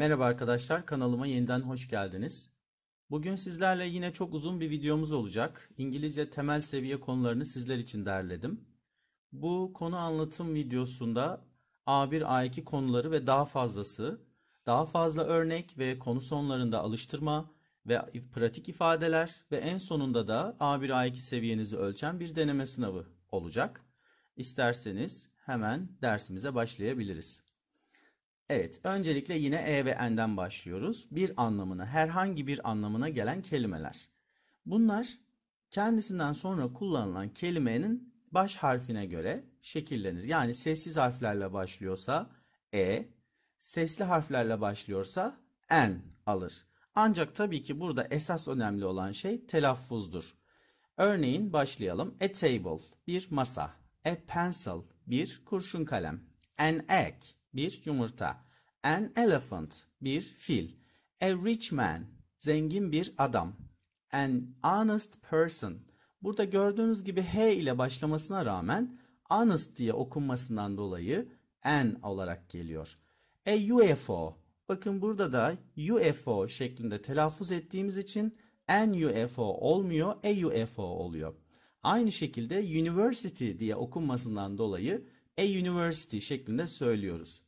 Merhaba arkadaşlar kanalıma yeniden hoş geldiniz. Bugün sizlerle yine çok uzun bir videomuz olacak. İngilizce temel seviye konularını sizler için derledim. Bu konu anlatım videosunda A1, A2 konuları ve daha fazlası, daha fazla örnek ve konu sonlarında alıştırma ve pratik ifadeler ve en sonunda da A1, A2 seviyenizi ölçen bir deneme sınavı olacak. İsterseniz hemen dersimize başlayabiliriz. Evet, öncelikle yine e ve n'den başlıyoruz. Bir anlamına, herhangi bir anlamına gelen kelimeler. Bunlar kendisinden sonra kullanılan kelimenin baş harfine göre şekillenir. Yani sessiz harflerle başlıyorsa e, sesli harflerle başlıyorsa n alır. Ancak tabii ki burada esas önemli olan şey telaffuzdur. Örneğin başlayalım. A table bir masa, a pencil bir kurşun kalem, an egg bir yumurta. An elephant, bir fil. A rich man, zengin bir adam. An honest person. Burada gördüğünüz gibi H ile başlamasına rağmen honest diye okunmasından dolayı an olarak geliyor. A UFO. Bakın burada da UFO şeklinde telaffuz ettiğimiz için an UFO olmuyor, a UFO oluyor. Aynı şekilde university diye okunmasından dolayı a university şeklinde söylüyoruz.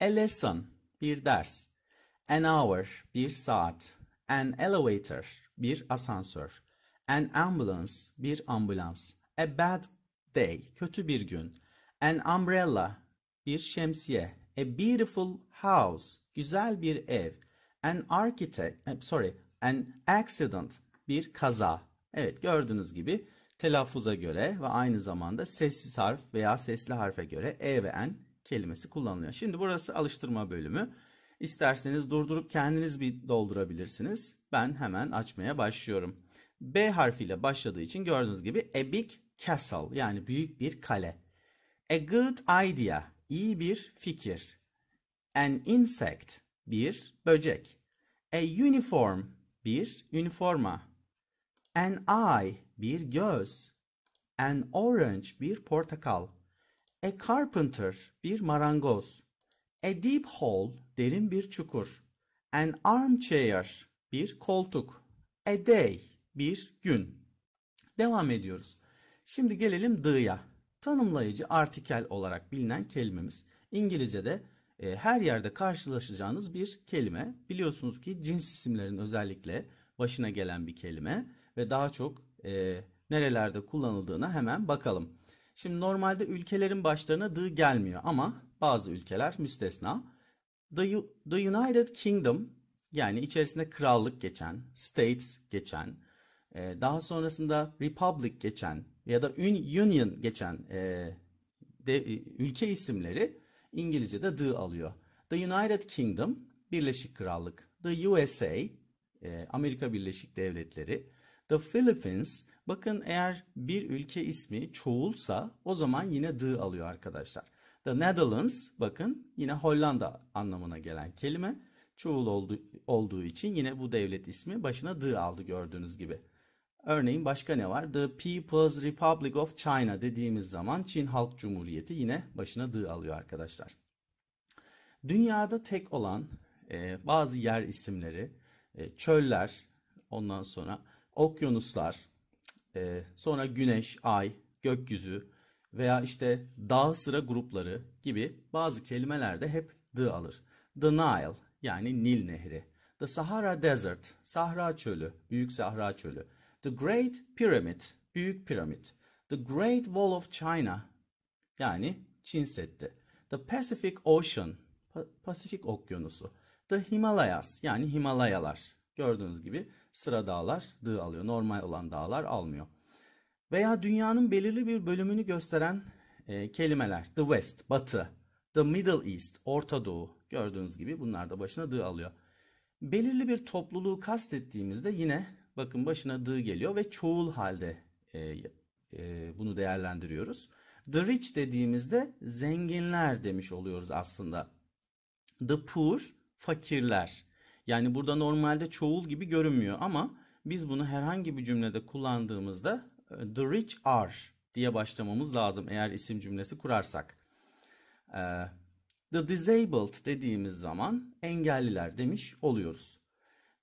A lesson bir ders. An hour bir saat. An elevator bir asansör. An ambulance bir ambulans. A bad day kötü bir gün. An umbrella bir şemsiye. A beautiful house güzel bir ev. An architect e, sorry an accident bir kaza. Evet gördüğünüz gibi telaffuza göre ve aynı zamanda sessiz harf veya sesli harfe göre E ve N kelimesi kullanılıyor. Şimdi burası alıştırma bölümü. İsterseniz durdurup kendiniz bir doldurabilirsiniz. Ben hemen açmaya başlıyorum. B harfiyle başladığı için gördüğünüz gibi a big castle yani büyük bir kale. A good idea iyi bir fikir. An insect bir böcek. A uniform bir üniforma. An eye bir göz. An orange bir portakal. A carpenter bir marangoz. A deep hole derin bir çukur. An armchair bir koltuk. A day bir gün. Devam ediyoruz. Şimdi gelelim the'ya. Tanımlayıcı artikel olarak bilinen kelimemiz. İngilizce'de e, her yerde karşılaşacağınız bir kelime. Biliyorsunuz ki cins isimlerin özellikle başına gelen bir kelime ve daha çok e, nerelerde kullanıldığına hemen bakalım. Şimdi normalde ülkelerin başlarına the gelmiyor ama bazı ülkeler müstesna. The, the United Kingdom yani içerisinde krallık geçen, states geçen, e, daha sonrasında republic geçen ya da union geçen e, de, e, ülke isimleri İngilizce'de the alıyor. The United Kingdom, Birleşik Krallık. The USA, e, Amerika Birleşik Devletleri. The Philippines bakın eğer bir ülke ismi çoğulsa o zaman yine the alıyor arkadaşlar. The Netherlands bakın yine Hollanda anlamına gelen kelime. Çoğul oldu, olduğu için yine bu devlet ismi başına the aldı gördüğünüz gibi. Örneğin başka ne var? The People's Republic of China dediğimiz zaman Çin Halk Cumhuriyeti yine başına the alıyor arkadaşlar. Dünyada tek olan e, bazı yer isimleri, e, çöller ondan sonra okyanuslar, e, sonra güneş, ay, gökyüzü veya işte dağ sıra grupları gibi bazı kelimeler de hep the alır. The Nile yani Nil Nehri. The Sahara Desert, Sahra Çölü, Büyük Sahra Çölü. The Great Pyramid, Büyük Piramit. The Great Wall of China yani Çin Seddi. The Pacific Ocean, Pasifik Okyanusu. The Himalayas yani Himalayalar. Gördüğünüz gibi sıra dağlar D alıyor. Normal olan dağlar almıyor. Veya dünyanın belirli bir bölümünü gösteren e, kelimeler. The West, Batı. The Middle East, Orta Doğu. Gördüğünüz gibi bunlar da başına D alıyor. Belirli bir topluluğu kastettiğimizde yine bakın başına D geliyor ve çoğul halde e, e, bunu değerlendiriyoruz. The rich dediğimizde zenginler demiş oluyoruz aslında. The poor fakirler. Yani burada normalde çoğul gibi görünmüyor ama biz bunu herhangi bir cümlede kullandığımızda e, the rich are diye başlamamız lazım eğer isim cümlesi kurarsak. E, the disabled dediğimiz zaman engelliler demiş oluyoruz.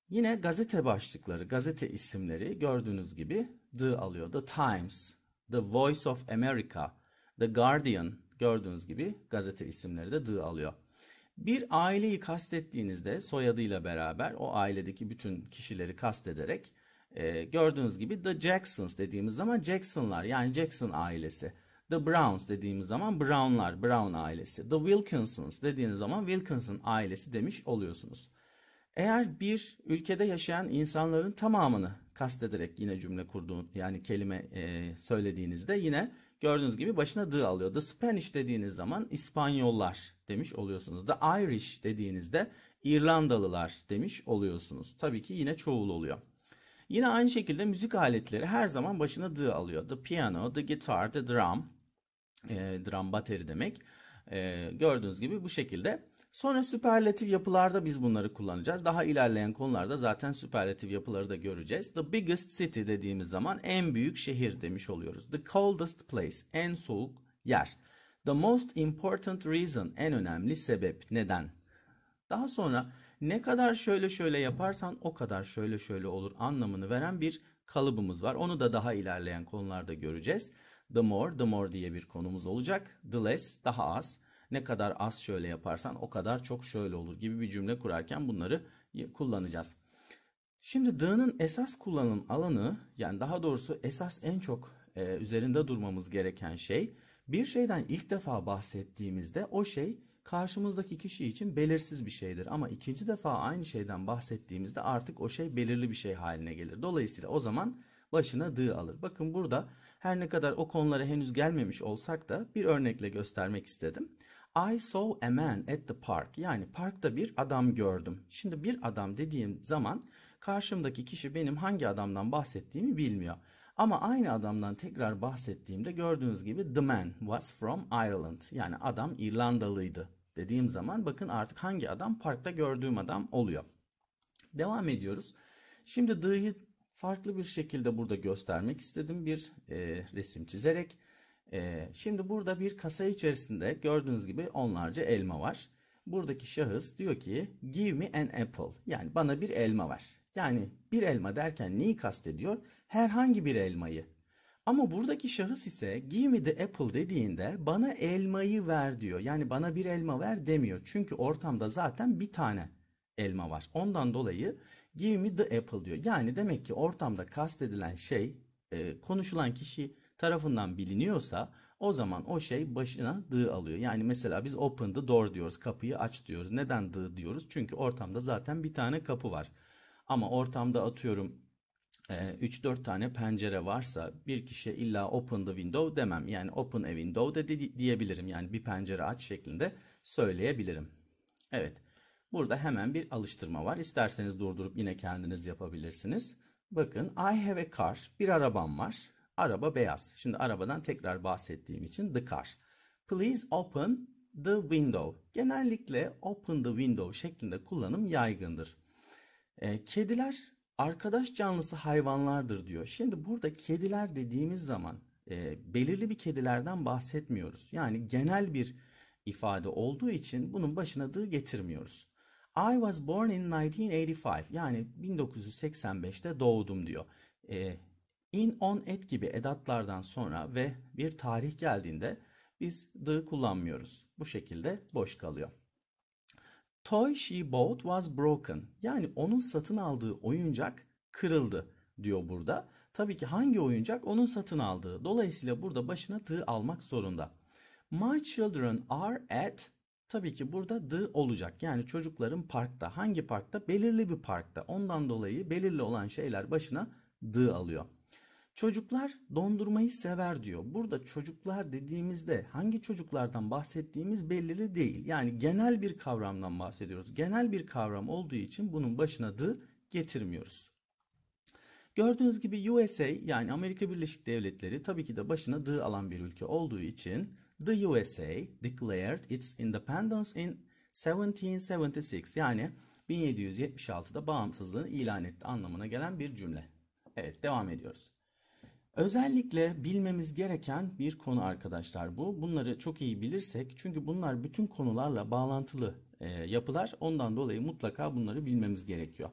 Yine gazete başlıkları, gazete isimleri gördüğünüz gibi the alıyor. The Times, The Voice of America, The Guardian gördüğünüz gibi gazete isimleri de the alıyor. Bir aileyi kastettiğinizde soyadıyla beraber o ailedeki bütün kişileri kastederek e, gördüğünüz gibi The Jacksons dediğimiz zaman Jacksonlar yani Jackson ailesi. The Browns dediğimiz zaman Brownlar, Brown ailesi. The Wilkinsons dediğiniz zaman Wilkinson ailesi demiş oluyorsunuz. Eğer bir ülkede yaşayan insanların tamamını kastederek yine cümle kurduğun yani kelime e, söylediğinizde yine Gördüğünüz gibi başına D alıyor. The Spanish dediğiniz zaman İspanyollar demiş oluyorsunuz. The Irish dediğinizde İrlandalılar demiş oluyorsunuz. Tabii ki yine çoğul oluyor. Yine aynı şekilde müzik aletleri her zaman başına D alıyor. The piano, the guitar, the drum. E, drum bateri demek. E, gördüğünüz gibi bu şekilde Sonra süperlatif yapılarda biz bunları kullanacağız. Daha ilerleyen konularda zaten süperlatif yapıları da göreceğiz. The biggest city dediğimiz zaman en büyük şehir demiş oluyoruz. The coldest place en soğuk yer. The most important reason en önemli sebep neden. Daha sonra ne kadar şöyle şöyle yaparsan o kadar şöyle şöyle olur anlamını veren bir kalıbımız var. Onu da daha ilerleyen konularda göreceğiz. The more, the more diye bir konumuz olacak. The less, daha az. Ne kadar az şöyle yaparsan o kadar çok şöyle olur gibi bir cümle kurarken bunları kullanacağız. Şimdi D'nın esas kullanım alanı yani daha doğrusu esas en çok e, üzerinde durmamız gereken şey bir şeyden ilk defa bahsettiğimizde o şey karşımızdaki kişi için belirsiz bir şeydir. Ama ikinci defa aynı şeyden bahsettiğimizde artık o şey belirli bir şey haline gelir. Dolayısıyla o zaman başına D alır. Bakın burada her ne kadar o konulara henüz gelmemiş olsak da bir örnekle göstermek istedim. I saw a man at the park. Yani parkta bir adam gördüm. Şimdi bir adam dediğim zaman karşımdaki kişi benim hangi adamdan bahsettiğimi bilmiyor. Ama aynı adamdan tekrar bahsettiğimde gördüğünüz gibi the man was from Ireland. Yani adam İrlandalıydı dediğim zaman bakın artık hangi adam parkta gördüğüm adam oluyor. Devam ediyoruz. Şimdi the'yi farklı bir şekilde burada göstermek istedim bir e, resim çizerek. Ee, şimdi burada bir kasa içerisinde gördüğünüz gibi onlarca elma var. Buradaki şahıs diyor ki give me an apple yani bana bir elma ver. Yani bir elma derken neyi kastediyor? Herhangi bir elmayı. Ama buradaki şahıs ise give me the apple dediğinde bana elmayı ver diyor. Yani bana bir elma ver demiyor. Çünkü ortamda zaten bir tane elma var. Ondan dolayı give me the apple diyor. Yani demek ki ortamda kastedilen şey e, konuşulan kişi tarafından biliniyorsa o zaman o şey başına the alıyor. Yani mesela biz open the door diyoruz. Kapıyı aç diyoruz. Neden the diyoruz? Çünkü ortamda zaten bir tane kapı var. Ama ortamda atıyorum 3-4 e, tane pencere varsa bir kişi illa open the window demem. Yani open a window de, diyebilirim. Yani bir pencere aç şeklinde söyleyebilirim. Evet. Burada hemen bir alıştırma var. İsterseniz durdurup yine kendiniz yapabilirsiniz. Bakın I have a car. Bir arabam var. Araba beyaz. Şimdi arabadan tekrar bahsettiğim için the car. Please open the window. Genellikle open the window şeklinde kullanım yaygındır. E, kediler arkadaş canlısı hayvanlardır diyor. Şimdi burada kediler dediğimiz zaman e, belirli bir kedilerden bahsetmiyoruz. Yani genel bir ifade olduğu için bunun başına dı getirmiyoruz. I was born in 1985 yani 1985'te doğdum diyor. E, in, on, et gibi edatlardan sonra ve bir tarih geldiğinde biz the kullanmıyoruz. Bu şekilde boş kalıyor. Toy she bought was broken. Yani onun satın aldığı oyuncak kırıldı diyor burada. Tabii ki hangi oyuncak onun satın aldığı. Dolayısıyla burada başına the almak zorunda. My children are at tabii ki burada the olacak. Yani çocukların parkta. Hangi parkta? Belirli bir parkta. Ondan dolayı belirli olan şeyler başına the alıyor. Çocuklar dondurmayı sever diyor. Burada çocuklar dediğimizde hangi çocuklardan bahsettiğimiz belli değil. Yani genel bir kavramdan bahsediyoruz. Genel bir kavram olduğu için bunun başına the getirmiyoruz. Gördüğünüz gibi USA yani Amerika Birleşik Devletleri tabii ki de başına the alan bir ülke olduğu için the USA declared its independence in 1776 yani 1776'da bağımsızlığını ilan etti anlamına gelen bir cümle. Evet devam ediyoruz. Özellikle bilmemiz gereken bir konu arkadaşlar bu. Bunları çok iyi bilirsek çünkü bunlar bütün konularla bağlantılı e, yapılar. Ondan dolayı mutlaka bunları bilmemiz gerekiyor.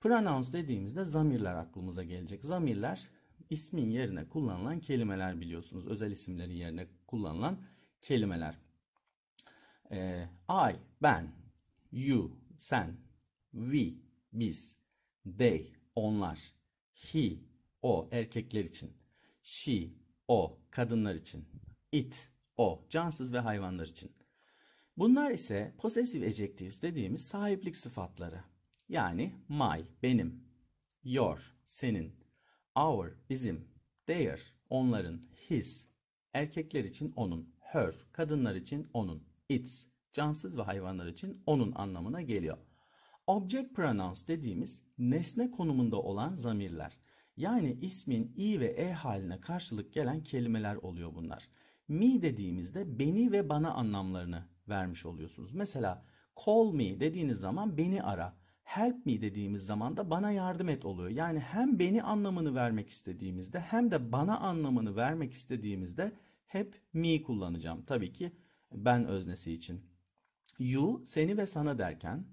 Pronouns dediğimizde zamirler aklımıza gelecek. Zamirler ismin yerine kullanılan kelimeler biliyorsunuz. Özel isimlerin yerine kullanılan kelimeler. E, I, ben, you, sen, we, biz, they, onlar, he, o erkekler için She, o kadınlar için. It, o cansız ve hayvanlar için. Bunlar ise possessive adjectives dediğimiz sahiplik sıfatları. Yani my, benim, your, senin, our, bizim, their, onların, his, erkekler için onun, her, kadınlar için onun, its, cansız ve hayvanlar için onun anlamına geliyor. Object pronouns dediğimiz nesne konumunda olan zamirler. Yani ismin i ve e haline karşılık gelen kelimeler oluyor bunlar. Mi dediğimizde beni ve bana anlamlarını vermiş oluyorsunuz. Mesela call me dediğiniz zaman beni ara. Help me dediğimiz zaman da bana yardım et oluyor. Yani hem beni anlamını vermek istediğimizde hem de bana anlamını vermek istediğimizde hep me kullanacağım. Tabii ki ben öznesi için. You seni ve sana derken,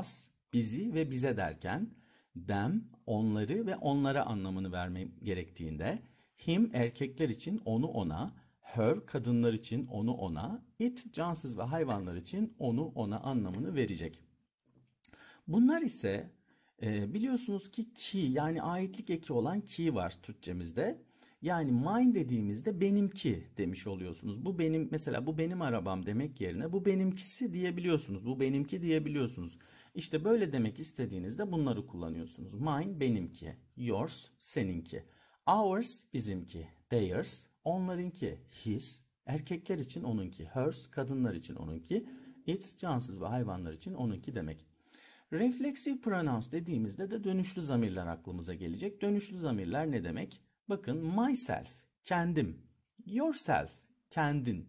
us bizi ve bize derken, them onları ve onlara anlamını verme gerektiğinde him erkekler için onu ona, her kadınlar için onu ona, it cansız ve hayvanlar için onu ona anlamını verecek. Bunlar ise e, biliyorsunuz ki ki yani aitlik eki olan ki var Türkçemizde. Yani mine dediğimizde benimki demiş oluyorsunuz. Bu benim mesela bu benim arabam demek yerine bu benimkisi diyebiliyorsunuz. Bu benimki diyebiliyorsunuz. İşte böyle demek istediğinizde bunları kullanıyorsunuz. Mine benimki, yours seninki, ours bizimki, theirs onlarınki, his erkekler için onunki, hers kadınlar için onunki, its cansız ve hayvanlar için onunki demek. Refleksif pronouns dediğimizde de dönüşlü zamirler aklımıza gelecek. Dönüşlü zamirler ne demek? Bakın myself, kendim, yourself, kendin,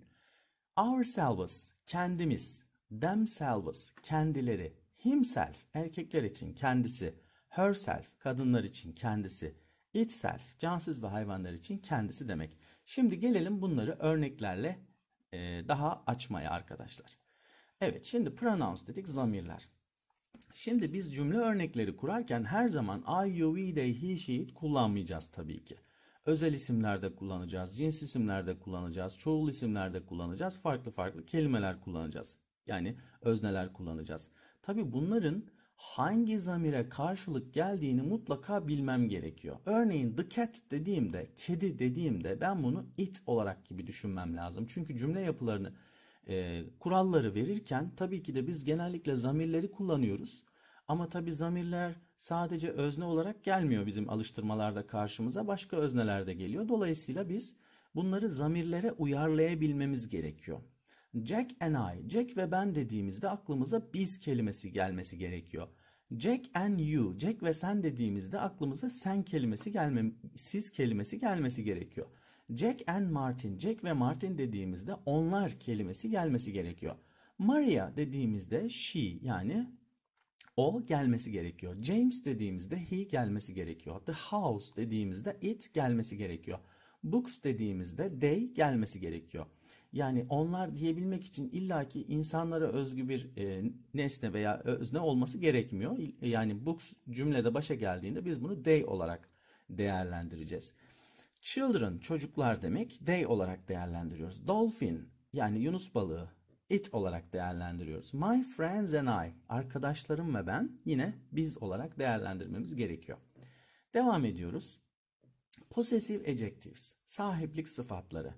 ourselves, kendimiz, themselves, kendileri, himself erkekler için kendisi, herself kadınlar için kendisi, itself cansız ve hayvanlar için kendisi demek. Şimdi gelelim bunları örneklerle e, daha açmaya arkadaşlar. Evet şimdi pronouns dedik zamirler. Şimdi biz cümle örnekleri kurarken her zaman I, you, we, they, he, she, it kullanmayacağız tabii ki. Özel isimlerde kullanacağız, cins isimlerde kullanacağız, çoğul isimlerde kullanacağız, farklı farklı kelimeler kullanacağız. Yani özneler kullanacağız. Tabi bunların hangi zamire karşılık geldiğini mutlaka bilmem gerekiyor. Örneğin the cat dediğimde, kedi dediğimde ben bunu it olarak gibi düşünmem lazım. Çünkü cümle yapılarını, e, kuralları verirken tabii ki de biz genellikle zamirleri kullanıyoruz. Ama tabi zamirler sadece özne olarak gelmiyor bizim alıştırmalarda karşımıza başka özneler de geliyor. Dolayısıyla biz bunları zamirlere uyarlayabilmemiz gerekiyor. Jack and I, Jack ve ben dediğimizde aklımıza biz kelimesi gelmesi gerekiyor. Jack and you, Jack ve sen dediğimizde aklımıza sen kelimesi gelme, siz kelimesi gelmesi gerekiyor. Jack and Martin, Jack ve Martin dediğimizde onlar kelimesi gelmesi gerekiyor. Maria dediğimizde she yani o gelmesi gerekiyor. James dediğimizde he gelmesi gerekiyor. The house dediğimizde it gelmesi gerekiyor. Books dediğimizde they gelmesi gerekiyor. Yani onlar diyebilmek için illaki insanlara özgü bir e, nesne veya özne olması gerekmiyor. E, yani books cümlede başa geldiğinde biz bunu they olarak değerlendireceğiz. Children çocuklar demek they olarak değerlendiriyoruz. Dolphin yani yunus balığı it olarak değerlendiriyoruz. My friends and I arkadaşlarım ve ben yine biz olarak değerlendirmemiz gerekiyor. Devam ediyoruz. Possessive adjectives sahiplik sıfatları.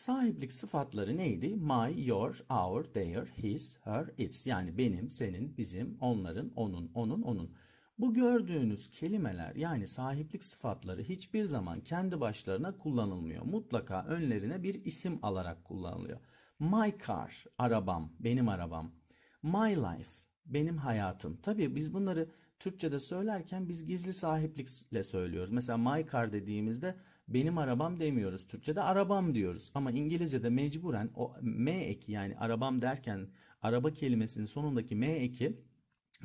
Sahiplik sıfatları neydi? My, your, our, their, his, her, its. Yani benim, senin, bizim, onların, onun, onun, onun. Bu gördüğünüz kelimeler yani sahiplik sıfatları hiçbir zaman kendi başlarına kullanılmıyor. Mutlaka önlerine bir isim alarak kullanılıyor. My car, arabam, benim arabam. My life, benim hayatım. Tabii biz bunları Türkçe'de söylerken biz gizli sahiplikle söylüyoruz. Mesela my car dediğimizde benim arabam demiyoruz. Türkçe'de arabam diyoruz. Ama İngilizce'de mecburen o M eki yani arabam derken araba kelimesinin sonundaki M eki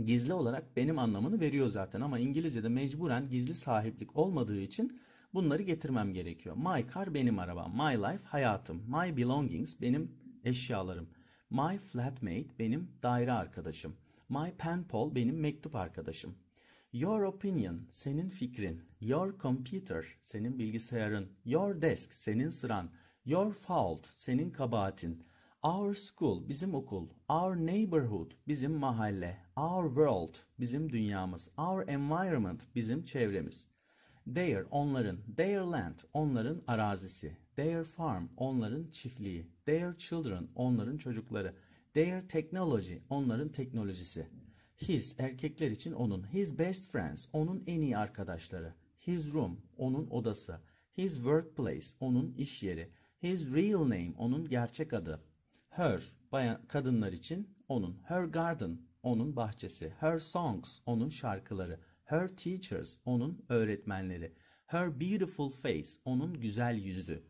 gizli olarak benim anlamını veriyor zaten. Ama İngilizce'de mecburen gizli sahiplik olmadığı için bunları getirmem gerekiyor. My car benim arabam. My life hayatım. My belongings benim eşyalarım. My flatmate benim daire arkadaşım. My pen pal benim mektup arkadaşım. Your opinion, senin fikrin. Your computer, senin bilgisayarın. Your desk, senin sıran. Your fault, senin kabahatin. Our school, bizim okul. Our neighborhood, bizim mahalle. Our world, bizim dünyamız. Our environment, bizim çevremiz. Their, onların. Their land, onların arazisi. Their farm, onların çiftliği. Their children, onların çocukları. Their technology, onların teknolojisi. His erkekler için onun. His best friends onun en iyi arkadaşları. His room onun odası. His workplace onun iş yeri. His real name onun gerçek adı. Her bayan kadınlar için onun. Her garden onun bahçesi. Her songs onun şarkıları. Her teachers onun öğretmenleri. Her beautiful face onun güzel yüzü.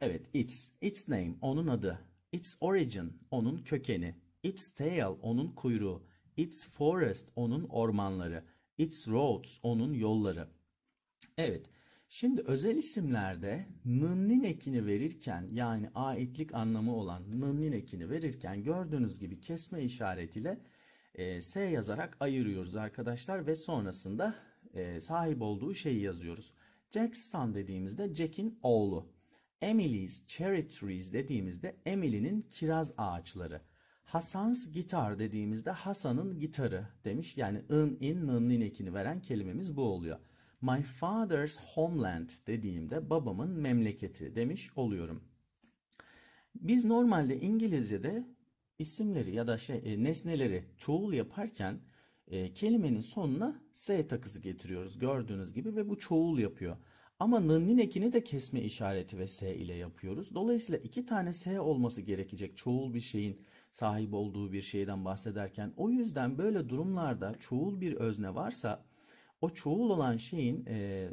Evet its. Its name onun adı. Its origin onun kökeni. Its tail onun kuyruğu. Its forest onun ormanları. Its roads onun yolları. Evet. Şimdi özel isimlerde nınnin ekini verirken yani aitlik anlamı olan nınnin ekini verirken gördüğünüz gibi kesme işaretiyle e, S yazarak ayırıyoruz arkadaşlar ve sonrasında e, sahip olduğu şeyi yazıyoruz. Jackson dediğimizde Jack'in oğlu. Emily's cherry trees dediğimizde Emily'nin kiraz ağaçları. Hasan's gitar dediğimizde Hasan'ın gitarı demiş. Yani ın in nın nin ekini veren kelimemiz bu oluyor. My father's homeland dediğimde babamın memleketi demiş oluyorum. Biz normalde İngilizce'de isimleri ya da şey e, nesneleri çoğul yaparken e, kelimenin sonuna s takısı getiriyoruz gördüğünüz gibi ve bu çoğul yapıyor. Ama nınnin ekini de kesme işareti ve s ile yapıyoruz. Dolayısıyla iki tane s olması gerekecek çoğul bir şeyin sahip olduğu bir şeyden bahsederken o yüzden böyle durumlarda çoğul bir özne varsa o çoğul olan şeyin e,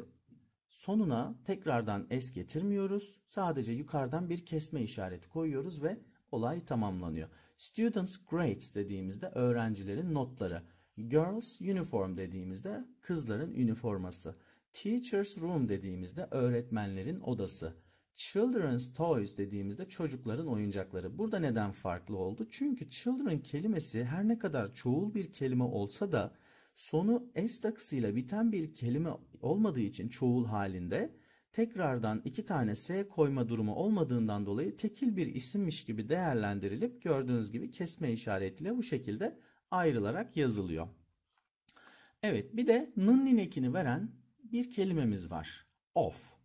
sonuna tekrardan es getirmiyoruz. Sadece yukarıdan bir kesme işareti koyuyoruz ve olay tamamlanıyor. Students grades dediğimizde öğrencilerin notları. Girls uniform dediğimizde kızların üniforması. Teacher's room dediğimizde öğretmenlerin odası. Children's toys dediğimizde çocukların oyuncakları. Burada neden farklı oldu? Çünkü children kelimesi her ne kadar çoğul bir kelime olsa da sonu s takısıyla biten bir kelime olmadığı için çoğul halinde tekrardan iki tane s koyma durumu olmadığından dolayı tekil bir isimmiş gibi değerlendirilip gördüğünüz gibi kesme işaretiyle bu şekilde ayrılarak yazılıyor. Evet bir de nın ekini veren bir kelimemiz var. Of.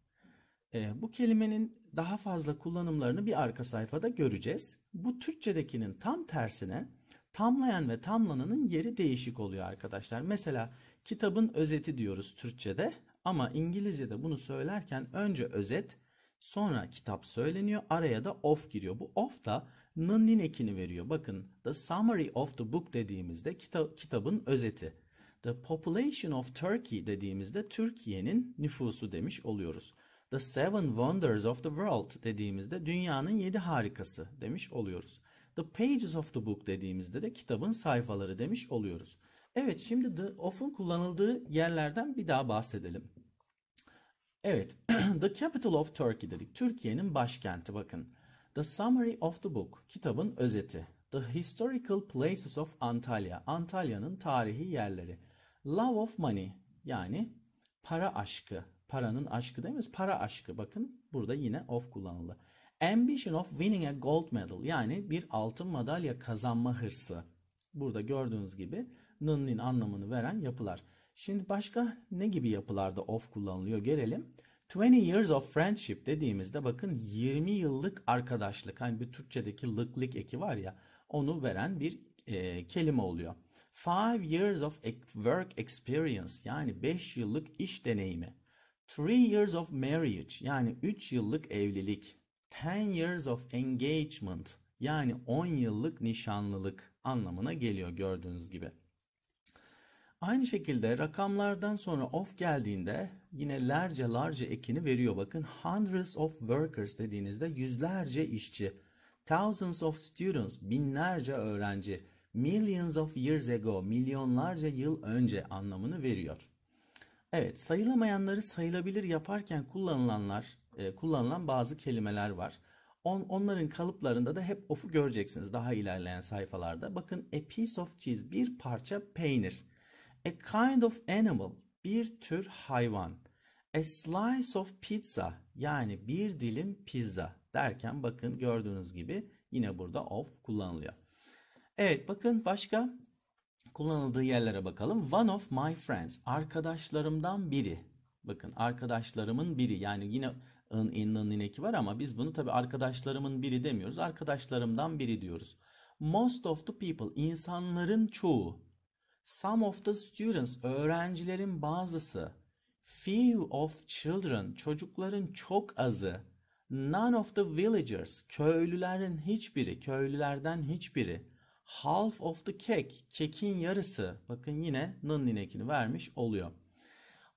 Ee, bu kelimenin daha fazla kullanımlarını bir arka sayfada göreceğiz. Bu Türkçedekinin tam tersine tamlayan ve tamlananın yeri değişik oluyor arkadaşlar. Mesela kitabın özeti diyoruz Türkçede ama İngilizce'de bunu söylerken önce özet sonra kitap söyleniyor araya da of giriyor. Bu of da nın ekini veriyor. Bakın the summary of the book dediğimizde kita kitabın özeti. The population of Turkey dediğimizde Türkiye'nin nüfusu demiş oluyoruz. The Seven Wonders of the World dediğimizde dünyanın yedi harikası demiş oluyoruz. The pages of the book dediğimizde de kitabın sayfaları demiş oluyoruz. Evet şimdi the of'un kullanıldığı yerlerden bir daha bahsedelim. Evet the capital of Turkey dedik. Türkiye'nin başkenti bakın. The summary of the book kitabın özeti. The historical places of Antalya. Antalya'nın tarihi yerleri. Love of money yani para aşkı Paranın aşkı değil mi? Para aşkı. Bakın burada yine of kullanıldı. Ambition of winning a gold medal yani bir altın madalya kazanma hırsı. Burada gördüğünüz gibi nınnin anlamını veren yapılar. Şimdi başka ne gibi yapılarda of kullanılıyor gelelim. 20 years of friendship dediğimizde bakın 20 yıllık arkadaşlık hani bir Türkçedeki lıklık eki var ya onu veren bir e, kelime oluyor. 5 years of e-, work experience yani 5 yıllık iş deneyimi. Three years of marriage yani 3 yıllık evlilik. Ten years of engagement yani 10 yıllık nişanlılık anlamına geliyor gördüğünüz gibi. Aynı şekilde rakamlardan sonra of geldiğinde yine lerce larca ekini veriyor. Bakın hundreds of workers dediğinizde yüzlerce işçi, thousands of students binlerce öğrenci, millions of years ago milyonlarca yıl önce anlamını veriyor. Evet, sayılamayanları sayılabilir yaparken kullanılanlar, e, kullanılan bazı kelimeler var. On, onların kalıplarında da hep of'u göreceksiniz daha ilerleyen sayfalarda. Bakın a piece of cheese bir parça peynir. A kind of animal bir tür hayvan. A slice of pizza yani bir dilim pizza derken bakın gördüğünüz gibi yine burada of kullanılıyor. Evet bakın başka kullanıldığı yerlere bakalım. One of my friends. Arkadaşlarımdan biri. Bakın arkadaşlarımın biri. Yani yine ın in ın in eki var ama biz bunu tabi arkadaşlarımın biri demiyoruz. Arkadaşlarımdan biri diyoruz. Most of the people. insanların çoğu. Some of the students. Öğrencilerin bazısı. Few of children. Çocukların çok azı. None of the villagers. Köylülerin hiçbiri. Köylülerden hiçbiri half of the cake. Kekin yarısı. Bakın yine nın ekini vermiş oluyor.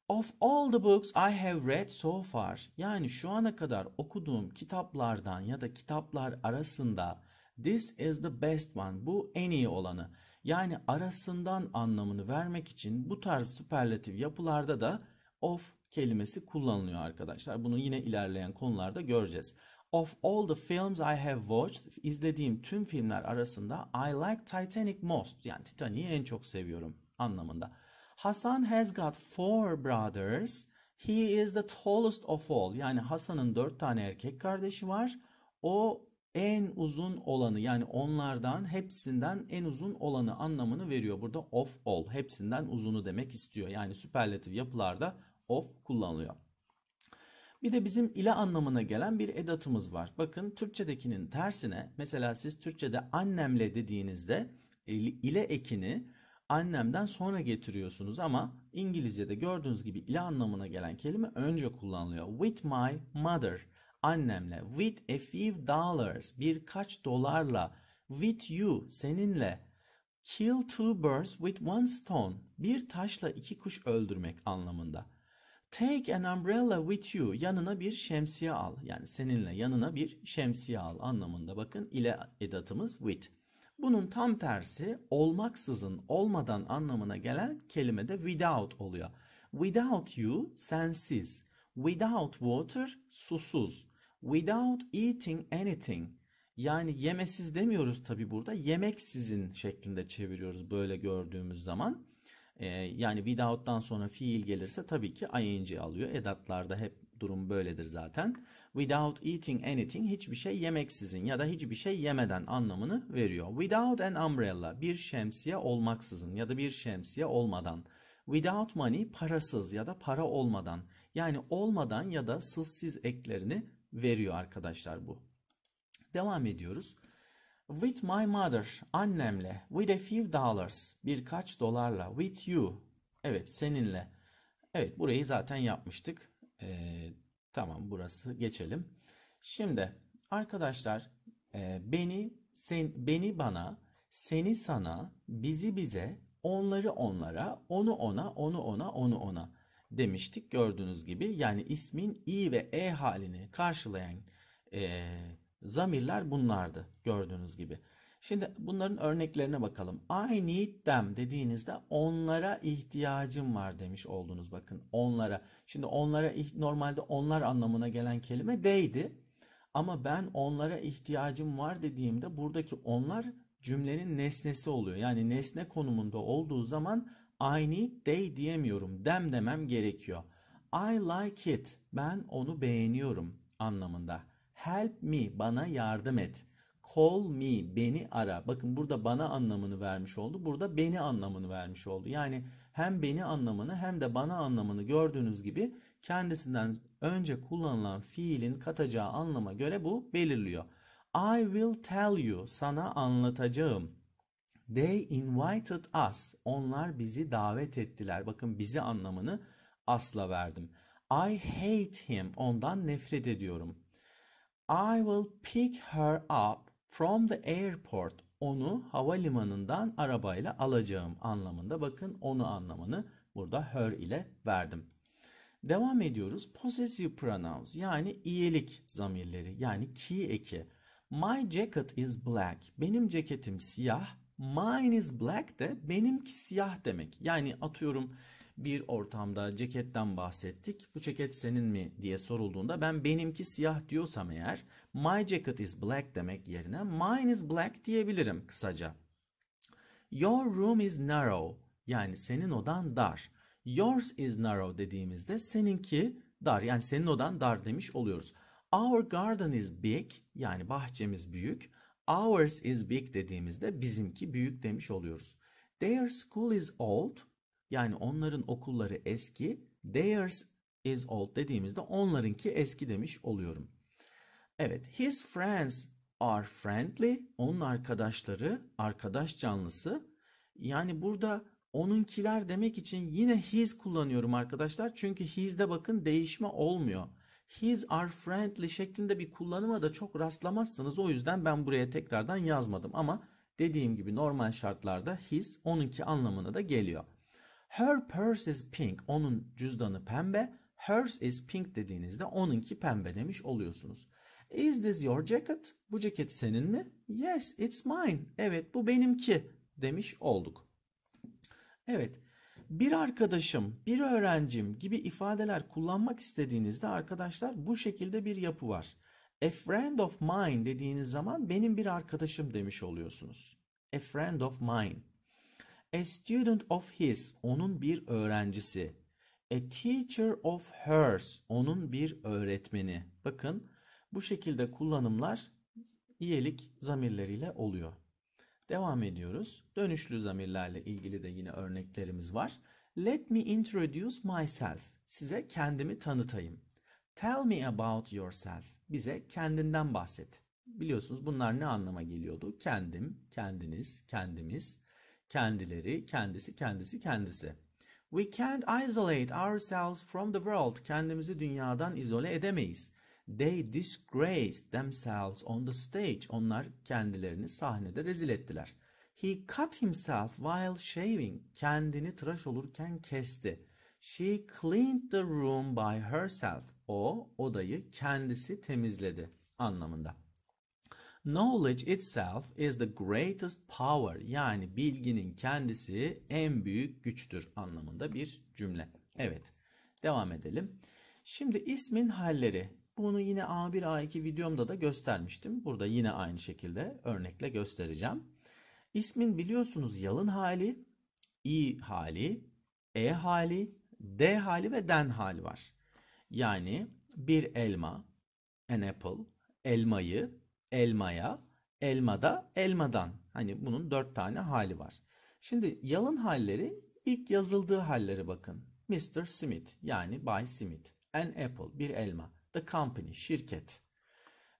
Of all the books I have read so far. Yani şu ana kadar okuduğum kitaplardan ya da kitaplar arasında this is the best one. Bu en iyi olanı. Yani arasından anlamını vermek için bu tarz süperlatif yapılarda da of kelimesi kullanılıyor arkadaşlar. Bunu yine ilerleyen konularda göreceğiz. Of all the films I have watched, izlediğim tüm filmler arasında I like Titanic most, yani Titanic'i en çok seviyorum anlamında. Hasan has got four brothers. He is the tallest of all. Yani Hasan'ın dört tane erkek kardeşi var. O en uzun olanı yani onlardan hepsinden en uzun olanı anlamını veriyor. Burada of all hepsinden uzunu demek istiyor. Yani süperlatif yapılarda of kullanılıyor. Bir de bizim ile anlamına gelen bir edatımız var. Bakın Türkçedekinin tersine mesela siz Türkçede annemle dediğinizde e, ile ekini annemden sonra getiriyorsunuz ama İngilizce'de gördüğünüz gibi ile anlamına gelen kelime önce kullanılıyor. With my mother annemle with a few dollars birkaç dolarla with you seninle kill two birds with one stone bir taşla iki kuş öldürmek anlamında. Take an umbrella with you. Yanına bir şemsiye al. Yani seninle yanına bir şemsiye al anlamında bakın ile edatımız with. Bunun tam tersi olmaksızın, olmadan anlamına gelen kelime de without oluyor. Without you sensiz. Without water susuz. Without eating anything yani yemesiz demiyoruz tabi burada yemeksizin şeklinde çeviriyoruz böyle gördüğümüz zaman. E, yani without'tan sonra fiil gelirse tabii ki ing alıyor. Edatlarda hep durum böyledir zaten. Without eating anything hiçbir şey yemeksizin ya da hiçbir şey yemeden anlamını veriyor. Without an umbrella bir şemsiye olmaksızın ya da bir şemsiye olmadan. Without money parasız ya da para olmadan. Yani olmadan ya da sızsız eklerini veriyor arkadaşlar bu. Devam ediyoruz. With my mother, annemle. With a few dollars, birkaç dolarla. With you, evet seninle. Evet burayı zaten yapmıştık. Ee, tamam burası geçelim. Şimdi arkadaşlar e, beni sen beni bana seni sana bizi bize onları onlara onu ona onu ona onu ona demiştik gördüğünüz gibi yani ismin i ve e halini karşılayan e, Zamirler bunlardı gördüğünüz gibi. Şimdi bunların örneklerine bakalım. I need them dediğinizde onlara ihtiyacım var demiş oldunuz bakın. Onlara. Şimdi onlara normalde onlar anlamına gelen kelime they'di. Ama ben onlara ihtiyacım var dediğimde buradaki onlar cümlenin nesnesi oluyor. Yani nesne konumunda olduğu zaman I need they diyemiyorum. Dem demem gerekiyor. I like it. Ben onu beğeniyorum anlamında. Help me bana yardım et. Call me beni ara. Bakın burada bana anlamını vermiş oldu. Burada beni anlamını vermiş oldu. Yani hem beni anlamını hem de bana anlamını gördüğünüz gibi kendisinden önce kullanılan fiilin katacağı anlama göre bu belirliyor. I will tell you sana anlatacağım. They invited us. Onlar bizi davet ettiler. Bakın bizi anlamını asla verdim. I hate him. Ondan nefret ediyorum. I will pick her up from the airport. Onu havalimanından arabayla alacağım anlamında. Bakın onu anlamını burada her ile verdim. Devam ediyoruz. Possessive pronouns yani iyelik zamirleri yani ki eki. My jacket is black. Benim ceketim siyah. Mine is black de benimki siyah demek. Yani atıyorum bir ortamda ceketten bahsettik. Bu ceket senin mi diye sorulduğunda ben benimki siyah diyorsam eğer my jacket is black demek yerine mine is black diyebilirim kısaca. Your room is narrow yani senin odan dar. Yours is narrow dediğimizde seninki dar yani senin odan dar demiş oluyoruz. Our garden is big yani bahçemiz büyük. Ours is big dediğimizde bizimki büyük demiş oluyoruz. Their school is old yani onların okulları eski. Theirs is old dediğimizde onlarınki eski demiş oluyorum. Evet, his friends are friendly. Onun arkadaşları, arkadaş canlısı. Yani burada onunkiler demek için yine his kullanıyorum arkadaşlar. Çünkü his'de bakın değişme olmuyor. His are friendly şeklinde bir kullanıma da çok rastlamazsınız. O yüzden ben buraya tekrardan yazmadım ama dediğim gibi normal şartlarda his onunki anlamına da geliyor. Her purse is pink. Onun cüzdanı pembe. Hers is pink dediğinizde onunki pembe demiş oluyorsunuz. Is this your jacket? Bu ceket senin mi? Yes, it's mine. Evet, bu benimki demiş olduk. Evet, bir arkadaşım, bir öğrencim gibi ifadeler kullanmak istediğinizde arkadaşlar bu şekilde bir yapı var. A friend of mine dediğiniz zaman benim bir arkadaşım demiş oluyorsunuz. A friend of mine. A student of his, onun bir öğrencisi. A teacher of hers, onun bir öğretmeni. Bakın bu şekilde kullanımlar iyelik zamirleriyle oluyor. Devam ediyoruz. Dönüşlü zamirlerle ilgili de yine örneklerimiz var. Let me introduce myself. Size kendimi tanıtayım. Tell me about yourself. Bize kendinden bahset. Biliyorsunuz bunlar ne anlama geliyordu? Kendim, kendiniz, kendimiz. Kendileri, kendisi, kendisi, kendisi. We can't isolate ourselves from the world. Kendimizi dünyadan izole edemeyiz. They disgraced themselves on the stage. Onlar kendilerini sahnede rezil ettiler. He cut himself while shaving. Kendini tıraş olurken kesti. She cleaned the room by herself. O odayı kendisi temizledi anlamında. Knowledge itself is the greatest power yani bilginin kendisi en büyük güçtür anlamında bir cümle. Evet devam edelim. Şimdi ismin halleri. Bunu yine A1 A2 videomda da göstermiştim. Burada yine aynı şekilde örnekle göstereceğim. İsmin biliyorsunuz yalın hali, i hali, e hali, d hali ve den hali var. Yani bir elma, an apple, elmayı elmaya, elmada elmadan. Hani bunun dört tane hali var. Şimdi yalın halleri ilk yazıldığı halleri bakın. Mr. Smith yani Bay Smith. An apple bir elma. The company şirket.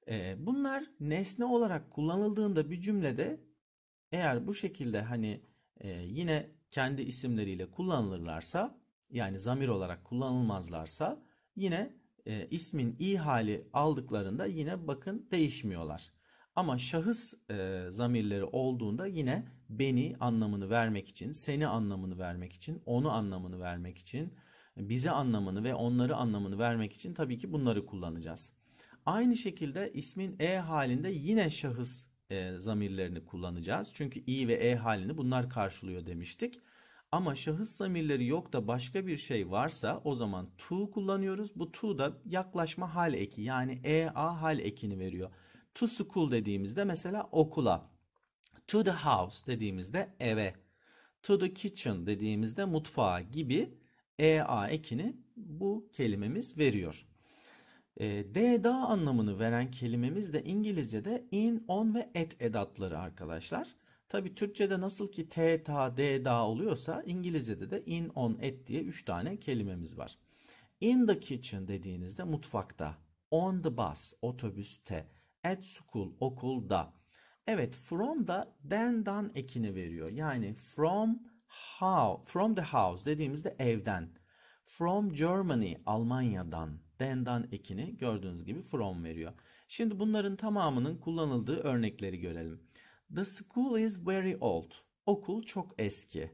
Ee, bunlar nesne olarak kullanıldığında bir cümlede eğer bu şekilde hani e, yine kendi isimleriyle kullanılırlarsa yani zamir olarak kullanılmazlarsa yine e, ismin i hali aldıklarında yine bakın değişmiyorlar. Ama şahıs e, zamirleri olduğunda yine beni anlamını vermek için, seni anlamını vermek için, onu anlamını vermek için, bize anlamını ve onları anlamını vermek için tabii ki bunları kullanacağız. Aynı şekilde ismin e halinde yine şahıs e, zamirlerini kullanacağız. Çünkü i ve e halini bunlar karşılıyor demiştik. Ama şahıs zamirleri yok da başka bir şey varsa o zaman to kullanıyoruz. Bu to da yaklaşma hal eki yani ea hal ekini veriyor. To school dediğimizde mesela okula. To the house dediğimizde eve. To the kitchen dediğimizde mutfağa gibi ea ekini bu kelimemiz veriyor. E, da anlamını veren kelimemiz de İngilizce'de in, on ve et edatları arkadaşlar. Tabi Türkçe'de nasıl ki T, Ta, D, Da oluyorsa İngilizce'de de in, on, et diye 3 tane kelimemiz var. In the kitchen dediğinizde mutfakta. On the bus otobüste. At school okulda. Evet from da then dan ekini veriyor. Yani from how from the house dediğimizde evden. From Germany Almanya'dan then'dan ekini gördüğünüz gibi from veriyor. Şimdi bunların tamamının kullanıldığı örnekleri görelim. The school is very old. Okul çok eski.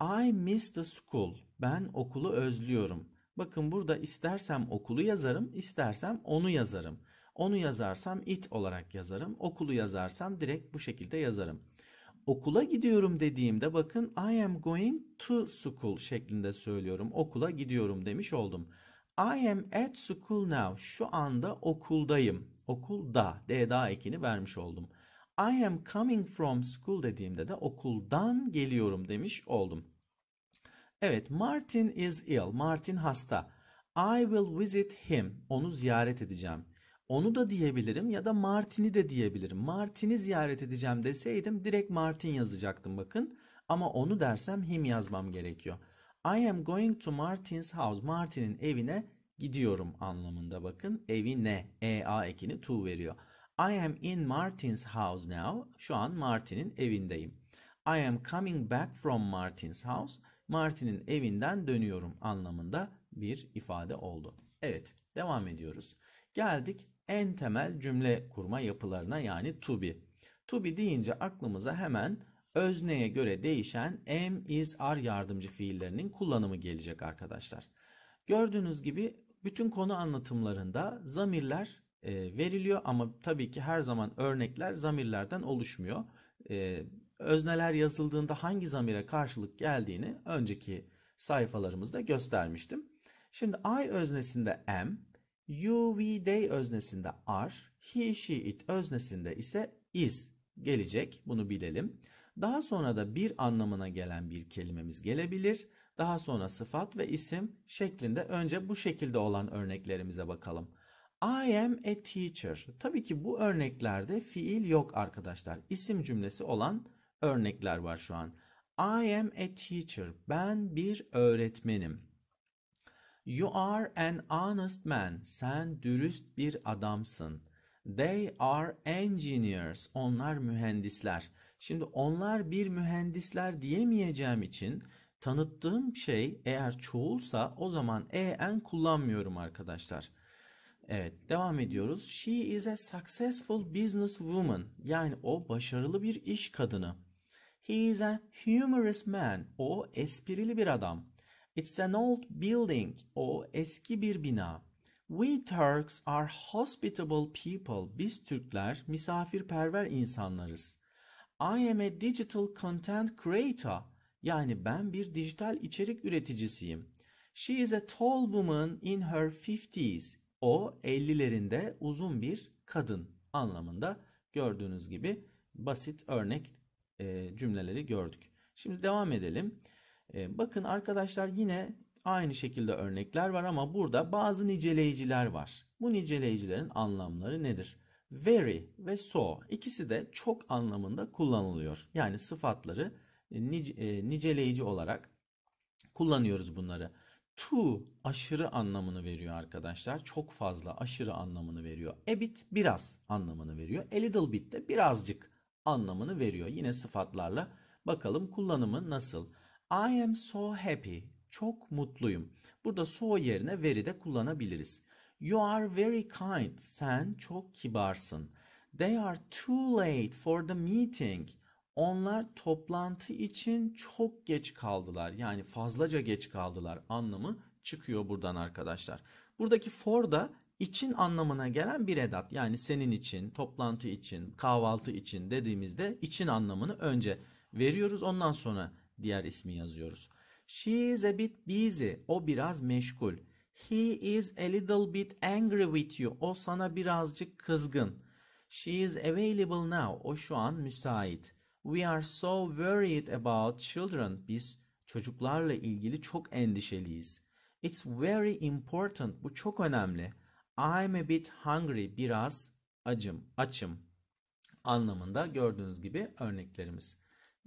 I miss the school. Ben okulu özlüyorum. Bakın burada istersem okulu yazarım, istersem onu yazarım. Onu yazarsam it olarak yazarım. Okulu yazarsam direkt bu şekilde yazarım. Okula gidiyorum dediğimde bakın I am going to school şeklinde söylüyorum. Okula gidiyorum demiş oldum. I am at school now. Şu anda okuldayım. Okulda. D daha ekini vermiş oldum. I am coming from school dediğimde de okuldan geliyorum demiş oldum. Evet Martin is ill. Martin hasta. I will visit him. Onu ziyaret edeceğim. Onu da diyebilirim ya da Martin'i de diyebilirim. Martin'i ziyaret edeceğim deseydim direkt Martin yazacaktım bakın. Ama onu dersem him yazmam gerekiyor. I am going to Martin's house. Martin'in evine gidiyorum anlamında bakın. Evine. E A ekini to veriyor. I am in Martin's house now. Şu an Martin'in evindeyim. I am coming back from Martin's house. Martin'in evinden dönüyorum anlamında bir ifade oldu. Evet, devam ediyoruz. Geldik en temel cümle kurma yapılarına yani to be. To be deyince aklımıza hemen özneye göre değişen am, is, are yardımcı fiillerinin kullanımı gelecek arkadaşlar. Gördüğünüz gibi bütün konu anlatımlarında zamirler e, veriliyor ama tabii ki her zaman örnekler zamirlerden oluşmuyor. E, özneler yazıldığında hangi zamire karşılık geldiğini önceki sayfalarımızda göstermiştim. Şimdi I öznesinde M, you, we, they öznesinde are, he, she, it öznesinde ise is gelecek. Bunu bilelim. Daha sonra da bir anlamına gelen bir kelimemiz gelebilir. Daha sonra sıfat ve isim şeklinde önce bu şekilde olan örneklerimize bakalım. I am a teacher. Tabii ki bu örneklerde fiil yok arkadaşlar. İsim cümlesi olan örnekler var şu an. I am a teacher. Ben bir öğretmenim. You are an honest man. Sen dürüst bir adamsın. They are engineers. Onlar mühendisler. Şimdi onlar bir mühendisler diyemeyeceğim için tanıttığım şey eğer çoğulsa o zaman e en kullanmıyorum arkadaşlar. Evet devam ediyoruz. She is a successful business woman. Yani o başarılı bir iş kadını. He is a humorous man. O esprili bir adam. It's an old building. O eski bir bina. We Turks are hospitable people. Biz Türkler misafirperver insanlarız. I am a digital content creator. Yani ben bir dijital içerik üreticisiyim. She is a tall woman in her 50s. O 50'lerinde uzun bir kadın anlamında gördüğünüz gibi basit örnek e, cümleleri gördük. Şimdi devam edelim. E, bakın arkadaşlar yine aynı şekilde örnekler var ama burada bazı niceleyiciler var. Bu niceleyicilerin anlamları nedir? Very ve so ikisi de çok anlamında kullanılıyor. Yani sıfatları e, nice, e, niceleyici olarak kullanıyoruz bunları too aşırı anlamını veriyor arkadaşlar. Çok fazla aşırı anlamını veriyor. A bit biraz anlamını veriyor. A little bit de birazcık anlamını veriyor. Yine sıfatlarla bakalım kullanımı nasıl. I am so happy. Çok mutluyum. Burada so yerine very de kullanabiliriz. You are very kind. Sen çok kibarsın. They are too late for the meeting. Onlar toplantı için çok geç kaldılar. Yani fazlaca geç kaldılar anlamı çıkıyor buradan arkadaşlar. Buradaki for da için anlamına gelen bir edat. Yani senin için, toplantı için, kahvaltı için dediğimizde için anlamını önce veriyoruz. Ondan sonra diğer ismi yazıyoruz. She is a bit busy. O biraz meşgul. He is a little bit angry with you. O sana birazcık kızgın. She is available now. O şu an müsait. We are so worried about children. Biz çocuklarla ilgili çok endişeliyiz. It's very important. Bu çok önemli. I'm a bit hungry. Biraz acım, açım anlamında gördüğünüz gibi örneklerimiz.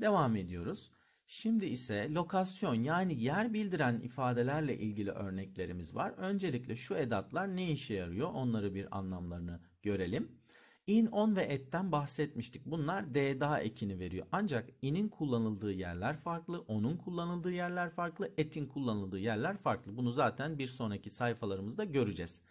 Devam ediyoruz. Şimdi ise lokasyon yani yer bildiren ifadelerle ilgili örneklerimiz var. Öncelikle şu edatlar ne işe yarıyor onları bir anlamlarını görelim. İn on ve etten bahsetmiştik. Bunlar D daha ekini veriyor. Ancak in'in kullanıldığı yerler farklı, onun kullanıldığı yerler farklı, etin kullanıldığı yerler farklı. Bunu zaten bir sonraki sayfalarımızda göreceğiz.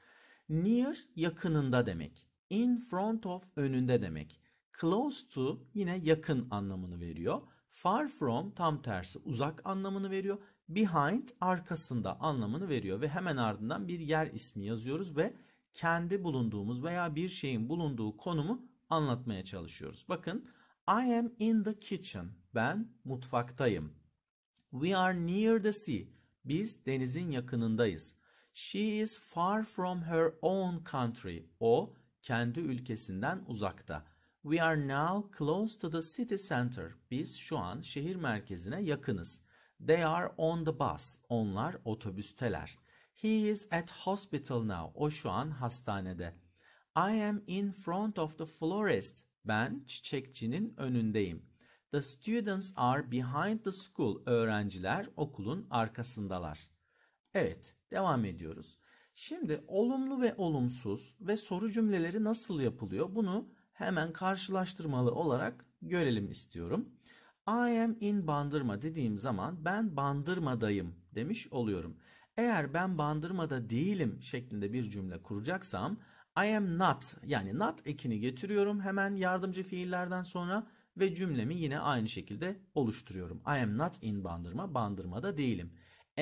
Near yakınında demek. In front of önünde demek. Close to yine yakın anlamını veriyor. Far from tam tersi uzak anlamını veriyor. Behind arkasında anlamını veriyor ve hemen ardından bir yer ismi yazıyoruz ve kendi bulunduğumuz veya bir şeyin bulunduğu konumu anlatmaya çalışıyoruz. Bakın I am in the kitchen. Ben mutfaktayım. We are near the sea. Biz denizin yakınındayız. She is far from her own country. O kendi ülkesinden uzakta. We are now close to the city center. Biz şu an şehir merkezine yakınız. They are on the bus. Onlar otobüsteler. He is at hospital now. O şu an hastanede. I am in front of the florist. Ben çiçekçinin önündeyim. The students are behind the school. Öğrenciler okulun arkasındalar. Evet, devam ediyoruz. Şimdi olumlu ve olumsuz ve soru cümleleri nasıl yapılıyor? Bunu hemen karşılaştırmalı olarak görelim istiyorum. I am in Bandırma dediğim zaman ben Bandırma'dayım demiş oluyorum. Eğer ben bandırmada değilim şeklinde bir cümle kuracaksam I am not yani not ekini getiriyorum hemen yardımcı fiillerden sonra ve cümlemi yine aynı şekilde oluşturuyorum. I am not in bandırma, bandırmada değilim.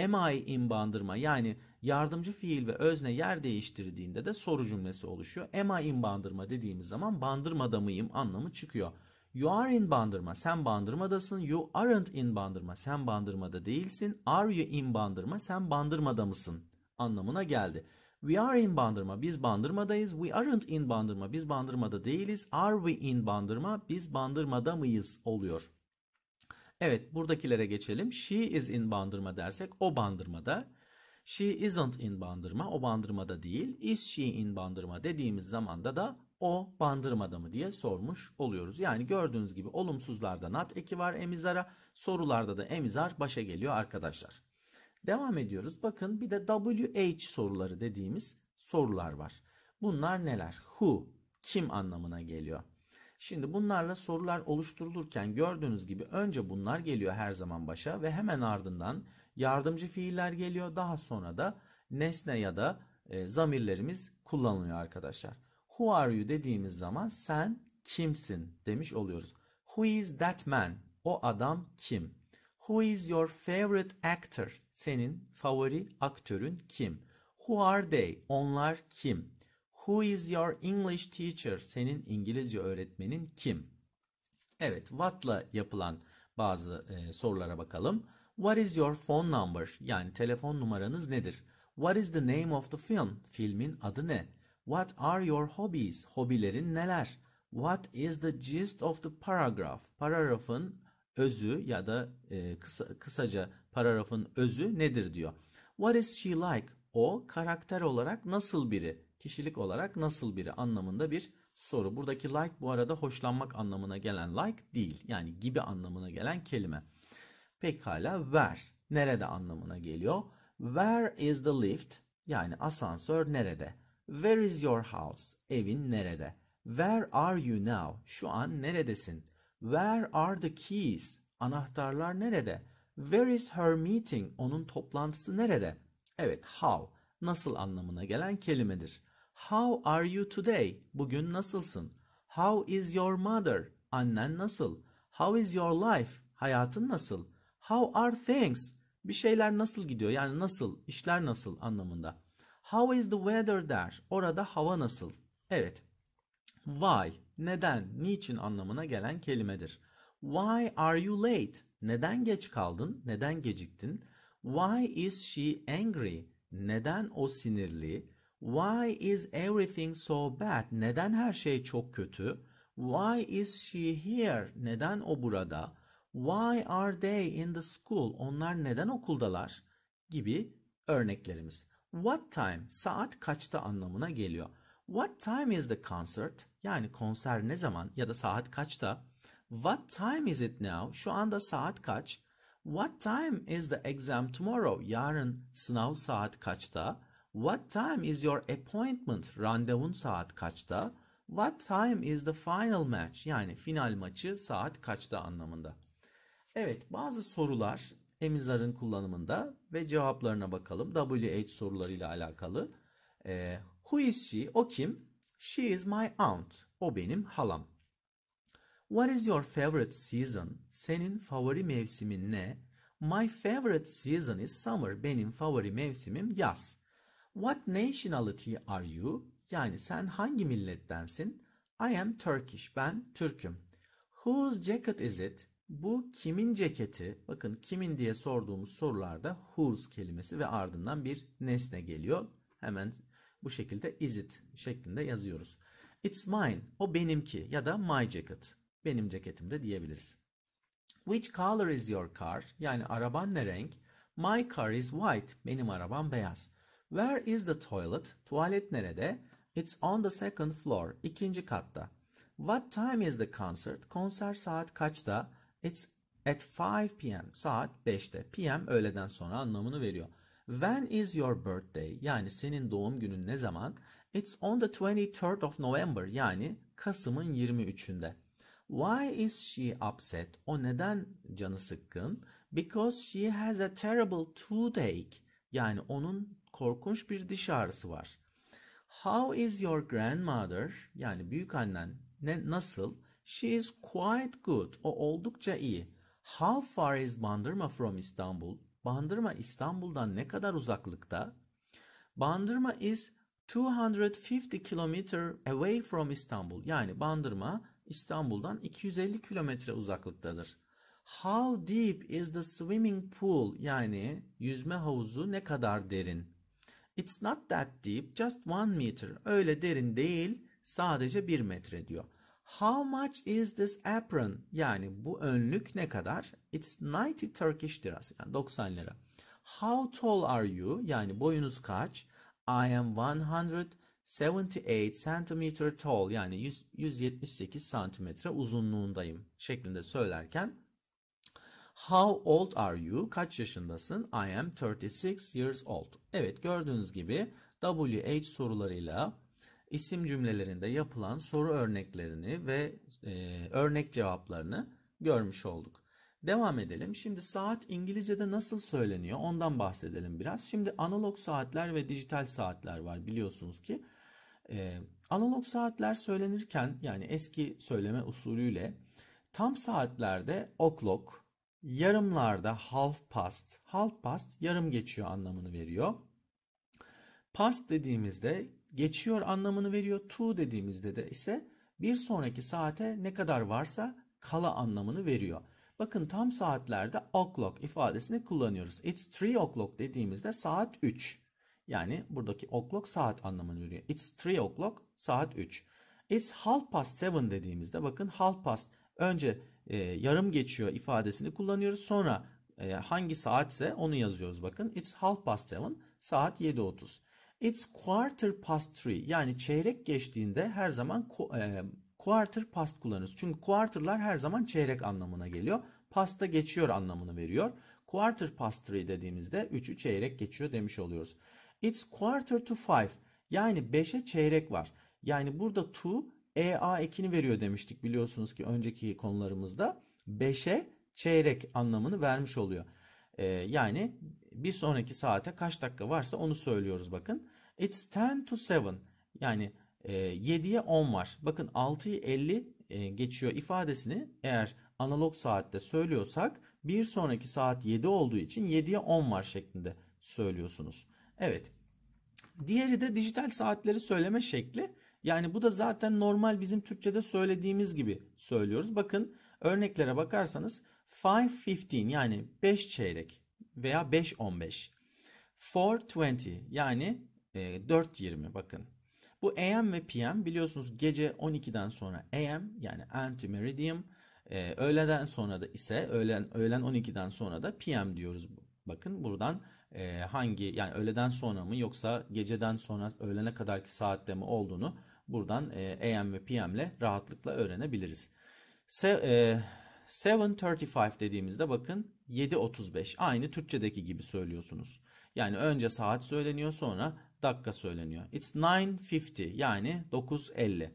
Am I in bandırma yani yardımcı fiil ve özne yer değiştirdiğinde de soru cümlesi oluşuyor. Am I in bandırma dediğimiz zaman bandırmada mıyım anlamı çıkıyor. You are in Bandırma. Sen Bandırma'dasın. You aren't in Bandırma. Sen Bandırma'da değilsin. Are you in Bandırma? Sen Bandırma'da mısın? Anlamına geldi. We are in Bandırma. Biz Bandırma'dayız. We aren't in Bandırma. Biz Bandırma'da değiliz. Are we in Bandırma? Biz Bandırma'da mıyız? Oluyor. Evet buradakilere geçelim. She is in Bandırma dersek o Bandırma'da. She isn't in Bandırma. O Bandırma'da değil. Is she in Bandırma dediğimiz zamanda da o bandırmada mı diye sormuş oluyoruz. Yani gördüğünüz gibi olumsuzlarda nat eki var emizara, sorularda da emizar başa geliyor arkadaşlar. Devam ediyoruz. Bakın bir de WH soruları dediğimiz sorular var. Bunlar neler? Who, kim anlamına geliyor. Şimdi bunlarla sorular oluşturulurken gördüğünüz gibi önce bunlar geliyor her zaman başa ve hemen ardından yardımcı fiiller geliyor. Daha sonra da nesne ya da e, zamirlerimiz kullanılıyor arkadaşlar. Who are you dediğimiz zaman sen kimsin demiş oluyoruz. Who is that man? O adam kim? Who is your favorite actor? Senin favori aktörün kim? Who are they? Onlar kim? Who is your English teacher? Senin İngilizce öğretmenin kim? Evet, what'la yapılan bazı e, sorulara bakalım. What is your phone number? Yani telefon numaranız nedir? What is the name of the film? Filmin adı ne? What are your hobbies? Hobilerin neler? What is the gist of the paragraph? Paragrafın özü ya da e, kısa, kısaca paragrafın özü nedir diyor. What is she like? O karakter olarak nasıl biri? Kişilik olarak nasıl biri anlamında bir soru. Buradaki like bu arada hoşlanmak anlamına gelen like değil. Yani gibi anlamına gelen kelime. Pekala where nerede anlamına geliyor. Where is the lift? Yani asansör nerede? Where is your house? Evin nerede? Where are you now? Şu an neredesin? Where are the keys? Anahtarlar nerede? Where is her meeting? Onun toplantısı nerede? Evet, how nasıl anlamına gelen kelimedir. How are you today? Bugün nasılsın? How is your mother? Annen nasıl? How is your life? Hayatın nasıl? How are things? Bir şeyler nasıl gidiyor? Yani nasıl? işler nasıl anlamında. How is the weather there? Orada hava nasıl? Evet. Why? Neden? Niçin anlamına gelen kelimedir. Why are you late? Neden geç kaldın? Neden geciktin? Why is she angry? Neden o sinirli? Why is everything so bad? Neden her şey çok kötü? Why is she here? Neden o burada? Why are they in the school? Onlar neden okuldalar? Gibi örneklerimiz. What time? Saat kaçta anlamına geliyor. What time is the concert? Yani konser ne zaman ya da saat kaçta? What time is it now? Şu anda saat kaç? What time is the exam tomorrow? Yarın sınav saat kaçta? What time is your appointment? Randevun saat kaçta? What time is the final match? Yani final maçı saat kaçta anlamında. Evet, bazı sorular temiz kullanımında ve cevaplarına bakalım. WH sorularıyla alakalı. E, who is she? O kim? She is my aunt. O benim halam. What is your favorite season? Senin favori mevsimin ne? My favorite season is summer. Benim favori mevsimim yaz. What nationality are you? Yani sen hangi millettensin? I am Turkish. Ben Türk'üm. Whose jacket is it? Bu kimin ceketi? Bakın kimin diye sorduğumuz sorularda whose kelimesi ve ardından bir nesne geliyor. Hemen bu şekilde is it şeklinde yazıyoruz. It's mine. O benimki ya da my jacket. Benim ceketim de diyebiliriz. Which color is your car? Yani araban ne renk? My car is white. Benim arabam beyaz. Where is the toilet? Tuvalet nerede? It's on the second floor. İkinci katta. What time is the concert? Konser saat kaçta? It's at 5 p.m. Saat 5'te. PM öğleden sonra anlamını veriyor. When is your birthday? Yani senin doğum günün ne zaman? It's on the 23rd of November. Yani Kasım'ın 23'ünde. Why is she upset? O neden canı sıkkın? Because she has a terrible toothache. Yani onun korkunç bir diş ağrısı var. How is your grandmother? Yani büyük annen ne nasıl? She is quite good. O oldukça iyi. How far is Bandırma from Istanbul? Bandırma İstanbul'dan ne kadar uzaklıkta? Bandırma is 250 kilometer away from Istanbul. Yani Bandırma İstanbul'dan 250 kilometre uzaklıktadır. How deep is the swimming pool? Yani yüzme havuzu ne kadar derin? It's not that deep, just one meter. Öyle derin değil, sadece bir metre diyor. How much is this apron? Yani bu önlük ne kadar? It's 90 Turkish liras. Yani 90 lira. How tall are you? Yani boyunuz kaç? I am 178 centimeter tall. Yani 100, 178 santimetre uzunluğundayım şeklinde söylerken How old are you? Kaç yaşındasın? I am 36 years old. Evet gördüğünüz gibi WH sorularıyla isim cümlelerinde yapılan soru örneklerini ve e, örnek cevaplarını görmüş olduk. Devam edelim. Şimdi saat İngilizce'de nasıl söyleniyor ondan bahsedelim biraz. Şimdi analog saatler ve dijital saatler var biliyorsunuz ki. E, analog saatler söylenirken yani eski söyleme usulüyle tam saatlerde o'clock, yarımlarda half past, half past yarım geçiyor anlamını veriyor. Past dediğimizde geçiyor anlamını veriyor. To dediğimizde de ise bir sonraki saate ne kadar varsa kala anlamını veriyor. Bakın tam saatlerde o'clock ifadesini kullanıyoruz. It's 3 o'clock dediğimizde saat 3. Yani buradaki o'clock saat anlamını veriyor. It's 3 o'clock saat 3. It's half past 7 dediğimizde bakın half past önce e, yarım geçiyor ifadesini kullanıyoruz. Sonra e, hangi saatse onu yazıyoruz bakın. It's half past 7 saat 7.30. It's quarter past three. Yani çeyrek geçtiğinde her zaman e, quarter past kullanırız. Çünkü quarterlar her zaman çeyrek anlamına geliyor. Pasta geçiyor anlamını veriyor. Quarter past three dediğimizde 3'ü çeyrek geçiyor demiş oluyoruz. It's quarter to five. Yani beşe çeyrek var. Yani burada to EA ekini veriyor demiştik biliyorsunuz ki önceki konularımızda. beşe çeyrek anlamını vermiş oluyor. Ee, yani bir sonraki saate kaç dakika varsa onu söylüyoruz bakın. It's 10 to 7. Yani e, 7'ye 10 var. Bakın 6'yı 50 e, geçiyor ifadesini eğer analog saatte söylüyorsak bir sonraki saat 7 olduğu için 7'ye 10 var şeklinde söylüyorsunuz. Evet. Diğeri de dijital saatleri söyleme şekli. Yani bu da zaten normal bizim Türkçe'de söylediğimiz gibi söylüyoruz. Bakın örneklere bakarsanız 5.15 yani 5 çeyrek veya 5.15. 4.20 yani 4.20 e, bakın. Bu AM ve PM biliyorsunuz gece 12'den sonra AM yani anti meridium e, öğleden sonra da ise öğlen öğlen 12'den sonra da PM diyoruz. Bakın buradan e, hangi yani öğleden sonra mı yoksa geceden sonra öğlene kadarki saatte mi olduğunu buradan e, AM ve PM ile rahatlıkla öğrenebiliriz. Se, e, 7.35 dediğimizde bakın 7.35 aynı Türkçedeki gibi söylüyorsunuz. Yani önce saat söyleniyor sonra dakika söyleniyor. It's 9.50 yani 9.50.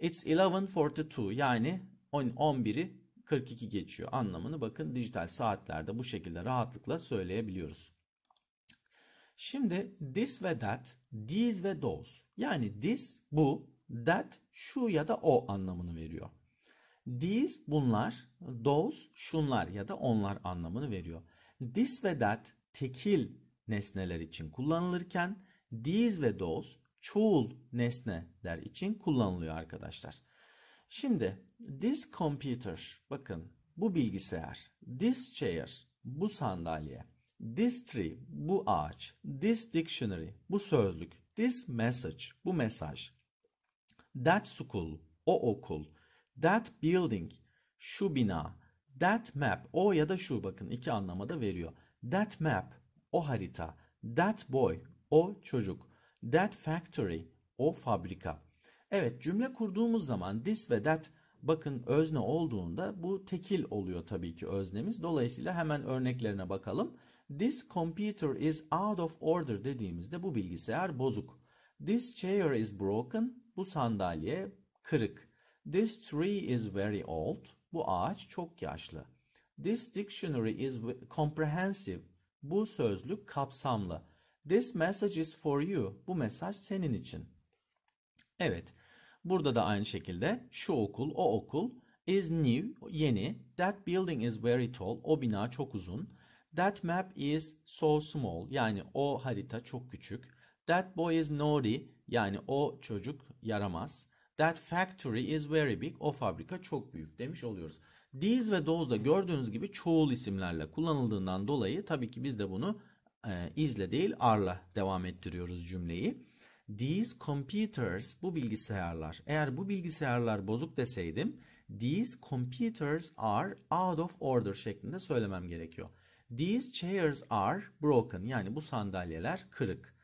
It's 11.42 yani 11'i 42 geçiyor anlamını bakın dijital saatlerde bu şekilde rahatlıkla söyleyebiliyoruz. Şimdi this ve that, these ve those yani this bu, that şu ya da o anlamını veriyor. These bunlar, those şunlar ya da onlar anlamını veriyor. This ve that tekil nesneler için kullanılırken these ve those çoğul nesneler için kullanılıyor arkadaşlar. Şimdi this computer bakın bu bilgisayar, this chair bu sandalye, this tree bu ağaç, this dictionary bu sözlük, this message bu mesaj, that school o okul, That building, şu bina. That map, o ya da şu bakın iki anlamada veriyor. That map, o harita. That boy, o çocuk. That factory, o fabrika. Evet cümle kurduğumuz zaman this ve that bakın özne olduğunda bu tekil oluyor tabii ki öznemiz. Dolayısıyla hemen örneklerine bakalım. This computer is out of order dediğimizde bu bilgisayar bozuk. This chair is broken. Bu sandalye kırık. This tree is very old. Bu ağaç çok yaşlı. This dictionary is comprehensive. Bu sözlük kapsamlı. This message is for you. Bu mesaj senin için. Evet. Burada da aynı şekilde şu okul, o okul is new, yeni. That building is very tall. O bina çok uzun. That map is so small. Yani o harita çok küçük. That boy is naughty. Yani o çocuk yaramaz. That factory is very big. O fabrika çok büyük demiş oluyoruz. These ve those da gördüğünüz gibi çoğul isimlerle kullanıldığından dolayı tabii ki biz de bunu e, izle değil arla devam ettiriyoruz cümleyi. These computers bu bilgisayarlar. Eğer bu bilgisayarlar bozuk deseydim these computers are out of order şeklinde söylemem gerekiyor. These chairs are broken yani bu sandalyeler kırık.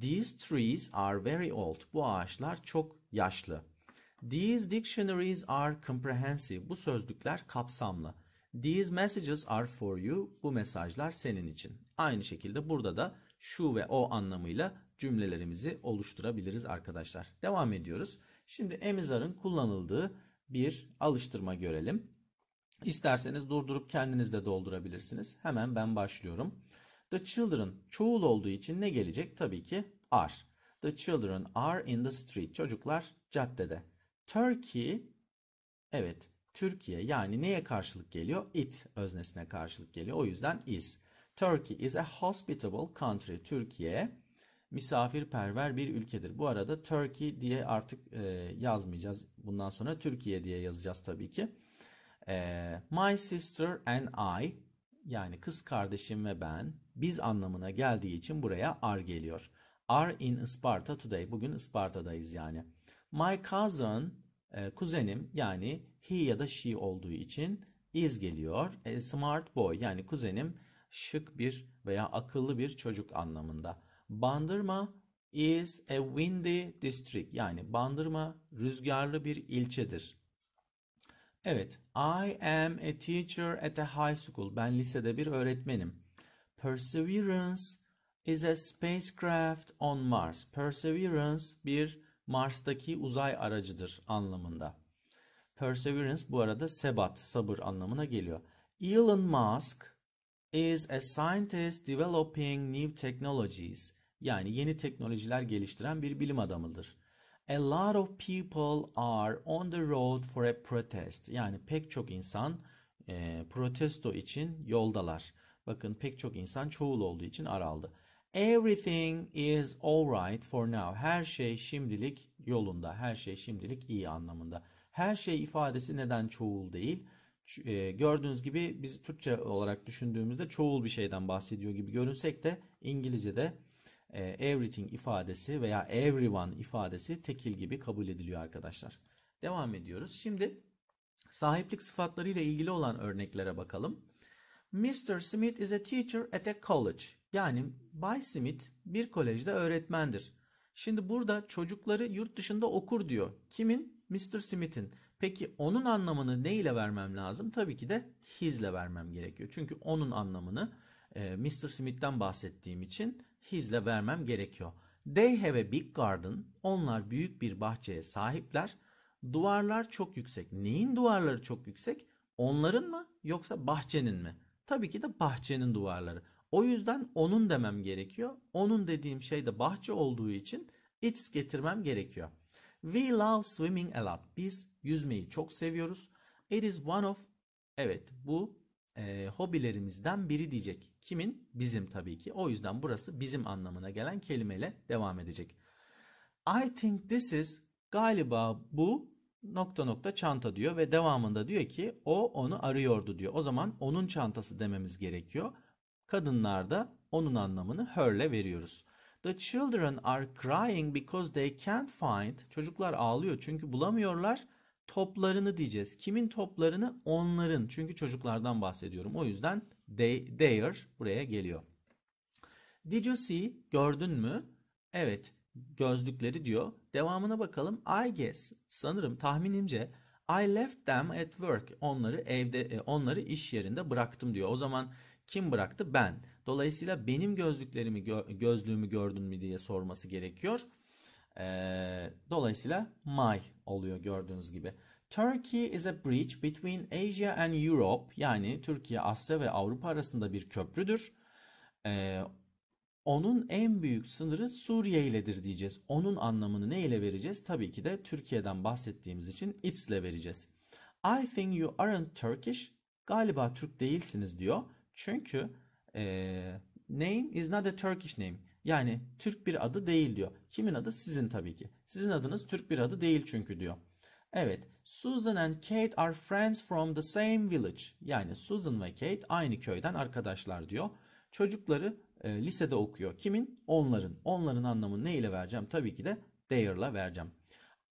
These trees are very old. Bu ağaçlar çok yaşlı. These dictionaries are comprehensive. Bu sözlükler kapsamlı. These messages are for you. Bu mesajlar senin için. Aynı şekilde burada da şu ve o anlamıyla cümlelerimizi oluşturabiliriz arkadaşlar. Devam ediyoruz. Şimdi emizarın kullanıldığı bir alıştırma görelim. İsterseniz durdurup kendiniz de doldurabilirsiniz. Hemen ben başlıyorum. The children çoğul olduğu için ne gelecek? Tabii ki are. The children are in the street. Çocuklar caddede. Turkey evet Türkiye yani neye karşılık geliyor? It öznesine karşılık geliyor. O yüzden is. Turkey is a hospitable country. Türkiye misafirperver bir ülkedir. Bu arada Turkey diye artık e, yazmayacağız. Bundan sonra Türkiye diye yazacağız tabii ki. E, my sister and I yani kız kardeşim ve ben biz anlamına geldiği için buraya are geliyor. Are in Sparta today. Bugün Isparta'dayız yani. My cousin e, kuzenim yani he ya da she olduğu için is geliyor. A e, smart boy yani kuzenim şık bir veya akıllı bir çocuk anlamında. Bandırma is a windy district yani Bandırma rüzgarlı bir ilçedir. Evet, I am a teacher at a high school. Ben lisede bir öğretmenim. Perseverance is a spacecraft on Mars. Perseverance bir Mars'taki uzay aracıdır anlamında. Perseverance bu arada sebat, sabır anlamına geliyor. Elon Musk is a scientist developing new technologies. Yani yeni teknolojiler geliştiren bir bilim adamıdır. A lot of people are on the road for a protest. Yani pek çok insan e, protesto için yoldalar. Bakın pek çok insan çoğul olduğu için araldı. Everything is alright for now. Her şey şimdilik yolunda. Her şey şimdilik iyi anlamında. Her şey ifadesi neden çoğul değil? E, gördüğünüz gibi biz Türkçe olarak düşündüğümüzde çoğul bir şeyden bahsediyor gibi görünsek de İngilizce'de e, everything ifadesi veya everyone ifadesi tekil gibi kabul ediliyor arkadaşlar. Devam ediyoruz. Şimdi sahiplik sıfatlarıyla ilgili olan örneklere bakalım. Mr. Smith is a teacher at a college. Yani Bay Smith bir kolejde öğretmendir. Şimdi burada çocukları yurt dışında okur diyor. Kimin? Mr. Smith'in. Peki onun anlamını ne ile vermem lazım? Tabii ki de his ile vermem gerekiyor. Çünkü onun anlamını e, Mr. Smith'ten bahsettiğim için his ile vermem gerekiyor. They have a big garden. Onlar büyük bir bahçeye sahipler. Duvarlar çok yüksek. Neyin duvarları çok yüksek? Onların mı yoksa bahçenin mi? Tabii ki de bahçenin duvarları. O yüzden onun demem gerekiyor. Onun dediğim şey de bahçe olduğu için it's getirmem gerekiyor. We love swimming a lot. Biz yüzmeyi çok seviyoruz. It is one of evet bu e, hobilerimizden biri diyecek. Kimin? Bizim tabii ki. O yüzden burası bizim anlamına gelen kelimeyle devam edecek. I think this is galiba bu nokta nokta çanta diyor ve devamında diyor ki o onu arıyordu diyor. O zaman onun çantası dememiz gerekiyor. Kadınlarda onun anlamını her'le veriyoruz. The children are crying because they can't find. Çocuklar ağlıyor çünkü bulamıyorlar. Toplarını diyeceğiz. Kimin toplarını? Onların. Çünkü çocuklardan bahsediyorum. O yüzden they, their buraya geliyor. Did you see? Gördün mü? Evet. Gözlükleri diyor. Devamına bakalım. I guess. Sanırım tahminimce I left them at work. Onları evde e, onları iş yerinde bıraktım diyor. O zaman kim bıraktı? Ben. Dolayısıyla benim gözlüklerimi gö- gözlüğümü gördün mü diye sorması gerekiyor. Ee, dolayısıyla my oluyor gördüğünüz gibi. Turkey is a bridge between Asia and Europe. Yani Türkiye Asya ve Avrupa arasında bir köprüdür. Ee, onun en büyük sınırı Suriye iledir diyeceğiz. Onun anlamını ne ile vereceğiz? Tabii ki de Türkiye'den bahsettiğimiz için it's ile vereceğiz. I think you aren't Turkish. Galiba Türk değilsiniz diyor. Çünkü e, name is not a Turkish name. Yani Türk bir adı değil diyor. Kimin adı? Sizin tabii ki. Sizin adınız Türk bir adı değil çünkü diyor. Evet, Susan and Kate are friends from the same village. Yani Susan ve Kate aynı köyden arkadaşlar diyor. Çocukları e, lisede okuyor. Kimin? Onların. Onların anlamını ne ile vereceğim? Tabii ki de their'la vereceğim.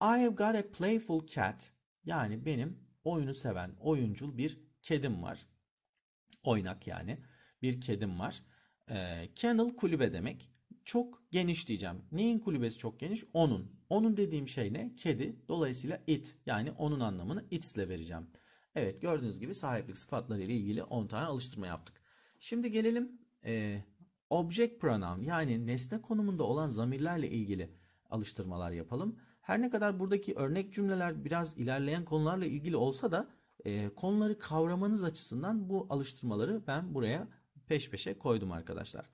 I've got a playful cat. Yani benim oyunu seven, oyuncul bir kedim var. Oynak yani. Bir kedim var. E, kennel kulübe demek. Çok geniş diyeceğim. Neyin kulübesi çok geniş? Onun. Onun dediğim şey ne? Kedi. Dolayısıyla it. Yani onun anlamını its ile vereceğim. Evet gördüğünüz gibi sahiplik sıfatları ile ilgili 10 tane alıştırma yaptık. Şimdi gelelim e, object pronoun yani nesne konumunda olan zamirlerle ilgili alıştırmalar yapalım. Her ne kadar buradaki örnek cümleler biraz ilerleyen konularla ilgili olsa da e, konuları kavramanız açısından bu alıştırmaları ben buraya peş peşe koydum arkadaşlar.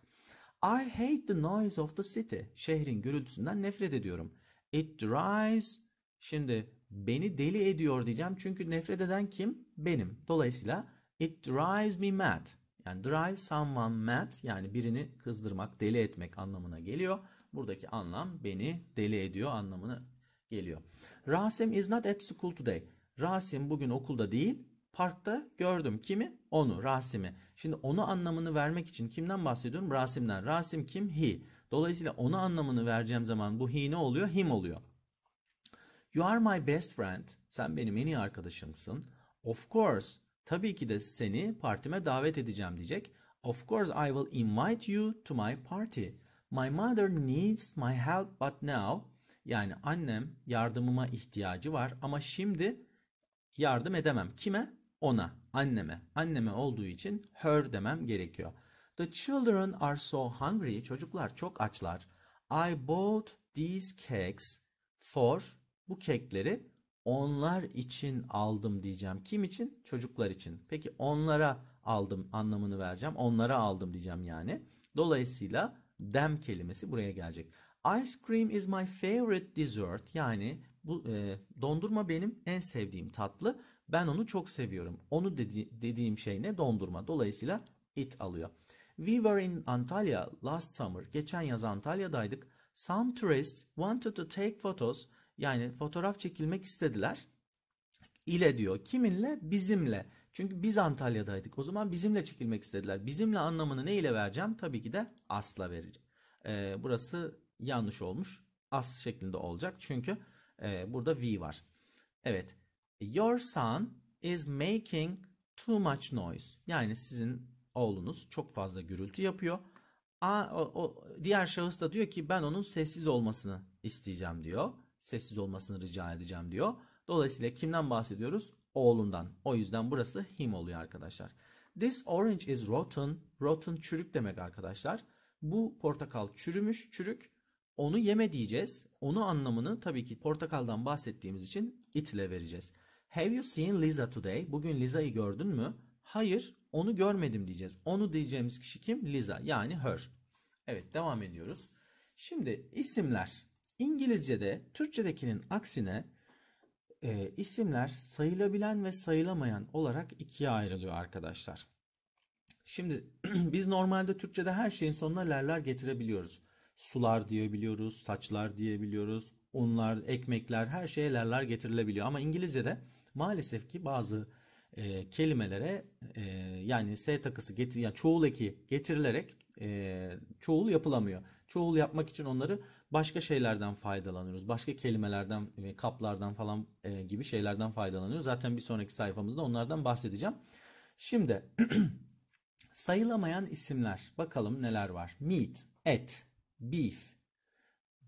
I hate the noise of the city. Şehrin gürültüsünden nefret ediyorum. It drives. Şimdi beni deli ediyor diyeceğim. Çünkü nefret eden kim? Benim. Dolayısıyla it drives me mad. Yani drive someone mad yani birini kızdırmak, deli etmek anlamına geliyor. Buradaki anlam beni deli ediyor anlamına geliyor. Rasim is not at school today. Rasim bugün okulda değil parkta gördüm. Kimi? Onu, Rasim'i. Şimdi onu anlamını vermek için kimden bahsediyorum? Rasim'den. Rasim kim? He. Dolayısıyla onu anlamını vereceğim zaman bu he ne oluyor? Him oluyor. You are my best friend. Sen benim en iyi arkadaşımsın. Of course. Tabii ki de seni partime davet edeceğim diyecek. Of course I will invite you to my party. My mother needs my help but now. Yani annem yardımıma ihtiyacı var ama şimdi yardım edemem. Kime? Ona, anneme. Anneme olduğu için her demem gerekiyor. The children are so hungry. Çocuklar çok açlar. I bought these cakes for bu kekleri onlar için aldım diyeceğim. Kim için? Çocuklar için. Peki onlara aldım anlamını vereceğim. Onlara aldım diyeceğim yani. Dolayısıyla dem kelimesi buraya gelecek. Ice cream is my favorite dessert. Yani bu e, dondurma benim en sevdiğim tatlı. Ben onu çok seviyorum. Onu dedi, dediğim şey ne? Dondurma. Dolayısıyla it alıyor. We were in Antalya last summer. Geçen yaz Antalya'daydık. Some tourists wanted to take photos. Yani fotoğraf çekilmek istediler. İle diyor. Kiminle? Bizimle. Çünkü biz Antalya'daydık. O zaman bizimle çekilmek istediler. Bizimle anlamını ne ile vereceğim? Tabii ki de asla vereceğim. Ee, burası yanlış olmuş. As şeklinde olacak. Çünkü ee, burada V var. Evet. Your son is making too much noise. Yani sizin oğlunuz çok fazla gürültü yapıyor. A, o, o, diğer şahıs da diyor ki ben onun sessiz olmasını isteyeceğim diyor. Sessiz olmasını rica edeceğim diyor. Dolayısıyla kimden bahsediyoruz? Oğlundan. O yüzden burası him oluyor arkadaşlar. This orange is rotten. Rotten çürük demek arkadaşlar. Bu portakal çürümüş, çürük. Onu yeme diyeceğiz. Onu anlamını tabii ki portakaldan bahsettiğimiz için it ile vereceğiz. Have you seen Lisa today? Bugün Lisa'yı gördün mü? Hayır, onu görmedim diyeceğiz. Onu diyeceğimiz kişi kim? Lisa yani her. Evet, devam ediyoruz. Şimdi isimler. İngilizce'de Türkçedekinin aksine e, isimler sayılabilen ve sayılamayan olarak ikiye ayrılıyor arkadaşlar. Şimdi biz normalde Türkçe'de her şeyin sonuna lerler getirebiliyoruz sular diyebiliyoruz, saçlar diyebiliyoruz, unlar, ekmekler, her şeye lerler getirilebiliyor. Ama İngilizce'de maalesef ki bazı e, kelimelere e, yani S takısı getir, yani çoğul eki getirilerek e, çoğul yapılamıyor. Çoğul yapmak için onları başka şeylerden faydalanıyoruz. Başka kelimelerden, e, kaplardan falan e, gibi şeylerden faydalanıyoruz. Zaten bir sonraki sayfamızda onlardan bahsedeceğim. Şimdi sayılamayan isimler. Bakalım neler var. Meat, et, beef,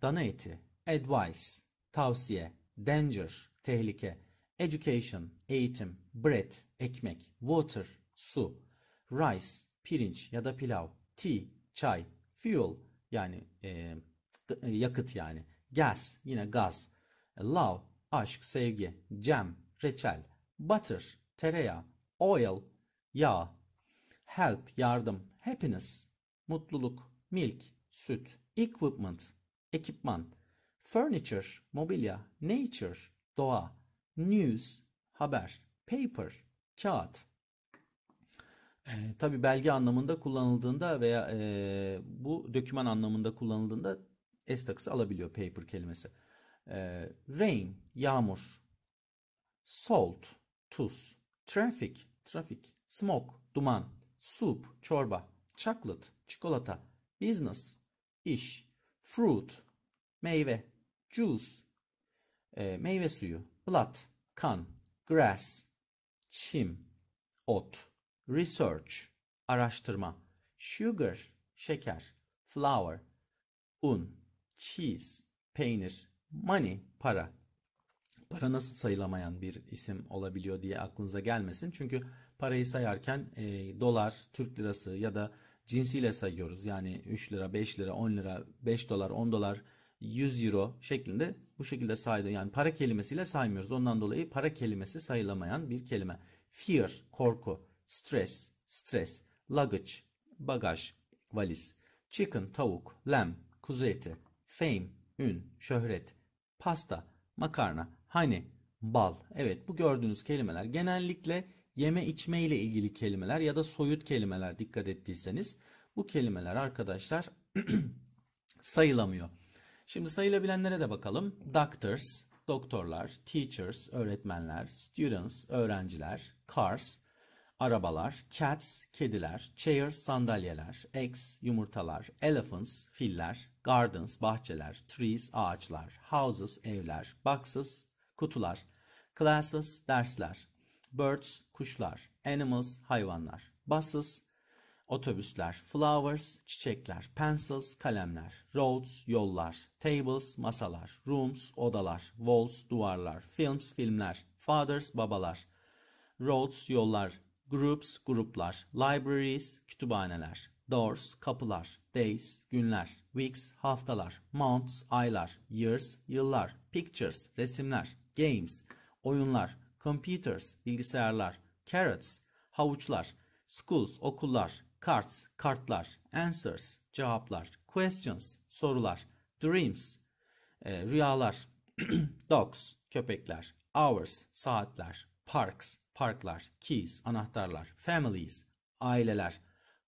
dana eti, advice, tavsiye, danger, tehlike, education, eğitim, bread, ekmek, water, su, rice, pirinç ya da pilav, tea, çay, fuel yani e, e yakıt yani, gas yine gaz, love, aşk, sevgi, jam, reçel, butter, tereyağı, oil, yağ, help, yardım, happiness, mutluluk, milk, süt, equipment, ekipman, furniture, mobilya, nature, doğa, news, haber, paper, kağıt. E, tabii belge anlamında kullanıldığında veya e, bu döküman anlamında kullanıldığında S takısı alabiliyor paper kelimesi. E, rain, yağmur, salt, tuz, traffic, trafik, smoke, duman, soup, çorba, chocolate, çikolata, business, iş, fruit, meyve, juice, e, meyve suyu, blood, kan, grass, çim, ot, research, araştırma, sugar, şeker, flour, un, cheese, peynir, money, para. Para nasıl sayılamayan bir isim olabiliyor diye aklınıza gelmesin. Çünkü parayı sayarken e, dolar, Türk lirası ya da cinsiyle sayıyoruz. Yani 3 lira, 5 lira, 10 lira, 5 dolar, 10 dolar, 100 euro şeklinde bu şekilde saydı. Yani para kelimesiyle saymıyoruz. Ondan dolayı para kelimesi sayılamayan bir kelime. Fear, korku, stress, stres, luggage, bagaj, valiz, chicken, tavuk, lamb, kuzu eti, fame, ün, şöhret, pasta, makarna, honey bal. Evet bu gördüğünüz kelimeler genellikle yeme içme ile ilgili kelimeler ya da soyut kelimeler dikkat ettiyseniz bu kelimeler arkadaşlar sayılamıyor. Şimdi sayılabilenlere de bakalım. Doctors, doktorlar, teachers, öğretmenler, students, öğrenciler, cars, arabalar, cats, kediler, chairs, sandalyeler, eggs, yumurtalar, elephants, filler, gardens, bahçeler, trees, ağaçlar, houses, evler, boxes, kutular, classes, dersler, Birds kuşlar, animals hayvanlar, buses otobüsler, flowers çiçekler, pencils kalemler, roads yollar, tables masalar, rooms odalar, walls duvarlar, films filmler, fathers babalar, roads yollar, groups gruplar, libraries kütüphaneler, doors kapılar, days günler, weeks haftalar, months aylar, years yıllar, pictures resimler, games oyunlar, computers, bilgisayarlar, carrots, havuçlar, schools, okullar, cards, kartlar, answers, cevaplar, questions, sorular, dreams, e, rüyalar, dogs, köpekler, hours, saatler, parks, parklar, keys, anahtarlar, families, aileler,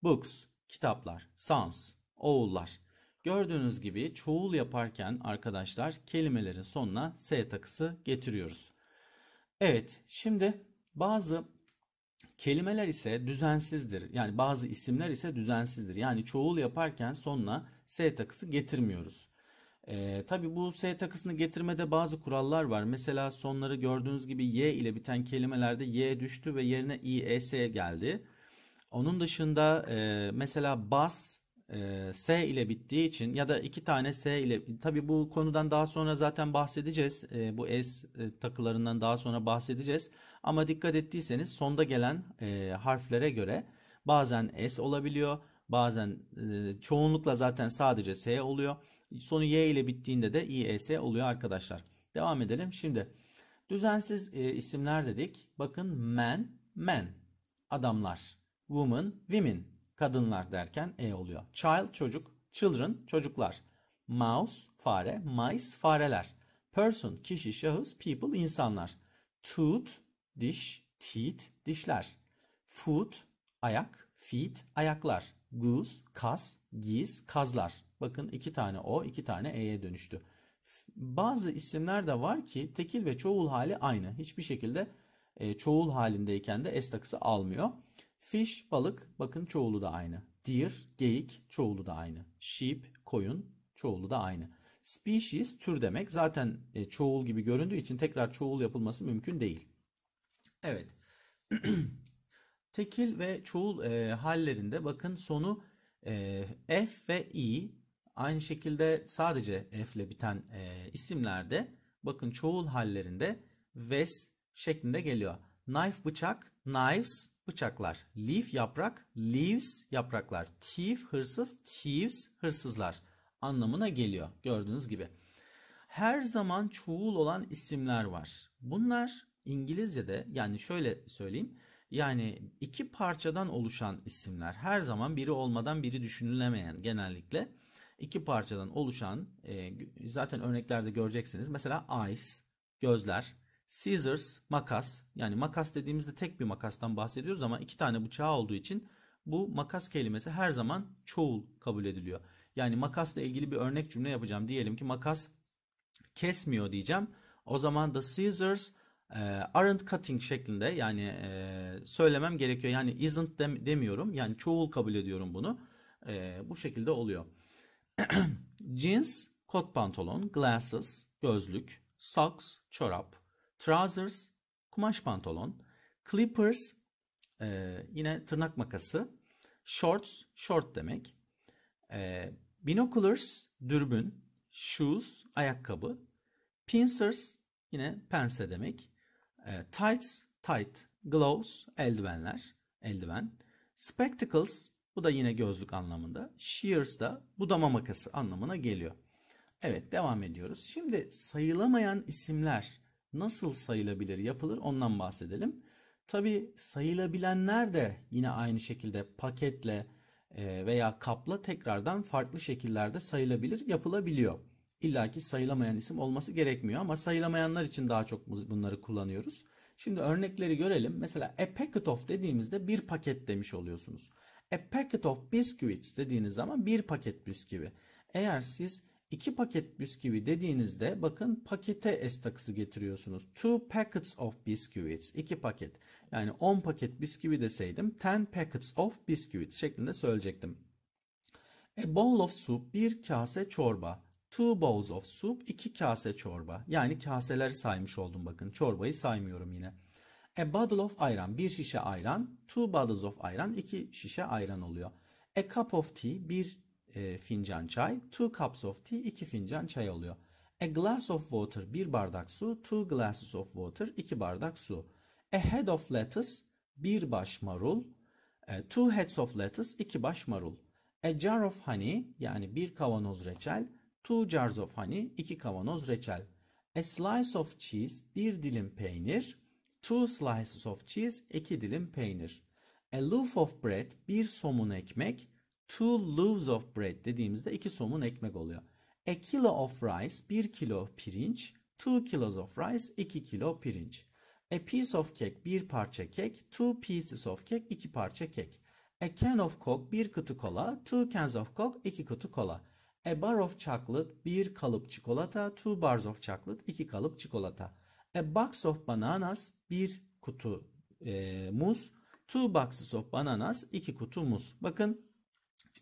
books, kitaplar, sons, oğullar. Gördüğünüz gibi çoğul yaparken arkadaşlar kelimelerin sonuna S takısı getiriyoruz. Evet şimdi bazı kelimeler ise düzensizdir. Yani bazı isimler ise düzensizdir. Yani çoğul yaparken sonuna S takısı getirmiyoruz. Ee, Tabi bu S takısını getirmede bazı kurallar var. Mesela sonları gördüğünüz gibi Y ile biten kelimelerde Y düştü ve yerine İ, E, S geldi. Onun dışında e, mesela bas S ile bittiği için ya da iki tane S ile tabi bu konudan daha sonra zaten bahsedeceğiz. bu S e, takılarından daha sonra bahsedeceğiz. Ama dikkat ettiyseniz sonda gelen harflere göre bazen S olabiliyor. Bazen çoğunlukla zaten sadece S oluyor. Sonu Y ile bittiğinde de IES oluyor arkadaşlar. Devam edelim. Şimdi düzensiz isimler dedik. Bakın men, men adamlar. Woman, women kadınlar derken e oluyor. Child çocuk, children çocuklar. Mouse fare, mice fareler. Person kişi, şahıs, people insanlar. Tooth diş, teeth dişler. Foot ayak, feet ayaklar. Goose kas, geese kazlar. Bakın iki tane o, iki tane e'ye dönüştü. Bazı isimler de var ki tekil ve çoğul hali aynı. Hiçbir şekilde e, çoğul halindeyken de s takısı almıyor. Fish balık bakın çoğulu da aynı. Deer geyik çoğulu da aynı. Sheep koyun çoğulu da aynı. Species tür demek zaten e, çoğul gibi göründüğü için tekrar çoğul yapılması mümkün değil. Evet. Tekil ve çoğul e, hallerinde bakın sonu e, F ve i aynı şekilde sadece F ile biten e, isimlerde bakın çoğul hallerinde ves şeklinde geliyor. Knife bıçak, knives bıçaklar. Leaf yaprak, leaves yapraklar. Thief hırsız, thieves hırsızlar anlamına geliyor gördüğünüz gibi. Her zaman çoğul olan isimler var. Bunlar İngilizce'de yani şöyle söyleyeyim. Yani iki parçadan oluşan isimler her zaman biri olmadan biri düşünülemeyen genellikle iki parçadan oluşan e, zaten örneklerde göreceksiniz. Mesela eyes gözler Scissors makas yani makas dediğimizde tek bir makastan bahsediyoruz ama iki tane bıçağı olduğu için bu makas kelimesi her zaman çoğul kabul ediliyor. Yani makasla ilgili bir örnek cümle yapacağım. Diyelim ki makas kesmiyor diyeceğim. O zaman the scissors eh, aren't cutting şeklinde yani eh, söylemem gerekiyor. Yani isn't dem demiyorum. Yani çoğul kabul ediyorum bunu. Eh, bu şekilde oluyor. Jeans, kot pantolon, glasses, gözlük, socks, çorap, Trousers kumaş pantolon. Clippers e, yine tırnak makası. Shorts short demek. E, binoculars dürbün. Shoes ayakkabı. Pincers yine pense demek. E, tights tight. Gloves eldivenler eldiven. Spectacles bu da yine gözlük anlamında. Shears da budama makası anlamına geliyor. Evet devam ediyoruz. Şimdi sayılamayan isimler nasıl sayılabilir yapılır ondan bahsedelim. Tabi sayılabilenler de yine aynı şekilde paketle e, veya kapla tekrardan farklı şekillerde sayılabilir yapılabiliyor. İlla ki sayılamayan isim olması gerekmiyor ama sayılamayanlar için daha çok bunları kullanıyoruz. Şimdi örnekleri görelim. Mesela a packet of dediğimizde bir paket demiş oluyorsunuz. A packet of biscuits dediğiniz zaman bir paket bisküvi. Eğer siz 2 paket bisküvi dediğinizde bakın pakete S takısı getiriyorsunuz. 2 packets of biscuits. 2 paket. Yani 10 paket bisküvi deseydim 10 packets of biscuits şeklinde söyleyecektim. A bowl of soup. Bir kase çorba. Two bowls of soup. 2 kase çorba. Yani kaseleri saymış oldum bakın. Çorbayı saymıyorum yine. A bottle of ayran. Bir şişe ayran. Two bottles of ayran. 2 şişe ayran oluyor. A cup of tea. Bir e, fincan çay, two cups of tea iki fincan çay oluyor. A glass of water bir bardak su, two glasses of water iki bardak su. A head of lettuce bir baş marul, e, two heads of lettuce iki baş marul. A jar of honey yani bir kavanoz reçel, two jars of honey iki kavanoz reçel. A slice of cheese bir dilim peynir, two slices of cheese iki dilim peynir. A loaf of bread bir somun ekmek, two loaves of bread dediğimizde iki somun ekmek oluyor. A kilo of rice bir kilo pirinç, two kilos of rice iki kilo pirinç. A piece of cake bir parça kek, two pieces of cake iki parça kek. A can of coke bir kutu kola, two cans of coke iki kutu kola. A bar of chocolate bir kalıp çikolata, two bars of chocolate iki kalıp çikolata. A box of bananas bir kutu e, muz, two boxes of bananas iki kutu muz. Bakın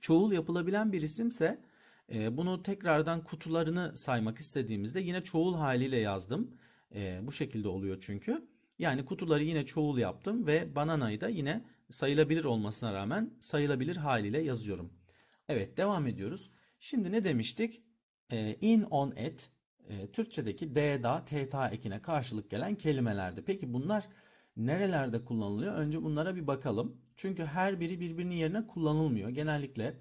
Çoğul yapılabilen bir isimse e, bunu tekrardan kutularını saymak istediğimizde yine çoğul haliyle yazdım. E, bu şekilde oluyor çünkü. Yani kutuları yine çoğul yaptım ve bananayı da yine sayılabilir olmasına rağmen sayılabilir haliyle yazıyorum. Evet devam ediyoruz. Şimdi ne demiştik? E, in on et e, Türkçedeki d da t ta ekine karşılık gelen kelimelerdi. Peki bunlar nerelerde kullanılıyor? Önce bunlara bir bakalım. Çünkü her biri birbirinin yerine kullanılmıyor. Genellikle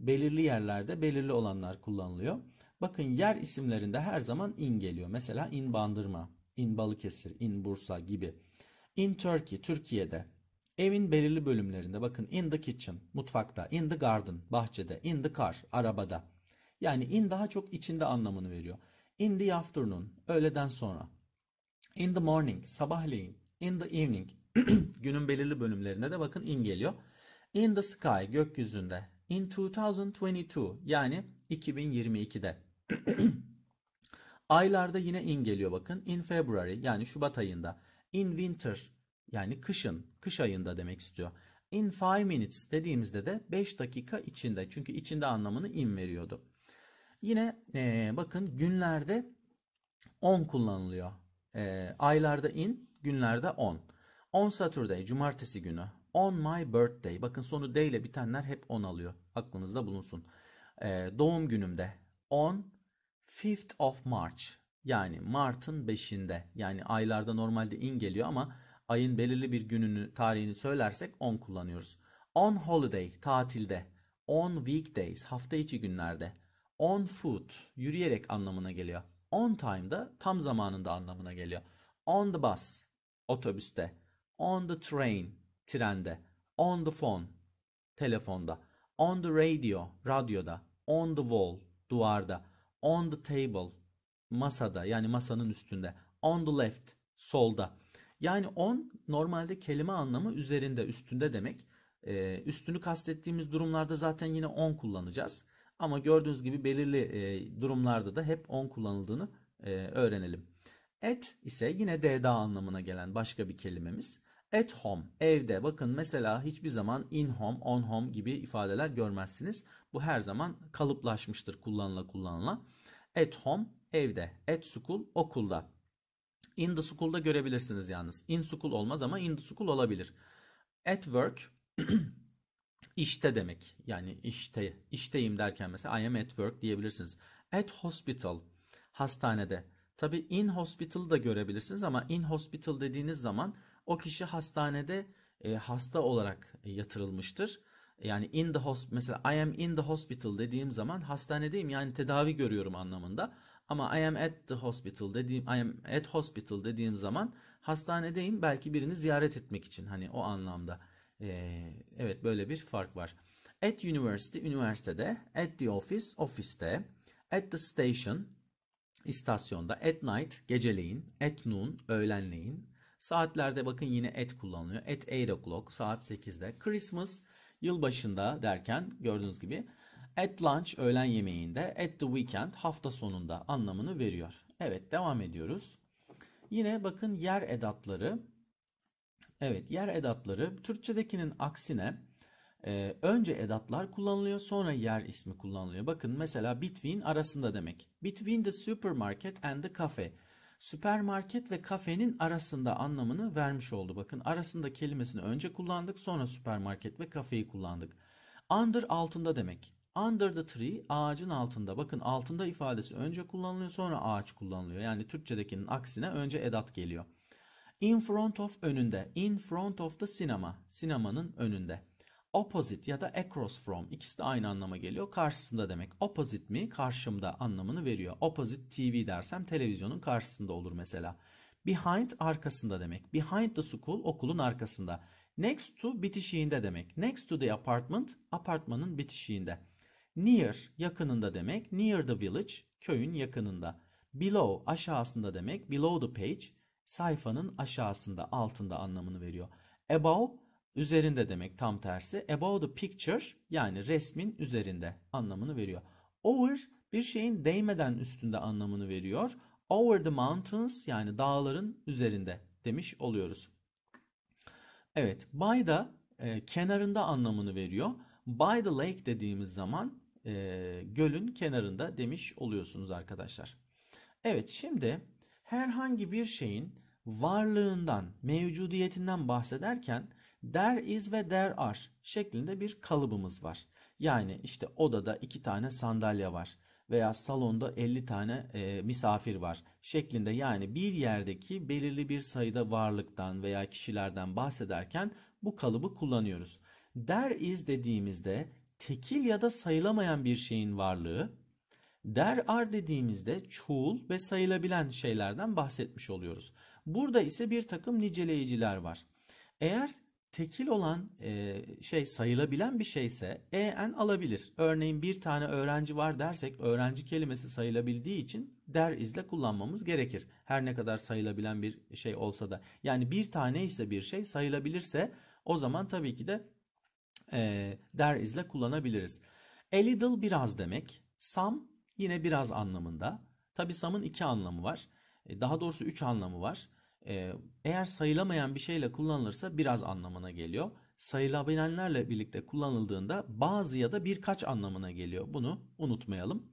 belirli yerlerde belirli olanlar kullanılıyor. Bakın yer isimlerinde her zaman in geliyor. Mesela in Bandırma, in Balıkesir, in Bursa gibi. In Turkey, Türkiye'de. Evin belirli bölümlerinde bakın in the kitchen, mutfakta, in the garden, bahçede, in the car, arabada. Yani in daha çok içinde anlamını veriyor. In the afternoon, öğleden sonra. In the morning, sabahleyin. In the evening. Günün belirli bölümlerinde de bakın in geliyor. In the sky gökyüzünde. In 2022 yani 2022'de. Aylarda yine in geliyor bakın. In February yani Şubat ayında. In winter yani kışın, kış ayında demek istiyor. In 5 minutes dediğimizde de 5 dakika içinde. Çünkü içinde anlamını in veriyordu. Yine e, bakın günlerde on kullanılıyor. E, aylarda in, Günlerde 10. On Saturday, cumartesi günü. On my birthday. Bakın sonu day ile bitenler hep on alıyor. Aklınızda bulunsun. Ee, doğum günümde. On 5th of March. Yani Mart'ın 5'inde. Yani aylarda normalde in geliyor ama ayın belirli bir gününü, tarihini söylersek on kullanıyoruz. On holiday, tatilde. On weekdays, hafta içi günlerde. On foot, yürüyerek anlamına geliyor. On time'da tam zamanında anlamına geliyor. On the bus, otobüste, on the train, trende, on the phone, telefonda, on the radio, radyoda, on the wall, duvarda, on the table, masada yani masanın üstünde, on the left, solda. Yani on normalde kelime anlamı üzerinde, üstünde demek. Ee, üstünü kastettiğimiz durumlarda zaten yine on kullanacağız. Ama gördüğünüz gibi belirli e, durumlarda da hep on kullanıldığını e, öğrenelim. At ise yine DDA anlamına gelen başka bir kelimemiz. At home, evde. Bakın mesela hiçbir zaman in home, on home gibi ifadeler görmezsiniz. Bu her zaman kalıplaşmıştır kullanıla kullanıla. At home, evde. At school, okulda. In the school'da görebilirsiniz yalnız. In school olmaz ama in the school olabilir. At work, işte demek. Yani işte, işteyim derken mesela I am at work diyebilirsiniz. At hospital, hastanede. Tabi in hospital da görebilirsiniz ama in hospital dediğiniz zaman o kişi hastanede e, hasta olarak e, yatırılmıştır. E, yani in the hospital mesela I am in the hospital dediğim zaman hastanedeyim yani tedavi görüyorum anlamında. Ama I am at the hospital dediğim I am at hospital dediğim zaman hastanedeyim belki birini ziyaret etmek için hani o anlamda. Ee, evet böyle bir fark var. At university üniversitede, at the office ofiste, at the station istasyonda at night geceleyin, at noon öğlenleyin. Saatlerde bakın yine at kullanılıyor. At 8 o'clock saat 8'de. Christmas yılbaşında derken gördüğünüz gibi at lunch öğlen yemeğinde, at the weekend hafta sonunda anlamını veriyor. Evet devam ediyoruz. Yine bakın yer edatları. Evet yer edatları Türkçedekinin aksine ee, önce edatlar kullanılıyor sonra yer ismi kullanılıyor. Bakın mesela between arasında demek. Between the supermarket and the cafe. Süpermarket ve kafenin arasında anlamını vermiş oldu. Bakın arasında kelimesini önce kullandık sonra süpermarket ve kafeyi kullandık. Under altında demek. Under the tree ağacın altında. Bakın altında ifadesi önce kullanılıyor sonra ağaç kullanılıyor. Yani Türkçedekinin aksine önce edat geliyor. In front of önünde. In front of the cinema Sinemanın önünde. Opposite ya da across from ikisi de aynı anlama geliyor. Karşısında demek. Opposite mi? Karşımda anlamını veriyor. Opposite TV dersem televizyonun karşısında olur mesela. Behind arkasında demek. Behind the school okulun arkasında. Next to bitişiğinde demek. Next to the apartment apartmanın bitişiğinde. Near yakınında demek. Near the village köyün yakınında. Below aşağısında demek. Below the page sayfanın aşağısında altında anlamını veriyor. Above üzerinde demek tam tersi. Above the picture yani resmin üzerinde anlamını veriyor. Over bir şeyin değmeden üstünde anlamını veriyor. Over the mountains yani dağların üzerinde demiş oluyoruz. Evet by da e, kenarında anlamını veriyor. By the lake dediğimiz zaman e, gölün kenarında demiş oluyorsunuz arkadaşlar. Evet şimdi herhangi bir şeyin varlığından, mevcudiyetinden bahsederken There is ve there are şeklinde bir kalıbımız var. Yani işte odada iki tane sandalye var veya salonda 50 tane e, misafir var şeklinde yani bir yerdeki belirli bir sayıda varlıktan veya kişilerden bahsederken bu kalıbı kullanıyoruz. There is dediğimizde tekil ya da sayılamayan bir şeyin varlığı, there are dediğimizde çoğul ve sayılabilen şeylerden bahsetmiş oluyoruz. Burada ise bir takım niceleyiciler var. Eğer tekil olan e, şey sayılabilen bir şeyse en alabilir. Örneğin bir tane öğrenci var dersek öğrenci kelimesi sayılabildiği için der izle kullanmamız gerekir. Her ne kadar sayılabilen bir şey olsa da. Yani bir tane ise bir şey sayılabilirse o zaman tabii ki de e, der izle kullanabiliriz. A little biraz demek. Some yine biraz anlamında. Tabii some'ın iki anlamı var. E, daha doğrusu üç anlamı var eğer sayılamayan bir şeyle kullanılırsa biraz anlamına geliyor. Sayılabilenlerle birlikte kullanıldığında bazı ya da birkaç anlamına geliyor. Bunu unutmayalım.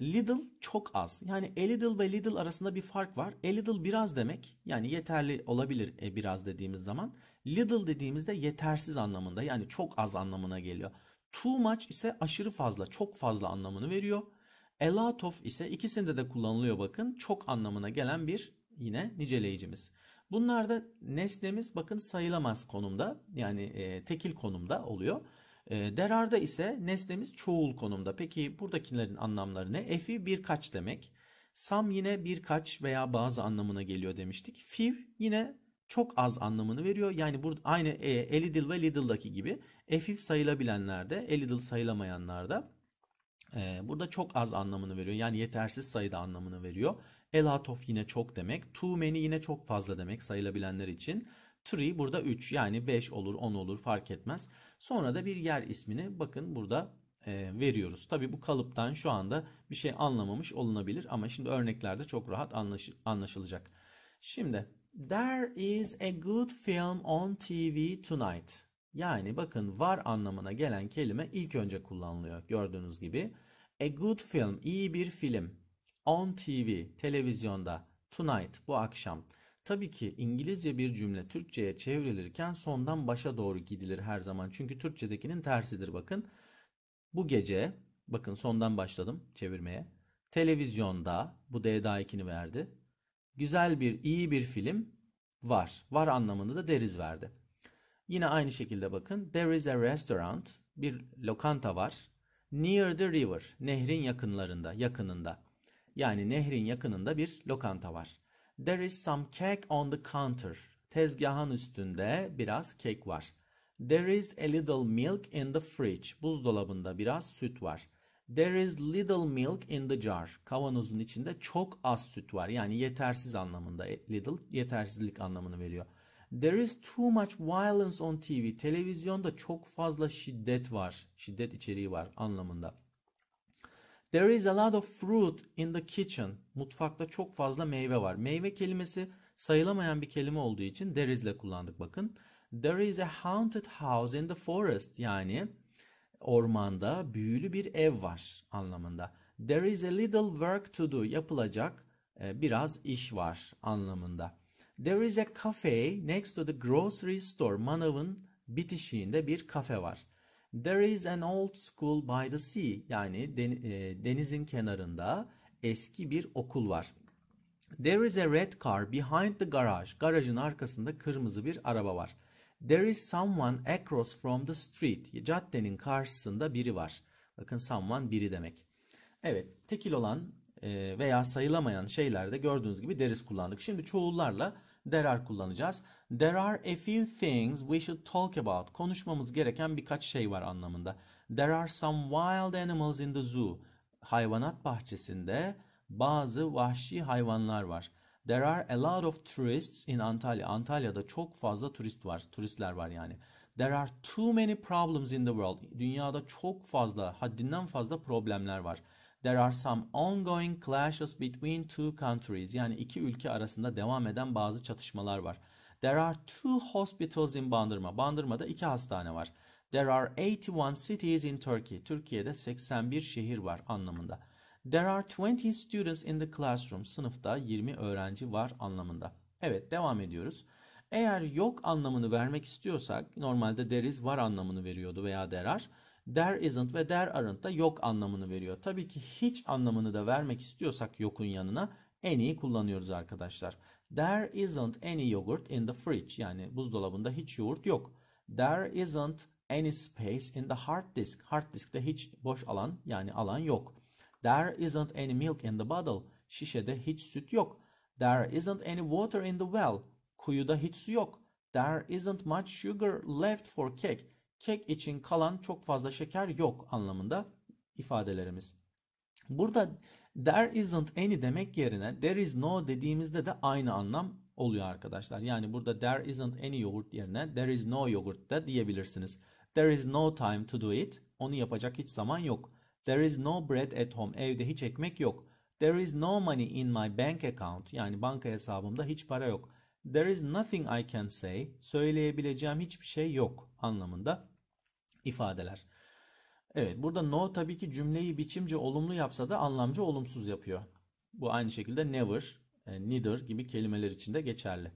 Little çok az. Yani a little ve little arasında bir fark var. A little biraz demek yani yeterli olabilir e, biraz dediğimiz zaman. Little dediğimizde yetersiz anlamında yani çok az anlamına geliyor. Too much ise aşırı fazla çok fazla anlamını veriyor. A lot of ise ikisinde de kullanılıyor bakın çok anlamına gelen bir yine niceleyicimiz. Bunlarda da nesnemiz bakın sayılamaz konumda yani e, tekil konumda oluyor. E, derarda ise nesnemiz çoğul konumda. Peki buradakilerin anlamları ne? Efi birkaç demek. Sam yine birkaç veya bazı anlamına geliyor demiştik. Fiv yine çok az anlamını veriyor. Yani burada aynı e, elidil ve lidil'daki gibi efif sayılabilenlerde, elidil sayılamayanlarda e, burada çok az anlamını veriyor. Yani yetersiz sayıda anlamını veriyor. A lot of yine çok demek. Too many yine çok fazla demek sayılabilenler için. Tree burada 3 yani 5 olur 10 olur fark etmez. Sonra da bir yer ismini bakın burada e, veriyoruz. Tabi bu kalıptan şu anda bir şey anlamamış olunabilir ama şimdi örneklerde çok rahat anlaş anlaşılacak. Şimdi there is a good film on TV tonight. Yani bakın var anlamına gelen kelime ilk önce kullanılıyor gördüğünüz gibi. A good film iyi bir film. On TV televizyonda tonight bu akşam. Tabii ki İngilizce bir cümle Türkçe'ye çevrilirken sondan başa doğru gidilir her zaman. Çünkü Türkçedekinin tersidir bakın. Bu gece bakın sondan başladım çevirmeye. Televizyonda bu D daha verdi. Güzel bir iyi bir film var. Var anlamında da deriz verdi. Yine aynı şekilde bakın. There is a restaurant. Bir lokanta var. Near the river. Nehrin yakınlarında, yakınında yani nehrin yakınında bir lokanta var. There is some cake on the counter. Tezgahın üstünde biraz kek var. There is a little milk in the fridge. Buzdolabında biraz süt var. There is little milk in the jar. Kavanozun içinde çok az süt var. Yani yetersiz anlamında e, little yetersizlik anlamını veriyor. There is too much violence on TV. Televizyonda çok fazla şiddet var. Şiddet içeriği var anlamında. There is a lot of fruit in the kitchen. Mutfakta çok fazla meyve var. Meyve kelimesi sayılamayan bir kelime olduğu için there is ile kullandık bakın. There is a haunted house in the forest. Yani ormanda büyülü bir ev var anlamında. There is a little work to do. Yapılacak e, biraz iş var anlamında. There is a cafe next to the grocery store. Manavın bitişiğinde bir kafe var. There is an old school by the sea. Yani e, denizin kenarında eski bir okul var. There is a red car behind the garage. Garajın arkasında kırmızı bir araba var. There is someone across from the street. Caddenin karşısında biri var. Bakın someone biri demek. Evet tekil olan e, veya sayılamayan şeylerde gördüğünüz gibi deriz kullandık. Şimdi çoğullarla there are kullanacağız. There are a few things we should talk about. Konuşmamız gereken birkaç şey var anlamında. There are some wild animals in the zoo. Hayvanat bahçesinde bazı vahşi hayvanlar var. There are a lot of tourists in Antalya. Antalya'da çok fazla turist var. Turistler var yani. There are too many problems in the world. Dünyada çok fazla, haddinden fazla problemler var. There are some ongoing clashes between two countries. Yani iki ülke arasında devam eden bazı çatışmalar var. There are two hospitals in Bandırma. Bandırma'da iki hastane var. There are 81 cities in Turkey. Türkiye'de 81 şehir var anlamında. There are 20 students in the classroom. Sınıfta 20 öğrenci var anlamında. Evet devam ediyoruz. Eğer yok anlamını vermek istiyorsak normalde deriz var anlamını veriyordu veya derar there isn't ve there aren't da yok anlamını veriyor. Tabii ki hiç anlamını da vermek istiyorsak yokun yanına any'i kullanıyoruz arkadaşlar. There isn't any yogurt in the fridge. Yani buzdolabında hiç yoğurt yok. There isn't any space in the hard disk. Hard diskte hiç boş alan yani alan yok. There isn't any milk in the bottle. Şişede hiç süt yok. There isn't any water in the well. Kuyuda hiç su yok. There isn't much sugar left for cake kek için kalan çok fazla şeker yok anlamında ifadelerimiz. Burada there isn't any demek yerine there is no dediğimizde de aynı anlam oluyor arkadaşlar. Yani burada there isn't any yogurt yerine there is no yogurt da diyebilirsiniz. There is no time to do it. Onu yapacak hiç zaman yok. There is no bread at home. Evde hiç ekmek yok. There is no money in my bank account. Yani banka hesabımda hiç para yok. There is nothing I can say. Söyleyebileceğim hiçbir şey yok anlamında ifadeler. Evet burada no tabii ki cümleyi biçimce olumlu yapsa da anlamca olumsuz yapıyor. Bu aynı şekilde never, e, neither gibi kelimeler için de geçerli.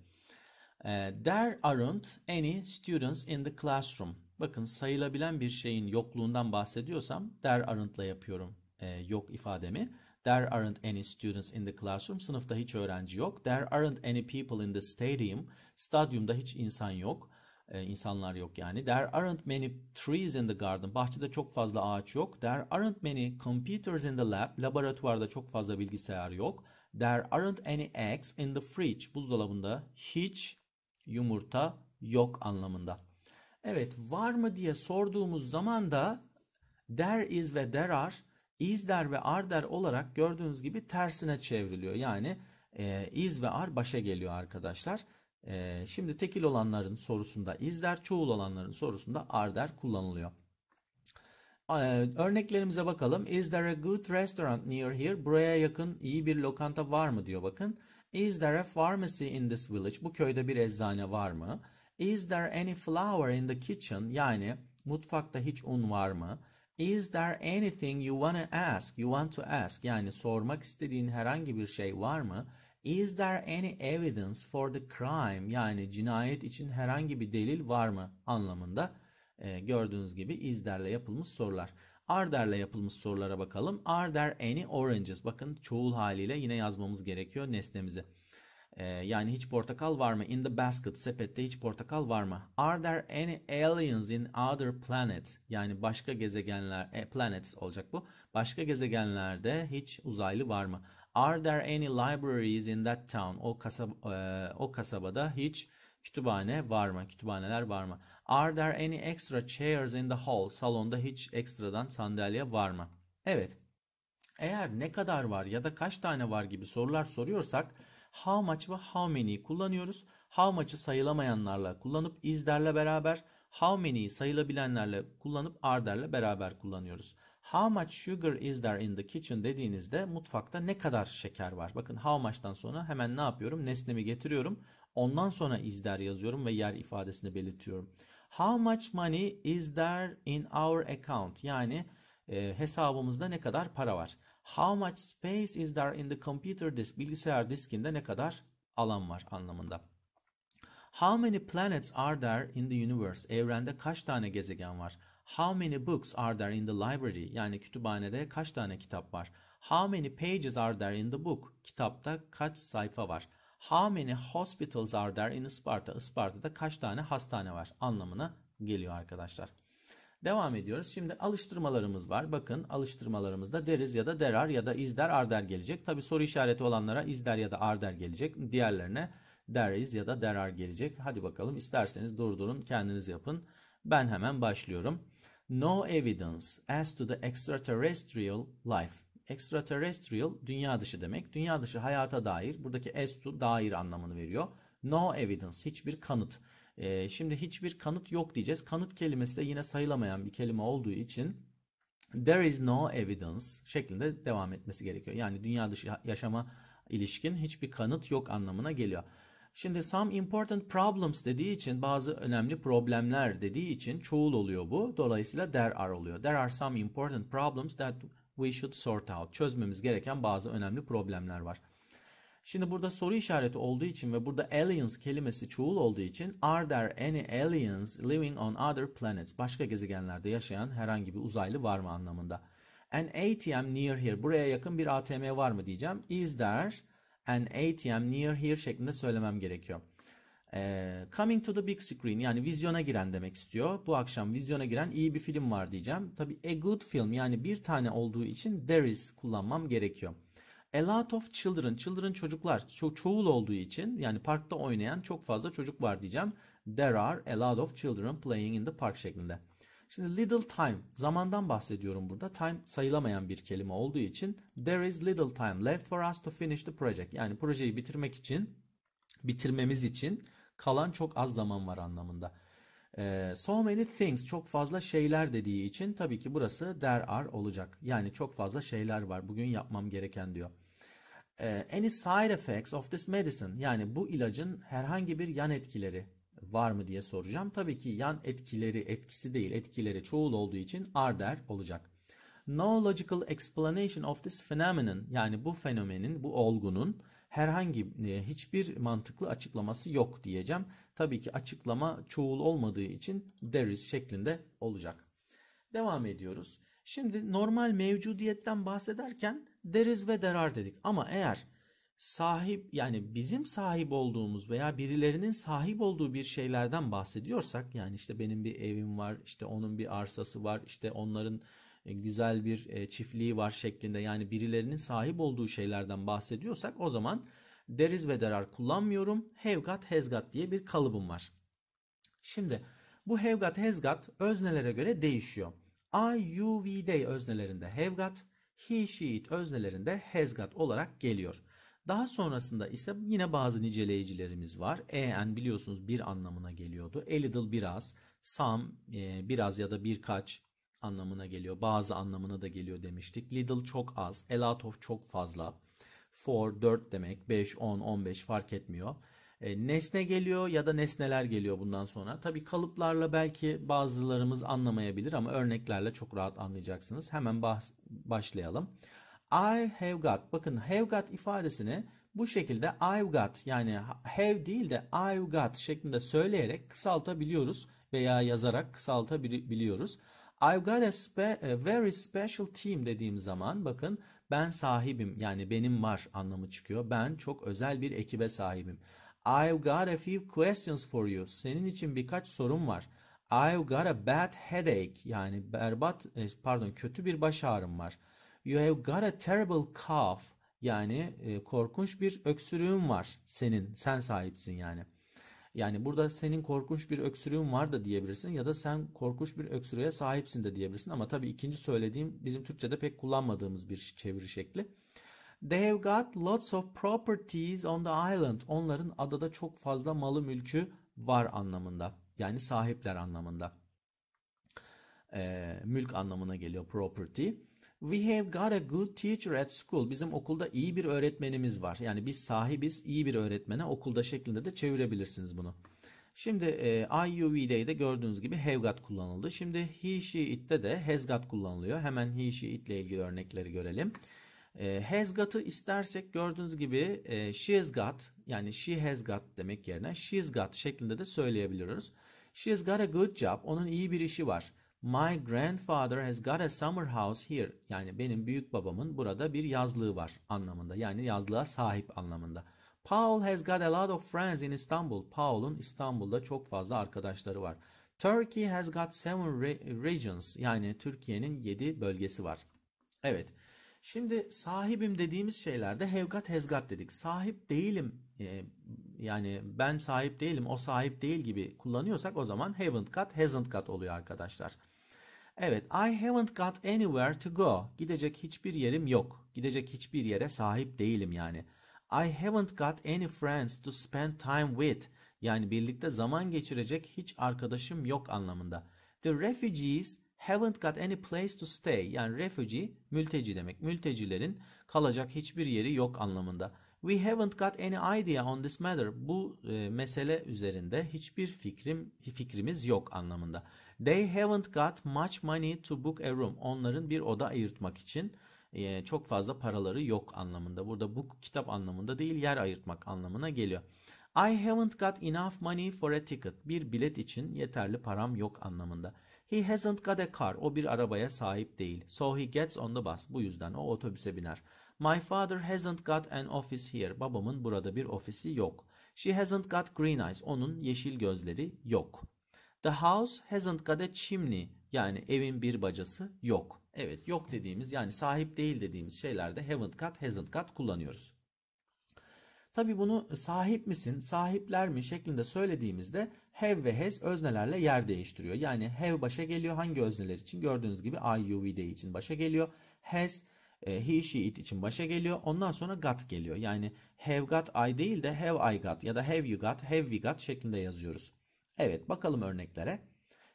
E, there aren't any students in the classroom. Bakın sayılabilen bir şeyin yokluğundan bahsediyorsam there aren't'la yapıyorum e, yok ifademi. There aren't any students in the classroom. Sınıfta hiç öğrenci yok. There aren't any people in the stadium. Stadyumda hiç insan yok e, insanlar yok yani. There aren't many trees in the garden. Bahçede çok fazla ağaç yok. There aren't many computers in the lab. Laboratuvarda çok fazla bilgisayar yok. There aren't any eggs in the fridge. Buzdolabında hiç yumurta yok anlamında. Evet var mı diye sorduğumuz zaman da there is ve there are is there ve are der olarak gördüğünüz gibi tersine çevriliyor. Yani e, is ve are başa geliyor arkadaşlar. E, şimdi tekil olanların sorusunda izler, der, çoğul olanların sorusunda are der kullanılıyor. Ee, örneklerimize bakalım. Is there a good restaurant near here? Buraya yakın iyi bir lokanta var mı diyor bakın. Is there a pharmacy in this village? Bu köyde bir eczane var mı? Is there any flour in the kitchen? Yani mutfakta hiç un var mı? Is there anything you want to ask? You want to ask. Yani sormak istediğin herhangi bir şey var mı? Is there any evidence for the crime yani cinayet için herhangi bir delil var mı anlamında e, gördüğünüz gibi is there'le yapılmış sorular. Are there'le yapılmış sorulara bakalım. Are there any oranges? Bakın çoğul haliyle yine yazmamız gerekiyor nesnemizi. E, yani hiç portakal var mı? In the basket sepette hiç portakal var mı? Are there any aliens in other planet? Yani başka gezegenler, e, planets olacak bu. Başka gezegenlerde hiç uzaylı var mı? Are there any libraries in that town? O kasab e, o kasabada hiç kütüphane var mı? Kütüphaneler var mı? Are there any extra chairs in the hall? Salonda hiç ekstradan sandalye var mı? Evet. Eğer ne kadar var ya da kaç tane var gibi sorular soruyorsak how much ve how many kullanıyoruz. How much'ı sayılamayanlarla kullanıp is there'le beraber how many'yi sayılabilenlerle kullanıp are there'le beraber kullanıyoruz. How much sugar is there in the kitchen dediğinizde mutfakta ne kadar şeker var? Bakın how much'tan sonra hemen ne yapıyorum? Nesnemi getiriyorum. Ondan sonra is there yazıyorum ve yer ifadesini belirtiyorum. How much money is there in our account? Yani e, hesabımızda ne kadar para var? How much space is there in the computer disk? Bilgisayar diskinde ne kadar alan var anlamında. How many planets are there in the universe? Evrende kaç tane gezegen var? How many books are there in the library? Yani kütüphanede kaç tane kitap var? How many pages are there in the book? Kitapta kaç sayfa var? How many hospitals are there in Sparta? Isparta'da kaç tane hastane var anlamına geliyor arkadaşlar. Devam ediyoruz. Şimdi alıştırmalarımız var. Bakın alıştırmalarımızda deriz ya da derar ya da izler arder gelecek. Tabi soru işareti olanlara izler ya da arder gelecek. Diğerlerine deriz ya da derar gelecek. Hadi bakalım isterseniz durdurun kendiniz yapın. Ben hemen başlıyorum no evidence as to the extraterrestrial life. Extraterrestrial dünya dışı demek. Dünya dışı hayata dair buradaki as to dair anlamını veriyor. No evidence hiçbir kanıt. Ee, şimdi hiçbir kanıt yok diyeceğiz. Kanıt kelimesi de yine sayılamayan bir kelime olduğu için there is no evidence şeklinde devam etmesi gerekiyor. Yani dünya dışı yaşama ilişkin hiçbir kanıt yok anlamına geliyor. Şimdi some important problems dediği için bazı önemli problemler dediği için çoğul oluyor bu. Dolayısıyla there are oluyor. There are some important problems that we should sort out. Çözmemiz gereken bazı önemli problemler var. Şimdi burada soru işareti olduğu için ve burada aliens kelimesi çoğul olduğu için are there any aliens living on other planets? Başka gezegenlerde yaşayan herhangi bir uzaylı var mı anlamında. An ATM near here. Buraya yakın bir ATM var mı diyeceğim. Is there an ATM near here şeklinde söylemem gerekiyor. Ee, coming to the big screen yani vizyona giren demek istiyor. Bu akşam vizyona giren iyi bir film var diyeceğim. Tabi a good film yani bir tane olduğu için there is kullanmam gerekiyor. A lot of children, children çocuklar ço- çoğul olduğu için yani parkta oynayan çok fazla çocuk var diyeceğim. There are a lot of children playing in the park şeklinde. Şimdi little time zamandan bahsediyorum burada. Time sayılamayan bir kelime olduğu için there is little time left for us to finish the project. Yani projeyi bitirmek için bitirmemiz için kalan çok az zaman var anlamında. Ee, so many things çok fazla şeyler dediği için tabii ki burası there are olacak. Yani çok fazla şeyler var bugün yapmam gereken diyor. Ee, any side effects of this medicine yani bu ilacın herhangi bir yan etkileri var mı diye soracağım. Tabii ki yan etkileri etkisi değil etkileri çoğul olduğu için are there olacak. No logical explanation of this phenomenon yani bu fenomenin bu olgunun herhangi e, hiçbir mantıklı açıklaması yok diyeceğim. Tabii ki açıklama çoğul olmadığı için there is şeklinde olacak. Devam ediyoruz. Şimdi normal mevcudiyetten bahsederken there is ve there are dedik ama eğer sahip yani bizim sahip olduğumuz veya birilerinin sahip olduğu bir şeylerden bahsediyorsak yani işte benim bir evim var işte onun bir arsası var işte onların e, güzel bir e, çiftliği var şeklinde yani birilerinin sahip olduğu şeylerden bahsediyorsak o zaman deriz ve derar kullanmıyorum. Hevgat hezgat diye bir kalıbım var. Şimdi bu hevgat hezgat öznelere göre değişiyor. I, you, we, they öznelerinde hevgat, he, she, it öznelerinde hezgat olarak geliyor. Daha sonrasında ise yine bazı niceleyicilerimiz var. En biliyorsunuz bir anlamına geliyordu. A little biraz, some e, biraz ya da birkaç anlamına geliyor. Bazı anlamına da geliyor demiştik. Little çok az, a lot of çok fazla. For 4 demek, 5, 10, 15 fark etmiyor. E, nesne geliyor ya da nesneler geliyor bundan sonra. Tabi kalıplarla belki bazılarımız anlamayabilir ama örneklerle çok rahat anlayacaksınız. Hemen başlayalım. I have got. Bakın have got ifadesini bu şekilde I've got yani have değil de I've got şeklinde söyleyerek kısaltabiliyoruz veya yazarak kısaltabiliyoruz. I've got a, spe a very special team dediğim zaman bakın ben sahibim yani benim var anlamı çıkıyor. Ben çok özel bir ekibe sahibim. I've got a few questions for you. Senin için birkaç sorum var. I've got a bad headache yani berbat e, pardon kötü bir baş ağrım var. You have got a terrible cough. Yani e, korkunç bir öksürüğün var senin. Sen sahipsin yani. Yani burada senin korkunç bir öksürüğün var da diyebilirsin ya da sen korkunç bir öksürüğe sahipsin de diyebilirsin. Ama tabii ikinci söylediğim bizim Türkçe'de pek kullanmadığımız bir çeviri şekli. They have got lots of properties on the island. Onların adada çok fazla malı mülkü var anlamında. Yani sahipler anlamında. Ee, mülk anlamına geliyor property. We have got a good teacher at school. Bizim okulda iyi bir öğretmenimiz var. Yani biz sahibiz iyi bir öğretmene okulda şeklinde de çevirebilirsiniz bunu. Şimdi e, IUV'de de gördüğünüz gibi have got kullanıldı. Şimdi he, she, it'te de has got kullanılıyor. Hemen he, she, it ile ilgili örnekleri görelim. E, has got'ı istersek gördüğünüz gibi e, she got yani she has got demek yerine she's got şeklinde de söyleyebiliyoruz. She's got a good job. Onun iyi bir işi var. My grandfather has got a summer house here. Yani benim büyük babamın burada bir yazlığı var anlamında. Yani yazlığa sahip anlamında. Paul has got a lot of friends in Istanbul. Paul'un İstanbul'da çok fazla arkadaşları var. Turkey has got seven re regions. Yani Türkiye'nin 7 bölgesi var. Evet. Şimdi sahibim dediğimiz şeylerde hevgat hezgat dedik. Sahip değilim e, yani ben sahip değilim o sahip değil gibi kullanıyorsak o zaman haven't got hasn't got oluyor arkadaşlar. Evet, I haven't got anywhere to go. Gidecek hiçbir yerim yok. Gidecek hiçbir yere sahip değilim yani. I haven't got any friends to spend time with. Yani birlikte zaman geçirecek hiç arkadaşım yok anlamında. The refugees haven't got any place to stay. Yani refugee mülteci demek. Mültecilerin kalacak hiçbir yeri yok anlamında. We haven't got any idea on this matter. Bu e, mesele üzerinde hiçbir fikrim fikrimiz yok anlamında. They haven't got much money to book a room. Onların bir oda ayırtmak için e, çok fazla paraları yok anlamında. Burada book kitap anlamında değil yer ayırtmak anlamına geliyor. I haven't got enough money for a ticket. Bir bilet için yeterli param yok anlamında. He hasn't got a car. O bir arabaya sahip değil. So he gets on the bus. Bu yüzden o otobüse biner. My father hasn't got an office here. Babamın burada bir ofisi yok. She hasn't got green eyes. Onun yeşil gözleri yok. The house hasn't got a chimney. Yani evin bir bacası yok. Evet yok dediğimiz yani sahip değil dediğimiz şeylerde haven't got hasn't got kullanıyoruz. Tabi bunu sahip misin, sahipler mi şeklinde söylediğimizde have ve has öznelerle yer değiştiriyor. Yani have başa geliyor hangi özneler için? Gördüğünüz gibi I, you, we, they için başa geliyor. Has, e, he, she, it için başa geliyor. Ondan sonra got geliyor. Yani have got I değil de have I got ya da have you got, have we got şeklinde yazıyoruz. Evet bakalım örneklere.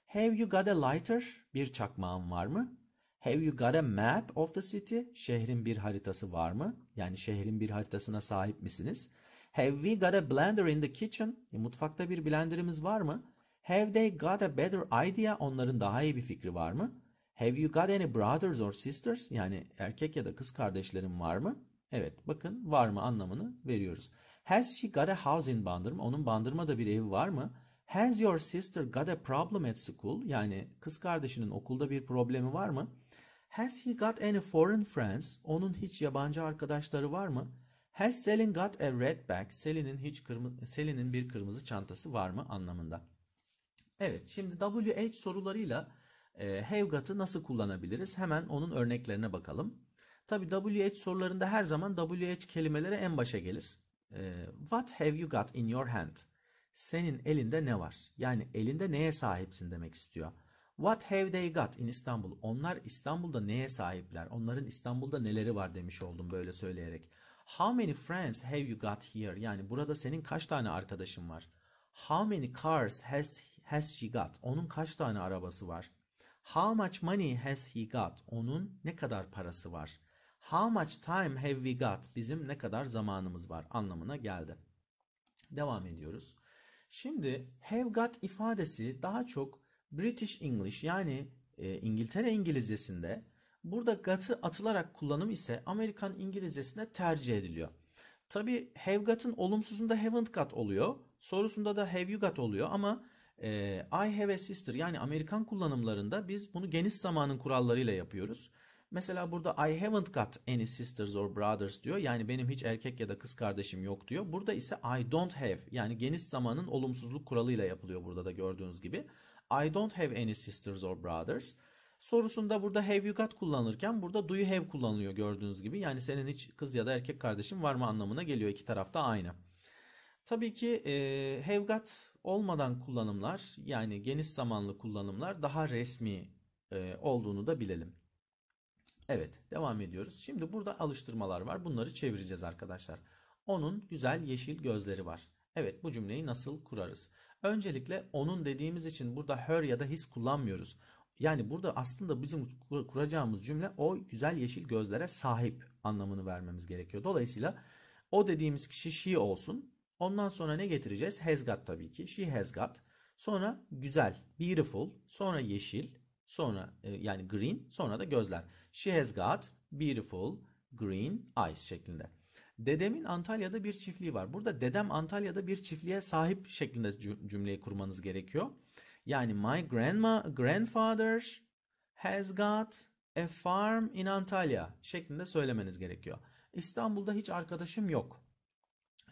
Have you got a lighter? Bir çakmağın var mı? Have you got a map of the city? Şehrin bir haritası var mı? Yani şehrin bir haritasına sahip misiniz? Have we got a blender in the kitchen? E, mutfakta bir blenderimiz var mı? Have they got a better idea? Onların daha iyi bir fikri var mı? Have you got any brothers or sisters? Yani erkek ya da kız kardeşlerin var mı? Evet bakın var mı anlamını veriyoruz. Has she got a house in Bandırma? Onun Bandırma'da bir evi var mı? Has your sister got a problem at school? Yani kız kardeşinin okulda bir problemi var mı? Has he got any foreign friends? Onun hiç yabancı arkadaşları var mı? Has Selin got a red bag? Selin'in hiç kırmızı Selin'in bir kırmızı çantası var mı anlamında. Evet, şimdi WH sorularıyla e, have got'ı nasıl kullanabiliriz? Hemen onun örneklerine bakalım. Tabi WH sorularında her zaman WH kelimeleri en başa gelir. E, what have you got in your hand? Senin elinde ne var? Yani elinde neye sahipsin demek istiyor. What have they got in İstanbul? Onlar İstanbul'da neye sahipler? Onların İstanbul'da neleri var demiş oldum böyle söyleyerek. How many friends have you got here? Yani burada senin kaç tane arkadaşın var? How many cars has, has she got? Onun kaç tane arabası var? How much money has he got? Onun ne kadar parası var? How much time have we got? Bizim ne kadar zamanımız var anlamına geldi. Devam ediyoruz. Şimdi have got ifadesi daha çok British English yani e, İngiltere İngilizcesinde burada got'ı atılarak kullanım ise Amerikan İngilizcesinde tercih ediliyor. Tabi have got'ın olumsuzunda haven't got oluyor. Sorusunda da have you got oluyor ama e, I have a sister yani Amerikan kullanımlarında biz bunu geniş zamanın kurallarıyla yapıyoruz. Mesela burada I haven't got any sisters or brothers diyor. Yani benim hiç erkek ya da kız kardeşim yok diyor. Burada ise I don't have yani geniş zamanın olumsuzluk kuralıyla yapılıyor burada da gördüğünüz gibi. I don't have any sisters or brothers. Sorusunda burada have you got kullanırken burada do you have kullanılıyor gördüğünüz gibi. Yani senin hiç kız ya da erkek kardeşin var mı anlamına geliyor. iki tarafta aynı. Tabii ki e, have got olmadan kullanımlar yani geniş zamanlı kullanımlar daha resmi e, olduğunu da bilelim. Evet devam ediyoruz. Şimdi burada alıştırmalar var. Bunları çevireceğiz arkadaşlar. Onun güzel yeşil gözleri var. Evet bu cümleyi nasıl kurarız? Öncelikle onun dediğimiz için burada her ya da his kullanmıyoruz. Yani burada aslında bizim kuracağımız cümle o güzel yeşil gözlere sahip anlamını vermemiz gerekiyor. Dolayısıyla o dediğimiz kişi she olsun. Ondan sonra ne getireceğiz? Has got tabii ki. She has got. Sonra güzel, beautiful, sonra yeşil, Sonra e, yani green sonra da gözler. She has got beautiful green eyes şeklinde. Dedemin Antalya'da bir çiftliği var. Burada dedem Antalya'da bir çiftliğe sahip şeklinde cümleyi kurmanız gerekiyor. Yani my grandma grandfather has got a farm in Antalya şeklinde söylemeniz gerekiyor. İstanbul'da hiç arkadaşım yok.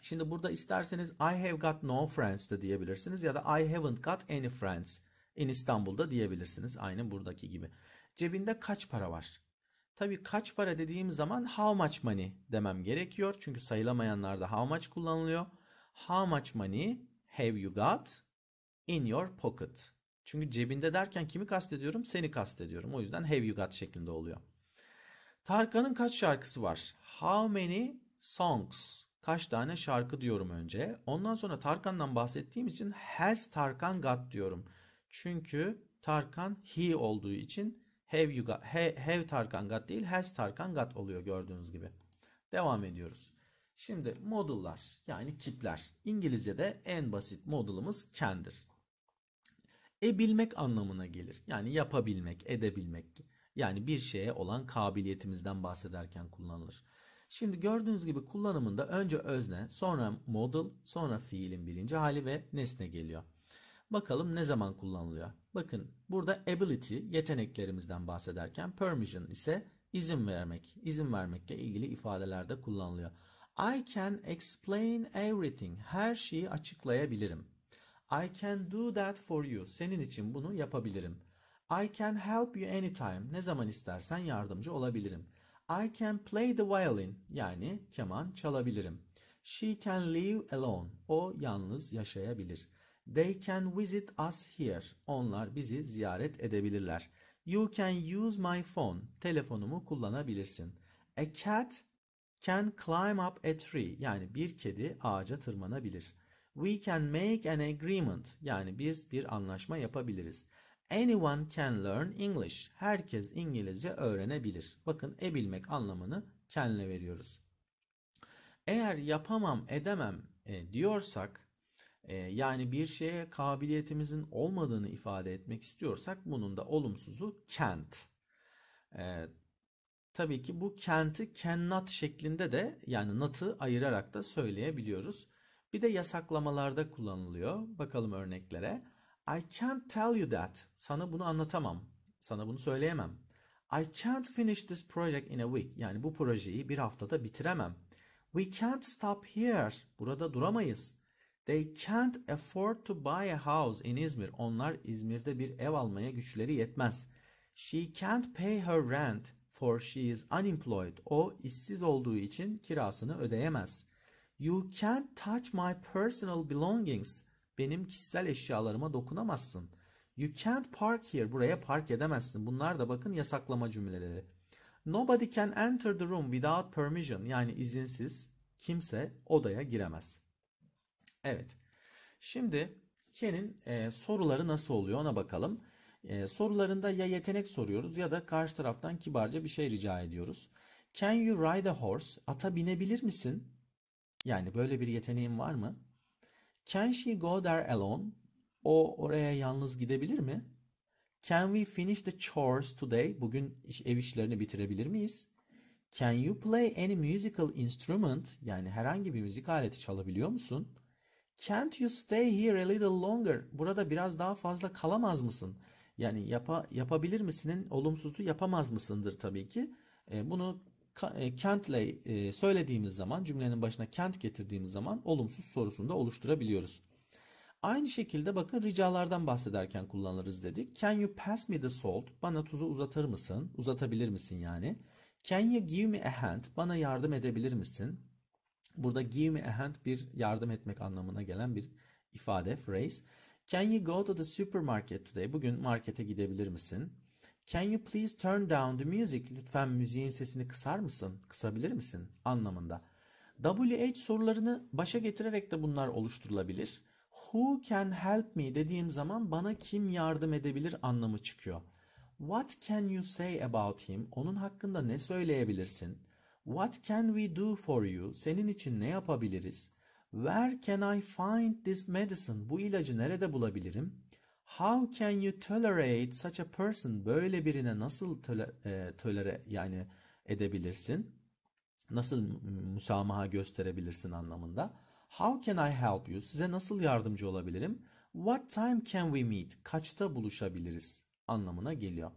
Şimdi burada isterseniz I have got no friends de diyebilirsiniz ya da I haven't got any friends in İstanbul'da diyebilirsiniz. Aynı buradaki gibi. Cebinde kaç para var? Tabi kaç para dediğim zaman how much money demem gerekiyor. Çünkü sayılamayanlarda how much kullanılıyor. How much money have you got in your pocket? Çünkü cebinde derken kimi kastediyorum? Seni kastediyorum. O yüzden have you got şeklinde oluyor. Tarkan'ın kaç şarkısı var? How many songs? Kaç tane şarkı diyorum önce. Ondan sonra Tarkan'dan bahsettiğim için has Tarkan got diyorum. Çünkü Tarkan he olduğu için have you got, have, have Tarkan got değil has Tarkan got oluyor gördüğünüz gibi. Devam ediyoruz. Şimdi model'lar yani kitler. İngilizce'de en basit modulumuz can'dir. E bilmek anlamına gelir. Yani yapabilmek, edebilmek. Yani bir şeye olan kabiliyetimizden bahsederken kullanılır. Şimdi gördüğünüz gibi kullanımında önce özne, sonra model, sonra fiilin birinci hali ve nesne geliyor. Bakalım ne zaman kullanılıyor? Bakın burada ability yeteneklerimizden bahsederken permission ise izin vermek, izin vermekle ilgili ifadelerde kullanılıyor. I can explain everything. Her şeyi açıklayabilirim. I can do that for you. Senin için bunu yapabilirim. I can help you anytime. Ne zaman istersen yardımcı olabilirim. I can play the violin. Yani keman çalabilirim. She can live alone. O yalnız yaşayabilir. They can visit us here. Onlar bizi ziyaret edebilirler. You can use my phone. Telefonumu kullanabilirsin. A cat can climb up a tree. Yani bir kedi ağaca tırmanabilir. We can make an agreement. Yani biz bir anlaşma yapabiliriz. Anyone can learn English. Herkes İngilizce öğrenebilir. Bakın e-bilmek anlamını can'le veriyoruz. Eğer yapamam, edemem e, diyorsak ee, yani bir şeye kabiliyetimizin olmadığını ifade etmek istiyorsak bunun da olumsuzu can't. E, ee, tabii ki bu can't'ı cannot şeklinde de yani not'ı ayırarak da söyleyebiliyoruz. Bir de yasaklamalarda kullanılıyor. Bakalım örneklere. I can't tell you that. Sana bunu anlatamam. Sana bunu söyleyemem. I can't finish this project in a week. Yani bu projeyi bir haftada bitiremem. We can't stop here. Burada duramayız. They can't afford to buy a house in İzmir. Onlar İzmir'de bir ev almaya güçleri yetmez. She can't pay her rent for she is unemployed. O işsiz olduğu için kirasını ödeyemez. You can't touch my personal belongings. Benim kişisel eşyalarıma dokunamazsın. You can't park here. Buraya park edemezsin. Bunlar da bakın yasaklama cümleleri. Nobody can enter the room without permission. Yani izinsiz kimse odaya giremez. Evet. Şimdi Ken'in e, soruları nasıl oluyor ona bakalım. E, sorularında ya yetenek soruyoruz ya da karşı taraftan kibarca bir şey rica ediyoruz. Can you ride a horse? Ata binebilir misin? Yani böyle bir yeteneğin var mı? Can she go there alone? O oraya yalnız gidebilir mi? Can we finish the chores today? Bugün ev işlerini bitirebilir miyiz? Can you play any musical instrument? Yani herhangi bir müzik aleti çalabiliyor musun? Can't you stay here a little longer? Burada biraz daha fazla kalamaz mısın? Yani yapa, yapabilir misinin olumsuzu yapamaz mısındır tabii ki. E, bunu e, can't ile e, söylediğimiz zaman cümlenin başına can't getirdiğimiz zaman olumsuz sorusunu da oluşturabiliyoruz. Aynı şekilde bakın ricalardan bahsederken kullanırız dedik. Can you pass me the salt? Bana tuzu uzatır mısın? Uzatabilir misin yani? Can you give me a hand? Bana yardım edebilir misin? Burada give me a hand bir yardım etmek anlamına gelen bir ifade, phrase. Can you go to the supermarket today? Bugün markete gidebilir misin? Can you please turn down the music? Lütfen müziğin sesini kısar mısın? Kısabilir misin? anlamında. WH sorularını başa getirerek de bunlar oluşturulabilir. Who can help me dediğim zaman bana kim yardım edebilir anlamı çıkıyor. What can you say about him? Onun hakkında ne söyleyebilirsin? What can we do for you? Senin için ne yapabiliriz? Where can I find this medicine? Bu ilacı nerede bulabilirim? How can you tolerate such a person? Böyle birine nasıl e, tolere, yani edebilirsin? Nasıl müsamaha gösterebilirsin anlamında. How can I help you? Size nasıl yardımcı olabilirim? What time can we meet? Kaçta buluşabiliriz anlamına geliyor.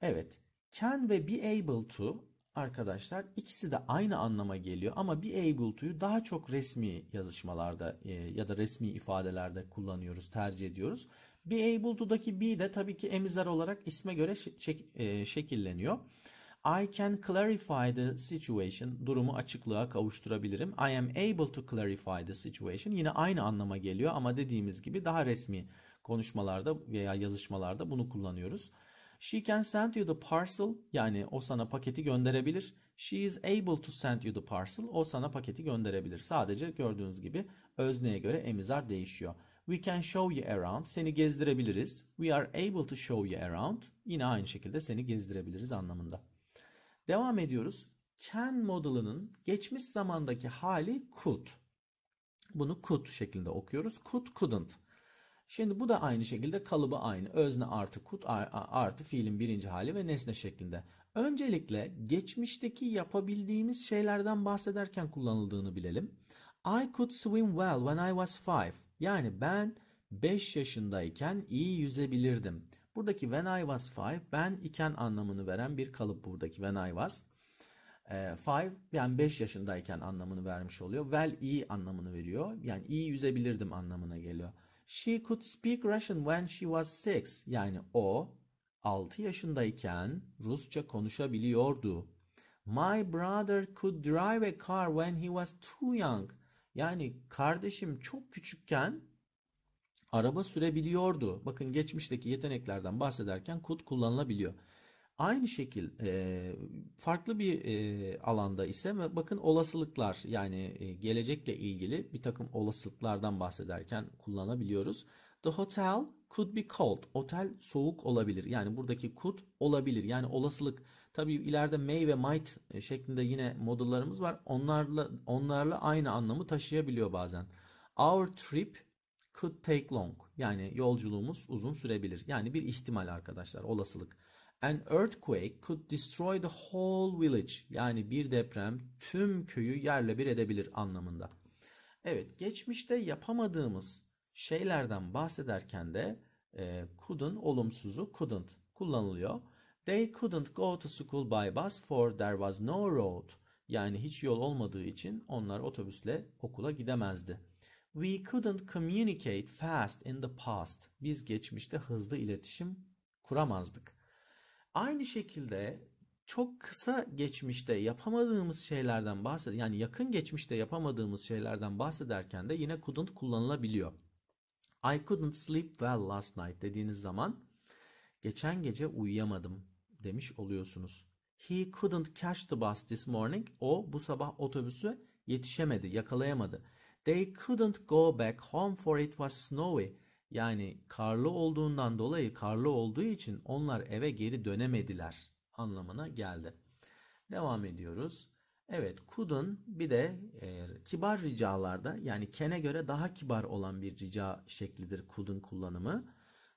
Evet, can ve be able to arkadaşlar ikisi de aynı anlama geliyor ama bir able to'yu daha çok resmi yazışmalarda e, ya da resmi ifadelerde kullanıyoruz, tercih ediyoruz. Bir able to'daki be de tabii ki emizar olarak isme göre şek e, şekilleniyor. I can clarify the situation. Durumu açıklığa kavuşturabilirim. I am able to clarify the situation. Yine aynı anlama geliyor ama dediğimiz gibi daha resmi konuşmalarda veya yazışmalarda bunu kullanıyoruz. She can send you the parcel yani o sana paketi gönderebilir. She is able to send you the parcel. O sana paketi gönderebilir. Sadece gördüğünüz gibi özneye göre emizar değişiyor. We can show you around. Seni gezdirebiliriz. We are able to show you around. Yine aynı şekilde seni gezdirebiliriz anlamında. Devam ediyoruz. Can modalının geçmiş zamandaki hali could. Bunu could şeklinde okuyoruz. Could couldn't. Şimdi bu da aynı şekilde kalıbı aynı. Özne artı kut artı fiilin birinci hali ve nesne şeklinde. Öncelikle geçmişteki yapabildiğimiz şeylerden bahsederken kullanıldığını bilelim. I could swim well when I was five. Yani ben 5 yaşındayken iyi yüzebilirdim. Buradaki when I was five ben iken anlamını veren bir kalıp buradaki when I was. E, five yani 5 yaşındayken anlamını vermiş oluyor. Well iyi anlamını veriyor. Yani iyi yüzebilirdim anlamına geliyor. She could speak Russian when she was six. Yani o 6 yaşındayken Rusça konuşabiliyordu. My brother could drive a car when he was too young. Yani kardeşim çok küçükken araba sürebiliyordu. Bakın geçmişteki yeteneklerden bahsederken could kullanılabiliyor. Aynı şekil e, farklı bir e, alanda ise bakın olasılıklar yani e, gelecekle ilgili bir takım olasılıklardan bahsederken kullanabiliyoruz. The hotel could be cold. Otel soğuk olabilir. Yani buradaki could olabilir. Yani olasılık. Tabii ileride may ve might şeklinde yine modullarımız var. Onlarla onlarla aynı anlamı taşıyabiliyor bazen. Our trip could take long. Yani yolculuğumuz uzun sürebilir. Yani bir ihtimal arkadaşlar, olasılık. An earthquake could destroy the whole village. Yani bir deprem tüm köyü yerle bir edebilir anlamında. Evet, geçmişte yapamadığımız şeylerden bahsederken de e, couldn't olumsuzu couldn't kullanılıyor. They couldn't go to school by bus for there was no road. Yani hiç yol olmadığı için onlar otobüsle okula gidemezdi. We couldn't communicate fast in the past. Biz geçmişte hızlı iletişim kuramazdık. Aynı şekilde çok kısa geçmişte yapamadığımız şeylerden bahseder yani yakın geçmişte yapamadığımız şeylerden bahsederken de yine couldn't kullanılabiliyor. I couldn't sleep well last night dediğiniz zaman geçen gece uyuyamadım demiş oluyorsunuz. He couldn't catch the bus this morning. O bu sabah otobüsü yetişemedi, yakalayamadı. They couldn't go back home for it was snowy. Yani karlı olduğundan dolayı karlı olduğu için onlar eve geri dönemediler anlamına geldi. Devam ediyoruz. Evet couldn't bir de e, kibar ricalarda yani kene göre daha kibar olan bir rica şeklidir couldn't kullanımı.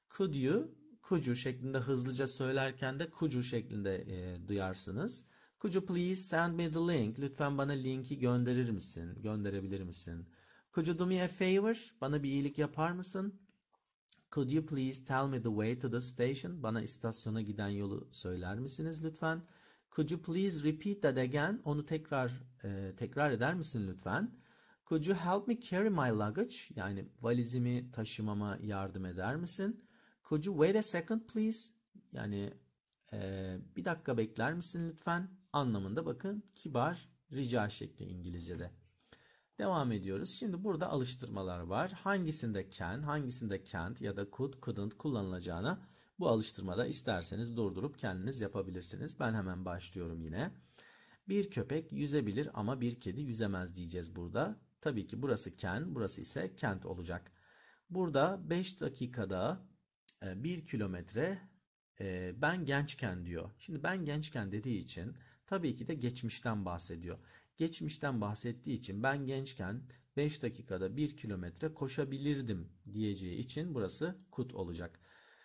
Could you, could you şeklinde hızlıca söylerken de could you şeklinde e, duyarsınız. Could you please send me the link? Lütfen bana linki gönderir misin? Gönderebilir misin? Could you do me a favor? Bana bir iyilik yapar mısın? Could you please tell me the way to the station? Bana istasyona giden yolu söyler misiniz lütfen? Could you please repeat that again? Onu tekrar e, tekrar eder misin lütfen? Could you help me carry my luggage? Yani valizimi taşımama yardım eder misin? Could you wait a second please? Yani e, bir dakika bekler misin lütfen? Anlamında bakın kibar rica şekli İngilizce'de. Devam ediyoruz. Şimdi burada alıştırmalar var. Hangisinde can, hangisinde can't ya da could, couldn't kullanılacağına bu alıştırmada isterseniz durdurup kendiniz yapabilirsiniz. Ben hemen başlıyorum yine. Bir köpek yüzebilir ama bir kedi yüzemez diyeceğiz burada. Tabii ki burası can, burası ise kent olacak. Burada 5 dakikada 1 e, kilometre e, ben gençken diyor. Şimdi ben gençken dediği için tabii ki de geçmişten bahsediyor geçmişten bahsettiği için ben gençken 5 dakikada 1 kilometre koşabilirdim diyeceği için burası could olacak.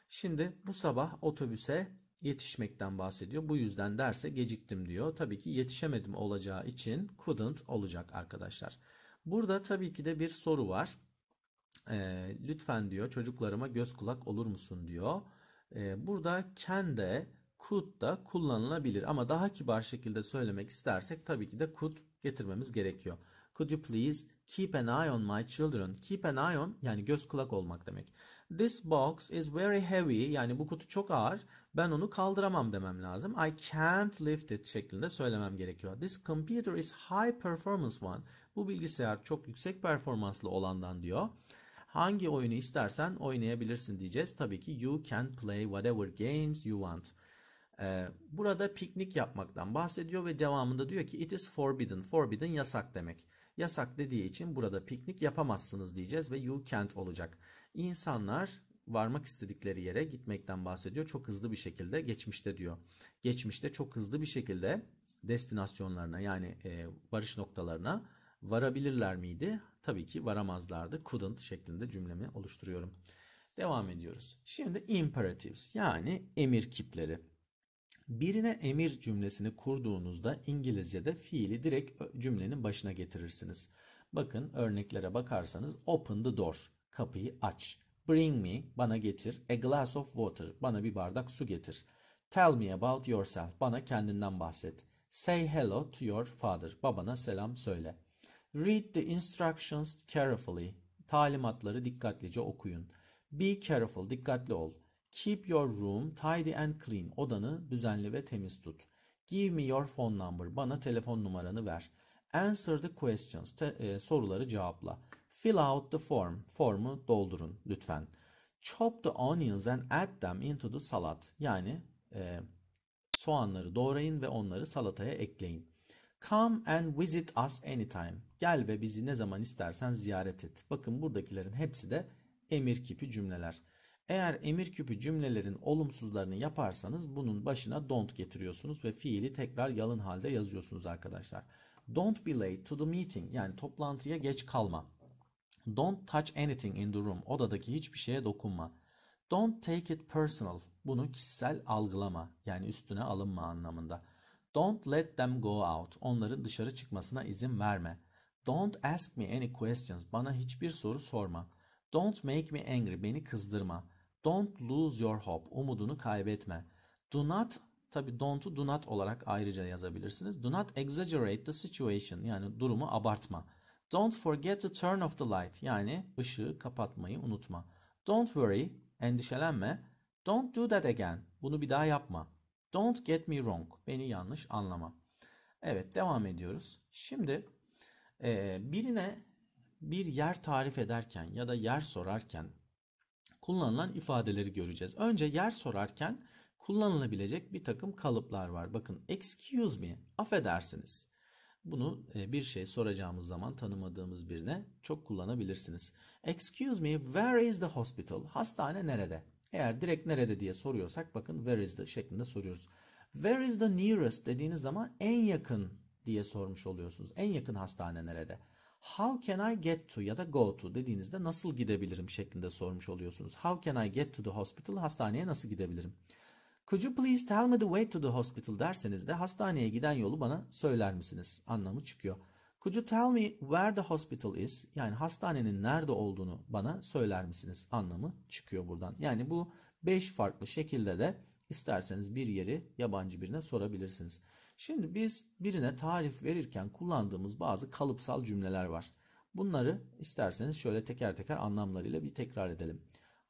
Şimdi bu sabah otobüse yetişmekten bahsediyor. Bu yüzden derse geciktim diyor. Tabii ki yetişemedim olacağı için couldn't olacak arkadaşlar. Burada tabii ki de bir soru var. Ee, lütfen diyor çocuklarıma göz kulak olur musun diyor. Ee, burada can de could da kullanılabilir. Ama daha kibar şekilde söylemek istersek tabii ki de could getirmemiz gerekiyor. Could you please keep an eye on my children? Keep an eye on yani göz kulak olmak demek. This box is very heavy yani bu kutu çok ağır. Ben onu kaldıramam demem lazım. I can't lift it şeklinde söylemem gerekiyor. This computer is high performance one. Bu bilgisayar çok yüksek performanslı olandan diyor. Hangi oyunu istersen oynayabilirsin diyeceğiz. Tabii ki you can play whatever games you want. Ee, burada piknik yapmaktan bahsediyor ve devamında diyor ki it is forbidden. Forbidden yasak demek. Yasak dediği için burada piknik yapamazsınız diyeceğiz ve you can't olacak. İnsanlar varmak istedikleri yere gitmekten bahsediyor. Çok hızlı bir şekilde geçmişte diyor. Geçmişte çok hızlı bir şekilde destinasyonlarına yani e, varış noktalarına varabilirler miydi? Tabii ki varamazlardı. Couldn't şeklinde cümlemi oluşturuyorum. Devam ediyoruz. Şimdi imperatives yani emir kipleri. Birine emir cümlesini kurduğunuzda İngilizce'de fiili direkt cümlenin başına getirirsiniz. Bakın örneklere bakarsanız open the door, kapıyı aç. Bring me, bana getir. A glass of water, bana bir bardak su getir. Tell me about yourself, bana kendinden bahset. Say hello to your father, babana selam söyle. Read the instructions carefully, talimatları dikkatlice okuyun. Be careful, dikkatli ol. Keep your room tidy and clean. Odanı düzenli ve temiz tut. Give me your phone number. Bana telefon numaranı ver. Answer the questions. Te, e, soruları cevapla. Fill out the form. Formu doldurun lütfen. Chop the onions and add them into the salad. Yani e, soğanları doğrayın ve onları salataya ekleyin. Come and visit us anytime. Gel ve bizi ne zaman istersen ziyaret et. Bakın buradakilerin hepsi de emir kipi cümleler. Eğer emir küpü cümlelerin olumsuzlarını yaparsanız bunun başına don't getiriyorsunuz ve fiili tekrar yalın halde yazıyorsunuz arkadaşlar. Don't be late to the meeting yani toplantıya geç kalma. Don't touch anything in the room odadaki hiçbir şeye dokunma. Don't take it personal bunu kişisel algılama yani üstüne alınma anlamında. Don't let them go out onların dışarı çıkmasına izin verme. Don't ask me any questions bana hiçbir soru sorma. Don't make me angry beni kızdırma. Don't lose your hope. Umudunu kaybetme. Do not tabi don't'u do not olarak ayrıca yazabilirsiniz. Do not exaggerate the situation. Yani durumu abartma. Don't forget to turn off the light. Yani ışığı kapatmayı unutma. Don't worry. Endişelenme. Don't do that again. Bunu bir daha yapma. Don't get me wrong. Beni yanlış anlama. Evet devam ediyoruz. Şimdi birine bir yer tarif ederken ya da yer sorarken kullanılan ifadeleri göreceğiz. Önce yer sorarken kullanılabilecek bir takım kalıplar var. Bakın excuse me, affedersiniz. Bunu e, bir şey soracağımız zaman tanımadığımız birine çok kullanabilirsiniz. Excuse me, where is the hospital? Hastane nerede? Eğer direkt nerede diye soruyorsak bakın where is the şeklinde soruyoruz. Where is the nearest dediğiniz zaman en yakın diye sormuş oluyorsunuz. En yakın hastane nerede? How can I get to ya da go to dediğinizde nasıl gidebilirim şeklinde sormuş oluyorsunuz. How can I get to the hospital? Hastaneye nasıl gidebilirim? Could you please tell me the way to the hospital derseniz de hastaneye giden yolu bana söyler misiniz? Anlamı çıkıyor. Could you tell me where the hospital is? Yani hastanenin nerede olduğunu bana söyler misiniz? Anlamı çıkıyor buradan. Yani bu 5 farklı şekilde de isterseniz bir yeri yabancı birine sorabilirsiniz. Şimdi biz birine tarif verirken kullandığımız bazı kalıpsal cümleler var. Bunları isterseniz şöyle teker teker anlamlarıyla bir tekrar edelim.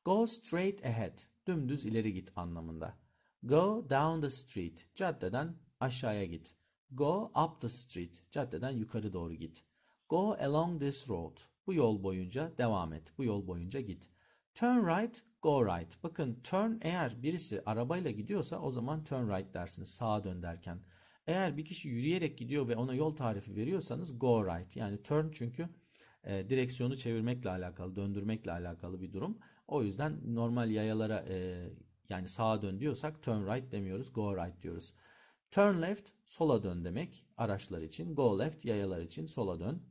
Go straight ahead, dümdüz ileri git anlamında. Go down the street, caddeden aşağıya git. Go up the street, caddeden yukarı doğru git. Go along this road, bu yol boyunca devam et, bu yol boyunca git. Turn right, go right. Bakın turn eğer birisi arabayla gidiyorsa o zaman turn right dersiniz sağa dön derken. Eğer bir kişi yürüyerek gidiyor ve ona yol tarifi veriyorsanız go right yani turn çünkü e, direksiyonu çevirmekle alakalı, döndürmekle alakalı bir durum. O yüzden normal yayalara e, yani sağa dön diyorsak turn right demiyoruz, go right diyoruz. Turn left sola dön demek araçlar için. Go left yayalar için sola dön.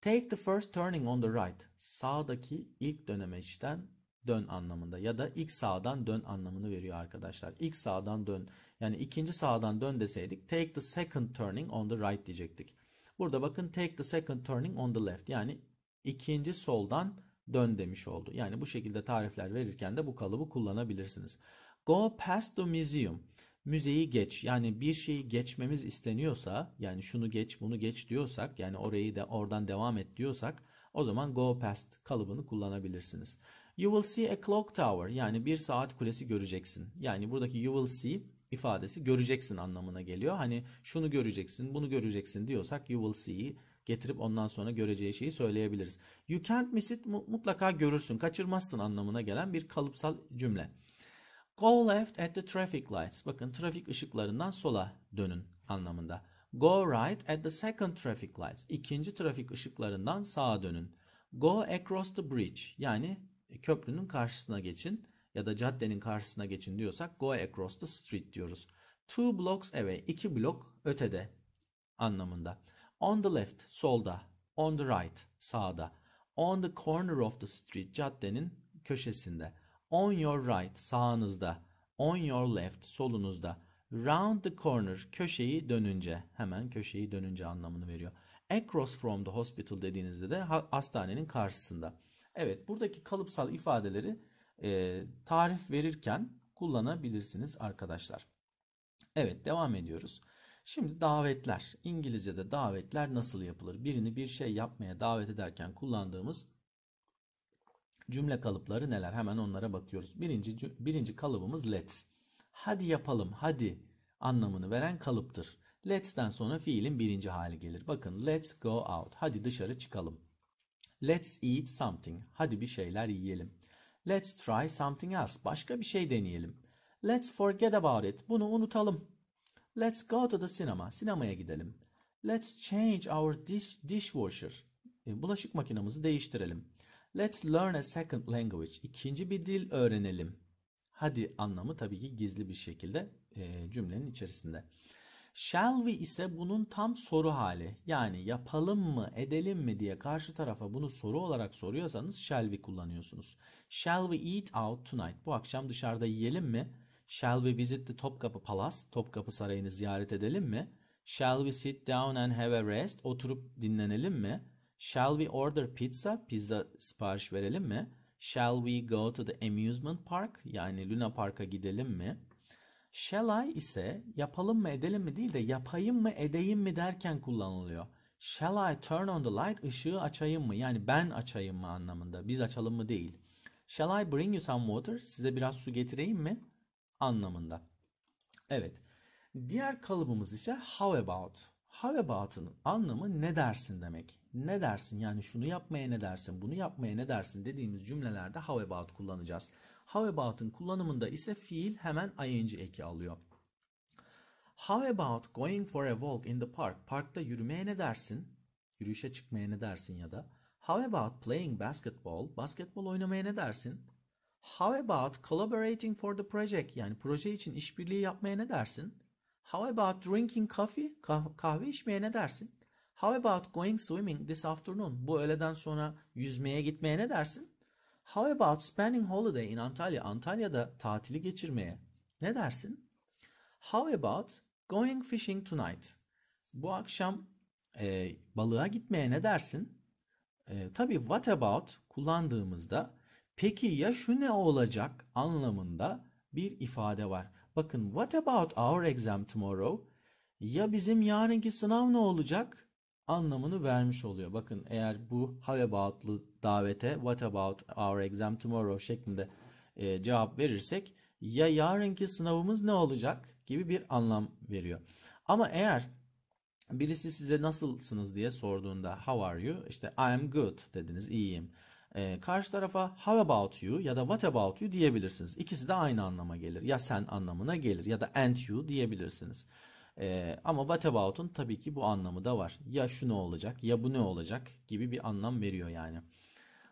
Take the first turning on the right. Sağdaki ilk dönemeçten dön anlamında ya da ilk sağdan dön anlamını veriyor arkadaşlar. İlk sağdan dön yani ikinci sağdan dön deseydik take the second turning on the right diyecektik. Burada bakın take the second turning on the left yani ikinci soldan dön demiş oldu. Yani bu şekilde tarifler verirken de bu kalıbı kullanabilirsiniz. Go past the museum. Müzeyi geç yani bir şeyi geçmemiz isteniyorsa yani şunu geç bunu geç diyorsak yani orayı da oradan devam et diyorsak o zaman go past kalıbını kullanabilirsiniz. You will see a clock tower yani bir saat kulesi göreceksin. Yani buradaki you will see ifadesi göreceksin anlamına geliyor. Hani şunu göreceksin, bunu göreceksin diyorsak you will see'yi getirip ondan sonra göreceği şeyi söyleyebiliriz. You can't miss it mutlaka görürsün, kaçırmazsın anlamına gelen bir kalıpsal cümle. Go left at the traffic lights. Bakın trafik ışıklarından sola dönün anlamında. Go right at the second traffic lights. İkinci trafik ışıklarından sağa dönün. Go across the bridge yani köprünün karşısına geçin ya da caddenin karşısına geçin diyorsak go across the street diyoruz. Two blocks away, iki blok ötede anlamında. On the left, solda. On the right, sağda. On the corner of the street, caddenin köşesinde. On your right, sağınızda. On your left, solunuzda. Round the corner, köşeyi dönünce, hemen köşeyi dönünce anlamını veriyor. Across from the hospital dediğinizde de hastanenin karşısında. Evet buradaki kalıpsal ifadeleri e, tarif verirken kullanabilirsiniz arkadaşlar. Evet devam ediyoruz. Şimdi davetler. İngilizce'de davetler nasıl yapılır? Birini bir şey yapmaya davet ederken kullandığımız cümle kalıpları neler? Hemen onlara bakıyoruz. Birinci, birinci kalıbımız let's. Hadi yapalım, hadi anlamını veren kalıptır. Let's'ten sonra fiilin birinci hali gelir. Bakın let's go out. Hadi dışarı çıkalım. Let's eat something. Hadi bir şeyler yiyelim. Let's try something else. Başka bir şey deneyelim. Let's forget about it. Bunu unutalım. Let's go to the cinema. Sinemaya gidelim. Let's change our dish dishwasher. E, bulaşık makinamızı değiştirelim. Let's learn a second language. İkinci bir dil öğrenelim. Hadi anlamı tabii ki gizli bir şekilde e, cümlenin içerisinde. Shall we ise bunun tam soru hali. Yani yapalım mı edelim mi diye karşı tarafa bunu soru olarak soruyorsanız shall we kullanıyorsunuz. Shall we eat out tonight? Bu akşam dışarıda yiyelim mi? Shall we visit the Topkapı Palace? Topkapı Sarayı'nı ziyaret edelim mi? Shall we sit down and have a rest? Oturup dinlenelim mi? Shall we order pizza? Pizza sipariş verelim mi? Shall we go to the amusement park? Yani Luna Park'a gidelim mi? Shall I ise yapalım mı edelim mi değil de yapayım mı edeyim mi derken kullanılıyor. Shall I turn on the light Işığı açayım mı? Yani ben açayım mı anlamında. Biz açalım mı değil. Shall I bring you some water? Size biraz su getireyim mi? Anlamında. Evet. Diğer kalıbımız ise how about. How about'ın anlamı ne dersin demek. Ne dersin yani şunu yapmaya ne dersin, bunu yapmaya ne dersin dediğimiz cümlelerde how about kullanacağız. How about'ın kullanımında ise fiil hemen ing eki alıyor. How about going for a walk in the park? Parkta yürümeye ne dersin? Yürüyüşe çıkmaya ne dersin ya da? How about playing basketball? Basketbol oynamaya ne dersin? How about collaborating for the project? Yani proje için işbirliği yapmaya ne dersin? How about drinking coffee? Kah kahve içmeye ne dersin? How about going swimming this afternoon? Bu öğleden sonra yüzmeye gitmeye ne dersin? How about spending holiday in Antalya? Antalya'da tatili geçirmeye. Ne dersin? How about going fishing tonight? Bu akşam e, balığa gitmeye ne dersin? E, tabii what about kullandığımızda peki ya şu ne olacak anlamında bir ifade var. Bakın what about our exam tomorrow? Ya bizim yarınki sınav ne olacak? anlamını vermiş oluyor. Bakın eğer bu how about'lu davete what about our exam tomorrow şeklinde e, cevap verirsek ya yarınki sınavımız ne olacak gibi bir anlam veriyor. Ama eğer birisi size nasılsınız diye sorduğunda how are you işte I am good dediniz iyiyim. E, karşı tarafa how about you ya da what about you diyebilirsiniz. İkisi de aynı anlama gelir. Ya sen anlamına gelir ya da and you diyebilirsiniz. E, ama what about'un tabii ki bu anlamı da var. Ya şu ne olacak ya bu ne olacak gibi bir anlam veriyor yani.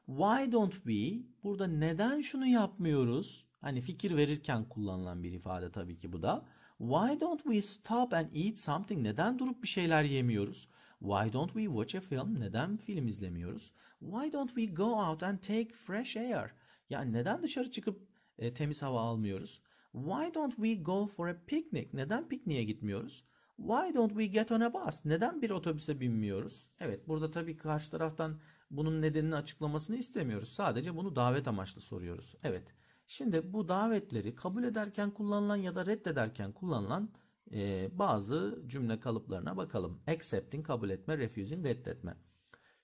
Why don't we burada neden şunu yapmıyoruz? Hani fikir verirken kullanılan bir ifade tabii ki bu da. Why don't we stop and eat something? Neden durup bir şeyler yemiyoruz? Why don't we watch a film? Neden film izlemiyoruz? Why don't we go out and take fresh air? Yani neden dışarı çıkıp e, temiz hava almıyoruz? Why don't we go for a picnic? Neden pikniğe gitmiyoruz? Why don't we get on a bus? Neden bir otobüse binmiyoruz? Evet burada tabii karşı taraftan bunun nedenini açıklamasını istemiyoruz. Sadece bunu davet amaçlı soruyoruz. Evet. Şimdi bu davetleri kabul ederken kullanılan ya da reddederken kullanılan e, bazı cümle kalıplarına bakalım. Accepting kabul etme, refusing reddetme.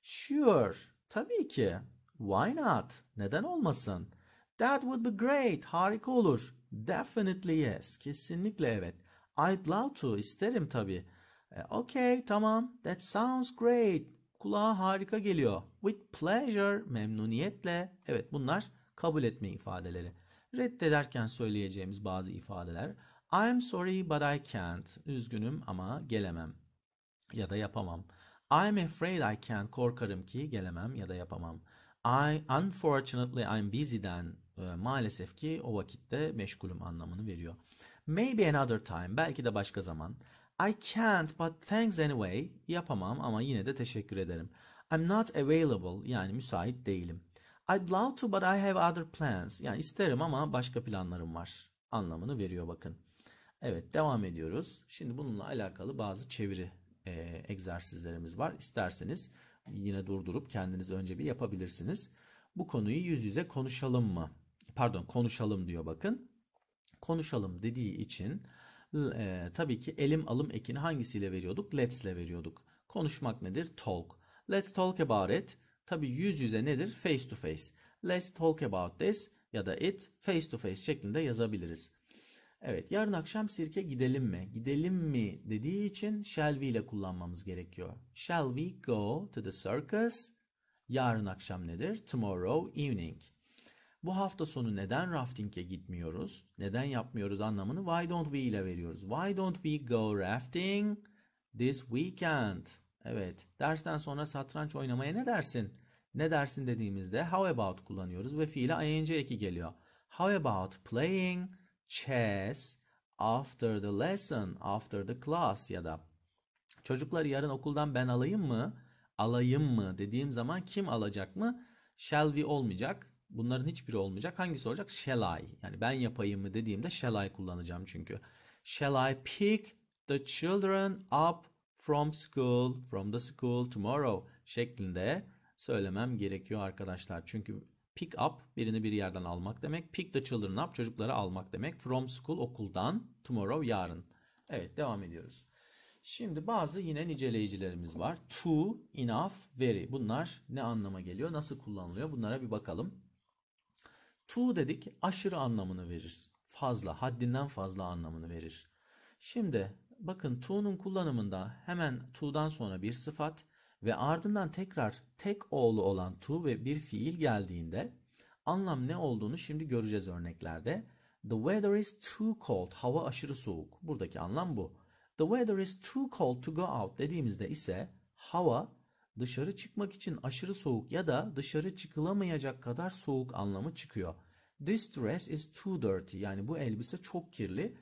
Sure, tabii ki. Why not? Neden olmasın? That would be great, harika olur. Definitely yes. Kesinlikle evet. I'd love to. İsterim tabi. E, okay, tamam. That sounds great. Kulağa harika geliyor. With pleasure, memnuniyetle. Evet, bunlar kabul etme ifadeleri. Reddederken söyleyeceğimiz bazı ifadeler. I'm sorry but I can't. Üzgünüm ama gelemem ya da yapamam. I'm afraid I can't. Korkarım ki gelemem ya da yapamam. I unfortunately I'm busy then. E, maalesef ki o vakitte meşgulüm anlamını veriyor. Maybe another time, belki de başka zaman. I can't but thanks anyway, yapamam ama yine de teşekkür ederim. I'm not available, yani müsait değilim. I'd love to but I have other plans, yani isterim ama başka planlarım var anlamını veriyor bakın. Evet devam ediyoruz. Şimdi bununla alakalı bazı çeviri e, egzersizlerimiz var. İsterseniz yine durdurup kendiniz önce bir yapabilirsiniz. Bu konuyu yüz yüze konuşalım mı pardon konuşalım diyor bakın. Konuşalım dediği için e, tabii ki elim alım ekini hangisiyle veriyorduk? Let's ile veriyorduk. Konuşmak nedir? Talk. Let's talk about it. Tabii yüz yüze nedir? Face to face. Let's talk about this ya da it face to face şeklinde yazabiliriz. Evet yarın akşam sirke gidelim mi? Gidelim mi dediği için shall we ile kullanmamız gerekiyor. Shall we go to the circus? Yarın akşam nedir? Tomorrow evening. Bu hafta sonu neden rafting'e gitmiyoruz? Neden yapmıyoruz anlamını why don't we ile veriyoruz. Why don't we go rafting this weekend? Evet, dersten sonra satranç oynamaya ne dersin? Ne dersin dediğimizde how about kullanıyoruz ve fiile ing eki geliyor. How about playing chess after the lesson, after the class ya da çocuklar yarın okuldan ben alayım mı? Alayım mı dediğim zaman kim alacak mı? Shall we olmayacak. Bunların hiçbiri olmayacak. Hangisi olacak? Shall I? Yani ben yapayım mı dediğimde shall I kullanacağım çünkü. Shall I pick the children up from school, from the school tomorrow şeklinde söylemem gerekiyor arkadaşlar. Çünkü pick up birini bir yerden almak demek. Pick the children up çocukları almak demek. From school okuldan, tomorrow yarın. Evet devam ediyoruz. Şimdi bazı yine niceleyicilerimiz var. Too, enough, very. Bunlar ne anlama geliyor? Nasıl kullanılıyor? Bunlara bir bakalım. Tu dedik aşırı anlamını verir. Fazla, haddinden fazla anlamını verir. Şimdi bakın tu'nun kullanımında hemen tu'dan sonra bir sıfat ve ardından tekrar tek oğlu olan tu ve bir fiil geldiğinde anlam ne olduğunu şimdi göreceğiz örneklerde. The weather is too cold. Hava aşırı soğuk. Buradaki anlam bu. The weather is too cold to go out dediğimizde ise hava dışarı çıkmak için aşırı soğuk ya da dışarı çıkılamayacak kadar soğuk anlamı çıkıyor. This dress is too dirty yani bu elbise çok kirli.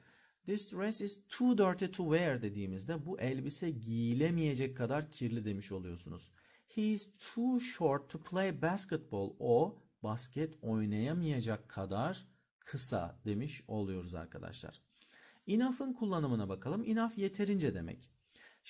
This dress is too dirty to wear dediğimizde bu elbise giyilemeyecek kadar kirli demiş oluyorsunuz. He is too short to play basketball. O basket oynayamayacak kadar kısa demiş oluyoruz arkadaşlar. Enough'ın kullanımına bakalım. Enough yeterince demek.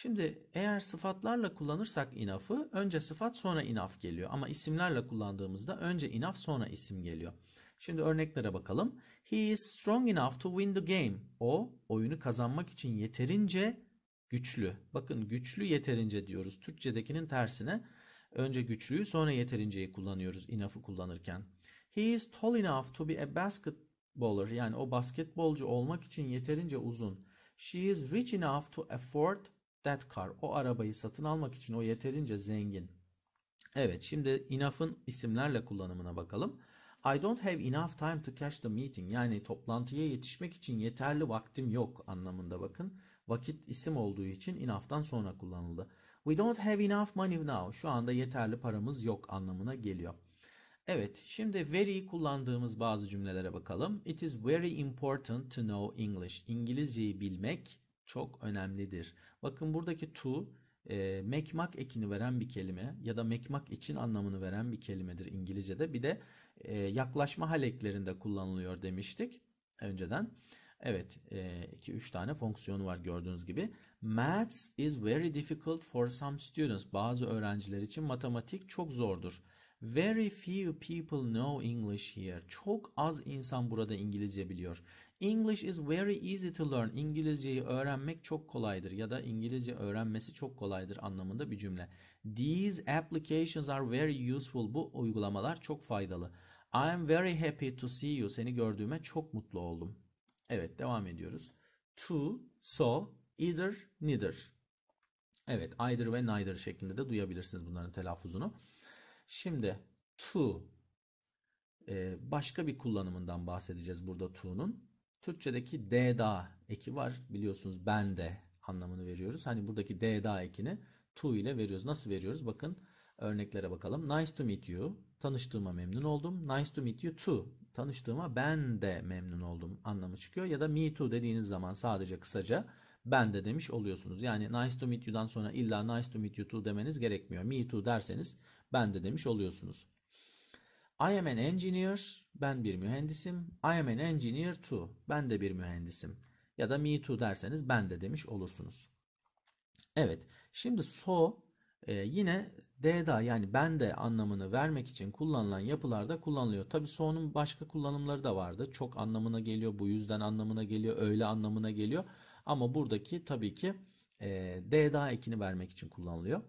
Şimdi eğer sıfatlarla kullanırsak inafı önce sıfat sonra inaf geliyor. Ama isimlerle kullandığımızda önce inaf sonra isim geliyor. Şimdi örneklere bakalım. He is strong enough to win the game. O oyunu kazanmak için yeterince güçlü. Bakın güçlü yeterince diyoruz. Türkçedekinin tersine önce güçlüyü sonra yeterinceyi kullanıyoruz inafı kullanırken. He is tall enough to be a basketballer. Yani o basketbolcu olmak için yeterince uzun. She is rich enough to afford that car. O arabayı satın almak için o yeterince zengin. Evet şimdi enough'ın isimlerle kullanımına bakalım. I don't have enough time to catch the meeting. Yani toplantıya yetişmek için yeterli vaktim yok anlamında bakın. Vakit isim olduğu için enough'tan sonra kullanıldı. We don't have enough money now. Şu anda yeterli paramız yok anlamına geliyor. Evet, şimdi very kullandığımız bazı cümlelere bakalım. It is very important to know English. İngilizceyi bilmek çok önemlidir. Bakın buradaki to e, mekmak ekini veren bir kelime ya da mekmak için anlamını veren bir kelimedir İngilizce'de. Bir de e, yaklaşma hal eklerinde kullanılıyor demiştik önceden. Evet 2-3 e, tane fonksiyonu var gördüğünüz gibi. Maths is very difficult for some students. Bazı öğrenciler için matematik çok zordur. Very few people know English here. Çok az insan burada İngilizce biliyor. English is very easy to learn. İngilizceyi öğrenmek çok kolaydır ya da İngilizce öğrenmesi çok kolaydır anlamında bir cümle. These applications are very useful. Bu uygulamalar çok faydalı. I am very happy to see you. Seni gördüğüme çok mutlu oldum. Evet devam ediyoruz. To, so, either, neither. Evet either ve neither şeklinde de duyabilirsiniz bunların telaffuzunu. Şimdi to e, başka bir kullanımından bahsedeceğiz burada to'nun. Türkçedeki deda eki var. Biliyorsunuz ben de anlamını veriyoruz. Hani buradaki deda ekini to ile veriyoruz. Nasıl veriyoruz? Bakın örneklere bakalım. Nice to meet you. Tanıştığıma memnun oldum. Nice to meet you to." Tanıştığıma ben de memnun oldum anlamı çıkıyor. Ya da me too dediğiniz zaman sadece kısaca ben de demiş oluyorsunuz. Yani nice to meet you'dan sonra illa nice to meet you to" demeniz gerekmiyor. Me too derseniz ben de demiş oluyorsunuz. I am an engineer. Ben bir mühendisim. I am an engineer too. Ben de bir mühendisim. Ya da me too derseniz ben de demiş olursunuz. Evet. Şimdi so e, yine D'da yani ben de anlamını vermek için kullanılan yapılarda kullanılıyor. Tabi so'nun başka kullanımları da vardı. Çok anlamına geliyor, bu yüzden anlamına geliyor, öyle anlamına geliyor. Ama buradaki tabii ki e, D'da ekini vermek için kullanılıyor.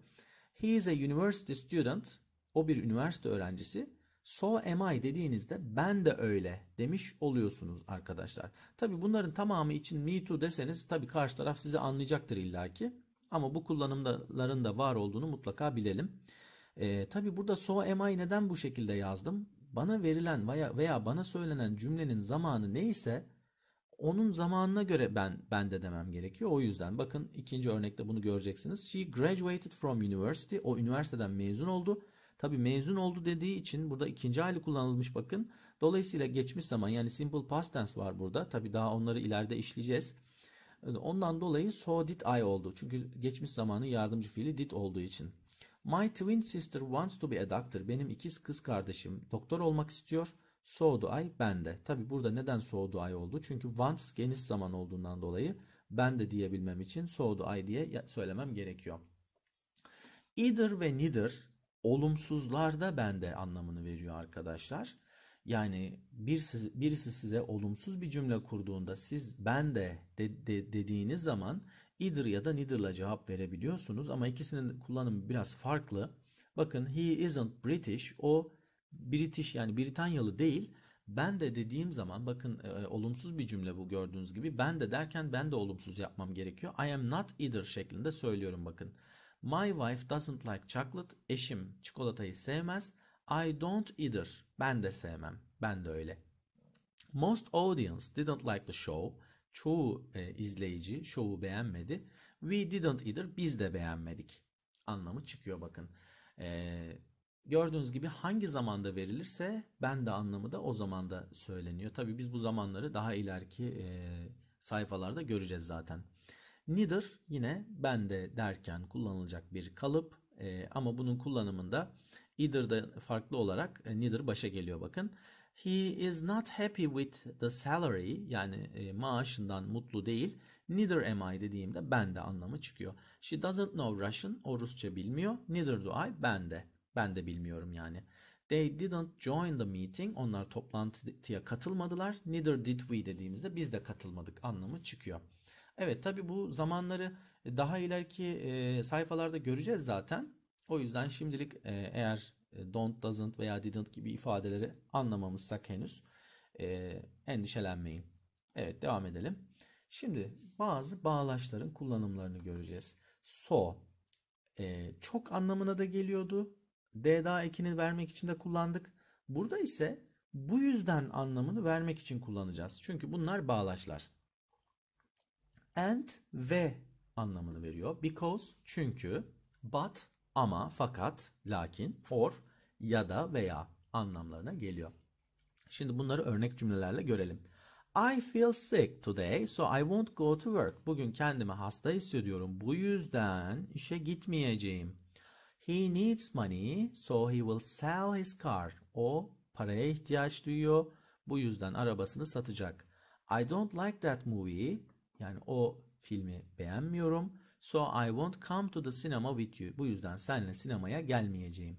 He is a university student. O bir üniversite öğrencisi. So am I dediğinizde ben de öyle demiş oluyorsunuz arkadaşlar. Tabi bunların tamamı için me too deseniz tabi karşı taraf sizi anlayacaktır illaki. Ama bu kullanımların da var olduğunu mutlaka bilelim. Ee, tabi burada so am I neden bu şekilde yazdım? Bana verilen veya, veya bana söylenen cümlenin zamanı neyse onun zamanına göre ben ben de demem gerekiyor. O yüzden bakın ikinci örnekte bunu göreceksiniz. She graduated from university. O üniversiteden mezun oldu Tabi mezun oldu dediği için burada ikinci hali kullanılmış bakın. Dolayısıyla geçmiş zaman yani simple past tense var burada. Tabi daha onları ileride işleyeceğiz. Ondan dolayı so did I oldu. Çünkü geçmiş zamanın yardımcı fiili did olduğu için. My twin sister wants to be a doctor. Benim ikiz kız kardeşim doktor olmak istiyor. So do I ben de. Tabi burada neden so do I oldu? Çünkü wants geniş zaman olduğundan dolayı ben de diyebilmem için so do I diye söylemem gerekiyor. Either ve neither olumsuzlar da bende anlamını veriyor arkadaşlar. Yani birisi, birisi size olumsuz bir cümle kurduğunda siz ben de, de, de dediğiniz zaman either ya da neither'la cevap verebiliyorsunuz ama ikisinin kullanımı biraz farklı. Bakın he isn't British o British yani Britanyalı değil. Ben de dediğim zaman bakın e, e olumsuz bir cümle bu gördüğünüz gibi. Ben de derken ben de olumsuz yapmam gerekiyor. I am not either şeklinde söylüyorum bakın. My wife doesn't like chocolate. Eşim çikolatayı sevmez. I don't either. Ben de sevmem. Ben de öyle. Most audience didn't like the show. Çoğu e, izleyici şovu beğenmedi. We didn't either. Biz de beğenmedik. Anlamı çıkıyor bakın. Eee Gördüğünüz gibi hangi zamanda verilirse ben de anlamı da o zamanda söyleniyor. Tabii biz bu zamanları daha ileriki e, sayfalarda göreceğiz zaten. Neither yine ben de derken kullanılacak bir kalıp e, ama bunun kullanımında either'da farklı olarak e, neither başa geliyor bakın. He is not happy with the salary yani e, maaşından mutlu değil. Neither am I dediğimde ben de anlamı çıkıyor. She doesn't know Russian o Rusça bilmiyor. Neither do I ben de. Ben de bilmiyorum yani. They didn't join the meeting. Onlar toplantıya katılmadılar. Neither did we dediğimizde biz de katılmadık anlamı çıkıyor. Evet tabi bu zamanları e, daha ileriki e, sayfalarda göreceğiz zaten. O yüzden şimdilik e, eğer don't, doesn't veya didn't gibi ifadeleri anlamamışsak henüz endişelenmeyin. Evet devam edelim. Şimdi bazı bağlaçların kullanımlarını göreceğiz. So çok anlamına da geliyordu. D daha ekini vermek için de kullandık. Burada ise bu yüzden anlamını vermek için kullanacağız. Çünkü bunlar bağlaçlar and ve anlamını veriyor. Because çünkü, but ama fakat, lakin, for ya da veya anlamlarına geliyor. Şimdi bunları örnek cümlelerle görelim. I feel sick today so I won't go to work. Bugün kendimi hasta hissediyorum. Bu yüzden işe gitmeyeceğim. He needs money so he will sell his car. O paraya ihtiyaç duyuyor. Bu yüzden arabasını satacak. I don't like that movie yani o filmi beğenmiyorum. So I won't come to the cinema with you. Bu yüzden seninle sinemaya gelmeyeceğim.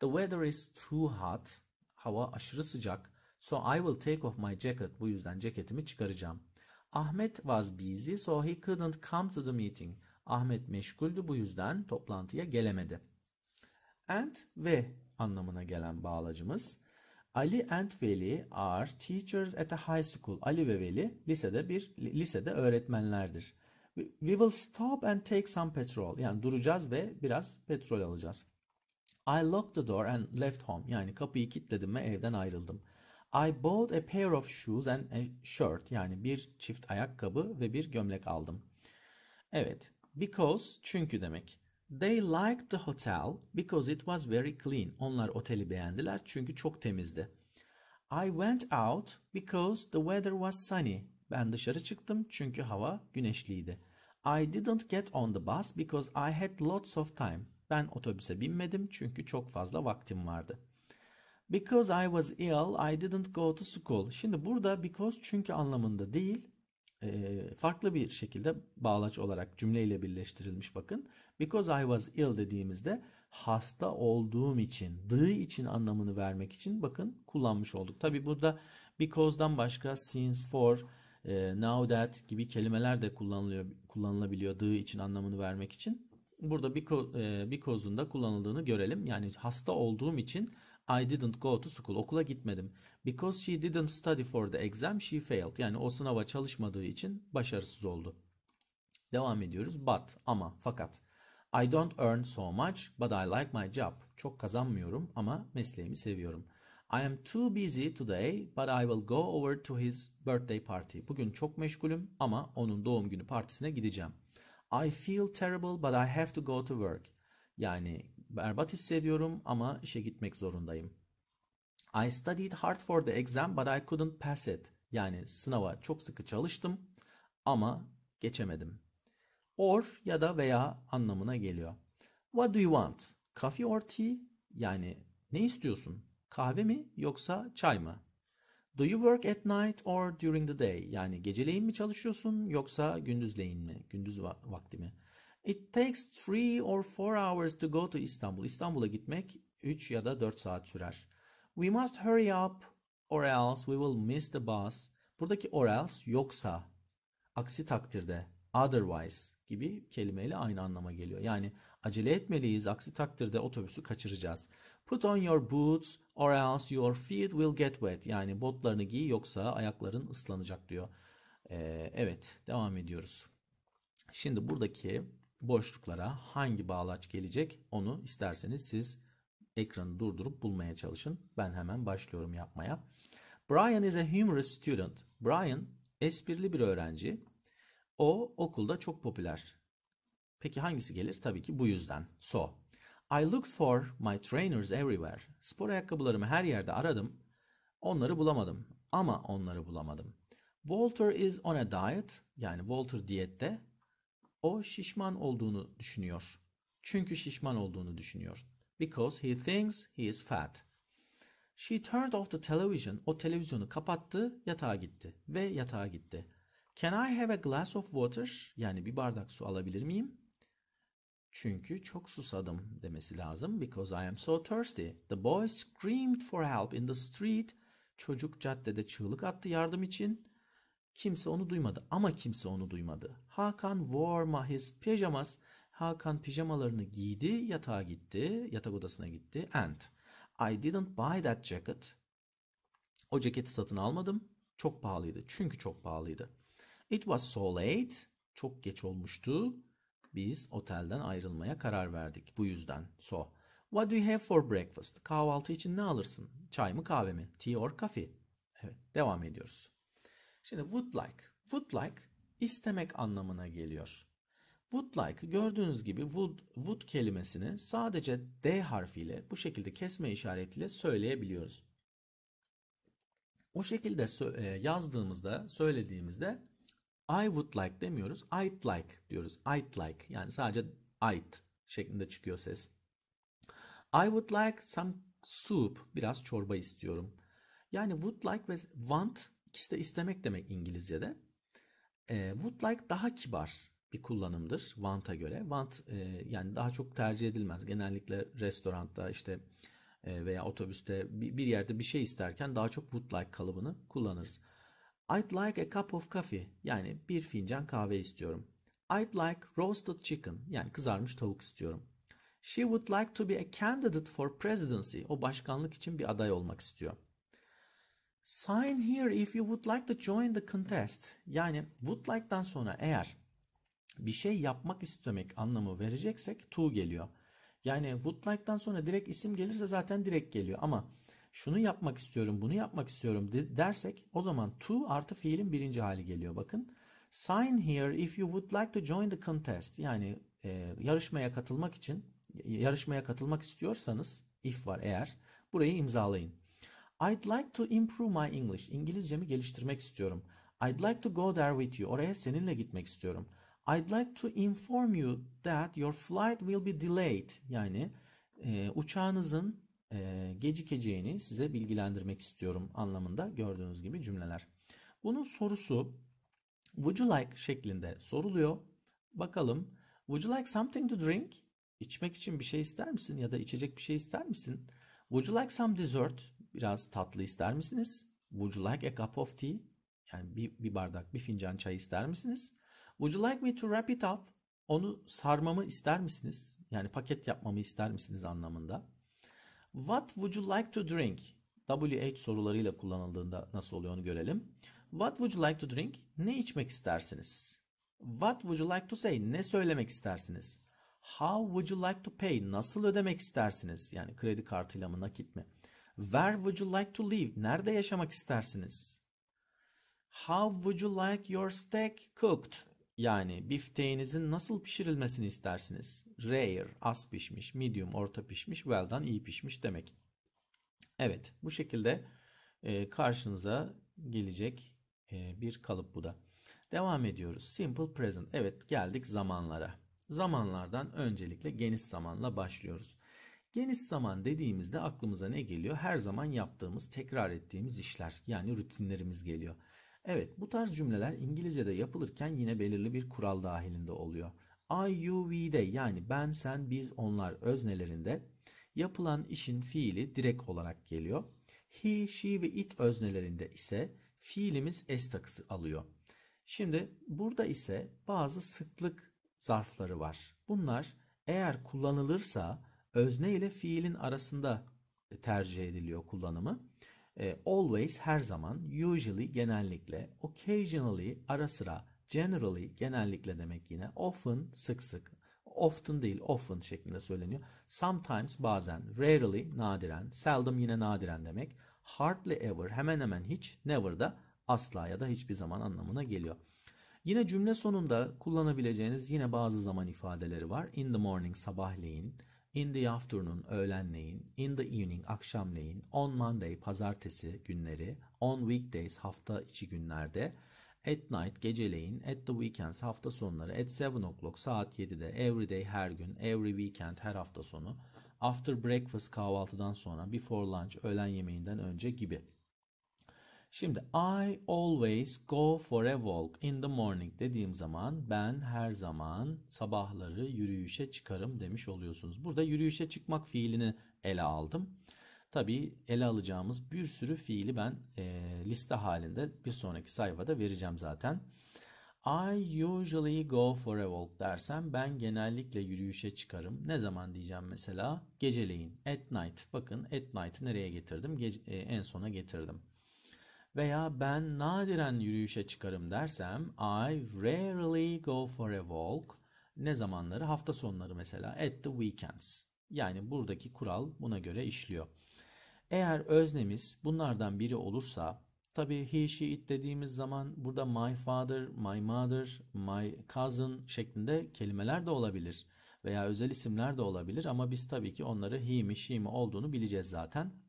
The weather is too hot. Hava aşırı sıcak. So I will take off my jacket. Bu yüzden ceketimi çıkaracağım. Ahmet was busy so he couldn't come to the meeting. Ahmet meşguldü bu yüzden toplantıya gelemedi. And ve anlamına gelen bağlacımız Ali and Veli are teachers at a high school. Ali ve Veli lisede bir lisede öğretmenlerdir. We will stop and take some petrol. Yani duracağız ve biraz petrol alacağız. I locked the door and left home. Yani kapıyı kilitledim ve evden ayrıldım. I bought a pair of shoes and a shirt. Yani bir çift ayakkabı ve bir gömlek aldım. Evet. Because çünkü demek. They liked the hotel because it was very clean. Onlar oteli beğendiler çünkü çok temizdi. I went out because the weather was sunny. Ben dışarı çıktım çünkü hava güneşliydi. I didn't get on the bus because I had lots of time. Ben otobüse binmedim çünkü çok fazla vaktim vardı. Because I was ill, I didn't go to school. Şimdi burada because çünkü anlamında değil, ee, farklı bir şekilde bağlaç olarak cümleyle birleştirilmiş bakın. Because I was ill dediğimizde hasta olduğum için, dığı için anlamını vermek için bakın kullanmış olduk. Tabi burada because'dan başka since, for, e, now that gibi kelimeler de kullanılıyor, kullanılabiliyor dığı için anlamını vermek için. Burada e, because'un da kullanıldığını görelim. Yani hasta olduğum için I didn't go to school. Okula gitmedim. Because she didn't study for the exam she failed. Yani o sınava çalışmadığı için başarısız oldu. Devam ediyoruz. But ama fakat I don't earn so much but I like my job. Çok kazanmıyorum ama mesleğimi seviyorum. I am too busy today but I will go over to his birthday party. Bugün çok meşgulüm ama onun doğum günü partisine gideceğim. I feel terrible but I have to go to work. Yani berbat hissediyorum ama işe gitmek zorundayım. I studied hard for the exam but I couldn't pass it. Yani sınava çok sıkı çalıştım ama geçemedim. Or ya da veya anlamına geliyor. What do you want? Coffee or tea? Yani ne istiyorsun? Kahve mi yoksa çay mı? Do you work at night or during the day? Yani geceleyin mi çalışıyorsun yoksa gündüzleyin mi? Gündüz vakti mi? It takes three or four hours to go to Istanbul. İstanbul'a gitmek 3 ya da 4 saat sürer. We must hurry up or else we will miss the bus. Buradaki or else yoksa, aksi takdirde, otherwise gibi kelimeyle aynı anlama geliyor. Yani acele etmeliyiz, aksi takdirde otobüsü kaçıracağız. Put on your boots or else your feet will get wet. Yani botlarını giy yoksa ayakların ıslanacak diyor. Ee, evet, devam ediyoruz. Şimdi buradaki boşluklara hangi bağlaç gelecek onu isterseniz siz ekranı durdurup bulmaya çalışın. Ben hemen başlıyorum yapmaya. Brian is a humorous student. Brian esprili bir öğrenci. O okulda çok popüler. Peki hangisi gelir? Tabii ki bu yüzden. So. I looked for my trainers everywhere. Spor ayakkabılarımı her yerde aradım. Onları bulamadım. Ama onları bulamadım. Walter is on a diet. Yani Walter diyette. O şişman olduğunu düşünüyor. Çünkü şişman olduğunu düşünüyor. Because he thinks he is fat. She turned off the television. O televizyonu kapattı, yatağa gitti ve yatağa gitti. Can I have a glass of water? Yani bir bardak su alabilir miyim? Çünkü çok susadım demesi lazım. Because I am so thirsty. The boy screamed for help in the street. Çocuk caddede çığlık attı yardım için. Kimse onu duymadı ama kimse onu duymadı. Hakan wore his pajamas. Hakan pijamalarını giydi, yatağa gitti, yatak odasına gitti. And I didn't buy that jacket. O ceketi satın almadım. Çok pahalıydı. Çünkü çok pahalıydı. It was so late. Çok geç olmuştu. Biz otelden ayrılmaya karar verdik. Bu yüzden. So. What do you have for breakfast? Kahvaltı için ne alırsın? Çay mı kahve mi? Tea or coffee? Evet. Devam ediyoruz. Şimdi would like. Would like istemek anlamına geliyor. Would like gördüğünüz gibi would, would kelimesini sadece D harfiyle bu şekilde kesme işaretiyle söyleyebiliyoruz. O şekilde e, yazdığımızda, söylediğimizde I would like demiyoruz. I'd like diyoruz. I'd like yani sadece I'd şeklinde çıkıyor ses. I would like some soup. Biraz çorba istiyorum. Yani would like ve want İkisi de istemek demek İngilizce'de. E, would like daha kibar bir kullanımdır want'a göre. Want e, yani daha çok tercih edilmez. Genellikle restoranda işte e, veya otobüste bir, bir yerde bir şey isterken daha çok would like kalıbını kullanırız. I'd like a cup of coffee yani bir fincan kahve istiyorum. I'd like roasted chicken yani kızarmış tavuk istiyorum. She would like to be a candidate for presidency. O başkanlık için bir aday olmak istiyor. Sign here if you would like to join the contest. Yani would like'dan sonra eğer bir şey yapmak istemek anlamı vereceksek to geliyor. Yani would like'dan sonra direkt isim gelirse zaten direkt geliyor ama şunu yapmak istiyorum, bunu yapmak istiyorum dersek o zaman to artı fiilin birinci hali geliyor. Bakın sign here if you would like to join the contest. Yani e, yarışmaya katılmak için yarışmaya katılmak istiyorsanız if var eğer burayı imzalayın. I'd like to improve my English. İngilizcemi geliştirmek istiyorum. I'd like to go there with you. Oraya seninle gitmek istiyorum. I'd like to inform you that your flight will be delayed. Yani e, uçağınızın e, gecikeceğini size bilgilendirmek istiyorum anlamında gördüğünüz gibi cümleler. Bunun sorusu would you like şeklinde soruluyor. Bakalım would you like something to drink? İçmek için bir şey ister misin ya da içecek bir şey ister misin? Would you like some dessert? Biraz tatlı ister misiniz? Would you like a cup of tea? Yani bir, bir bardak, bir fincan çay ister misiniz? Would you like me to wrap it up? Onu sarmamı ister misiniz? Yani paket yapmamı ister misiniz anlamında. What would you like to drink? WH sorularıyla kullanıldığında nasıl oluyor onu görelim. What would you like to drink? Ne içmek istersiniz? What would you like to say? Ne söylemek istersiniz? How would you like to pay? Nasıl ödemek istersiniz? Yani kredi kartıyla mı nakit mi? Where would you like to live? Nerede yaşamak istersiniz? How would you like your steak cooked? Yani bifteğinizin nasıl pişirilmesini istersiniz? Rare, az pişmiş, medium, orta pişmiş, well done, iyi pişmiş demek. Evet, bu şekilde e, karşınıza gelecek e, bir kalıp bu da. Devam ediyoruz. Simple present. Evet, geldik zamanlara. Zamanlardan öncelikle geniş zamanla başlıyoruz. Geniş zaman dediğimizde aklımıza ne geliyor? Her zaman yaptığımız, tekrar ettiğimiz işler yani rutinlerimiz geliyor. Evet bu tarz cümleler İngilizce'de yapılırken yine belirli bir kural dahilinde oluyor. I, you, we'de yani ben, sen, biz, onlar öznelerinde yapılan işin fiili direkt olarak geliyor. He, she ve it öznelerinde ise fiilimiz s takısı alıyor. Şimdi burada ise bazı sıklık zarfları var. Bunlar eğer kullanılırsa özne ile fiilin arasında tercih ediliyor kullanımı. E, always her zaman, usually genellikle, occasionally ara sıra, generally genellikle demek yine, often sık sık, often değil often şeklinde söyleniyor. Sometimes bazen, rarely nadiren, seldom yine nadiren demek. Hardly ever hemen hemen hiç, never da asla ya da hiçbir zaman anlamına geliyor. Yine cümle sonunda kullanabileceğiniz yine bazı zaman ifadeleri var. In the morning sabahleyin, in the afternoon öğlenleyin, in the evening akşamleyin, on Monday pazartesi günleri, on weekdays hafta içi günlerde, at night geceleyin, at the weekends hafta sonları, at 7 o'clock saat 7'de, every day her gün, every weekend her hafta sonu, after breakfast kahvaltıdan sonra, before lunch öğlen yemeğinden önce gibi. Şimdi I always go for a walk in the morning dediğim zaman ben her zaman sabahları yürüyüşe çıkarım demiş oluyorsunuz. Burada yürüyüşe çıkmak fiilini ele aldım. Tabii ele alacağımız bir sürü fiili ben e, liste halinde bir sonraki sayfada vereceğim zaten. I usually go for a walk dersem ben genellikle yürüyüşe çıkarım. Ne zaman diyeceğim mesela? Geceleyin. At night. Bakın at night nereye getirdim? Gece, e, en sona getirdim veya ben nadiren yürüyüşe çıkarım dersem I rarely go for a walk. Ne zamanları? Hafta sonları mesela at the weekends. Yani buradaki kural buna göre işliyor. Eğer öznemiz bunlardan biri olursa tabi he she it dediğimiz zaman burada my father, my mother, my cousin şeklinde kelimeler de olabilir veya özel isimler de olabilir ama biz tabii ki onları he mi she mi olduğunu bileceğiz zaten.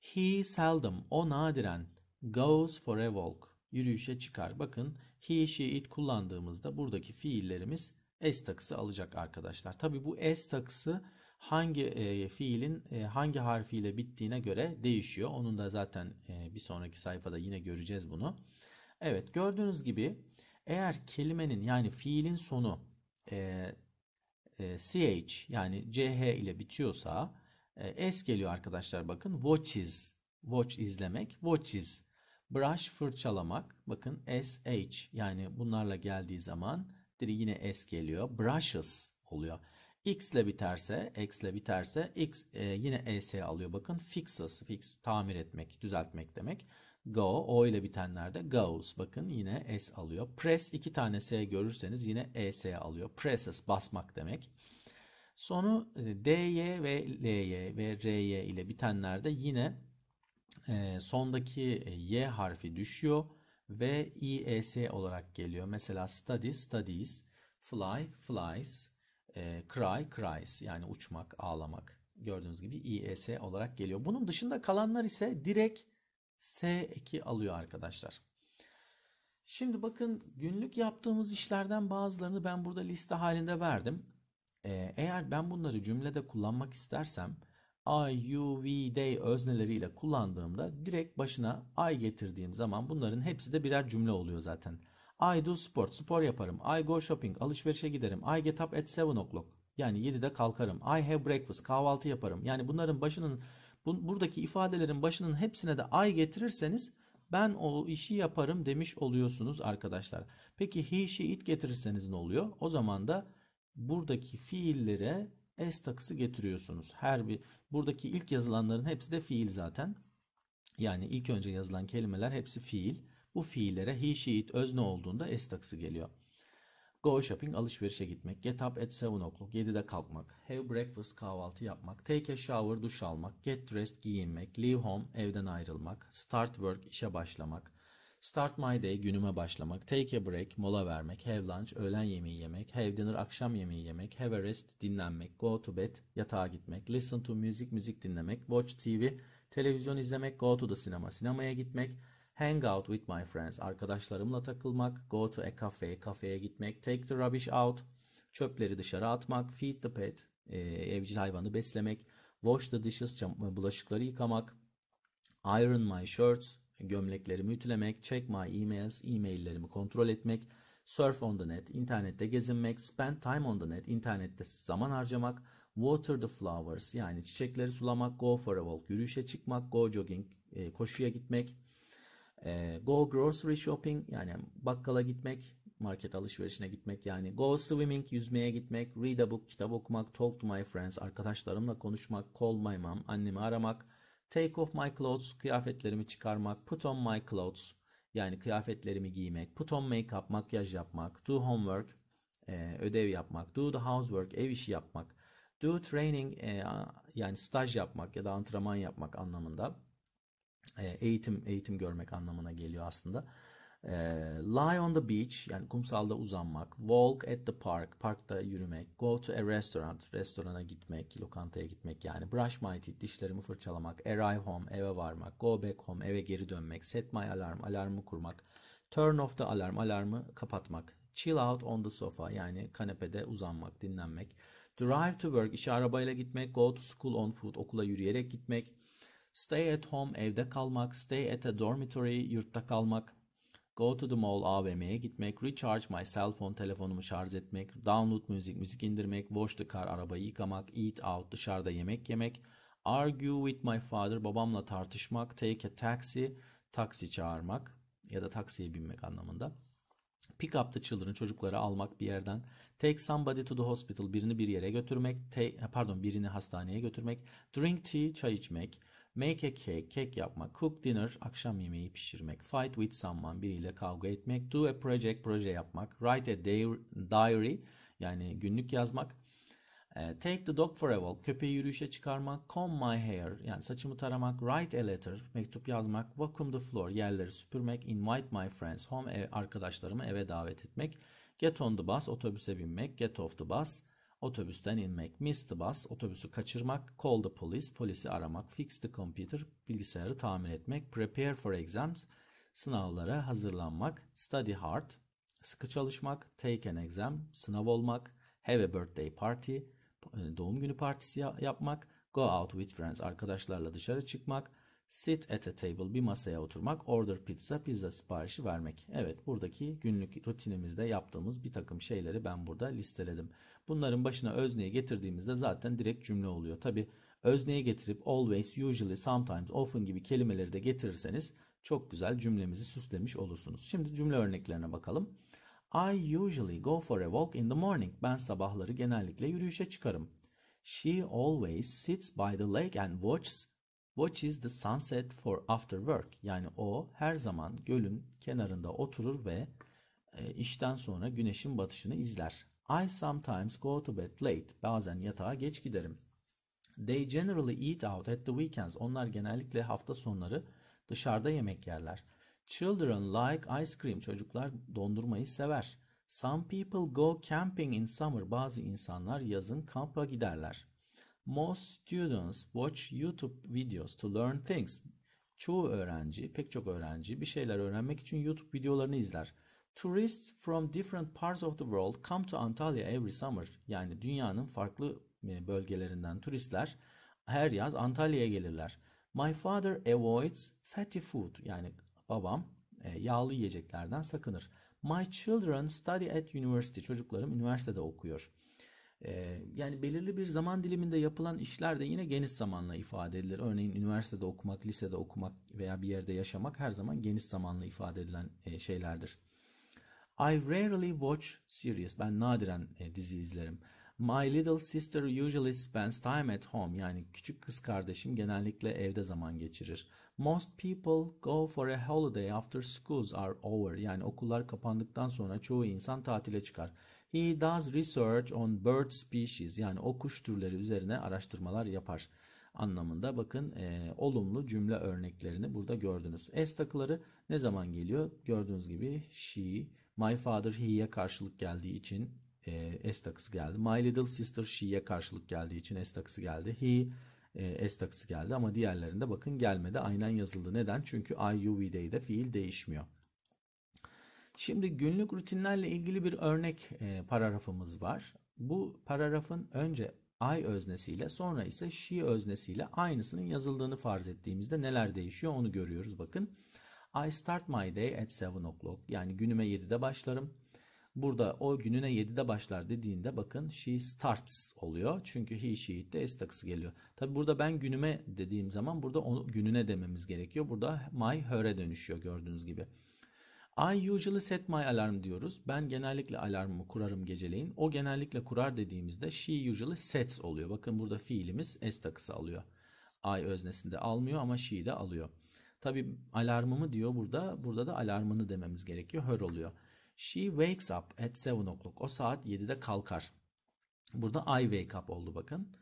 He seldom, o nadiren goes for a walk, yürüyüşe çıkar. Bakın he, she, it kullandığımızda buradaki fiillerimiz s takısı alacak arkadaşlar. Tabi bu s takısı hangi e, fiilin e, hangi harfiyle bittiğine göre değişiyor. Onun da zaten e, bir sonraki sayfada yine göreceğiz bunu. Evet gördüğünüz gibi eğer kelimenin yani fiilin sonu e, e, ch yani ch ile bitiyorsa e, s geliyor arkadaşlar bakın. Watches. Watch izlemek. Watches. Brush fırçalamak. Bakın SH yani bunlarla geldiği zaman diri yine S geliyor. Brushes oluyor. X ile biterse, X ile biterse X e, yine s alıyor. Bakın fixes, fix tamir etmek, düzeltmek demek. Go, O ile bitenlerde goes. Bakın yine S alıyor. Press iki tane S görürseniz yine e s alıyor. Presses basmak demek. Sonu e, DY ve LY ve RY ile bitenlerde yine e, sondaki e, Y harfi düşüyor ve IES olarak geliyor. Mesela study, studies, fly, flies, cry, cries yani uçmak, ağlamak gördüğünüz gibi IES olarak geliyor. Bunun dışında kalanlar ise direkt S eki alıyor arkadaşlar. Şimdi bakın günlük yaptığımız işlerden bazılarını ben burada liste halinde verdim. Ee, eğer ben bunları cümlede kullanmak istersem I, you, we, they özneleriyle kullandığımda direkt başına I getirdiğim zaman bunların hepsi de birer cümle oluyor zaten. I do sport, spor yaparım. I go shopping, alışverişe giderim. I get up at 7 o'clock. Yani 7'de kalkarım. I have breakfast, kahvaltı yaparım. Yani bunların başının bu, buradaki ifadelerin başının hepsine de I getirirseniz ben o işi yaparım demiş oluyorsunuz arkadaşlar. Peki he, she, it getirirseniz ne oluyor? O zaman da buradaki fiillere s takısı getiriyorsunuz. Her bir buradaki ilk yazılanların hepsi de fiil zaten. Yani ilk önce yazılan kelimeler hepsi fiil. Bu fiillere he, she, it, özne olduğunda s takısı geliyor. Go shopping alışverişe gitmek, get up at 7 o'clock 7'de kalkmak, have breakfast kahvaltı yapmak, take a shower duş almak, get dressed giyinmek, leave home evden ayrılmak, start work işe başlamak, Start my day günüme başlamak, take a break mola vermek, have lunch öğlen yemeği yemek, have dinner akşam yemeği yemek, have a rest dinlenmek, go to bed yatağa gitmek, listen to music müzik dinlemek, watch TV televizyon izlemek, go to the sinema sinemaya gitmek, hang out with my friends arkadaşlarımla takılmak, go to a cafe kafeye gitmek, take the rubbish out çöpleri dışarı atmak, feed the pet e, evcil hayvanı beslemek, wash the dishes bulaşıkları yıkamak, iron my shirts gömleklerimi ütülemek, check my emails, e-maillerimi kontrol etmek, surf on the net, internette gezinmek, spend time on the net, internette zaman harcamak, water the flowers yani çiçekleri sulamak, go for a walk, yürüyüşe çıkmak, go jogging, e, koşuya gitmek, e, go grocery shopping yani bakkala gitmek, market alışverişine gitmek yani go swimming yüzmeye gitmek, read a book kitap okumak, talk to my friends arkadaşlarımla konuşmak, call my mom annemi aramak, Take off my clothes kıyafetlerimi çıkarmak. Put on my clothes yani kıyafetlerimi giymek. Put on makeup makyaj yapmak. Do homework e, ödev yapmak. Do the housework ev işi yapmak. Do training e, yani staj yapmak ya da antrenman yapmak anlamında. E, eğitim eğitim görmek anlamına geliyor aslında. E, lie on the beach yani kumsalda uzanmak, walk at the park, parkta yürümek, go to a restaurant, restorana gitmek, lokantaya gitmek yani brush my teeth, dişlerimi fırçalamak, arrive home, eve varmak, go back home, eve geri dönmek, set my alarm, alarmı kurmak, turn off the alarm, alarmı kapatmak, chill out on the sofa yani kanepede uzanmak, dinlenmek, drive to work, işe arabayla gitmek, go to school on foot, okula yürüyerek gitmek, stay at home, evde kalmak, stay at a dormitory, yurtta kalmak, Go to the mall AVM'ye gitmek, recharge my cell phone telefonumu şarj etmek, download müzik müzik indirmek, wash the car arabayı yıkamak, eat out dışarıda yemek yemek, argue with my father babamla tartışmak, take a taxi taksi çağırmak ya da taksiye binmek anlamında. Pick up the children çocukları almak bir yerden. Take somebody to the hospital birini bir yere götürmek. Take, pardon birini hastaneye götürmek. Drink tea çay içmek. Make a cake, kek yapmak. Cook dinner, akşam yemeği pişirmek. Fight with someone, biriyle kavga etmek. Do a project, proje yapmak. Write a diary, yani günlük yazmak. E, take the dog for a walk, köpeği yürüyüşe çıkarmak. Comb my hair, yani saçımı taramak. Write a letter, mektup yazmak. Vacuum the floor, yerleri süpürmek. Invite my friends, home ev, arkadaşlarımı eve davet etmek. Get on the bus, otobüse binmek. Get off the bus, Otobüsten inmek, miss the bus, otobüsü kaçırmak, call the police, polisi aramak, fix the computer, bilgisayarı tamir etmek, prepare for exams, sınavlara hazırlanmak, study hard, sıkı çalışmak, take an exam, sınav olmak, have a birthday party, e, doğum günü partisi yapmak, go out with friends, arkadaşlarla dışarı çıkmak, Sit at a table bir masaya oturmak, order pizza pizza siparişi vermek. Evet buradaki günlük rutinimizde yaptığımız bir takım şeyleri ben burada listeledim. Bunların başına özneyi getirdiğimizde zaten direkt cümle oluyor. Tabi özneyi getirip always, usually, sometimes, often gibi kelimeleri de getirirseniz çok güzel cümlemizi süslemiş olursunuz. Şimdi cümle örneklerine bakalım. I usually go for a walk in the morning. Ben sabahları genellikle yürüyüşe çıkarım. She always sits by the lake and watches Watches the sunset for after work. Yani o her zaman gölün kenarında oturur ve e, işten sonra güneşin batışını izler. I sometimes go to bed late. Bazen yatağa geç giderim. They generally eat out at the weekends. Onlar genellikle hafta sonları dışarıda yemek yerler. Children like ice cream. Çocuklar dondurmayı sever. Some people go camping in summer. Bazı insanlar yazın kampa giderler. Most students watch YouTube videos to learn things. Çoğu öğrenci, pek çok öğrenci bir şeyler öğrenmek için YouTube videolarını izler. Tourists from different parts of the world come to Antalya every summer. Yani dünyanın farklı e, bölgelerinden turistler her yaz Antalya'ya gelirler. My father avoids fatty food. Yani babam e, yağlı yiyeceklerden sakınır. My children study at university. Çocuklarım üniversitede okuyor. Ee, yani belirli bir zaman diliminde yapılan işler de yine geniş zamanla ifade edilir. Örneğin üniversitede okumak, lisede okumak veya bir yerde yaşamak her zaman geniş zamanla ifade edilen e, şeylerdir. I rarely watch series. Ben nadiren e, dizi izlerim. My little sister usually spends time at home. Yani küçük kız kardeşim genellikle evde zaman geçirir. Most people go for a holiday after schools are over. Yani okullar kapandıktan sonra çoğu insan tatile çıkar. He does research on bird species yani o kuş türleri üzerine araştırmalar yapar anlamında bakın e, olumlu cümle örneklerini burada gördünüz. S takıları ne zaman geliyor? Gördüğünüz gibi she, my father he'ye karşılık geldiği için e, S takısı geldi. My little sister she'ye karşılık geldiği için S takısı geldi. He e, S takısı geldi ama diğerlerinde bakın gelmedi. Aynen yazıldı. Neden? Çünkü I, you, we'de fiil değişmiyor. Şimdi günlük rutinlerle ilgili bir örnek e, paragrafımız var. Bu paragrafın önce ay öznesiyle sonra ise şi öznesiyle aynısının yazıldığını farz ettiğimizde neler değişiyor onu görüyoruz bakın. I start my day at 7 o'clock yani günüme 7'de başlarım. Burada o gününe 7'de başlar dediğinde bakın she starts oluyor. Çünkü he she it de s takısı geliyor. Tabi burada ben günüme dediğim zaman burada onu gününe dememiz gerekiyor. Burada my her'e dönüşüyor gördüğünüz gibi. I usually set my alarm diyoruz. Ben genellikle alarmımı kurarım geceleyin. O genellikle kurar dediğimizde she usually sets oluyor. Bakın burada fiilimiz s takısı alıyor. I öznesinde almıyor ama she de alıyor. Tabi alarmımı diyor burada. Burada da alarmını dememiz gerekiyor. Her oluyor. She wakes up at 7 o'clock. O saat 7'de kalkar. Burada I wake up oldu bakın.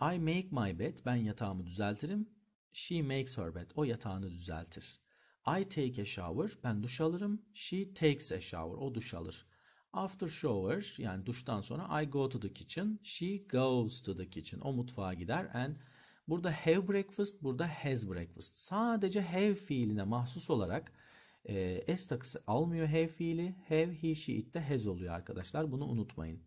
I make my bed. Ben yatağımı düzeltirim. She makes her bed. O yatağını düzeltir. I take a shower. Ben duş alırım. She takes a shower. O duş alır. After shower yani duştan sonra I go to the kitchen. She goes to the kitchen. O mutfağa gider. And burada have breakfast, burada has breakfast. Sadece have fiiline mahsus olarak e, s takısı almıyor have fiili. Have, he, she, it de has oluyor arkadaşlar. Bunu unutmayın.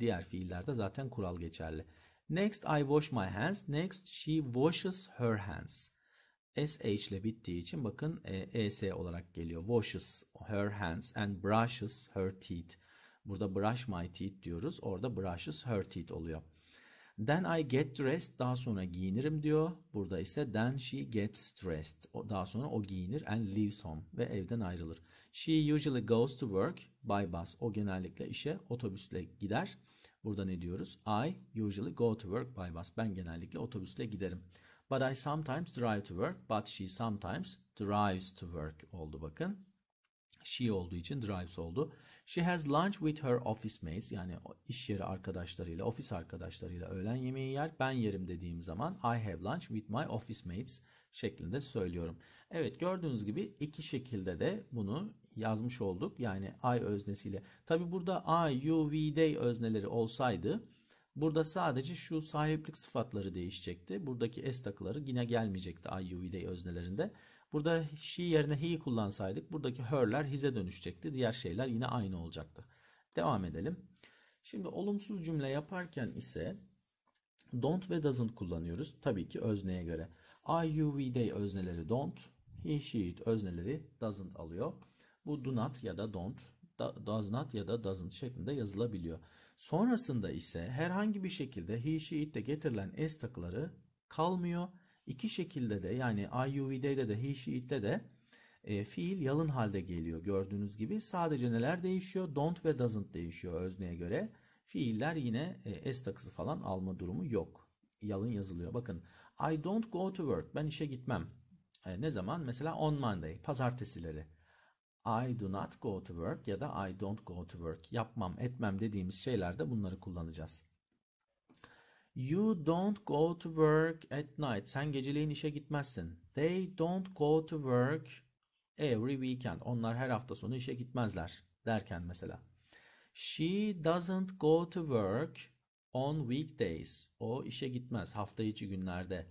Diğer fiillerde zaten kural geçerli. Next I wash my hands. Next she washes her hands. SH ile bittiği için bakın e, ES olarak geliyor. Washes her hands and brushes her teeth. Burada brush my teeth diyoruz. Orada brushes her teeth oluyor. Then I get dressed. Daha sonra giyinirim diyor. Burada ise then she gets dressed. daha sonra o giyinir and leaves home ve evden ayrılır. She usually goes to work by bus. O genellikle işe otobüsle gider. Burada ne diyoruz? I usually go to work by bus. Ben genellikle otobüsle giderim. But I sometimes drive to work. But she sometimes drives to work oldu bakın. She olduğu için drives oldu. She has lunch with her office mates. Yani iş yeri arkadaşlarıyla, ofis arkadaşlarıyla öğlen yemeği yer. Ben yerim dediğim zaman I have lunch with my office mates şeklinde söylüyorum. Evet gördüğünüz gibi iki şekilde de bunu yazmış olduk. Yani I öznesiyle. Tabi burada I, you, we, they özneleri olsaydı Burada sadece şu sahiplik sıfatları değişecekti. Buradaki es takıları yine gelmeyecekti IUID öznelerinde. Burada she yerine he kullansaydık buradaki her'ler his'e dönüşecekti. Diğer şeyler yine aynı olacaktı. Devam edelim. Şimdi olumsuz cümle yaparken ise don't ve doesn't kullanıyoruz. Tabii ki özneye göre. I, you, we, özneleri don't. He, she, it özneleri doesn't alıyor. Bu do not ya da don't, does not ya da doesn't şeklinde yazılabiliyor. Sonrasında ise herhangi bir şekilde he it'te getirilen s takıları kalmıyor. İki şekilde de yani IUV'de de he she it'te de e, fiil yalın halde geliyor gördüğünüz gibi. Sadece neler değişiyor? Don't ve doesn't değişiyor özneye göre. Fiiller yine e, s takısı falan alma durumu yok. Yalın yazılıyor. Bakın I don't go to work. Ben işe gitmem. E, ne zaman? Mesela on Monday. Pazartesileri. I do not go to work ya da I don't go to work yapmam etmem dediğimiz şeylerde bunları kullanacağız. You don't go to work at night. Sen geceleyin işe gitmezsin. They don't go to work every weekend. Onlar her hafta sonu işe gitmezler derken mesela. She doesn't go to work on weekdays. O işe gitmez hafta içi günlerde.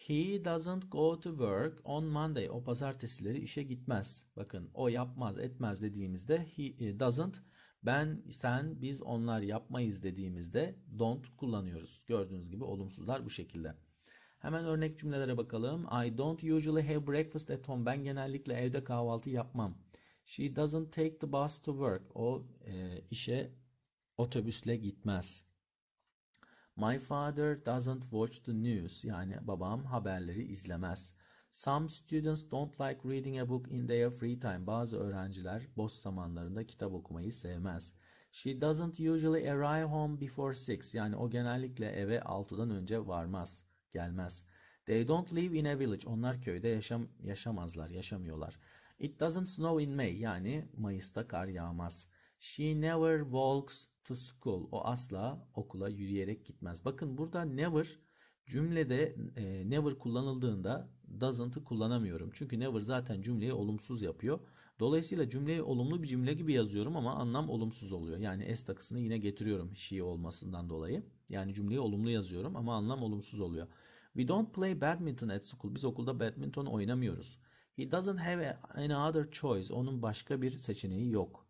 He doesn't go to work on Monday. O pazartesileri işe gitmez. Bakın o yapmaz etmez dediğimizde he e, doesn't ben sen biz onlar yapmayız dediğimizde don't kullanıyoruz. Gördüğünüz gibi olumsuzlar bu şekilde. Hemen örnek cümlelere bakalım. I don't usually have breakfast at home. Ben genellikle evde kahvaltı yapmam. She doesn't take the bus to work. O e, işe otobüsle gitmez. My father doesn't watch the news. Yani babam haberleri izlemez. Some students don't like reading a book in their free time. Bazı öğrenciler boş zamanlarında kitap okumayı sevmez. She doesn't usually arrive home before six. Yani o genellikle eve 6'dan önce varmaz, gelmez. They don't live in a village. Onlar köyde yaşam yaşamazlar, yaşamıyorlar. It doesn't snow in May. Yani Mayıs'ta kar yağmaz. She never walks to school. O asla okula yürüyerek gitmez. Bakın burada never cümlede e, never kullanıldığında doesn't'ı kullanamıyorum. Çünkü never zaten cümleyi olumsuz yapıyor. Dolayısıyla cümleyi olumlu bir cümle gibi yazıyorum ama anlam olumsuz oluyor. Yani s takısını yine getiriyorum şii olmasından dolayı. Yani cümleyi olumlu yazıyorum ama anlam olumsuz oluyor. We don't play badminton at school. Biz okulda badminton oynamıyoruz. He doesn't have any other choice. Onun başka bir seçeneği yok.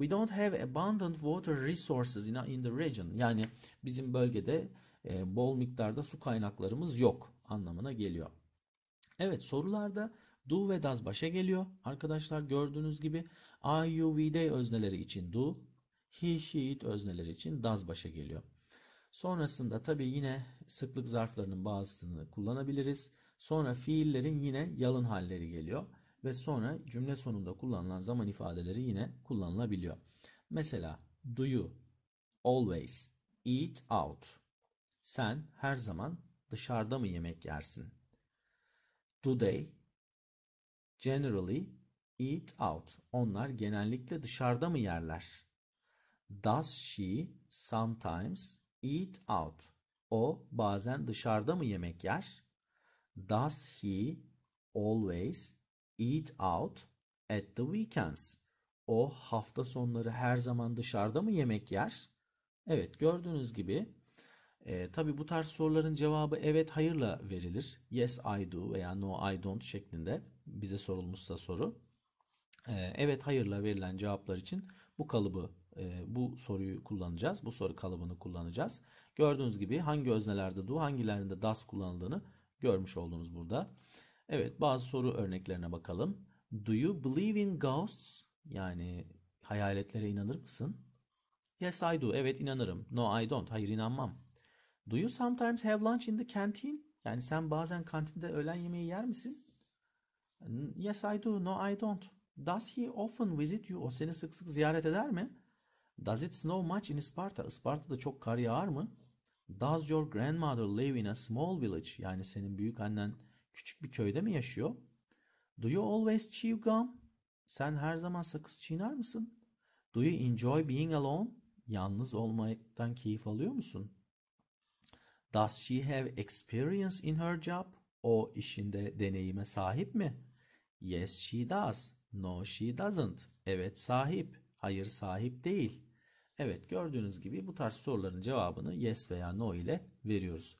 We don't have abundant water resources in, in the region. Yani bizim bölgede e, bol miktarda su kaynaklarımız yok anlamına geliyor. Evet sorularda do ve does başa geliyor. Arkadaşlar gördüğünüz gibi I, you, we, they özneleri için do, he, she, it özneleri için does başa geliyor. Sonrasında tabi yine sıklık zarflarının bazısını kullanabiliriz. Sonra fiillerin yine yalın halleri geliyor ve sonra cümle sonunda kullanılan zaman ifadeleri yine kullanılabiliyor. Mesela do you always eat out? Sen her zaman dışarıda mı yemek yersin? Do they generally eat out? Onlar genellikle dışarıda mı yerler? Does she sometimes eat out? O bazen dışarıda mı yemek yer? Does he always eat out at the weekends? O hafta sonları her zaman dışarıda mı yemek yer? Evet gördüğünüz gibi e, tabi bu tarz soruların cevabı evet hayırla verilir. Yes I do veya no I don't şeklinde bize sorulmuşsa soru. E, evet hayırla verilen cevaplar için bu kalıbı e, bu soruyu kullanacağız. Bu soru kalıbını kullanacağız. Gördüğünüz gibi hangi öznelerde do hangilerinde das kullanıldığını görmüş oldunuz burada. Evet bazı soru örneklerine bakalım. Do you believe in ghosts? Yani hayaletlere inanır mısın? Yes I do. Evet inanırım. No I don't. Hayır inanmam. Do you sometimes have lunch in the canteen? Yani sen bazen kantinde öğlen yemeği yer misin? Yes I do. No I don't. Does he often visit you? O seni sık sık ziyaret eder mi? Does it snow much in Sparta? Isparta'da çok kar yağar mı? Does your grandmother live in a small village? Yani senin büyük annen Küçük bir köyde mi yaşıyor? Do you always chew gum? Sen her zaman sakız çiğner misin? Do you enjoy being alone? Yalnız olmaktan keyif alıyor musun? Does she have experience in her job? O işinde deneyime sahip mi? Yes she does. No she doesn't. Evet sahip. Hayır sahip değil. Evet gördüğünüz gibi bu tarz soruların cevabını yes veya no ile veriyoruz.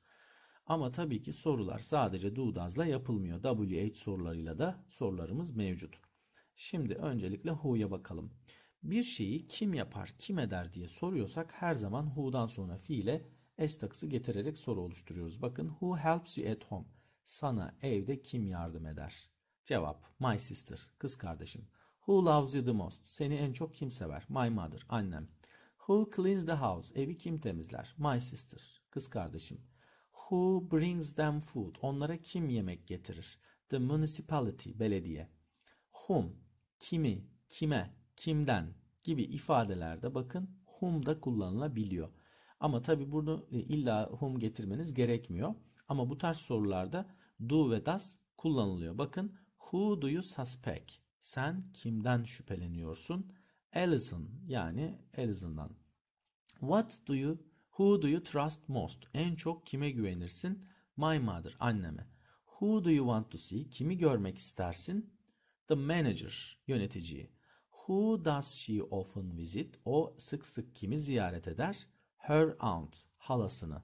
Ama tabii ki sorular sadece DUDAZ'la yapılmıyor. WH sorularıyla da sorularımız mevcut. Şimdi öncelikle who'ya bakalım. Bir şeyi kim yapar, kim eder diye soruyorsak her zaman who'dan sonra fiile s takısı getirerek soru oluşturuyoruz. Bakın who helps you at home? Sana evde kim yardım eder? Cevap my sister, kız kardeşim. Who loves you the most? Seni en çok kim sever? My mother, annem. Who cleans the house? Evi kim temizler? My sister, kız kardeşim. Who brings them food? Onlara kim yemek getirir? The municipality, belediye. Whom, kimi, kime, kimden gibi ifadelerde bakın whom da kullanılabiliyor. Ama tabi bunu e, illa whom getirmeniz gerekmiyor. Ama bu tarz sorularda do ve das kullanılıyor. Bakın who do you suspect? Sen kimden şüpheleniyorsun? Alison yani Alison'dan. What do you Who do you trust most? En çok kime güvenirsin? My mother, anneme. Who do you want to see? Kimi görmek istersin? The manager, yöneticiyi. Who does she often visit? O sık sık kimi ziyaret eder? Her aunt, halasını.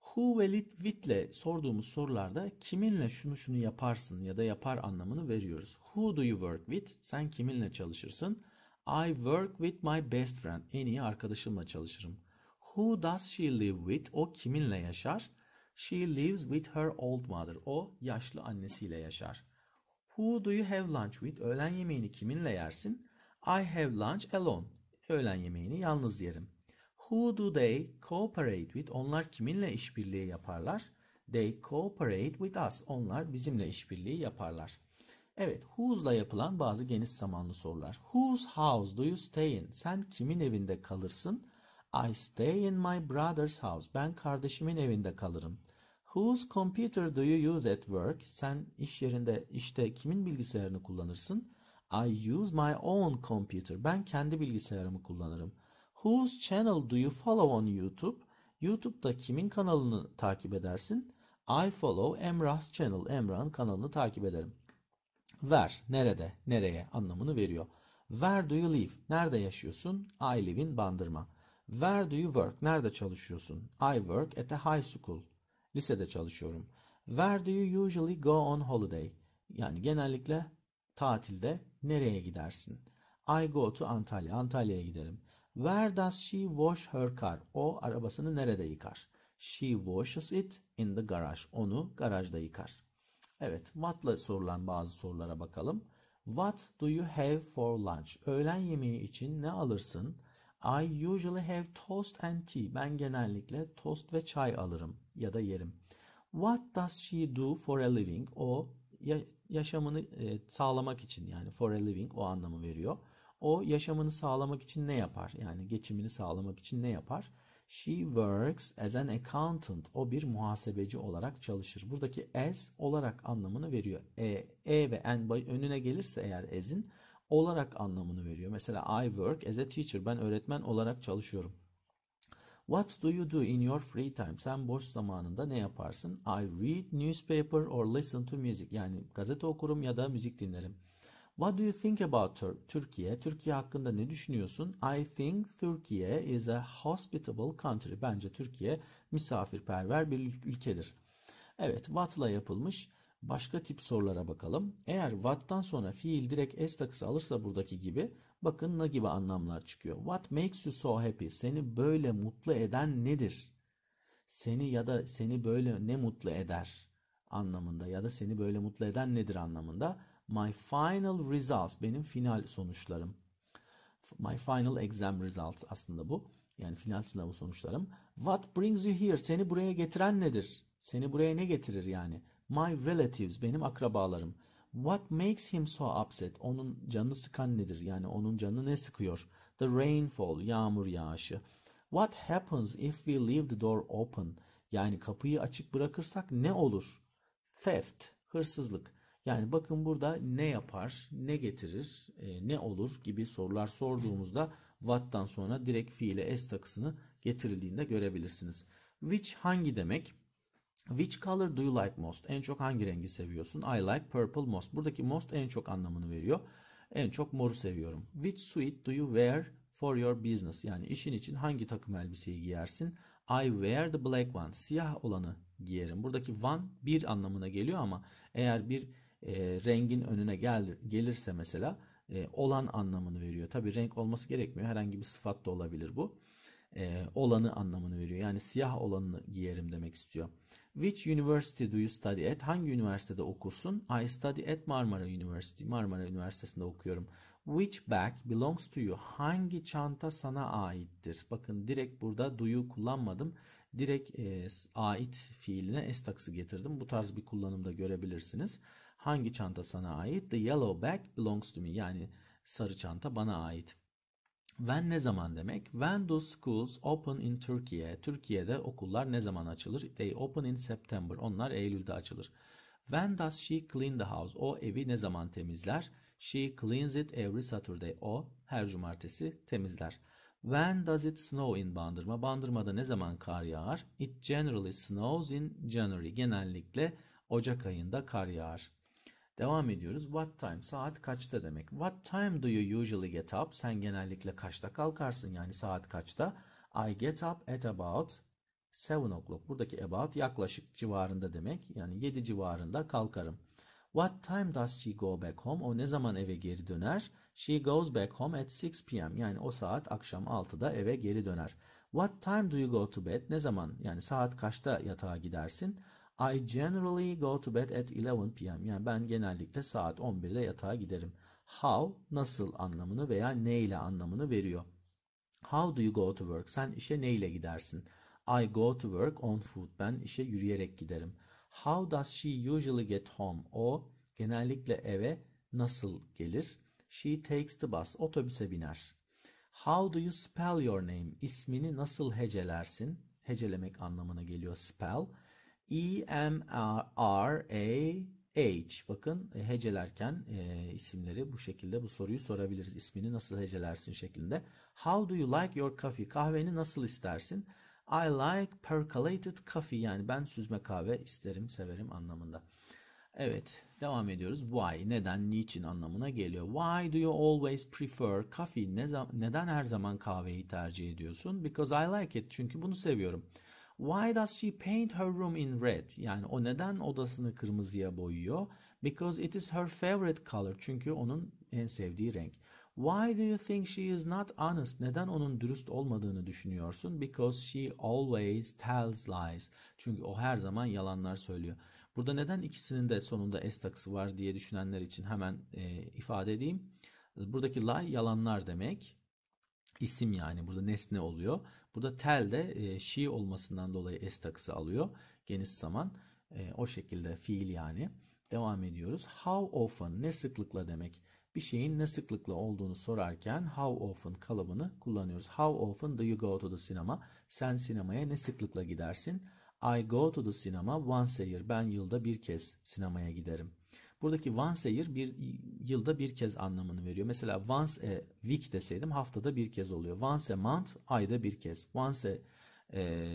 Who ve it with'le sorduğumuz sorularda kiminle şunu şunu yaparsın ya da yapar anlamını veriyoruz. Who do you work with? Sen kiminle çalışırsın? I work with my best friend. En iyi arkadaşımla çalışırım. Who does she live with? O kiminle yaşar? She lives with her old mother. O yaşlı annesiyle yaşar. Who do you have lunch with? Öğlen yemeğini kiminle yersin? I have lunch alone. Öğlen yemeğini yalnız yerim. Who do they cooperate with? Onlar kiminle işbirliği yaparlar? They cooperate with us. Onlar bizimle işbirliği yaparlar. Evet, whose'la yapılan bazı geniş zamanlı sorular. Whose house do you stay in? Sen kimin evinde kalırsın? I stay in my brother's house. Ben kardeşimin evinde kalırım. Whose computer do you use at work? Sen iş yerinde işte kimin bilgisayarını kullanırsın? I use my own computer. Ben kendi bilgisayarımı kullanırım. Whose channel do you follow on YouTube? YouTube'da kimin kanalını takip edersin? I follow Emrah's channel. Emrah'ın kanalını takip ederim. Ver. nerede, nereye anlamını veriyor. Where do you live? Nerede yaşıyorsun? I live in Bandırma. Where do you work? Nerede çalışıyorsun? I work at a high school. Lisede çalışıyorum. Where do you usually go on holiday? Yani genellikle tatilde nereye gidersin? I go to Antalya. Antalya'ya giderim. Where does she wash her car? O arabasını nerede yıkar? She washes it in the garage. Onu garajda yıkar. Evet, what'la sorulan bazı sorulara bakalım. What do you have for lunch? Öğlen yemeği için ne alırsın? I usually have toast and tea. Ben genellikle tost ve çay alırım ya da yerim. What does she do for a living? O yaşamını e, sağlamak için yani for a living o anlamı veriyor. O yaşamını sağlamak için ne yapar? Yani geçimini sağlamak için ne yapar? She works as an accountant. O bir muhasebeci olarak çalışır. Buradaki as olarak anlamını veriyor. E, e ve n önüne gelirse eğer as'in olarak anlamını veriyor. Mesela I work as a teacher. Ben öğretmen olarak çalışıyorum. What do you do in your free time? Sen boş zamanında ne yaparsın? I read newspaper or listen to music. Yani gazete okurum ya da müzik dinlerim. What do you think about Türkiye? Türkiye hakkında ne düşünüyorsun? I think Türkiye is a hospitable country. Bence Türkiye misafirperver bir ülkedir. Evet, what'la yapılmış. Başka tip sorulara bakalım. Eğer what'tan sonra fiil direkt s takısı alırsa buradaki gibi bakın ne gibi anlamlar çıkıyor. What makes you so happy? Seni böyle mutlu eden nedir? Seni ya da seni böyle ne mutlu eder anlamında ya da seni böyle mutlu eden nedir anlamında. My final results benim final sonuçlarım. My final exam results aslında bu. Yani final sınavı sonuçlarım. What brings you here? Seni buraya getiren nedir? Seni buraya ne getirir yani? My relatives benim akrabalarım. What makes him so upset? Onun canı sıkan nedir? Yani onun canı ne sıkıyor? The rainfall yağmur yağışı. What happens if we leave the door open? Yani kapıyı açık bırakırsak ne olur? Theft, hırsızlık. Yani bakın burada ne yapar, ne getirir, e, ne olur gibi sorular sorduğumuzda what'tan sonra direkt fiile s takısını getirildiğinde görebilirsiniz. Which hangi demek? Which color do you like most? En çok hangi rengi seviyorsun? I like purple most. Buradaki most en çok anlamını veriyor. En çok moru seviyorum. Which suit do you wear for your business? Yani işin için hangi takım elbiseyi giyersin? I wear the black one. Siyah olanı giyerim. Buradaki one bir anlamına geliyor ama eğer bir e, rengin önüne gel, gelirse mesela e, olan anlamını veriyor. Tabi renk olması gerekmiyor. Herhangi bir sıfat da olabilir bu. E, olanı anlamını veriyor. Yani siyah olanı giyerim demek istiyor. Which university do you study at? Hangi üniversitede okursun? I study at Marmara University. Marmara Üniversitesi'nde okuyorum. Which bag belongs to you? Hangi çanta sana aittir? Bakın direkt burada do'yu kullanmadım. Direkt e, ait fiiline s taksı getirdim. Bu tarz bir kullanımda görebilirsiniz. Hangi çanta sana ait? The yellow bag belongs to me. Yani sarı çanta bana ait. When ne zaman demek? When do schools open in Türkiye? Türkiye'de okullar ne zaman açılır? They open in September. Onlar Eylül'de açılır. When does she clean the house? O evi ne zaman temizler? She cleans it every Saturday. O her cumartesi temizler. When does it snow in Bandırma? Bandırma'da ne zaman kar yağar? It generally snows in January. Genellikle Ocak ayında kar yağar. Devam ediyoruz. What time? Saat kaçta demek. What time do you usually get up? Sen genellikle kaçta kalkarsın? Yani saat kaçta? I get up at about 7 o'clock. Buradaki about yaklaşık civarında demek. Yani 7 civarında kalkarım. What time does she go back home? O ne zaman eve geri döner? She goes back home at 6 p.m. Yani o saat akşam 6'da eve geri döner. What time do you go to bed? Ne zaman? Yani saat kaçta yatağa gidersin? I generally go to bed at 11 p.m. Yani ben genellikle saat 11'de yatağa giderim. How nasıl anlamını veya ne ile anlamını veriyor. How do you go to work? Sen işe ne ile gidersin? I go to work on foot. Ben işe yürüyerek giderim. How does she usually get home? O genellikle eve nasıl gelir? She takes the bus. Otobüse biner. How do you spell your name? İsmini nasıl hecelersin? Hecelemek anlamına geliyor spell. E-M-R-A-H. Bakın e, hecelerken e, isimleri bu şekilde bu soruyu sorabiliriz. İsmini nasıl hecelersin şeklinde. How do you like your coffee? Kahveni nasıl istersin? I like percolated coffee yani ben süzme kahve isterim, severim anlamında. Evet, devam ediyoruz. Why, neden, niçin anlamına geliyor. Why do you always prefer coffee? Ne neden her zaman kahveyi tercih ediyorsun? Because I like it. Çünkü bunu seviyorum. Why does she paint her room in red? Yani o neden odasını kırmızıya boyuyor? Because it is her favorite color. Çünkü onun en sevdiği renk. Why do you think she is not honest? Neden onun dürüst olmadığını düşünüyorsun? Because she always tells lies. Çünkü o her zaman yalanlar söylüyor. Burada neden ikisinin de sonunda s takısı var diye düşünenler için hemen e, ifade edeyim. Buradaki lie yalanlar demek. İsim yani burada nesne oluyor. Burada tel de e, şi olmasından dolayı s takısı alıyor. Geniş zaman e, o şekilde fiil yani. Devam ediyoruz. How often ne sıklıkla demek. Bir şeyin ne sıklıkla olduğunu sorarken how often kalıbını kullanıyoruz. How often do you go to the cinema? Sen sinemaya ne sıklıkla gidersin? I go to the cinema once a year. Ben yılda bir kez sinemaya giderim. Buradaki once a year bir yılda bir kez anlamını veriyor. Mesela once a week deseydim haftada bir kez oluyor. Once a month ayda bir kez. Once a e,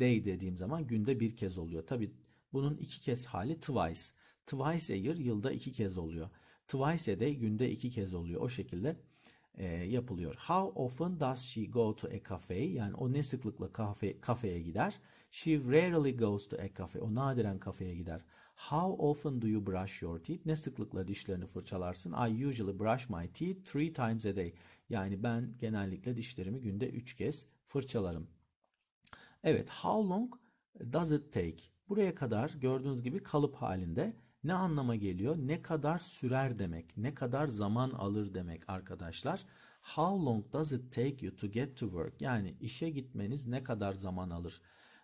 day dediğim zaman günde bir kez oluyor. Tabi bunun iki kez hali twice. Twice a year yılda iki kez oluyor. Twice a day günde iki kez oluyor. O şekilde e, yapılıyor. How often does she go to a cafe? Yani o ne sıklıkla kafe, kafeye gider? She rarely goes to a cafe. O nadiren kafeye gider. How often do you brush your teeth? Ne sıklıkla dişlerini fırçalarsın? I usually brush my teeth three times a day. Yani ben genellikle dişlerimi günde 3 kez fırçalarım. Evet, how long does it take? Buraya kadar gördüğünüz gibi kalıp halinde ne anlama geliyor? Ne kadar sürer demek, ne kadar zaman alır demek arkadaşlar. How long does it take you to get to work? Yani işe gitmeniz ne kadar zaman alır?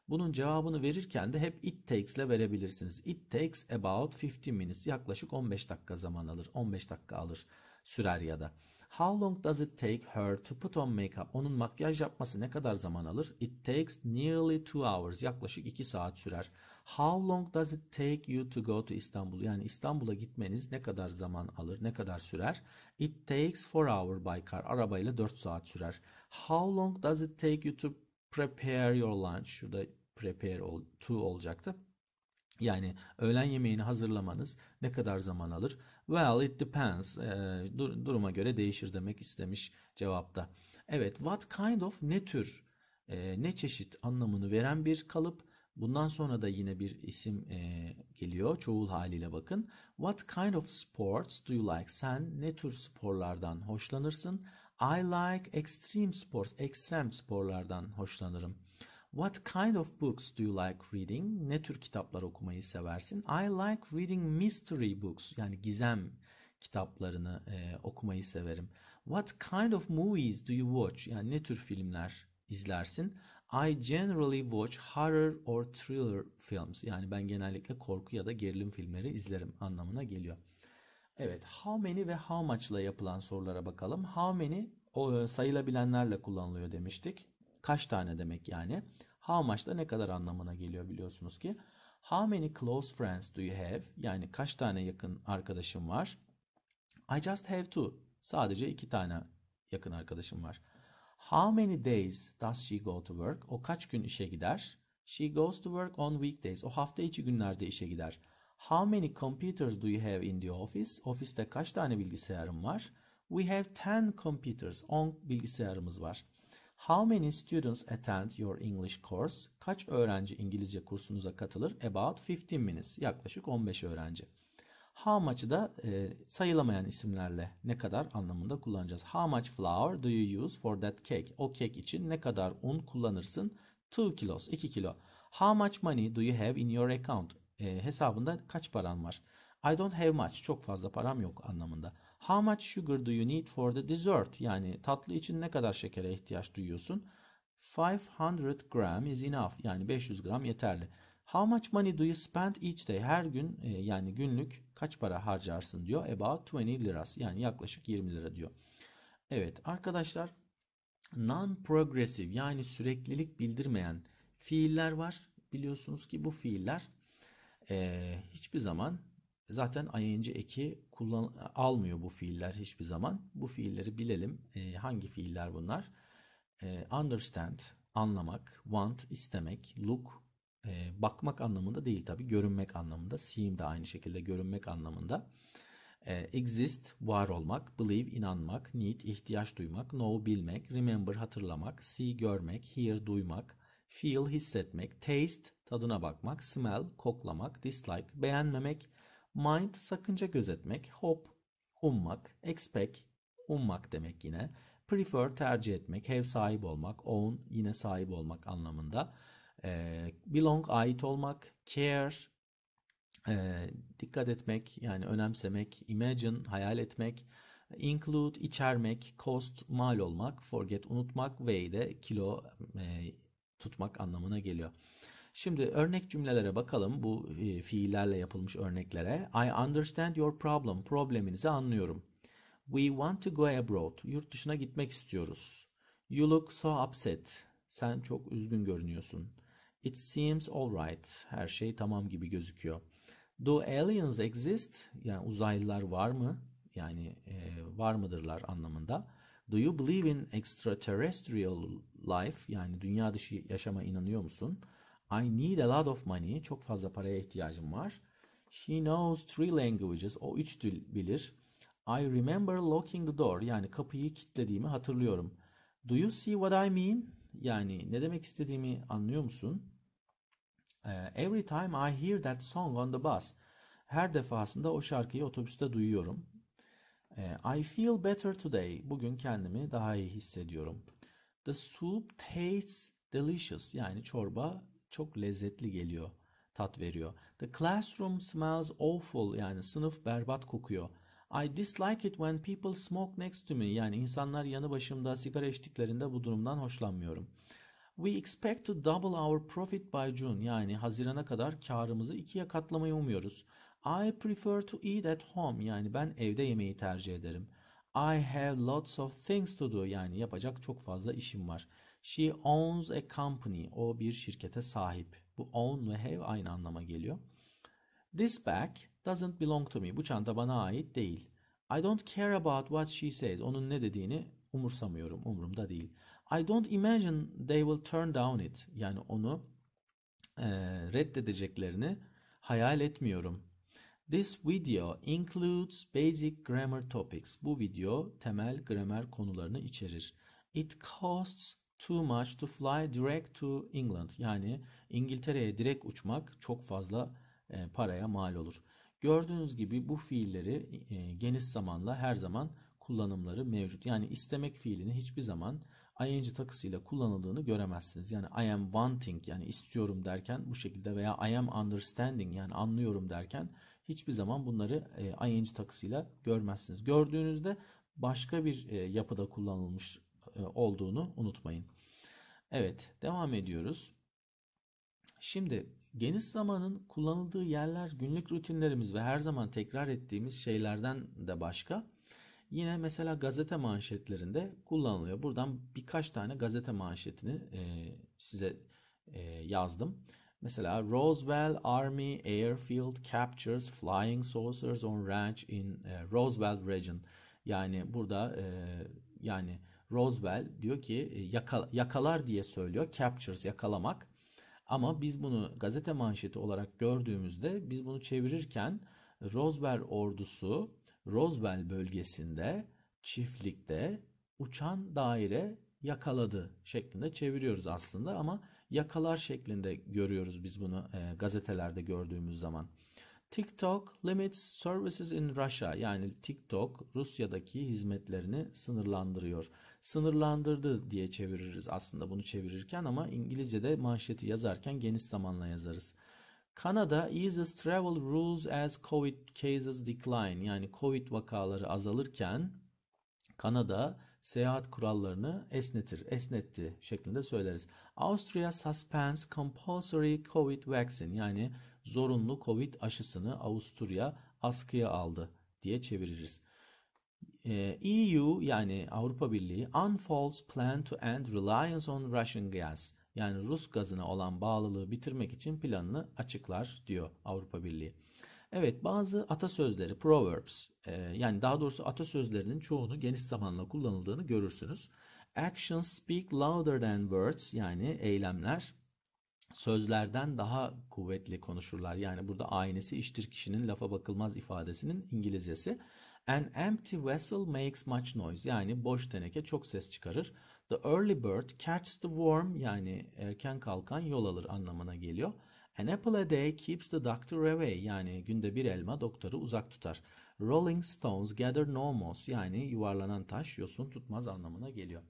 Bunun cevabını verirken de hep it takes ile verebilirsiniz. It takes about 15 minutes. Yaklaşık 15 dakika zaman alır. 15 dakika alır sürer ya da. How long does it take her to put on makeup? Onun makyaj yapması ne kadar zaman alır? It takes nearly two hours. Yaklaşık 2 saat sürer. How long does it take you to go to İstanbul? Yani İstanbul'a gitmeniz ne kadar zaman alır? Ne kadar sürer? It takes four hour by car. Arabayla 4 saat sürer. How long does it take you to prepare your lunch. Şurada prepare to olacaktı. Yani öğlen yemeğini hazırlamanız ne kadar zaman alır? Well it depends. Ee, dur, duruma göre değişir demek istemiş cevapta. Evet what kind of ne tür e, ne çeşit anlamını veren bir kalıp. Bundan sonra da yine bir isim e, geliyor. Çoğul haliyle bakın. What kind of sports do you like? Sen ne tür sporlardan hoşlanırsın? I like extreme sports. Ekstrem sporlardan hoşlanırım. What kind of books do you like reading? Ne tür kitaplar okumayı seversin? I like reading mystery books. Yani gizem kitaplarını e, okumayı severim. What kind of movies do you watch? Yani ne tür filmler izlersin? I generally watch horror or thriller films. Yani ben genellikle korku ya da gerilim filmleri izlerim anlamına geliyor. Evet, how many ve how much ile yapılan sorulara bakalım. How many o e, sayılabilenlerle kullanılıyor demiştik. Kaç tane demek yani? How much da ne kadar anlamına geliyor biliyorsunuz ki. How many close friends do you have? Yani kaç tane yakın arkadaşım var? I just have two. Sadece iki tane yakın arkadaşım var. How many days does she go to work? O kaç gün işe gider? She goes to work on weekdays. O hafta içi günlerde işe gider. How many computers do you have in the office? Ofiste kaç tane bilgisayarım var? We have 10 computers. 10 bilgisayarımız var. How many students attend your English course? Kaç öğrenci İngilizce kursunuza katılır? About 15 minutes. Yaklaşık 15 öğrenci. How much'ı da e, sayılamayan isimlerle ne kadar anlamında kullanacağız. How much flour do you use for that cake? O kek için ne kadar un kullanırsın? 2 kilos, 2 kilo. How much money do you have in your account? e, hesabında kaç paran var? I don't have much. Çok fazla param yok anlamında. How much sugar do you need for the dessert? Yani tatlı için ne kadar şekere ihtiyaç duyuyorsun? 500 gram is enough. Yani 500 gram yeterli. How much money do you spend each day? Her gün e, yani günlük kaç para harcarsın diyor. About 20 liras. Yani yaklaşık 20 lira diyor. Evet arkadaşlar non-progressive yani süreklilik bildirmeyen fiiller var. Biliyorsunuz ki bu fiiller e, hiçbir zaman zaten ing eki kullan almıyor bu fiiller hiçbir zaman. Bu fiilleri bilelim. E, hangi fiiller bunlar? E, understand anlamak, want istemek, look e, bakmak anlamında değil tabi görünmek anlamında. Seem de aynı şekilde görünmek anlamında. E, exist var olmak, believe inanmak, need ihtiyaç duymak, know bilmek, remember hatırlamak, see görmek, hear duymak, feel hissetmek, taste tadına bakmak, smell koklamak, dislike beğenmemek, mind sakınca gözetmek, hope ummak, expect ummak demek yine, prefer tercih etmek, have sahip olmak, own yine sahip olmak anlamında, e, belong ait olmak, care e, dikkat etmek yani önemsemek, imagine hayal etmek, include içermek, cost mal olmak, forget unutmak, weigh de kilo e, tutmak anlamına geliyor. Şimdi örnek cümlelere bakalım bu e, fiillerle yapılmış örneklere. I understand your problem. Probleminizi anlıyorum. We want to go abroad. Yurt dışına gitmek istiyoruz. You look so upset. Sen çok üzgün görünüyorsun. It seems alright. Her şey tamam gibi gözüküyor. Do aliens exist? Yani uzaylılar var mı? Yani e, var mıdırlar anlamında. Do you believe in extraterrestrial life? Yani dünya dışı yaşama inanıyor musun? I need a lot of money. Çok fazla paraya ihtiyacım var. She knows three languages. O üç dil bilir. I remember locking the door. Yani kapıyı kilitlediğimi hatırlıyorum. Do you see what I mean? Yani ne demek istediğimi anlıyor musun? Eh, every time I hear that song on the bus. Her defasında o şarkıyı otobüste duyuyorum. Ee, I feel better today. Bugün kendimi daha iyi hissediyorum. The soup tastes delicious. Yani çorba çok lezzetli geliyor, tat veriyor. The classroom smells awful. Yani sınıf berbat kokuyor. I dislike it when people smoke next to me. Yani insanlar yanı başımda sigara içtiklerinde bu durumdan hoşlanmıyorum. We expect to double our profit by June. Yani Haziran'a kadar karımızı ikiye katlamayı umuyoruz. I prefer to eat at home yani ben evde yemeği tercih ederim. I have lots of things to do yani yapacak çok fazla işim var. She owns a company. O bir şirkete sahip. Bu own ve have aynı anlama geliyor. This bag doesn't belong to me. Bu çanta bana ait değil. I don't care about what she says. Onun ne dediğini umursamıyorum. Umurumda değil. I don't imagine they will turn down it. Yani onu e, reddedeceklerini hayal etmiyorum. This video includes basic grammar topics. Bu video temel gramer konularını içerir. It costs too much to fly direct to England. Yani İngiltere'ye direkt uçmak çok fazla e, paraya mal olur. Gördüğünüz gibi bu fiilleri e, geniş zamanla her zaman kullanımları mevcut. Yani istemek fiilini hiçbir zaman ing takısıyla kullanıldığını göremezsiniz. Yani I am wanting yani istiyorum derken bu şekilde veya I am understanding yani anlıyorum derken hiçbir zaman bunları e, ing takısıyla görmezsiniz. Gördüğünüzde başka bir e, yapıda kullanılmış e, olduğunu unutmayın. Evet devam ediyoruz. Şimdi geniş zamanın kullanıldığı yerler günlük rutinlerimiz ve her zaman tekrar ettiğimiz şeylerden de başka. Yine mesela gazete manşetlerinde kullanılıyor. Buradan birkaç tane gazete manşetini e, size yazdım. Mesela Roswell Army Airfield captures flying saucers on ranch in e, Roswell region. Yani burada e, yani Roswell diyor ki e, yakala, yakalar diye söylüyor. Captures yakalamak. Ama biz bunu gazete manşeti olarak gördüğümüzde biz bunu çevirirken Roswell ordusu Roswell bölgesinde çiftlikte uçan daire yakaladı şeklinde çeviriyoruz aslında ama yakalar şeklinde görüyoruz biz bunu e, gazetelerde gördüğümüz zaman. TikTok limits services in Russia yani TikTok Rusya'daki hizmetlerini sınırlandırıyor. Sınırlandırdı diye çeviririz aslında bunu çevirirken ama İngilizce'de manşeti yazarken geniş zamanla yazarız. Kanada eases travel rules as COVID cases decline yani COVID vakaları azalırken Kanada seyahat kurallarını esnetir, esnetti şeklinde söyleriz. Austria suspends compulsory COVID vaccine yani zorunlu COVID aşısını Avusturya askıya aldı diye çeviririz. EU ee, e yani Avrupa Birliği unfolds plan to end reliance on Russian gas yani Rus gazına olan bağlılığı bitirmek için planını açıklar diyor Avrupa Birliği. Evet bazı atasözleri, proverbs e, yani daha doğrusu atasözlerinin çoğunu geniş zamanla kullanıldığını görürsünüz. Actions speak louder than words yani eylemler sözlerden daha kuvvetli konuşurlar. Yani burada aynesi iştir kişinin lafa bakılmaz ifadesinin İngilizcesi. An empty vessel makes much noise yani boş teneke çok ses çıkarır. The early bird catches the worm yani erken kalkan yol alır anlamına geliyor. An apple a day keeps the doctor away yani günde bir elma doktoru uzak tutar. Rolling stones gather no moss yani yuvarlanan taş yosun tutmaz anlamına geliyor.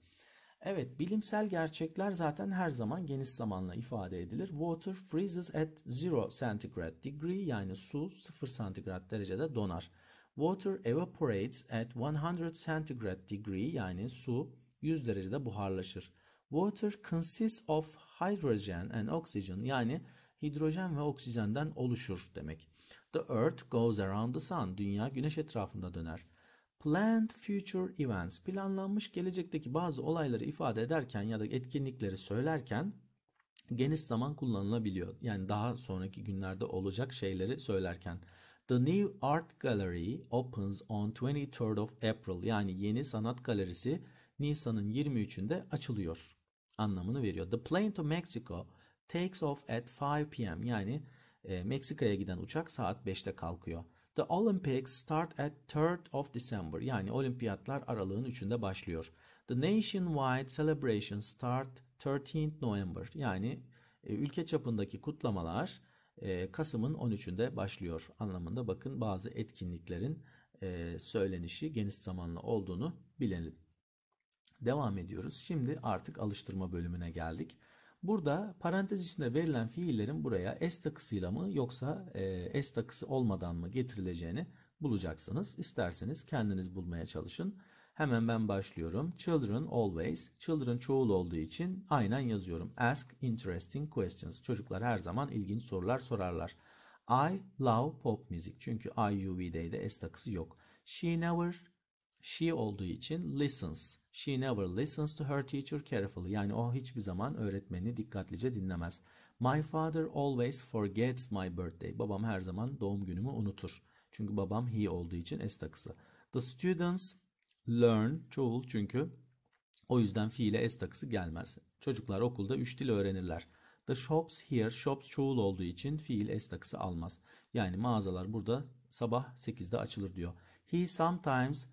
Evet bilimsel gerçekler zaten her zaman geniş zamanla ifade edilir. Water freezes at zero centigrade degree yani su sıfır santigrat derecede donar. Water evaporates at 100 centigrade degree yani su 100 derecede buharlaşır. Water consists of hydrogen and oxygen yani hidrojen ve oksijenden oluşur demek. The earth goes around the sun. Dünya güneş etrafında döner. Planned future events planlanmış gelecekteki bazı olayları ifade ederken ya da etkinlikleri söylerken geniş zaman kullanılabiliyor. Yani daha sonraki günlerde olacak şeyleri söylerken. The New Art Gallery opens on 23rd of April yani yeni sanat galerisi Nisan'ın 23'ünde açılıyor anlamını veriyor. The plane to Mexico takes off at 5 p.m. yani e, Meksika'ya giden uçak saat 5'te kalkıyor. The Olympics start at 3rd of December yani olimpiyatlar aralığın 3'ünde başlıyor. The nationwide celebration start 13th November yani e, ülke çapındaki kutlamalar e, Kasım'ın 13'ünde başlıyor anlamında bakın bazı etkinliklerin e, söylenişi geniş zamanlı olduğunu bilelim. Devam ediyoruz. Şimdi artık alıştırma bölümüne geldik. Burada parantez içinde verilen fiillerin buraya s takısıyla mı yoksa e, s takısı olmadan mı getirileceğini bulacaksınız. İsterseniz kendiniz bulmaya çalışın. Hemen ben başlıyorum. Children always. Children çoğul olduğu için aynen yazıyorum. Ask interesting questions. Çocuklar her zaman ilginç sorular sorarlar. I love pop music. Çünkü IUV'de de S takısı yok. She never She olduğu için listens. She never listens to her teacher carefully. Yani o hiçbir zaman öğretmenini dikkatlice dinlemez. My father always forgets my birthday. Babam her zaman doğum günümü unutur. Çünkü babam he olduğu için s takısı. The students learn çoğul çünkü o yüzden fiile s takısı gelmez. Çocuklar okulda 3 dil öğrenirler. The shops here, shops çoğul olduğu için fiil s takısı almaz. Yani mağazalar burada sabah 8'de açılır diyor. He sometimes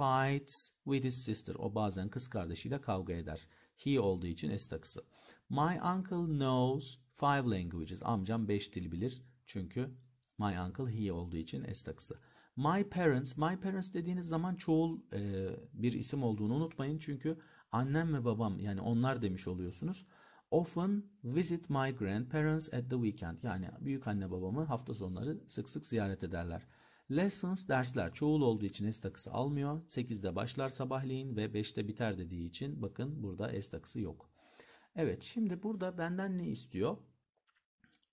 fights with his sister. O bazen kız kardeşiyle kavga eder. He olduğu için s takısı. My uncle knows five languages. Amcam beş dil bilir. Çünkü my uncle he olduğu için s takısı. My parents, my parents dediğiniz zaman çoğul e, bir isim olduğunu unutmayın. Çünkü annem ve babam yani onlar demiş oluyorsunuz. Often visit my grandparents at the weekend. Yani büyük anne babamı hafta sonları sık sık ziyaret ederler. Lessons dersler çoğul olduğu için S takısı almıyor. 8'de başlar sabahleyin ve 5'te biter dediği için bakın burada S takısı yok. Evet şimdi burada benden ne istiyor?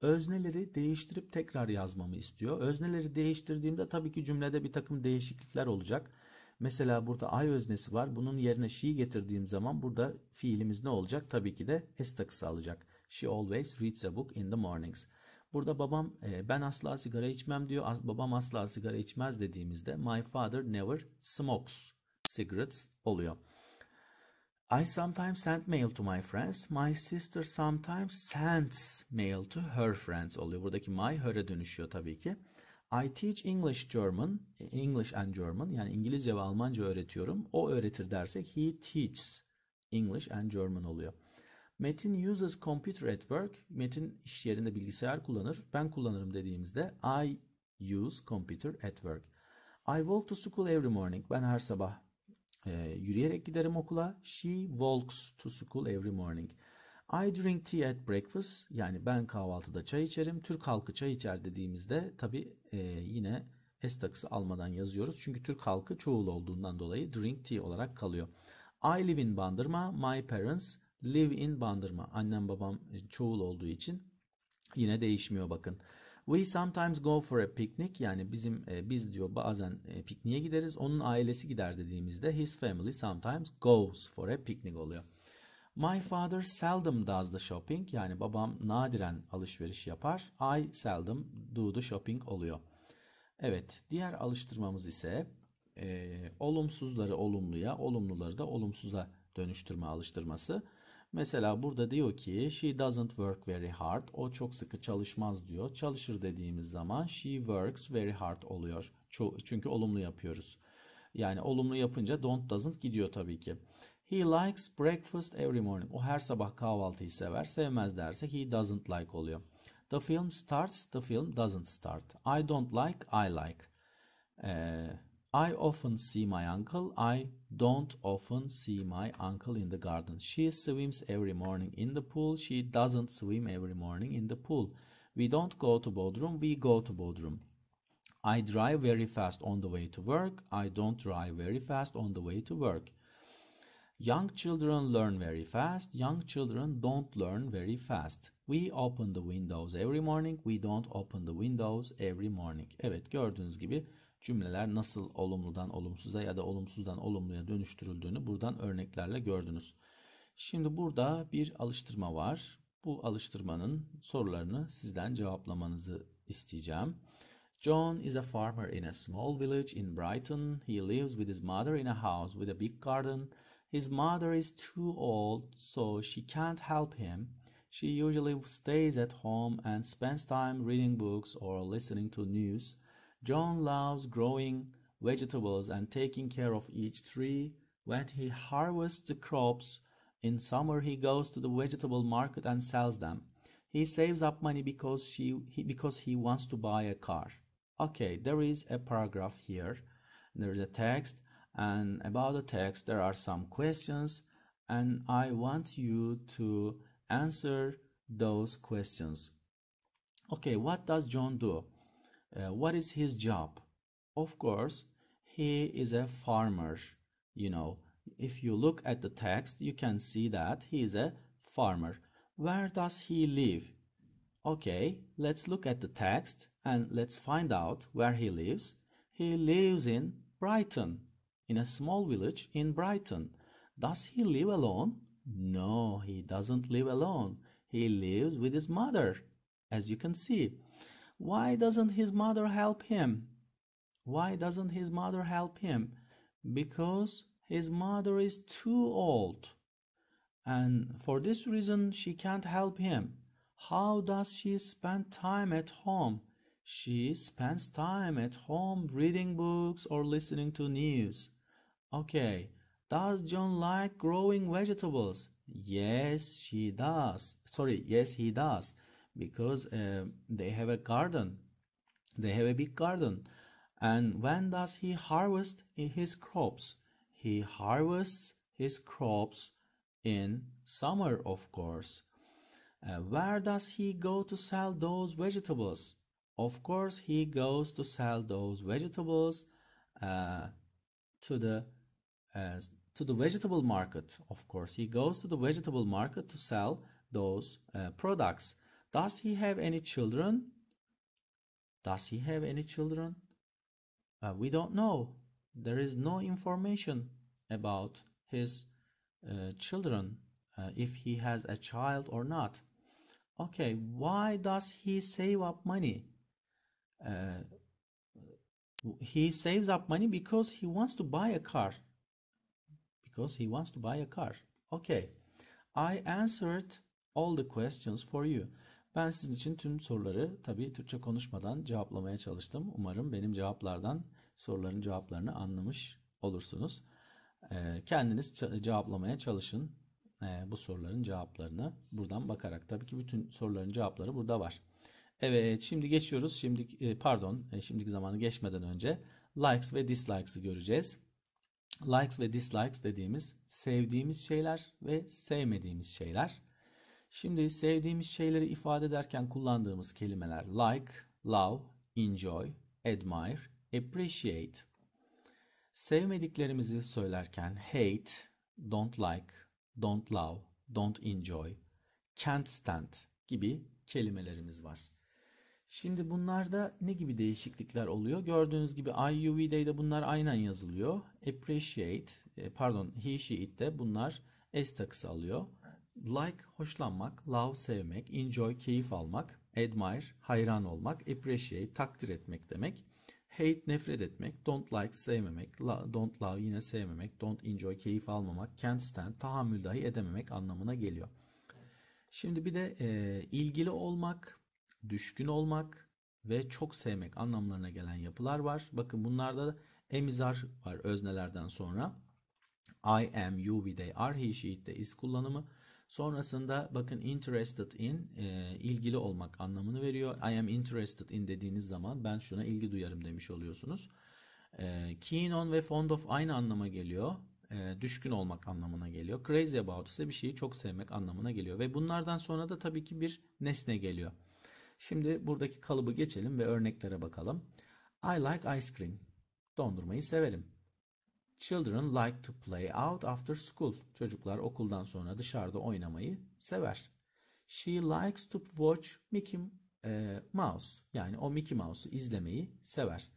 Özneleri değiştirip tekrar yazmamı istiyor. Özneleri değiştirdiğimde tabii ki cümlede bir takım değişiklikler olacak. Mesela burada ay öznesi var. Bunun yerine she'yi getirdiğim zaman burada fiilimiz ne olacak? Tabii ki de s takısı alacak. She always reads a book in the mornings. Burada babam e, ben asla sigara içmem diyor. As, babam asla sigara içmez dediğimizde my father never smokes cigarettes oluyor. I sometimes send mail to my friends. My sister sometimes sends mail to her friends oluyor. Buradaki my her'e dönüşüyor tabii ki. I teach English German, English and German yani İngilizce ve Almanca öğretiyorum. O öğretir dersek he teaches English and German oluyor. Metin uses computer at work. Metin iş yerinde bilgisayar kullanır. Ben kullanırım dediğimizde I use computer at work. I walk to school every morning. Ben her sabah e, yürüyerek giderim okula. She walks to school every morning. I drink tea at breakfast. Yani ben kahvaltıda çay içerim. Türk halkı çay içer dediğimizde tabi e, yine S takısı almadan yazıyoruz. Çünkü Türk halkı çoğul olduğundan dolayı drink tea olarak kalıyor. I live in Bandırma. My parents Live in Bandırma. Annem babam e, çoğul olduğu için yine değişmiyor bakın. We sometimes go for a picnic yani bizim e, biz diyor bazen e, pikniğe gideriz. Onun ailesi gider dediğimizde his family sometimes goes for a picnic oluyor. My father seldom does the shopping yani babam nadiren alışveriş yapar. I seldom do the shopping oluyor. Evet diğer alıştırmamız ise e, olumsuzları olumluya olumluları da olumsuza dönüştürme alıştırması. Mesela burada diyor ki she doesn't work very hard. O çok sıkı çalışmaz diyor. Çalışır dediğimiz zaman she works very hard oluyor. Çünkü olumlu yapıyoruz. Yani olumlu yapınca don't doesn't gidiyor tabii ki. He likes breakfast every morning. O her sabah kahvaltıyı sever. Sevmez derse he doesn't like oluyor. The film starts, the film doesn't start. I don't like, I like. Ee, I often see my uncle. I don't often see my uncle in the garden. She swims every morning in the pool. She doesn't swim every morning in the pool. We don't go to Bodrum. We go to Bodrum. I drive very fast on the way to work. I don't drive very fast on the way to work. Young children learn very fast. Young children don't learn very fast. We open the windows every morning. We don't open the windows every morning. Evet gördüğünüz gibi cümleler nasıl olumludan olumsuza ya da olumsuzdan olumluya dönüştürüldüğünü buradan örneklerle gördünüz. Şimdi burada bir alıştırma var. Bu alıştırmanın sorularını sizden cevaplamanızı isteyeceğim. John is a farmer in a small village in Brighton. He lives with his mother in a house with a big garden. His mother is too old, so she can't help him. She usually stays at home and spends time reading books or listening to news. John loves growing vegetables and taking care of each tree. When he harvests the crops in summer, he goes to the vegetable market and sells them. He saves up money because she he, because he wants to buy a car. Okay, there is a paragraph here. There's a text, and about the text, there are some questions, and I want you to answer those questions. Okay, what does John do? uh, what is his job of course he is a farmer you know if you look at the text you can see that he is a farmer where does he live okay let's look at the text and let's find out where he lives he lives in brighton in a small village in brighton does he live alone no he doesn't live alone he lives with his mother as you can see why doesn't his mother help him? Why doesn't his mother help him? Because his mother is too old. And for this reason, she can't help him. How does she spend time at home? She spends time at home reading books or listening to news. Okay, does John like growing vegetables? Yes, she does. Sorry, yes, he does because uh, they have a garden they have a big garden and when does he harvest in his crops he harvests his crops in summer of course uh, where does he go to sell those vegetables of course he goes to sell those vegetables uh, to the uh, to the vegetable market of course he goes to the vegetable market to sell those uh, products does he have any children? Does he have any children? Uh, we don't know. There is no information about his uh, children, uh, if he has a child or not. Okay, why does he save up money? Uh, he saves up money because he wants to buy a car. Because he wants to buy a car. Okay, I answered all the questions for you. Ben sizin için tüm soruları tabii Türkçe konuşmadan cevaplamaya çalıştım. Umarım benim cevaplardan soruların cevaplarını anlamış olursunuz. Ee, kendiniz cevaplamaya çalışın ee, bu soruların cevaplarını buradan bakarak. Tabii ki bütün soruların cevapları burada var. Evet şimdi geçiyoruz. Şimdi e, pardon e, şimdiki zamanı geçmeden önce likes ve dislikes'ı göreceğiz. Likes ve dislikes dediğimiz sevdiğimiz şeyler ve sevmediğimiz şeyler. Şimdi sevdiğimiz şeyleri ifade ederken kullandığımız kelimeler like, love, enjoy, admire, appreciate. Sevmediklerimizi söylerken hate, don't like, don't love, don't enjoy, can't stand gibi kelimelerimiz var. Şimdi bunlarda ne gibi değişiklikler oluyor? Gördüğünüz gibi IUV'de bunlar aynen yazılıyor. Appreciate, e, pardon he she it'te bunlar S takısı alıyor. Like hoşlanmak, love sevmek, enjoy keyif almak, admire hayran olmak, appreciate takdir etmek demek. Hate nefret etmek, don't like sevmemek, don't love yine sevmemek, don't enjoy keyif almamak, can't stand tahammül dahi edememek anlamına geliyor. Şimdi bir de e, ilgili olmak, düşkün olmak ve çok sevmek anlamlarına gelen yapılar var. Bakın bunlarda emizar var öznelerden sonra. I am, you, we, they are, he, she, it, is kullanımı. Sonrasında bakın interested in e, ilgili olmak anlamını veriyor. I am interested in dediğiniz zaman ben şuna ilgi duyarım demiş oluyorsunuz. E, keen on ve fond of aynı anlama geliyor. E, düşkün olmak anlamına geliyor. Crazy about ise bir şeyi çok sevmek anlamına geliyor. Ve bunlardan sonra da tabii ki bir nesne geliyor. Şimdi buradaki kalıbı geçelim ve örneklere bakalım. I like ice cream. Dondurmayı severim. Children like to play out after school. Çocuklar okuldan sonra dışarıda oynamayı sever. She likes to watch Mickey e, Mouse. Yani o Mickey Mouse'u izlemeyi sever.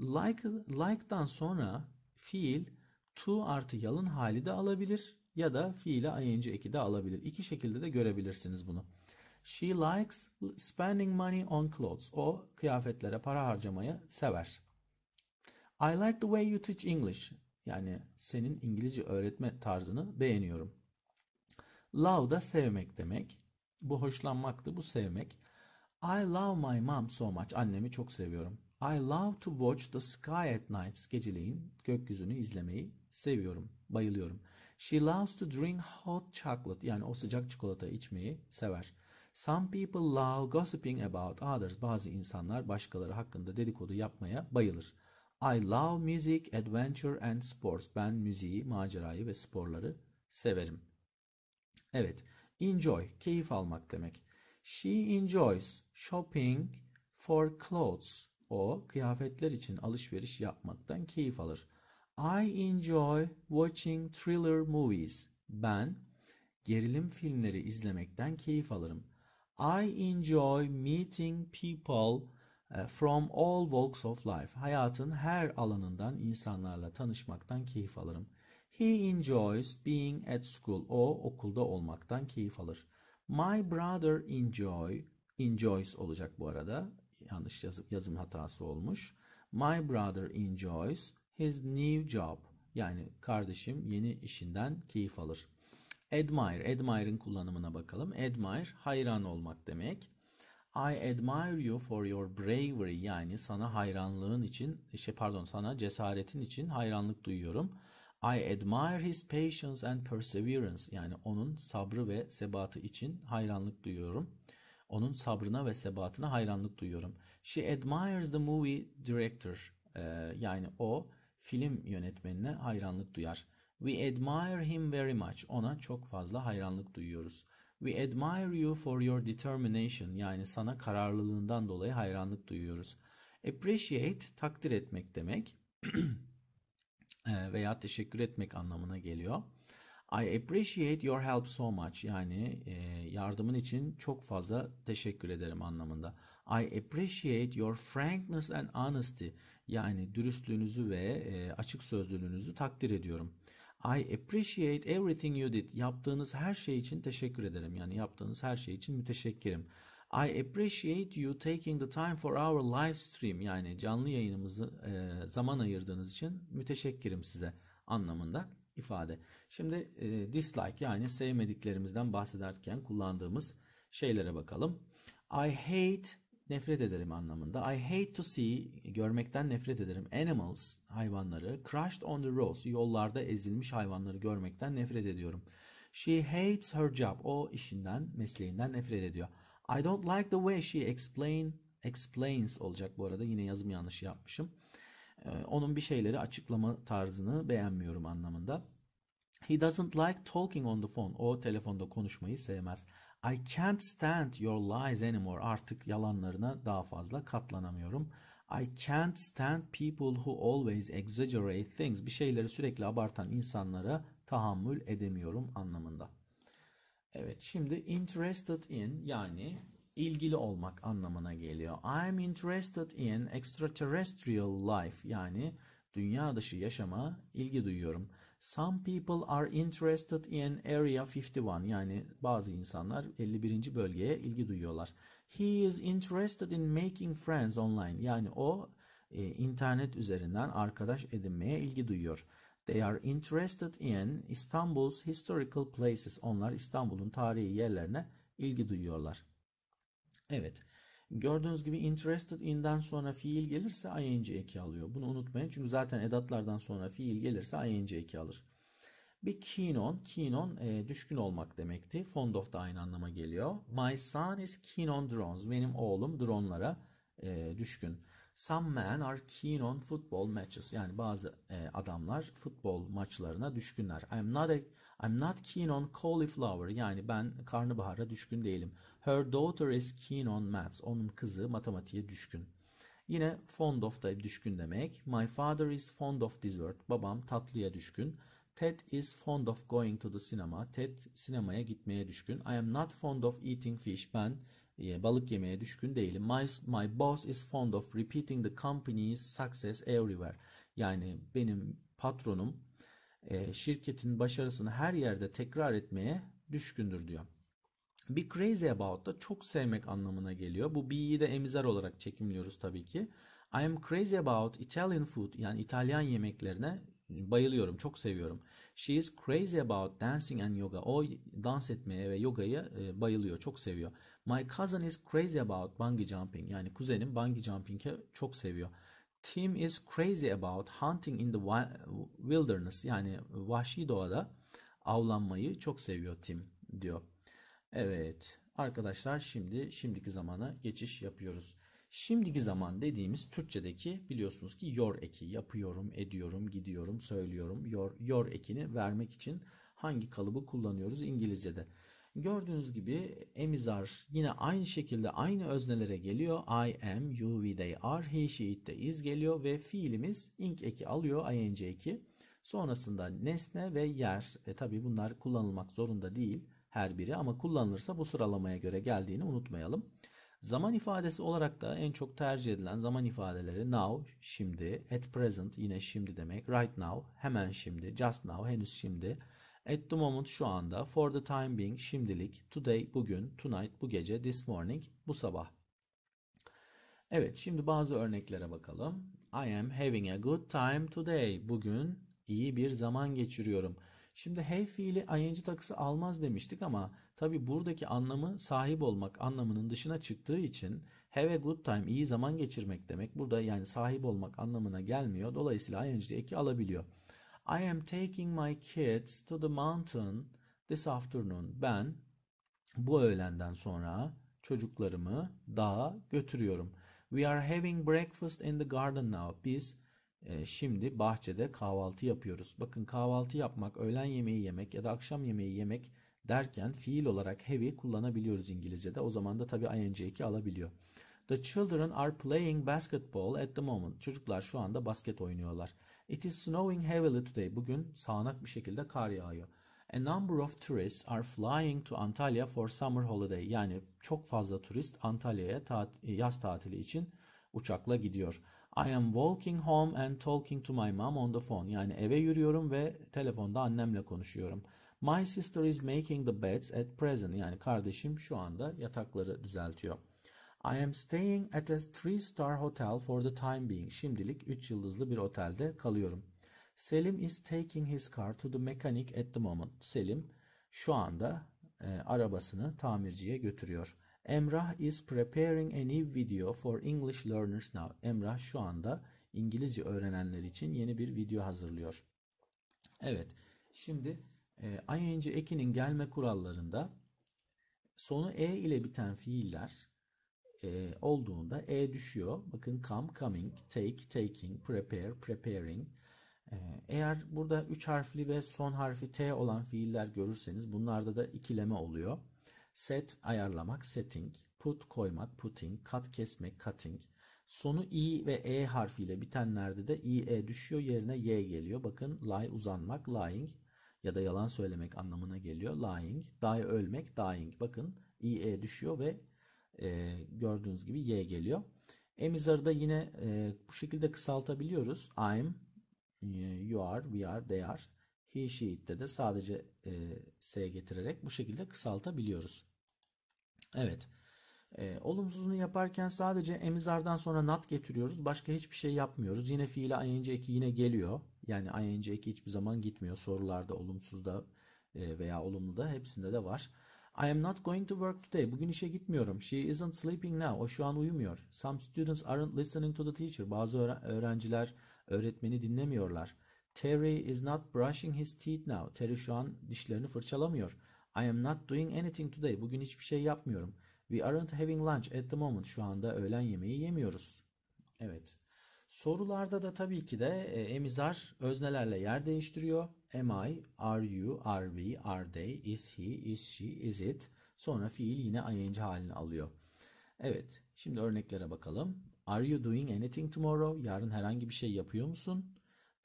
Like like'dan sonra fiil to artı yalın hali de alabilir ya da fiile ing eki de alabilir. İki şekilde de görebilirsiniz bunu. She likes spending money on clothes. O kıyafetlere para harcamayı sever. I like the way you teach English. Yani senin İngilizce öğretme tarzını beğeniyorum. Love da sevmek demek. Bu hoşlanmaktı, bu sevmek. I love my mom so much. Annemi çok seviyorum. I love to watch the sky at nights. Geceleyin gökyüzünü izlemeyi seviyorum, bayılıyorum. She loves to drink hot chocolate. Yani o sıcak çikolata içmeyi sever. Some people love gossiping about others. Bazı insanlar başkaları hakkında dedikodu yapmaya bayılır. I love music, adventure and sports. Ben müziği, macerayı ve sporları severim. Evet, enjoy, keyif almak demek. She enjoys shopping for clothes. O kıyafetler için alışveriş yapmaktan keyif alır. I enjoy watching thriller movies. Ben gerilim filmleri izlemekten keyif alırım. I enjoy meeting people e, from all walks of life. Hayatın her alanından insanlarla tanışmaktan keyif alırım. He enjoys being at school. O okulda olmaktan keyif alır. My brother enjoy enjoys olacak bu arada. Yanlış yazım, yazım hatası olmuş. My brother enjoys his new job. Yani kardeşim yeni işinden keyif alır. Admire, admire'ın kullanımına bakalım. Admire hayran olmak demek. I admire you for your bravery yani sana hayranlığın için şey pardon sana cesaretin için hayranlık duyuyorum. I admire his patience and perseverance yani onun sabrı ve sebatı için hayranlık duyuyorum. Onun sabrına ve sebatına hayranlık duyuyorum. She admires the movie director ee, yani o film yönetmenine hayranlık duyar. We admire him very much ona çok fazla hayranlık duyuyoruz. We admire you for your determination yani sana kararlılığından dolayı hayranlık duyuyoruz. Appreciate takdir etmek demek ee, veya teşekkür etmek anlamına geliyor. I appreciate your help so much yani e, yardımın için çok fazla teşekkür ederim anlamında. I appreciate your frankness and honesty yani dürüstlüğünüzü ve e, açık sözlülüğünüzü takdir ediyorum. I appreciate everything you did. Yaptığınız her şey için teşekkür ederim. Yani yaptığınız her şey için müteşekkirim. I appreciate you taking the time for our live stream. Yani canlı yayınımızı e, zaman ayırdığınız için müteşekkirim size anlamında ifade. Şimdi e, dislike yani sevmediklerimizden bahsederken kullandığımız şeylere bakalım. I hate nefret ederim anlamında. I hate to see, görmekten nefret ederim. Animals, hayvanları. Crushed on the roads, yollarda ezilmiş hayvanları görmekten nefret ediyorum. She hates her job, o işinden, mesleğinden nefret ediyor. I don't like the way she explain, explains olacak bu arada. Yine yazım yanlışı yapmışım. Ee, onun bir şeyleri açıklama tarzını beğenmiyorum anlamında. He doesn't like talking on the phone. O telefonda konuşmayı sevmez. I can't stand your lies anymore. Artık yalanlarına daha fazla katlanamıyorum. I can't stand people who always exaggerate things. Bir şeyleri sürekli abartan insanlara tahammül edemiyorum anlamında. Evet şimdi interested in yani ilgili olmak anlamına geliyor. I'm interested in extraterrestrial life yani dünya dışı yaşama ilgi duyuyorum. Some people are interested in Area 51 yani bazı insanlar 51. bölgeye ilgi duyuyorlar. He is interested in making friends online yani o e, internet üzerinden arkadaş edinmeye ilgi duyuyor. They are interested in Istanbul's historical places. Onlar İstanbul'un tarihi yerlerine ilgi duyuyorlar. Evet. Gördüğünüz gibi interested in'den sonra fiil gelirse ing eki alıyor. Bunu unutmayın çünkü zaten edatlardan sonra fiil gelirse ing eki alır. Bir keen on, keen on e, düşkün olmak demekti. Fond of da aynı anlama geliyor. My son is keen on drones. Benim oğlum dronlara e, düşkün. Some men are keen on football matches. Yani bazı e, adamlar futbol maçlarına düşkünler. I'm not a I'm not keen on cauliflower yani ben karnabahara düşkün değilim. Her daughter is keen on maths. Onun kızı matematiğe düşkün. Yine fond of da düşkün demek. My father is fond of dessert. Babam tatlıya düşkün. Ted is fond of going to the cinema. Ted sinemaya gitmeye düşkün. I am not fond of eating fish. Ben e, balık yemeye düşkün değilim. My, my boss is fond of repeating the company's success everywhere. Yani benim patronum e, şirketin başarısını her yerde tekrar etmeye düşkündür diyor. Be crazy about da çok sevmek anlamına geliyor. Bu be'yi de emizar olarak çekimliyoruz tabii ki. I am crazy about Italian food yani İtalyan yemeklerine bayılıyorum, çok seviyorum. She is crazy about dancing and yoga. O dans etmeye ve yogayı e, bayılıyor, çok seviyor. My cousin is crazy about bungee jumping. Yani kuzenim bungee jumping'i çok seviyor. Tim is crazy about hunting in the wilderness yani vahşi doğada avlanmayı çok seviyor Tim diyor. Evet arkadaşlar şimdi şimdiki zamana geçiş yapıyoruz. Şimdiki zaman dediğimiz Türkçedeki biliyorsunuz ki yor eki yapıyorum, ediyorum, gidiyorum, söylüyorum. Yor, yor ekini vermek için hangi kalıbı kullanıyoruz İngilizce'de? Gördüğünüz gibi emizar yine aynı şekilde aynı öznelere geliyor. I am, you, we, they are, he, she, it, they is geliyor ve fiilimiz ing eki alıyor ing eki. Sonrasında nesne ve yer. E tabi bunlar kullanılmak zorunda değil her biri ama kullanılırsa bu sıralamaya göre geldiğini unutmayalım. Zaman ifadesi olarak da en çok tercih edilen zaman ifadeleri now, şimdi, at present yine şimdi demek, right now, hemen şimdi, just now, henüz şimdi, At the moment şu anda, for the time being şimdilik, today bugün, tonight bu gece, this morning bu sabah. Evet şimdi bazı örneklere bakalım. I am having a good time today. Bugün iyi bir zaman geçiriyorum. Şimdi have fiili ing takısı almaz demiştik ama tabi buradaki anlamı sahip olmak anlamının dışına çıktığı için have a good time iyi zaman geçirmek demek. Burada yani sahip olmak anlamına gelmiyor. Dolayısıyla ing'de eki alabiliyor. I am taking my kids to the mountain this afternoon. Ben bu öğlenden sonra çocuklarımı dağa götürüyorum. We are having breakfast in the garden now. Biz e, şimdi bahçede kahvaltı yapıyoruz. Bakın kahvaltı yapmak, öğlen yemeği yemek ya da akşam yemeği yemek derken fiil olarak heavy kullanabiliyoruz İngilizce'de. O zaman da tabii ing 2 alabiliyor. The children are playing basketball at the moment. Çocuklar şu anda basket oynuyorlar. It is snowing heavily today. Bugün sağanak bir şekilde kar yağıyor. A number of tourists are flying to Antalya for summer holiday. Yani çok fazla turist Antalya'ya tat yaz tatili için uçakla gidiyor. I am walking home and talking to my mom on the phone. Yani eve yürüyorum ve telefonda annemle konuşuyorum. My sister is making the beds at present. Yani kardeşim şu anda yatakları düzeltiyor. I am staying at a three star hotel for the time being. Şimdilik 3 yıldızlı bir otelde kalıyorum. Selim is taking his car to the mechanic at the moment. Selim şu anda e, arabasını tamirciye götürüyor. Emrah is preparing a new video for English learners now. Emrah şu anda İngilizce öğrenenler için yeni bir video hazırlıyor. Evet, şimdi e, ing ekinin gelme kurallarında sonu e ile biten fiiller e, olduğunda e düşüyor. Bakın come, coming, take, taking, prepare, preparing. E, eğer burada 3 harfli ve son harfi t olan fiiller görürseniz bunlarda da ikileme oluyor. Set ayarlamak, setting, put koymak, putting, cut kesmek, cutting. Sonu i ve e harfiyle bitenlerde de i e düşüyor yerine y geliyor. Bakın lie uzanmak, lying ya da yalan söylemek anlamına geliyor. Lying, die ölmek, dying. Bakın i e düşüyor ve e, gördüğünüz gibi Y geliyor. Emizar'ı da yine e, bu şekilde kısaltabiliyoruz. I'm, e, you are, we are, they are. He, she, it'te de sadece e, S getirerek bu şekilde kısaltabiliyoruz. Evet. E, olumsuzunu yaparken sadece emizardan sonra not getiriyoruz. Başka hiçbir şey yapmıyoruz. Yine fiile ing eki yine geliyor. Yani ing eki hiçbir zaman gitmiyor. Sorularda, olumsuzda e, veya da hepsinde de var. I am not going to work today. Bugün işe gitmiyorum. She isn't sleeping now. O şu an uyumuyor. Some students aren't listening to the teacher. Bazı öğrenciler öğretmeni dinlemiyorlar. Terry is not brushing his teeth now. Terry şu an dişlerini fırçalamıyor. I am not doing anything today. Bugün hiçbir şey yapmıyorum. We aren't having lunch at the moment. Şu anda öğlen yemeği yemiyoruz. Evet. Sorularda da tabii ki de e, emizar öznelerle yer değiştiriyor. Am I, are you, are we, are they, is he, is she, is it. Sonra fiil yine ing halini alıyor. Evet, şimdi örneklere bakalım. Are you doing anything tomorrow? Yarın herhangi bir şey yapıyor musun?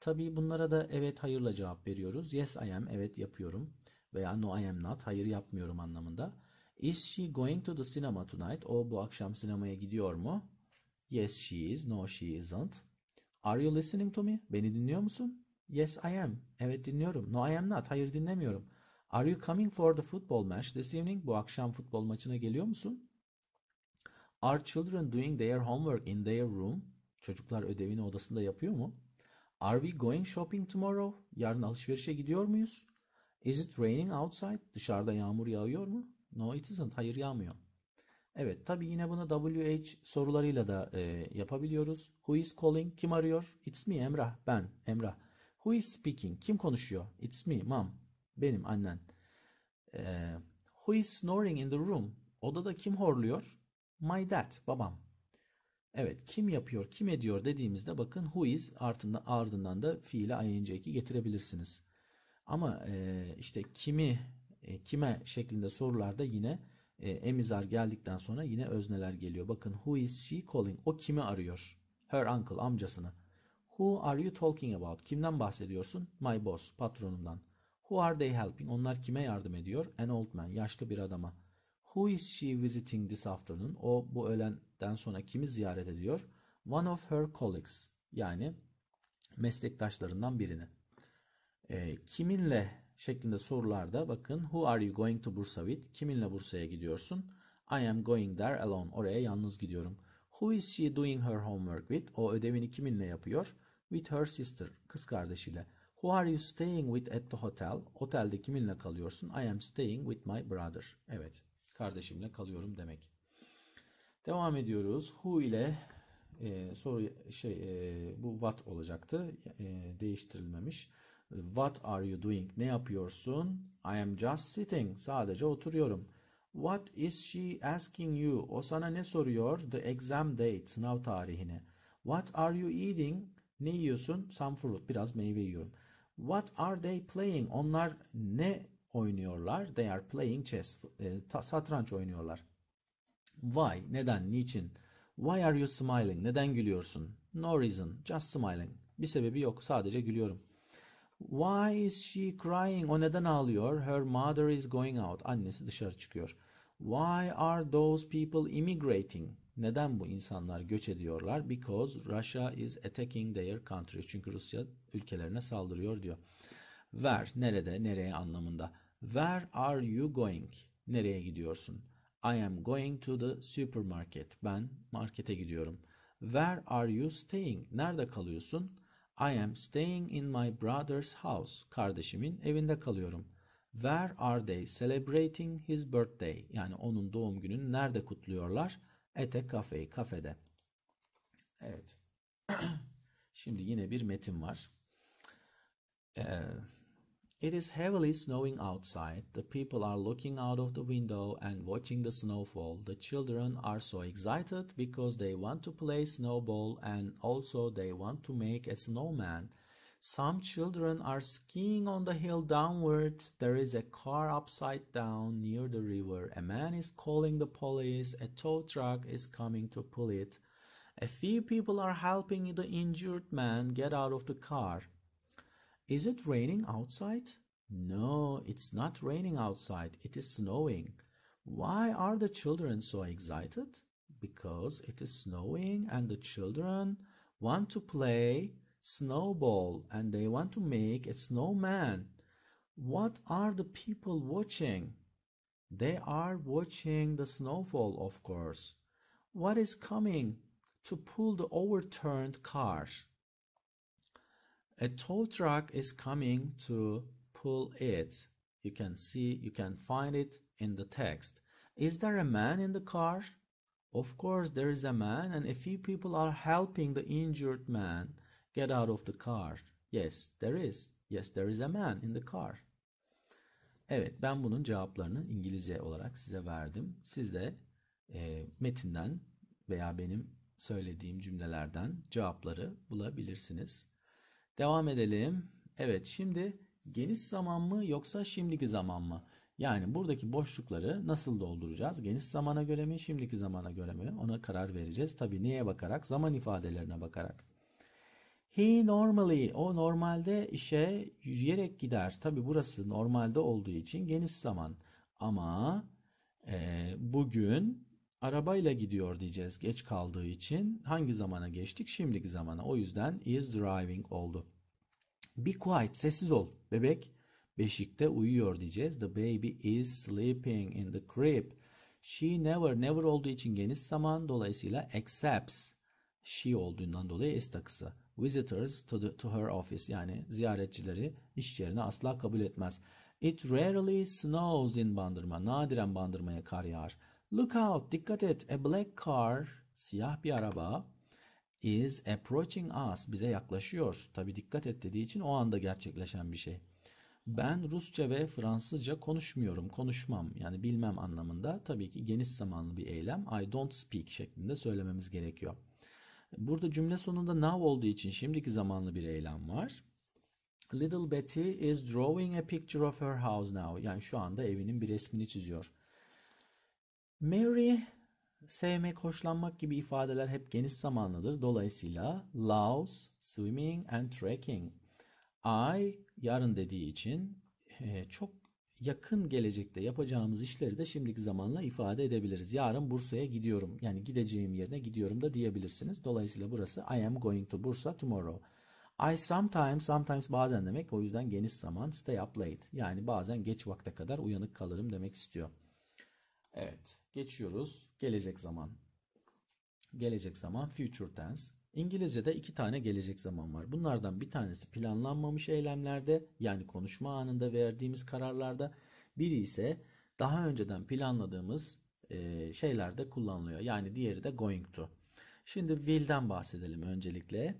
Tabii bunlara da evet hayırla cevap veriyoruz. Yes I am, evet yapıyorum. Veya no I am not, hayır yapmıyorum anlamında. Is she going to the cinema tonight? O bu akşam sinemaya gidiyor mu? Yes she is. No she isn't. Are you listening to me? Beni dinliyor musun? Yes I am. Evet dinliyorum. No I am not. Hayır dinlemiyorum. Are you coming for the football match this evening? Bu akşam futbol maçına geliyor musun? Are children doing their homework in their room? Çocuklar ödevini odasında yapıyor mu? Are we going shopping tomorrow? Yarın alışverişe gidiyor muyuz? Is it raining outside? Dışarıda yağmur yağıyor mu? No it isn't. Hayır yağmıyor. Evet tabi yine bunu WH sorularıyla da e, yapabiliyoruz. Who is calling? Kim arıyor? It's me Emrah. Ben Emrah. Who is speaking? Kim konuşuyor? It's me mom. Benim annen. E, who is snoring in the room? Odada kim horluyor? My dad. Babam. Evet kim yapıyor kim ediyor dediğimizde bakın who is ardından, ardından da fiile ing getirebilirsiniz. Ama e, işte kimi e, kime şeklinde sorularda yine e, emizar geldikten sonra yine özneler geliyor. Bakın who is she calling? O kimi arıyor? Her uncle, amcasını. Who are you talking about? Kimden bahsediyorsun? My boss, patronumdan. Who are they helping? Onlar kime yardım ediyor? An old man, yaşlı bir adama. Who is she visiting this afternoon? O bu öğlenden sonra kimi ziyaret ediyor? One of her colleagues. Yani meslektaşlarından birini. E, kiminle şeklinde sorularda bakın who are you going to Bursa with? Kiminle Bursa'ya gidiyorsun? I am going there alone. Oraya yalnız gidiyorum. Who is she doing her homework with? O ödevini kiminle yapıyor? With her sister. Kız kardeşiyle. Who are you staying with at the hotel? Otelde kiminle kalıyorsun? I am staying with my brother. Evet. Kardeşimle kalıyorum demek. Devam ediyoruz. Who ile e, soru şey e, bu what olacaktı. E, değiştirilmemiş. What are you doing? Ne yapıyorsun? I am just sitting. Sadece oturuyorum. What is she asking you? O sana ne soruyor? The exam date, sınav tarihini. What are you eating? Ne yiyorsun? Some fruit, biraz meyve yiyorum. What are they playing? Onlar ne oynuyorlar? They are playing chess, e, satranç oynuyorlar. Why? Neden? Niçin? Why are you smiling? Neden gülüyorsun? No reason, just smiling. Bir sebebi yok, sadece gülüyorum. Why is she crying? O neden ağlıyor? Her mother is going out. Annesi dışarı çıkıyor. Why are those people immigrating? Neden bu insanlar göç ediyorlar? Because Russia is attacking their country. Çünkü Rusya ülkelerine saldırıyor diyor. Where nerede nereye anlamında. Where are you going? Nereye gidiyorsun? I am going to the supermarket. Ben markete gidiyorum. Where are you staying? Nerede kalıyorsun? I am staying in my brother's house. Kardeşimin evinde kalıyorum. Where are they celebrating his birthday? Yani onun doğum gününü nerede kutluyorlar? At a cafe, kafede. Evet. Şimdi yine bir metin var. Ee, It is heavily snowing outside. The people are looking out of the window and watching the snowfall. The children are so excited because they want to play snowball and also they want to make a snowman. Some children are skiing on the hill downward. There is a car upside down near the river. A man is calling the police. A tow truck is coming to pull it. A few people are helping the injured man get out of the car. Is it raining outside? No, it's not raining outside, it is snowing. Why are the children so excited? Because it is snowing and the children want to play snowball and they want to make a snowman. What are the people watching? They are watching the snowfall, of course. What is coming to pull the overturned cars? A tow truck is coming to pull it. You can see, you can find it in the text. Is there a man in the car? Of course, there is a man, and a few people are helping the injured man get out of the car. Yes, there is. Yes, there is a man in the car. Evet, ben bunun cevaplarını İngilizce olarak size verdim. Siz de e, metinden veya benim söylediğim cümlelerden cevapları bulabilirsiniz. Devam edelim. Evet şimdi geniş zaman mı yoksa şimdiki zaman mı? Yani buradaki boşlukları nasıl dolduracağız? Geniş zamana göre mi, şimdiki zamana göre mi? Ona karar vereceğiz. Tabi neye bakarak? Zaman ifadelerine bakarak. He normally, o normalde işe yürüyerek gider. Tabi burası normalde olduğu için geniş zaman. Ama e, bugün Arabayla gidiyor diyeceğiz geç kaldığı için. Hangi zamana geçtik? Şimdiki zamana. O yüzden is driving oldu. Be quiet, sessiz ol. Bebek beşikte uyuyor diyeceğiz. The baby is sleeping in the crib. She never, never olduğu için geniş zaman dolayısıyla accepts. She olduğundan dolayı is takısı. Visitors to, the, to her office yani ziyaretçileri iş yerine asla kabul etmez. It rarely snows in Bandırma. Nadiren Bandırma'ya kar yağar. Look out, dikkat et. A black car, siyah bir araba is approaching us. Bize yaklaşıyor. Tabii dikkat et dediği için o anda gerçekleşen bir şey. Ben Rusça ve Fransızca konuşmuyorum, konuşmam yani bilmem anlamında tabii ki geniş zamanlı bir eylem I don't speak şeklinde söylememiz gerekiyor. Burada cümle sonunda now olduğu için şimdiki zamanlı bir eylem var. Little Betty is drawing a picture of her house now. Yani şu anda evinin bir resmini çiziyor. Mary sevmek, hoşlanmak gibi ifadeler hep geniş zamanlıdır. Dolayısıyla loves, swimming and trekking. I yarın dediği için e, çok yakın gelecekte yapacağımız işleri de şimdiki zamanla ifade edebiliriz. Yarın Bursa'ya gidiyorum. Yani gideceğim yerine gidiyorum da diyebilirsiniz. Dolayısıyla burası I am going to Bursa tomorrow. I sometimes, sometimes bazen demek. O yüzden geniş zaman stay up late. Yani bazen geç vakte kadar uyanık kalırım demek istiyor. Evet. Geçiyoruz. Gelecek zaman. Gelecek zaman future tense. İngilizce'de iki tane gelecek zaman var. Bunlardan bir tanesi planlanmamış eylemlerde yani konuşma anında verdiğimiz kararlarda. Biri ise daha önceden planladığımız e, şeylerde kullanılıyor. Yani diğeri de going to. Şimdi will'den bahsedelim öncelikle.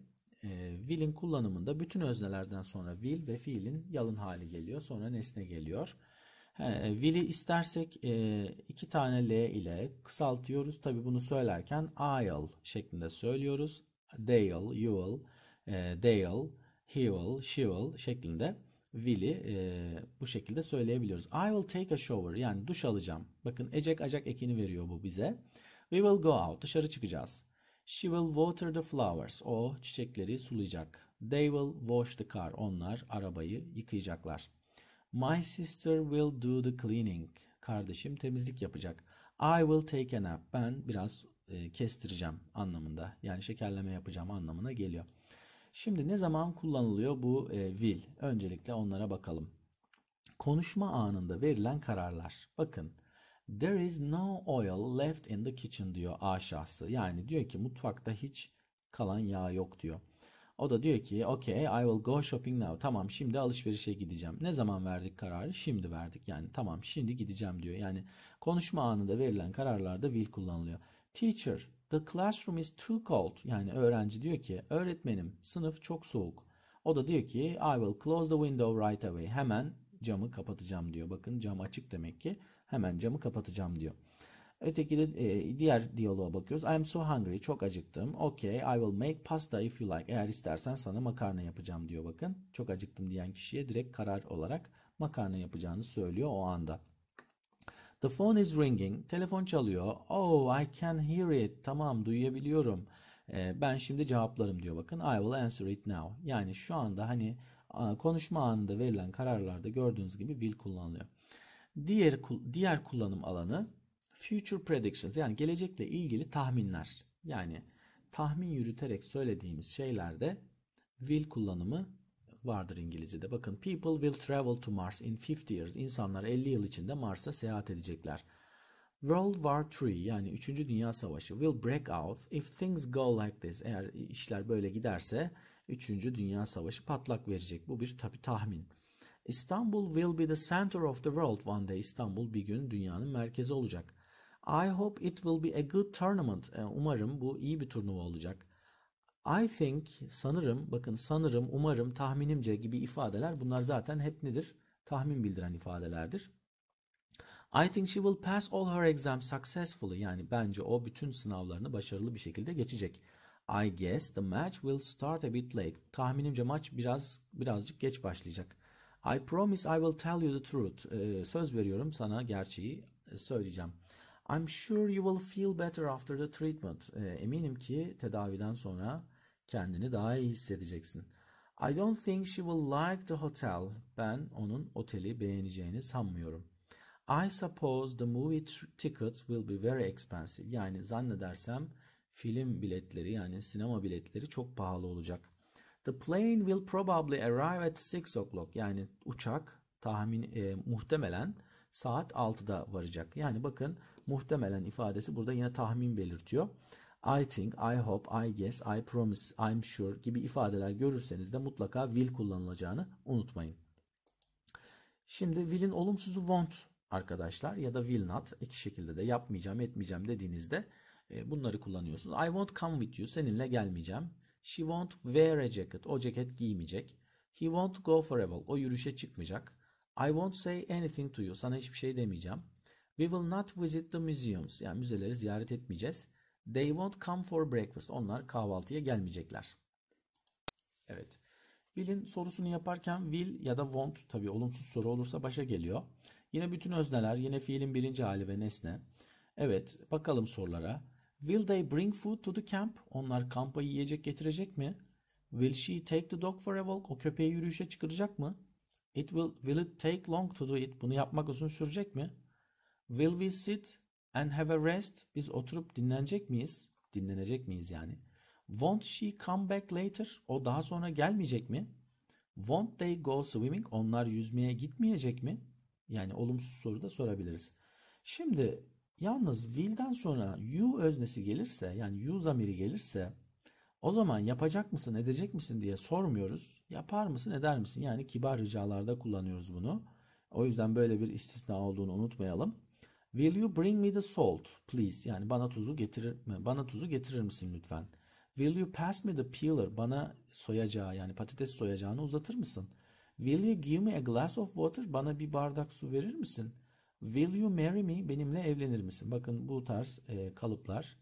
E, will'in kullanımında bütün öznelerden sonra will ve fiilin yalın hali geliyor. Sonra nesne geliyor. Will'i e, istersek e, iki tane L ile kısaltıyoruz. Tabi bunu söylerken I'll şeklinde söylüyoruz. They'll, you'll, e, they'll, he'll, she'll şeklinde will'i bu şekilde söyleyebiliyoruz. I will take a shower yani duş alacağım. Bakın ecek acak ekini veriyor bu bize. We will go out dışarı çıkacağız. She will water the flowers. O çiçekleri sulayacak. They will wash the car. Onlar arabayı yıkayacaklar. My sister will do the cleaning. Kardeşim temizlik yapacak. I will take a nap. Ben biraz e, kestireceğim anlamında. Yani şekerleme yapacağım anlamına geliyor. Şimdi ne zaman kullanılıyor bu e, will? Öncelikle onlara bakalım. Konuşma anında verilen kararlar. Bakın. There is no oil left in the kitchen diyor A şahsı. Yani diyor ki mutfakta hiç kalan yağ yok diyor. O da diyor ki okay I will go shopping now. Tamam şimdi alışverişe gideceğim. Ne zaman verdik kararı? Şimdi verdik. Yani tamam şimdi gideceğim diyor. Yani konuşma anında verilen kararlarda will kullanılıyor. Teacher the classroom is too cold. Yani öğrenci diyor ki öğretmenim sınıf çok soğuk. O da diyor ki I will close the window right away. Hemen camı kapatacağım diyor. Bakın cam açık demek ki hemen camı kapatacağım diyor. Öteki de e, diğer diyaloğa bakıyoruz. I'm so hungry. Çok acıktım. Okay. I will make pasta if you like. Eğer istersen sana makarna yapacağım diyor bakın. Çok acıktım diyen kişiye direkt karar olarak makarna yapacağını söylüyor o anda. The phone is ringing. Telefon çalıyor. Oh I can hear it. Tamam duyabiliyorum. E, ben şimdi cevaplarım diyor bakın. I will answer it now. Yani şu anda hani konuşma anında verilen kararlarda gördüğünüz gibi will kullanılıyor. Diğer diğer kullanım alanı Future predictions yani gelecekle ilgili tahminler. Yani tahmin yürüterek söylediğimiz şeylerde will kullanımı vardır İngilizce'de. Bakın people will travel to Mars in 50 years. İnsanlar 50 yıl içinde Mars'a seyahat edecekler. World War III yani 3. Dünya Savaşı will break out if things go like this. Eğer işler böyle giderse 3. Dünya Savaşı patlak verecek. Bu bir tabi tahmin. İstanbul will be the center of the world one day. İstanbul bir gün dünyanın merkezi olacak. I hope it will be a good tournament. E, umarım bu iyi bir turnuva olacak. I think sanırım bakın sanırım umarım tahminimce gibi ifadeler bunlar zaten hep nedir? Tahmin bildiren ifadelerdir. I think she will pass all her exams successfully. Yani bence o bütün sınavlarını başarılı bir şekilde geçecek. I guess the match will start a bit late. Tahminimce maç biraz birazcık geç başlayacak. I promise I will tell you the truth. Ee, söz veriyorum sana gerçeği söyleyeceğim. I'm sure you will feel better after the treatment. E, eminim ki tedaviden sonra kendini daha iyi hissedeceksin. I don't think she will like the hotel. Ben onun oteli beğeneceğini sanmıyorum. I suppose the movie tickets will be very expensive. Yani zannedersem film biletleri yani sinema biletleri çok pahalı olacak. The plane will probably arrive at 6 o'clock. Yani uçak tahmin e, muhtemelen saat 6'da varacak. Yani bakın muhtemelen ifadesi burada yine tahmin belirtiyor. I think, I hope, I guess, I promise, I'm sure gibi ifadeler görürseniz de mutlaka will kullanılacağını unutmayın. Şimdi will'in olumsuzu won't arkadaşlar ya da will not iki şekilde de yapmayacağım etmeyeceğim dediğinizde e, bunları kullanıyorsunuz. I won't come with you seninle gelmeyeceğim. She won't wear a jacket o ceket giymeyecek. He won't go for a walk o yürüyüşe çıkmayacak. I won't say anything to you sana hiçbir şey demeyeceğim. We will not visit the museums. Yani müzeleri ziyaret etmeyeceğiz. They won't come for breakfast. Onlar kahvaltıya gelmeyecekler. Evet. Will'in sorusunu yaparken will ya da won't tabi olumsuz soru olursa başa geliyor. Yine bütün özneler, yine fiilin birinci hali ve nesne. Evet, bakalım sorulara. Will they bring food to the camp? Onlar kampa yiyecek getirecek mi? Will she take the dog for a walk? O köpeği yürüyüşe çıkaracak mı? It will will it take long to do it? Bunu yapmak uzun sürecek mi? Will we sit and have a rest? Biz oturup dinlenecek miyiz? Dinlenecek miyiz yani? Won't she come back later? O daha sonra gelmeyecek mi? Won't they go swimming? Onlar yüzmeye gitmeyecek mi? Yani olumsuz soru da sorabiliriz. Şimdi yalnız will'den sonra you öznesi gelirse yani you zamiri gelirse o zaman yapacak mısın edecek misin diye sormuyoruz. Yapar mısın eder misin? Yani kibar ricalarda kullanıyoruz bunu. O yüzden böyle bir istisna olduğunu unutmayalım. Will you bring me the salt please? Yani bana tuzu getirir bana tuzu getirir misin lütfen? Will you pass me the peeler? Bana soyacağı yani patates soyacağını uzatır mısın? Will you give me a glass of water? Bana bir bardak su verir misin? Will you marry me? Benimle evlenir misin? Bakın bu tarz e, kalıplar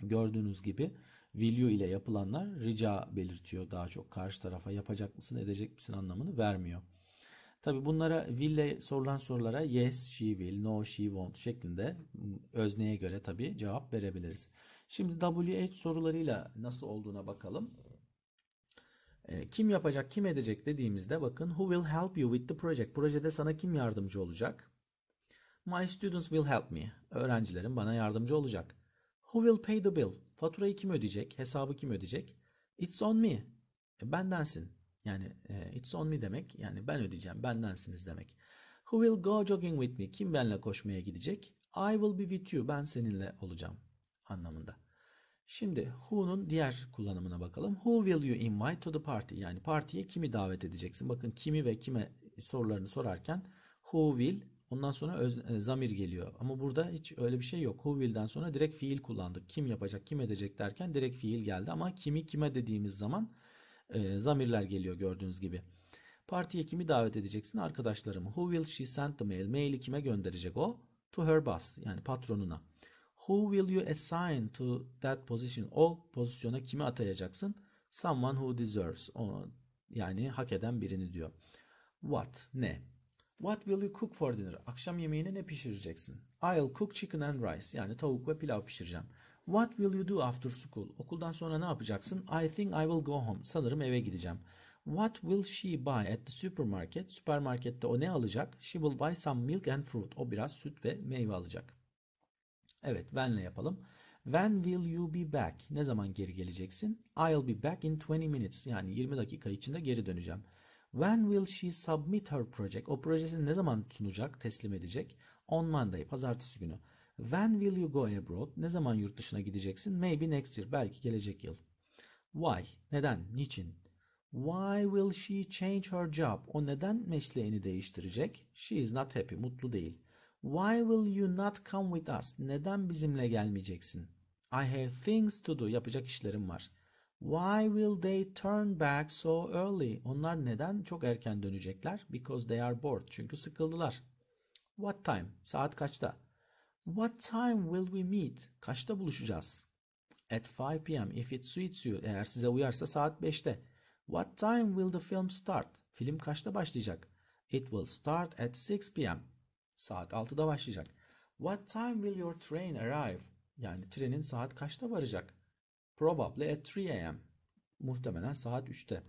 gördüğünüz gibi will you ile yapılanlar rica belirtiyor daha çok. Karşı tarafa yapacak mısın edecek misin anlamını vermiyor. Tabi bunlara will'le sorulan sorulara yes she will, no she won't şeklinde ıı, özneye göre tabi cevap verebiliriz. Şimdi WH sorularıyla nasıl olduğuna bakalım. Ee, kim yapacak, kim edecek dediğimizde bakın who will help you with the project? Projede sana kim yardımcı olacak? My students will help me. Öğrencilerim bana yardımcı olacak. Who will pay the bill? Faturayı kim ödeyecek? Hesabı kim ödeyecek? It's on me. E, bendensin. Yani e, it's on me demek. Yani ben ödeyeceğim. Bendensiniz demek. Who will go jogging with me? Kim benimle koşmaya gidecek? I will be with you. Ben seninle olacağım anlamında. Şimdi who'nun diğer kullanımına bakalım. Who will you invite to the party? Yani partiye kimi davet edeceksin? Bakın kimi ve kime sorularını sorarken who will ondan sonra öz, e, zamir geliyor. Ama burada hiç öyle bir şey yok. Who will'den sonra direkt fiil kullandık. Kim yapacak, kim edecek derken direkt fiil geldi ama kimi kime dediğimiz zaman e, zamirler geliyor gördüğünüz gibi. Partiye kimi davet edeceksin? Arkadaşlarımı. Who will she send the mail? Maili kime gönderecek o? To her boss yani patronuna. Who will you assign to that position? O pozisyona kimi atayacaksın? Someone who deserves. O, yani hak eden birini diyor. What? Ne? What will you cook for dinner? Akşam yemeğine ne pişireceksin? I'll cook chicken and rice. Yani tavuk ve pilav pişireceğim. What will you do after school? Okuldan sonra ne yapacaksın? I think I will go home. Sanırım eve gideceğim. What will she buy at the supermarket? Süpermarkette o ne alacak? She will buy some milk and fruit. O biraz süt ve meyve alacak. Evet, when'le yapalım. When will you be back? Ne zaman geri geleceksin? I'll be back in 20 minutes. Yani 20 dakika içinde geri döneceğim. When will she submit her project? O projesini ne zaman sunacak, teslim edecek? On Monday, pazartesi günü. When will you go abroad? Ne zaman yurt dışına gideceksin? Maybe next year. Belki gelecek yıl. Why? Neden? Niçin? Why will she change her job? O neden mesleğini değiştirecek? She is not happy. Mutlu değil. Why will you not come with us? Neden bizimle gelmeyeceksin? I have things to do. Yapacak işlerim var. Why will they turn back so early? Onlar neden çok erken dönecekler? Because they are bored. Çünkü sıkıldılar. What time? Saat kaçta? What time will we meet? Kaçta buluşacağız? At 5 p.m. if it suits you. Eğer size uyarsa saat 5'te. What time will the film start? Film kaçta başlayacak? It will start at 6 p.m. Saat 6'da başlayacak. What time will your train arrive? Yani trenin saat kaçta varacak? Probably at 3 a.m. Muhtemelen saat 3'te.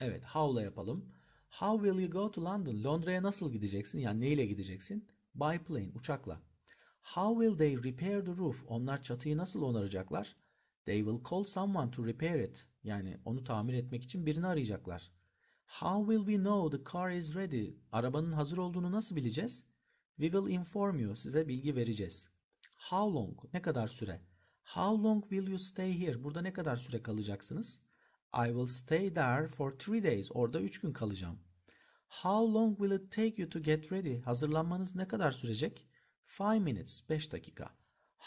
Evet, how'la yapalım. How will you go to London? Londra'ya nasıl gideceksin? Yani neyle gideceksin? By plane, uçakla. How will they repair the roof? Onlar çatıyı nasıl onaracaklar? They will call someone to repair it. Yani onu tamir etmek için birini arayacaklar. How will we know the car is ready? Arabanın hazır olduğunu nasıl bileceğiz? We will inform you. Size bilgi vereceğiz. How long? Ne kadar süre? How long will you stay here? Burada ne kadar süre kalacaksınız? I will stay there for three days. Orada üç gün kalacağım. How long will it take you to get ready? Hazırlanmanız ne kadar sürecek? Five minutes, 5 dakika.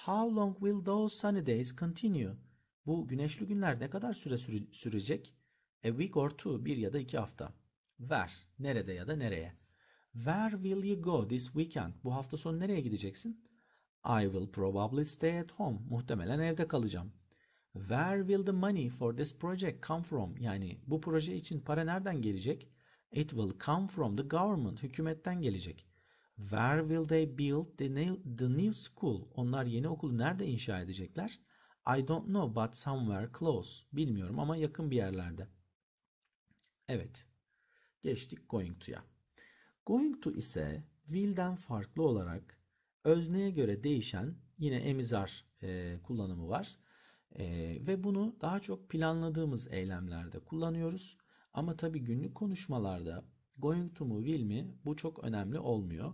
How long will those sunny days continue? Bu güneşli günler ne kadar süre sürecek? A week or two, bir ya da iki hafta. Where, nerede ya da nereye? Where will you go this weekend? Bu hafta sonu nereye gideceksin? I will probably stay at home. Muhtemelen evde kalacağım. Where will the money for this project come from? Yani bu proje için para nereden gelecek? It will come from the government. Hükümetten gelecek. Where will they build the new, the new school? Onlar yeni okulu nerede inşa edecekler? I don't know but somewhere close. Bilmiyorum ama yakın bir yerlerde. Evet. Geçtik going to'ya. Going to ise will'den farklı olarak özneye göre değişen yine emizar e, kullanımı var. E, ve bunu daha çok planladığımız eylemlerde kullanıyoruz. Ama tabi günlük konuşmalarda going to mu will mi bu çok önemli olmuyor.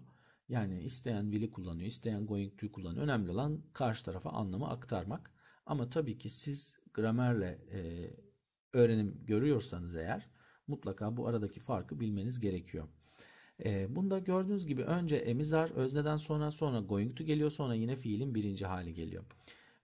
Yani isteyen will'i kullanıyor, isteyen going to'yu kullanıyor. Önemli olan karşı tarafa anlamı aktarmak. Ama tabii ki siz gramerle e, öğrenim görüyorsanız eğer mutlaka bu aradaki farkı bilmeniz gerekiyor. E, bunda gördüğünüz gibi önce emizar, özneden sonra sonra going to geliyor sonra yine fiilin birinci hali geliyor.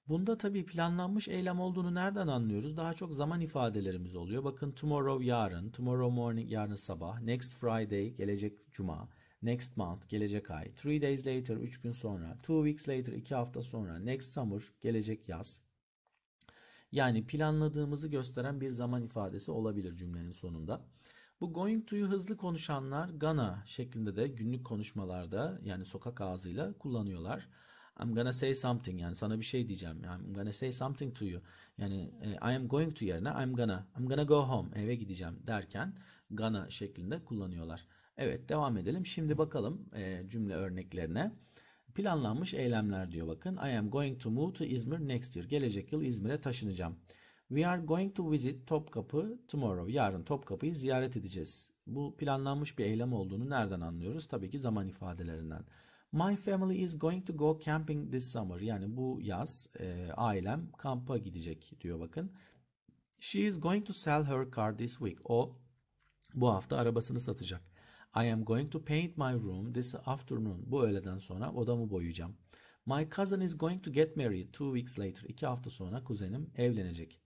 Bunda tabii planlanmış eylem olduğunu nereden anlıyoruz? Daha çok zaman ifadelerimiz oluyor. Bakın tomorrow yarın, tomorrow morning yarın sabah, next Friday gelecek cuma, next month gelecek ay, three days later 3 gün sonra, two weeks later 2 hafta sonra, next summer gelecek yaz. Yani planladığımızı gösteren bir zaman ifadesi olabilir cümlenin sonunda. Bu going to'yu hızlı konuşanlar gonna şeklinde de günlük konuşmalarda yani sokak ağzıyla kullanıyorlar. I'm gonna say something yani sana bir şey diyeceğim. I'm gonna say something to you. Yani e, I am going to yerine I'm gonna. I'm gonna go home eve gideceğim derken gonna şeklinde kullanıyorlar. Evet devam edelim. Şimdi bakalım e, cümle örneklerine. Planlanmış eylemler diyor bakın. I am going to move to İzmir next year. Gelecek yıl İzmir'e taşınacağım. We are going to visit Topkapı tomorrow. Yarın Topkapı'yı ziyaret edeceğiz. Bu planlanmış bir eylem olduğunu nereden anlıyoruz? Tabii ki zaman ifadelerinden. My family is going to go camping this summer. Yani bu yaz e, ailem kampa gidecek diyor bakın. She is going to sell her car this week. O bu hafta arabasını satacak. I am going to paint my room this afternoon. Bu öğleden sonra odamı boyayacağım. My cousin is going to get married two weeks later. İki hafta sonra kuzenim evlenecek.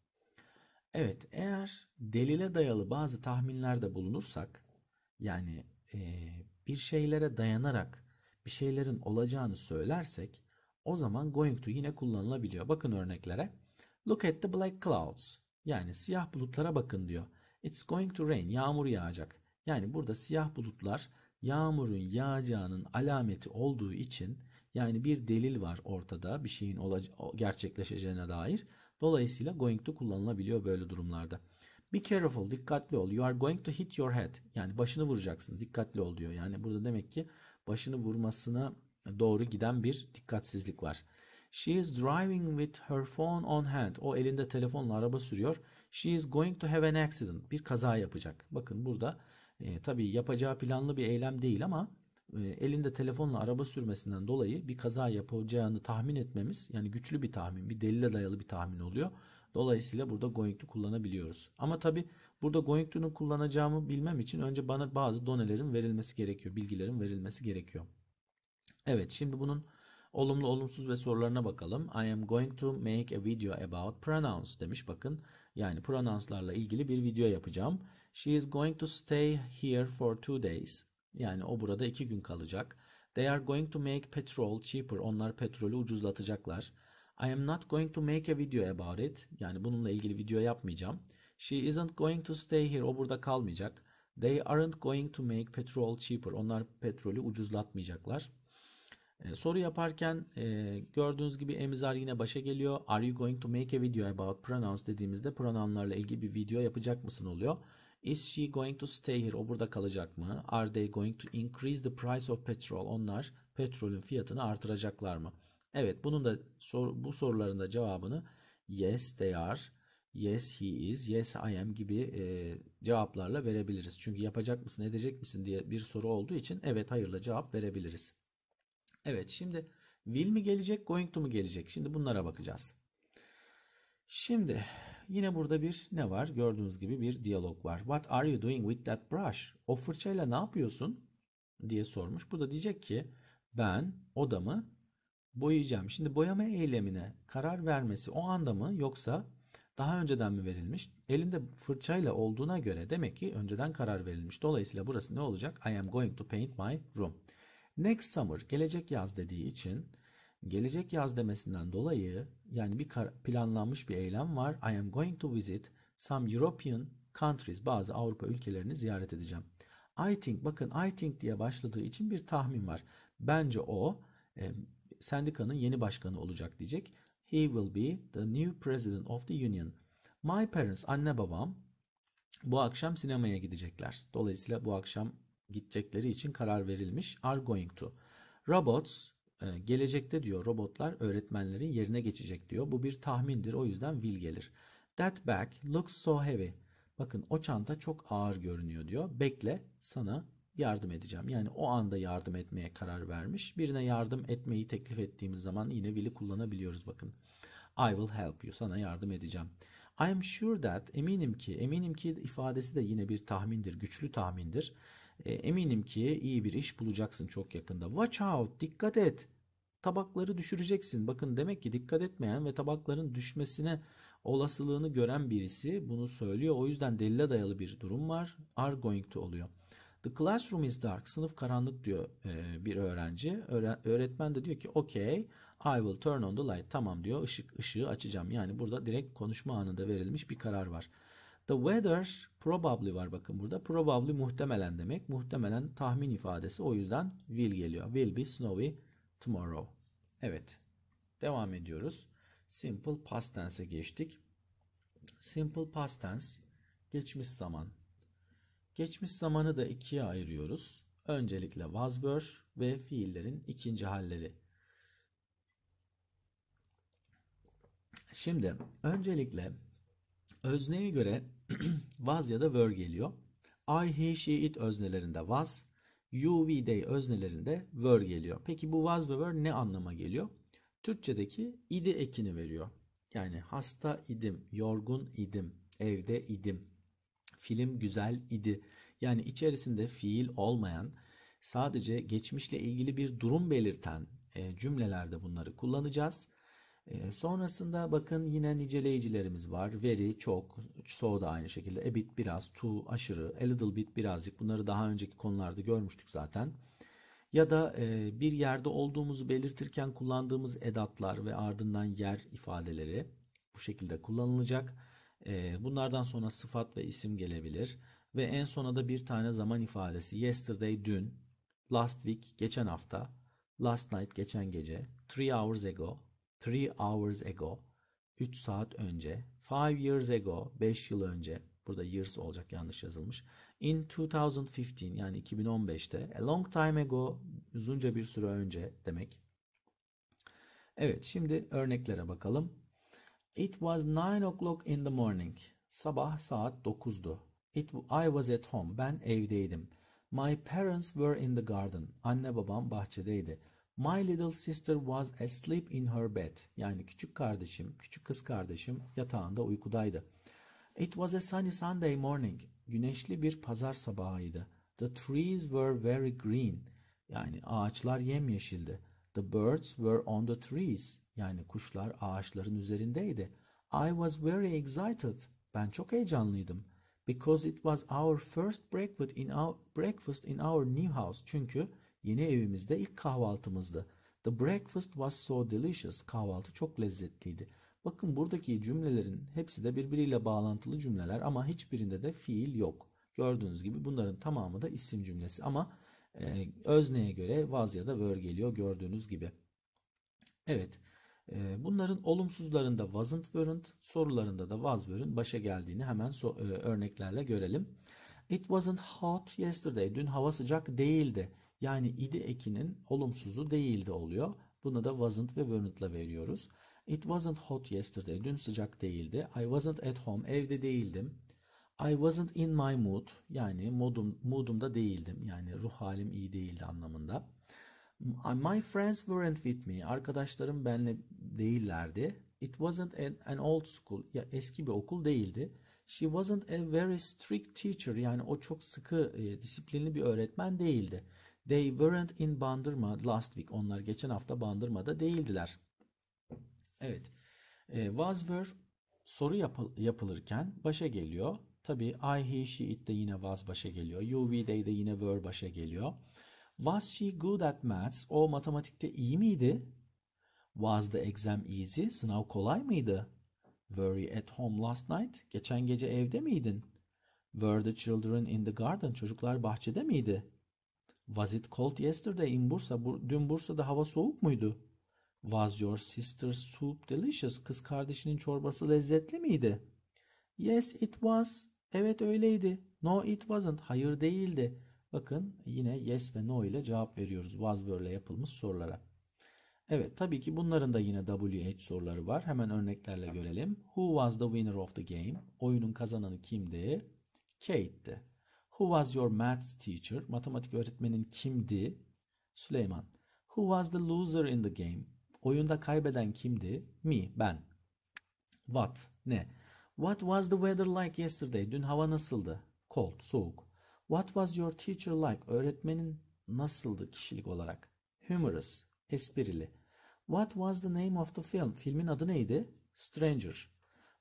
Evet eğer delile dayalı bazı tahminlerde bulunursak yani e, bir şeylere dayanarak bir şeylerin olacağını söylersek o zaman going to yine kullanılabiliyor. Bakın örneklere. Look at the black clouds. Yani siyah bulutlara bakın diyor. It's going to rain. Yağmur yağacak. Yani burada siyah bulutlar yağmurun yağacağının alameti olduğu için yani bir delil var ortada bir şeyin gerçekleşeceğine dair. Dolayısıyla going to kullanılabiliyor böyle durumlarda. Be careful, dikkatli ol. You are going to hit your head. Yani başını vuracaksın, dikkatli ol diyor. Yani burada demek ki başını vurmasına doğru giden bir dikkatsizlik var. She is driving with her phone on hand. O elinde telefonla araba sürüyor. She is going to have an accident. Bir kaza yapacak. Bakın burada e, tabii yapacağı planlı bir eylem değil ama e, elinde telefonla araba sürmesinden dolayı bir kaza yapacağını tahmin etmemiz yani güçlü bir tahmin, bir delile dayalı bir tahmin oluyor. Dolayısıyla burada Going'li kullanabiliyoruz. Ama tabii burada Going'li'ni kullanacağımı bilmem için önce bana bazı donelerin verilmesi gerekiyor. Bilgilerin verilmesi gerekiyor. Evet şimdi bunun olumlu olumsuz ve sorularına bakalım. I am going to make a video about pronouns demiş bakın. Yani pronounslarla ilgili bir video yapacağım. She is going to stay here for two days. Yani o burada iki gün kalacak. They are going to make petrol cheaper. Onlar petrolü ucuzlatacaklar. I am not going to make a video about it. Yani bununla ilgili video yapmayacağım. She isn't going to stay here. O burada kalmayacak. They aren't going to make petrol cheaper. Onlar petrolü ucuzlatmayacaklar. Ee, soru yaparken e, gördüğünüz gibi emizar yine başa geliyor. Are you going to make a video about pronouns dediğimizde pronounlarla ilgili bir video yapacak mısın oluyor. Is she going to stay here? O burada kalacak mı? Are they going to increase the price of petrol? Onlar petrolün fiyatını artıracaklar mı? Evet bunun da sor, bu soruların da cevabını yes they are, yes he is, yes I am gibi e, cevaplarla verebiliriz. Çünkü yapacak mısın edecek misin diye bir soru olduğu için evet hayırla cevap verebiliriz. Evet şimdi will mi gelecek going to mu gelecek? Şimdi bunlara bakacağız. Şimdi Yine burada bir ne var? Gördüğünüz gibi bir diyalog var. What are you doing with that brush? O fırçayla ne yapıyorsun? diye sormuş. Bu da diyecek ki ben odamı boyayacağım. Şimdi boyama eylemine karar vermesi o anda mı yoksa daha önceden mi verilmiş? Elinde fırçayla olduğuna göre demek ki önceden karar verilmiş. Dolayısıyla burası ne olacak? I am going to paint my room. Next summer gelecek yaz dediği için Gelecek yaz demesinden dolayı yani bir planlanmış bir eylem var. I am going to visit some European countries. Bazı Avrupa ülkelerini ziyaret edeceğim. I think bakın I think diye başladığı için bir tahmin var. Bence o e, sendikanın yeni başkanı olacak diyecek. He will be the new president of the union. My parents anne babam bu akşam sinemaya gidecekler. Dolayısıyla bu akşam gidecekleri için karar verilmiş. Are going to. Robots e, gelecekte diyor robotlar öğretmenlerin yerine geçecek diyor. Bu bir tahmindir o yüzden will gelir. That bag looks so heavy. Bakın o çanta çok ağır görünüyor diyor. Bekle sana yardım edeceğim. Yani o anda yardım etmeye karar vermiş. Birine yardım etmeyi teklif ettiğimiz zaman yine will'i kullanabiliyoruz bakın. I will help you. Sana yardım edeceğim. I am sure that eminim ki eminim ki ifadesi de yine bir tahmindir. Güçlü tahmindir. E, eminim ki iyi bir iş bulacaksın çok yakında. Watch out. Dikkat et tabakları düşüreceksin. Bakın demek ki dikkat etmeyen ve tabakların düşmesine olasılığını gören birisi bunu söylüyor. O yüzden delile dayalı bir durum var. Are going to oluyor. The classroom is dark. Sınıf karanlık diyor e, bir öğrenci. Öğretmen de diyor ki okay I will turn on the light. Tamam diyor Işık ışığı açacağım. Yani burada direkt konuşma anında verilmiş bir karar var. The weather probably var bakın burada. Probably muhtemelen demek. Muhtemelen tahmin ifadesi. O yüzden will geliyor. Will be snowy tomorrow. Evet. Devam ediyoruz. Simple past tense'e geçtik. Simple past tense geçmiş zaman. Geçmiş zamanı da ikiye ayırıyoruz. Öncelikle was were ve fiillerin ikinci halleri. Şimdi öncelikle özneye göre was ya da were geliyor. I, he, she, it öznelerinde was, UV day öznelerinde were geliyor. Peki bu was ve were ne anlama geliyor? Türkçedeki idi ekini veriyor. Yani hasta idim, yorgun idim, evde idim, film güzel idi. Yani içerisinde fiil olmayan sadece geçmişle ilgili bir durum belirten e, cümlelerde bunları kullanacağız. Ee, sonrasında bakın yine niceleyicilerimiz var. veri çok, so da aynı şekilde. ebit biraz, too, aşırı, a little bit, birazcık. Bunları daha önceki konularda görmüştük zaten. Ya da e, bir yerde olduğumuzu belirtirken kullandığımız edatlar ve ardından yer ifadeleri bu şekilde kullanılacak. E, bunlardan sonra sıfat ve isim gelebilir. Ve en sona da bir tane zaman ifadesi. Yesterday, dün. Last week, geçen hafta. Last night, geçen gece. Three hours ago, three hours ago 3 saat önce, five years ago 5 yıl önce burada years olacak yanlış yazılmış. In 2015 yani 2015'te a long time ago uzunca bir süre önce demek. Evet şimdi örneklere bakalım. It was 9 o'clock in the morning. Sabah saat 9'du. It, I was at home. Ben evdeydim. My parents were in the garden. Anne babam bahçedeydi. My little sister was asleep in her bed. Yani küçük kardeşim, küçük kız kardeşim yatağında uykudaydı. It was a sunny Sunday morning. Güneşli bir pazar sabahıydı. The trees were very green. Yani ağaçlar yemyeşildi. The birds were on the trees. Yani kuşlar ağaçların üzerindeydi. I was very excited. Ben çok heyecanlıydım. Because it was our first breakfast in our breakfast in our new house. Çünkü Yeni evimizde ilk kahvaltımızdı. The breakfast was so delicious. Kahvaltı çok lezzetliydi. Bakın buradaki cümlelerin hepsi de birbiriyle bağlantılı cümleler ama hiçbirinde de fiil yok. Gördüğünüz gibi bunların tamamı da isim cümlesi ama e, özneye göre vaz ya da ver geliyor gördüğünüz gibi. Evet e, bunların olumsuzlarında wasn't weren't sorularında da was weren't başa geldiğini hemen so e, örneklerle görelim. It wasn't hot yesterday. Dün hava sıcak değildi. Yani idi ekinin olumsuzu değildi oluyor. Bunu da wasn't ve weren't'la veriyoruz. It wasn't hot yesterday. Dün sıcak değildi. I wasn't at home. Evde değildim. I wasn't in my mood. Yani modum, moodumda değildim. Yani ruh halim iyi değildi anlamında. My friends weren't with me. Arkadaşlarım benle değillerdi. It wasn't an, an old school. Ya eski bir okul değildi. She wasn't a very strict teacher. Yani o çok sıkı, e, disiplinli bir öğretmen değildi. They weren't in Bandırma last week. Onlar geçen hafta Bandırma'da değildiler. Evet. E, ee, was were soru yapıl yapılırken başa geliyor. Tabi I, he, she, it de yine was başa geliyor. You, we, they de yine were başa geliyor. Was she good at maths? O matematikte iyi miydi? Was the exam easy? Sınav kolay mıydı? Were you at home last night? Geçen gece evde miydin? Were the children in the garden? Çocuklar bahçede miydi? Was it cold yesterday in Bursa? Bu, dün Bursa'da hava soğuk muydu? Was your sister's soup delicious? Kız kardeşinin çorbası lezzetli miydi? Yes it was. Evet öyleydi. No it wasn't. Hayır değildi. Bakın yine yes ve no ile cevap veriyoruz. Was böyle yapılmış sorulara. Evet tabii ki bunların da yine WH soruları var. Hemen örneklerle görelim. Who was the winner of the game? Oyunun kazananı kimdi? Kate'ti. Who was your maths teacher? Matematik öğretmenin kimdi? Süleyman. Who was the loser in the game? Oyunda kaybeden kimdi? Me, ben. What, ne? What was the weather like yesterday? Dün hava nasıldı? Cold, soğuk. What was your teacher like? Öğretmenin nasıldı kişilik olarak? Humorous, esprili. What was the name of the film? Filmin adı neydi? Stranger.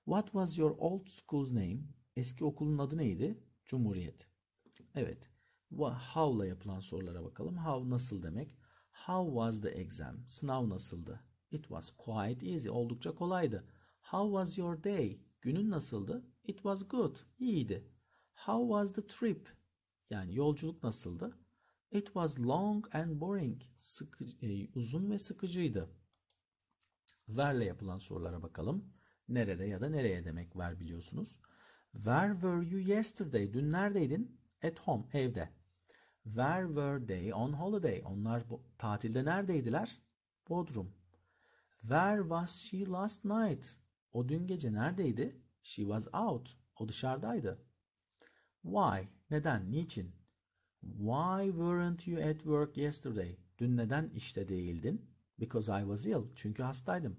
What was your old school's name? Eski okulun adı neydi? Cumhuriyet. Evet. How'la yapılan sorulara bakalım. How nasıl demek? How was the exam? Sınav nasıldı? It was quite easy. Oldukça kolaydı. How was your day? Günün nasıldı? It was good. İyiydi. How was the trip? Yani yolculuk nasıldı? It was long and boring. Sıkı, e, uzun ve sıkıcıydı. Where'le yapılan sorulara bakalım. Nerede ya da nereye demek where biliyorsunuz. Where were you yesterday? Dün neredeydin? At home, evde. Where were they on holiday? Onlar bu, tatilde neredeydiler? Bodrum. Where was she last night? O dün gece neredeydi? She was out. O dışarıdaydı. Why? Neden? Niçin? Why weren't you at work yesterday? Dün neden işte değildin? Because I was ill. Çünkü hastaydım.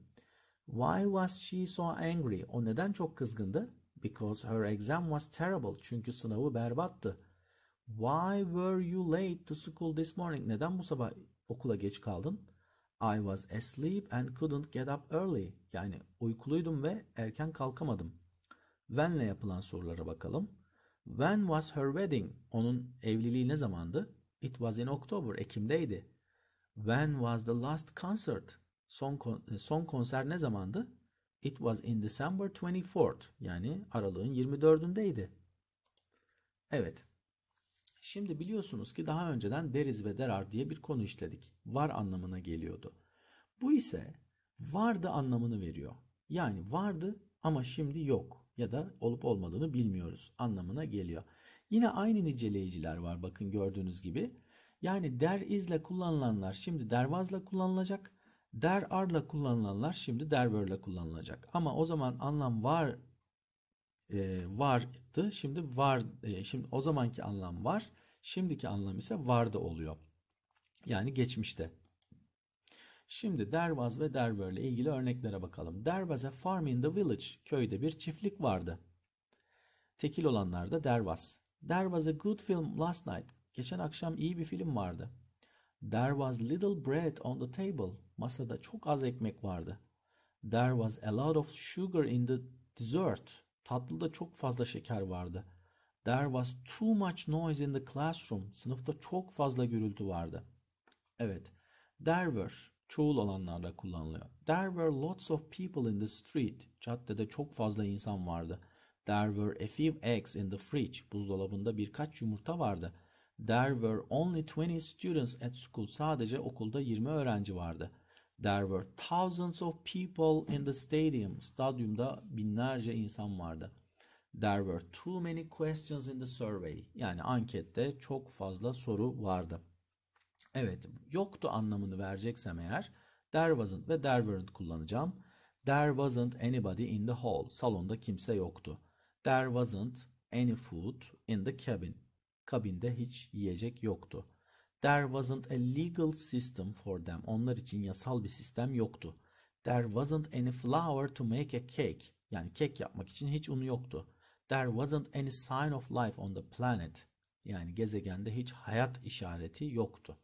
Why was she so angry? O neden çok kızgındı? Because her exam was terrible. Çünkü sınavı berbattı. Why were you late to school this morning? Neden bu sabah okula geç kaldın? I was asleep and couldn't get up early. Yani uykuluydum ve erken kalkamadım. When When'le yapılan sorulara bakalım. When was her wedding? Onun evliliği ne zamandı? It was in October, Ekim'deydi. When was the last concert? Son, kon e, son konser ne zamandı? It was in December 24th. Yani Aralık'ın 24'ündeydi. Evet. Şimdi biliyorsunuz ki daha önceden deriz ve derar diye bir konu işledik. Var anlamına geliyordu. Bu ise vardı anlamını veriyor. Yani vardı ama şimdi yok ya da olup olmadığını bilmiyoruz anlamına geliyor. Yine aynı niceleyiciler var bakın gördüğünüz gibi. Yani der izle kullanılanlar şimdi dervazla kullanılacak. Der arla kullanılanlar şimdi derverle kullanılacak. Ama o zaman anlam var e, vardı. Şimdi var e, şimdi o zamanki anlam var. Şimdiki anlam ise vardı oluyor. Yani geçmişte. Şimdi there ve there ile ilgili örneklere bakalım. There was a farm in the village. Köyde bir çiftlik vardı. Tekil olanlar da there was. There was a good film last night. Geçen akşam iyi bir film vardı. There was little bread on the table. Masada çok az ekmek vardı. There was a lot of sugar in the dessert. Tatlıda çok fazla şeker vardı. There was too much noise in the classroom. Sınıfta çok fazla gürültü vardı. Evet. There were çoğul alanlarda kullanılıyor. There were lots of people in the street. Caddede çok fazla insan vardı. There were a few eggs in the fridge. Buzdolabında birkaç yumurta vardı. There were only 20 students at school. Sadece okulda 20 öğrenci vardı. There were thousands of people in the stadium. Stadyumda binlerce insan vardı. There were too many questions in the survey. Yani ankette çok fazla soru vardı. Evet, yoktu anlamını vereceksem eğer there wasn't ve there weren't kullanacağım. There wasn't anybody in the hall. Salonda kimse yoktu. There wasn't any food in the cabin. Kabinde hiç yiyecek yoktu. There wasn't a legal system for them. Onlar için yasal bir sistem yoktu. There wasn't any flour to make a cake. Yani kek yapmak için hiç unu yoktu. There wasn't any sign of life on the planet. Yani gezegende hiç hayat işareti yoktu.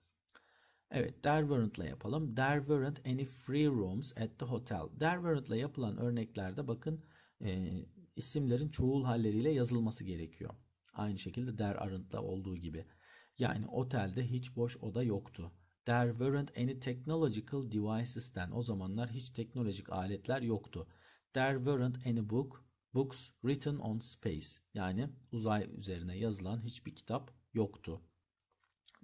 Evet, there weren't yapalım. There weren't any free rooms at the hotel. There weren't yapılan örneklerde bakın e, isimlerin çoğul halleriyle yazılması gerekiyor. Aynı şekilde there aren't olduğu gibi. Yani otelde hiç boş oda yoktu. There weren't any technological devices devices'ten o zamanlar hiç teknolojik aletler yoktu. There weren't any book, books written on space yani uzay üzerine yazılan hiçbir kitap yoktu.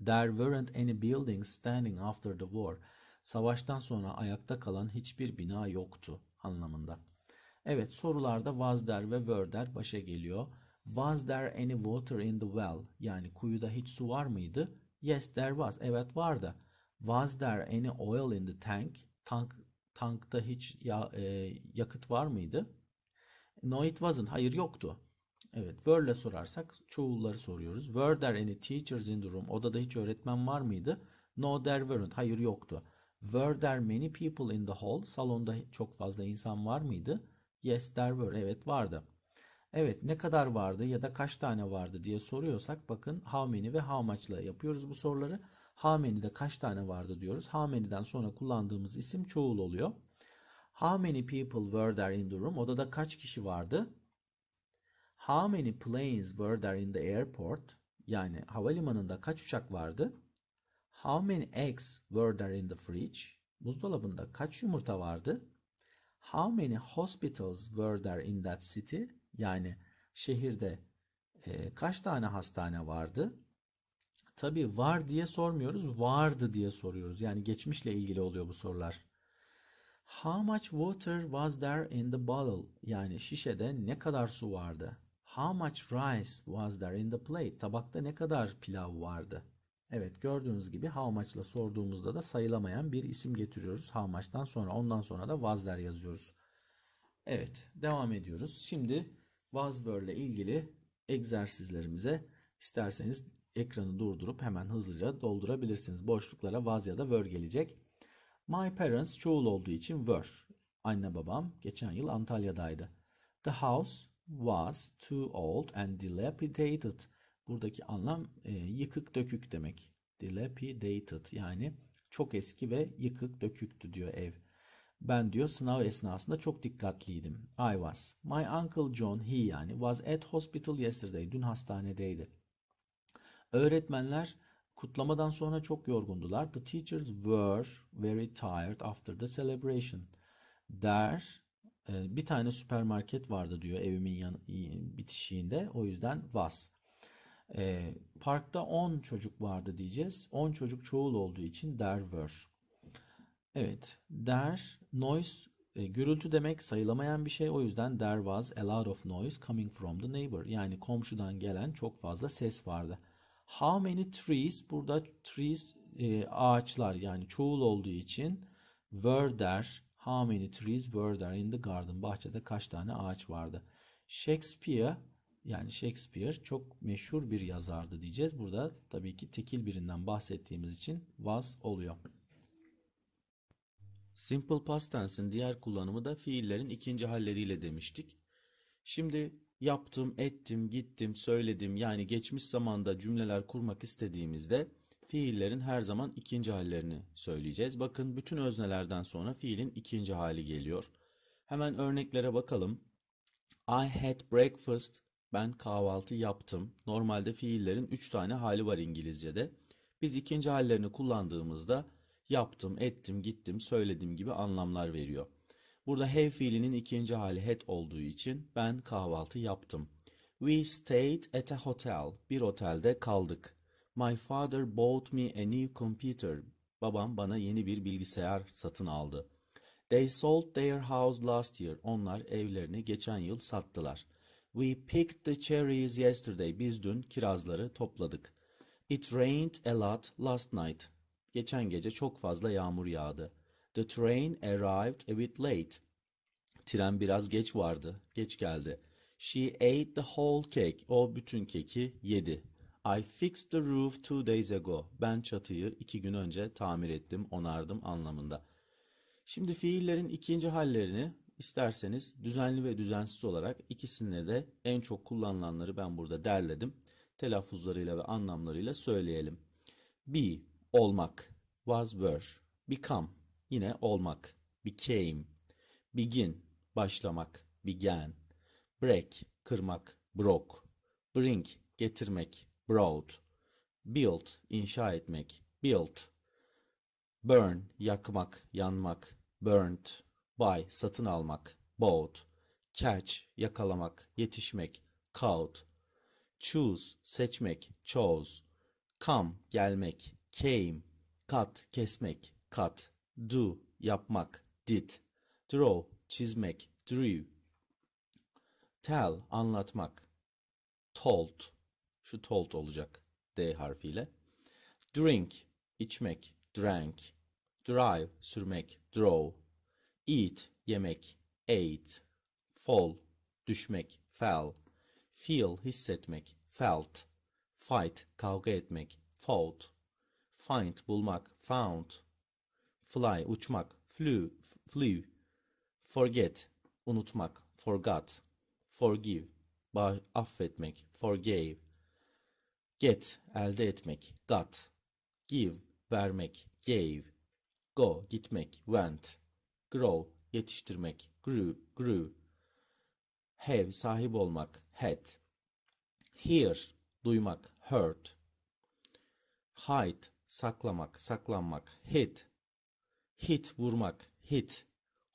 There weren't any buildings standing after the war. Savaştan sonra ayakta kalan hiçbir bina yoktu anlamında. Evet sorularda was there ve were there başa geliyor. Was there any water in the well? Yani kuyuda hiç su var mıydı? Yes there was. Evet vardı. Was there any oil in the tank? Tank tankta hiç ya, e, yakıt var mıydı? No it wasn't. Hayır yoktu. Evet were'le sorarsak çoğulları soruyoruz. Were there any teachers in the room? Odada hiç öğretmen var mıydı? No there weren't. Hayır yoktu. Were there many people in the hall? Salonda çok fazla insan var mıydı? Yes there were. Evet vardı. Evet ne kadar vardı ya da kaç tane vardı diye soruyorsak bakın how many ve how much ile yapıyoruz bu soruları. How many'de kaç tane vardı diyoruz. How many'den sonra kullandığımız isim çoğul oluyor. How many people were there in the room? Odada kaç kişi vardı? How many planes were there in the airport? Yani havalimanında kaç uçak vardı? How many eggs were there in the fridge? Buzdolabında kaç yumurta vardı? How many hospitals were there in that city? Yani şehirde e, kaç tane hastane vardı? Tabi var diye sormuyoruz, vardı diye soruyoruz. Yani geçmişle ilgili oluyor bu sorular. How much water was there in the bottle? Yani şişede ne kadar su vardı? How much rice was there in the plate? Tabakta ne kadar pilav vardı? Evet gördüğünüz gibi how much'la sorduğumuzda da sayılamayan bir isim getiriyoruz. How much'tan sonra ondan sonra da was there yazıyoruz. Evet devam ediyoruz. Şimdi Wazber'le ilgili egzersizlerimize isterseniz ekranı durdurup hemen hızlıca doldurabilirsiniz. Boşluklara was ya da were gelecek. My parents çoğul olduğu için were. Anne babam geçen yıl Antalya'daydı. The house was too old and dilapidated. Buradaki anlam e, yıkık dökük demek. Dilapidated yani çok eski ve yıkık döküktü diyor ev. Ben diyor sınav esnasında çok dikkatliydim. I was. My uncle John, he yani was at hospital yesterday. Dün hastanedeydi. Öğretmenler kutlamadan sonra çok yorgundular. The teachers were very tired after the celebration. Der e, bir tane süpermarket vardı diyor evimin yan, bitişiğinde. O yüzden was. E, parkta 10 çocuk vardı diyeceğiz. 10 çocuk çoğul olduğu için there were. Evet. Der, noise, e, gürültü demek sayılamayan bir şey. O yüzden there was a lot of noise coming from the neighbor. Yani komşudan gelen çok fazla ses vardı. How many trees? Burada trees e, ağaçlar yani çoğul olduğu için were there. How many trees were there in the garden? Bahçede kaç tane ağaç vardı? Shakespeare yani Shakespeare çok meşhur bir yazardı diyeceğiz. Burada tabii ki tekil birinden bahsettiğimiz için was oluyor. Simple past tense'in diğer kullanımı da fiillerin ikinci halleriyle demiştik. Şimdi yaptım, ettim, gittim, söyledim yani geçmiş zamanda cümleler kurmak istediğimizde fiillerin her zaman ikinci hallerini söyleyeceğiz. Bakın bütün öznelerden sonra fiilin ikinci hali geliyor. Hemen örneklere bakalım. I had breakfast. Ben kahvaltı yaptım. Normalde fiillerin üç tane hali var İngilizce'de. Biz ikinci hallerini kullandığımızda yaptım, ettim, gittim, söyledim gibi anlamlar veriyor. Burada have fiilinin ikinci hali had olduğu için ben kahvaltı yaptım. We stayed at a hotel. Bir otelde kaldık. My father bought me a new computer. Babam bana yeni bir bilgisayar satın aldı. They sold their house last year. Onlar evlerini geçen yıl sattılar. We picked the cherries yesterday. Biz dün kirazları topladık. It rained a lot last night. Geçen gece çok fazla yağmur yağdı. The train arrived a bit late. Tren biraz geç vardı. Geç geldi. She ate the whole cake. O bütün keki yedi. I fixed the roof two days ago. Ben çatıyı iki gün önce tamir ettim, onardım anlamında. Şimdi fiillerin ikinci hallerini isterseniz düzenli ve düzensiz olarak ikisinde de en çok kullanılanları ben burada derledim. Telaffuzlarıyla ve anlamlarıyla söyleyelim. Be olmak, was, were, become, yine olmak, became, begin, başlamak, began, break, kırmak, broke, bring, getirmek, brought, build, inşa etmek, built, burn, yakmak, yanmak, burnt, buy, satın almak, bought, catch, yakalamak, yetişmek, caught, choose, seçmek, chose, come, gelmek, came, cut, kesmek, cut, do, yapmak, did, draw, çizmek, drew, tell, anlatmak, told, şu told olacak D harfiyle, drink, içmek, drank, drive, sürmek, draw, eat, yemek, ate, fall, düşmek, fell, feel, hissetmek, felt, fight, kavga etmek, fought, Find bulmak, found. Fly uçmak, flew, flew. Forget unutmak, forgot. Forgive bağ affetmek, forgave. Get elde etmek, got. Give vermek, gave. Go gitmek, went. Grow yetiştirmek, grew, grew. Have sahip olmak, had. Hear duymak, heard. Hide saklamak, saklanmak, hit, hit vurmak, hit,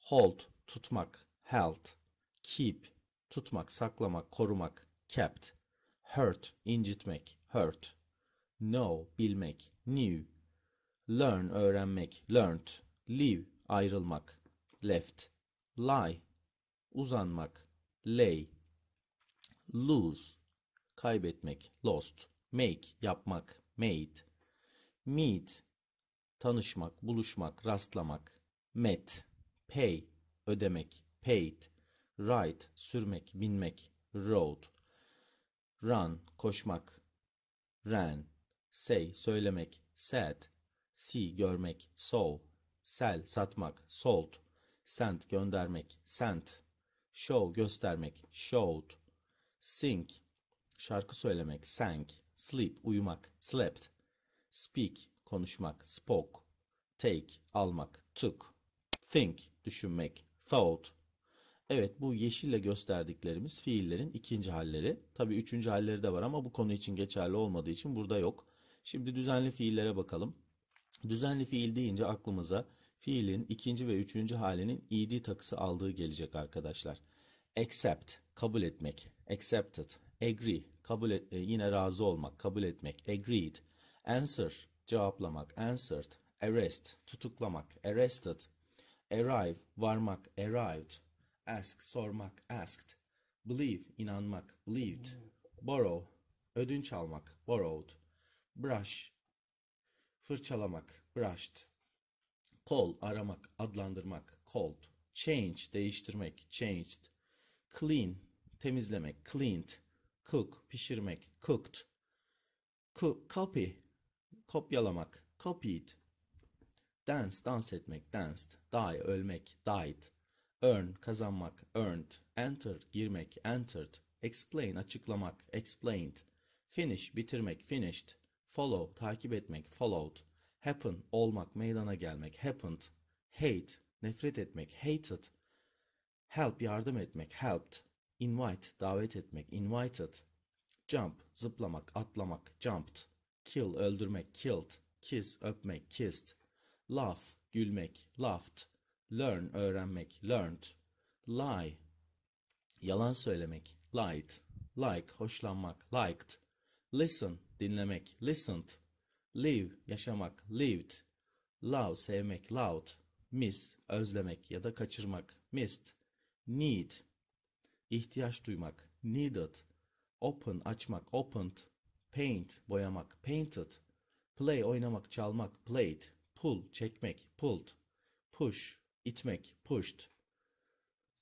hold tutmak, held, keep tutmak, saklamak, korumak, kept, hurt incitmek, hurt, know bilmek, knew, learn öğrenmek, learned, leave ayrılmak, left, lie uzanmak, lay, lose kaybetmek, lost, make yapmak, made, Meet tanışmak, buluşmak, rastlamak. Met pay ödemek, paid. Ride sürmek, binmek. Road run koşmak. Ran say söylemek. Said see görmek. Saw sell satmak. Sold sent göndermek. Sent show göstermek. Showed sing şarkı söylemek. sang, sleep uyumak. Slept Speak konuşmak, spoke. Take almak, took. Think düşünmek, thought. Evet bu yeşille gösterdiklerimiz fiillerin ikinci halleri. Tabi üçüncü halleri de var ama bu konu için geçerli olmadığı için burada yok. Şimdi düzenli fiillere bakalım. Düzenli fiil deyince aklımıza fiilin ikinci ve üçüncü halinin id takısı aldığı gelecek arkadaşlar. Accept, kabul etmek. Accepted, agree, kabul et, yine razı olmak, kabul etmek. Agreed, Answer, cevaplamak, answered, arrest, tutuklamak, arrested, arrive, varmak, arrived, ask, sormak, asked, believe, inanmak, believed, borrow, ödünç almak, borrowed, brush, fırçalamak, brushed, call, aramak, adlandırmak, called, change, değiştirmek, changed, clean, temizlemek, cleaned, cook, pişirmek, cooked, Co copy, kopyalamak, copied. Dance, dans etmek, danced. Die, ölmek, died. Earn, kazanmak, earned. Enter, girmek, entered. Explain, açıklamak, explained. Finish, bitirmek, finished. Follow, takip etmek, followed. Happen, olmak, meydana gelmek, happened. Hate, nefret etmek, hated. Help, yardım etmek, helped. Invite, davet etmek, invited. Jump, zıplamak, atlamak, jumped kill öldürmek killed, kiss öpmek kissed, laugh gülmek laughed, learn öğrenmek learned, lie yalan söylemek lied, like hoşlanmak liked, listen dinlemek listened, live yaşamak lived, love sevmek loved, miss özlemek ya da kaçırmak missed, need ihtiyaç duymak needed, open açmak opened, paint boyamak, painted, play oynamak, çalmak, played, pull çekmek, pulled, push itmek, pushed,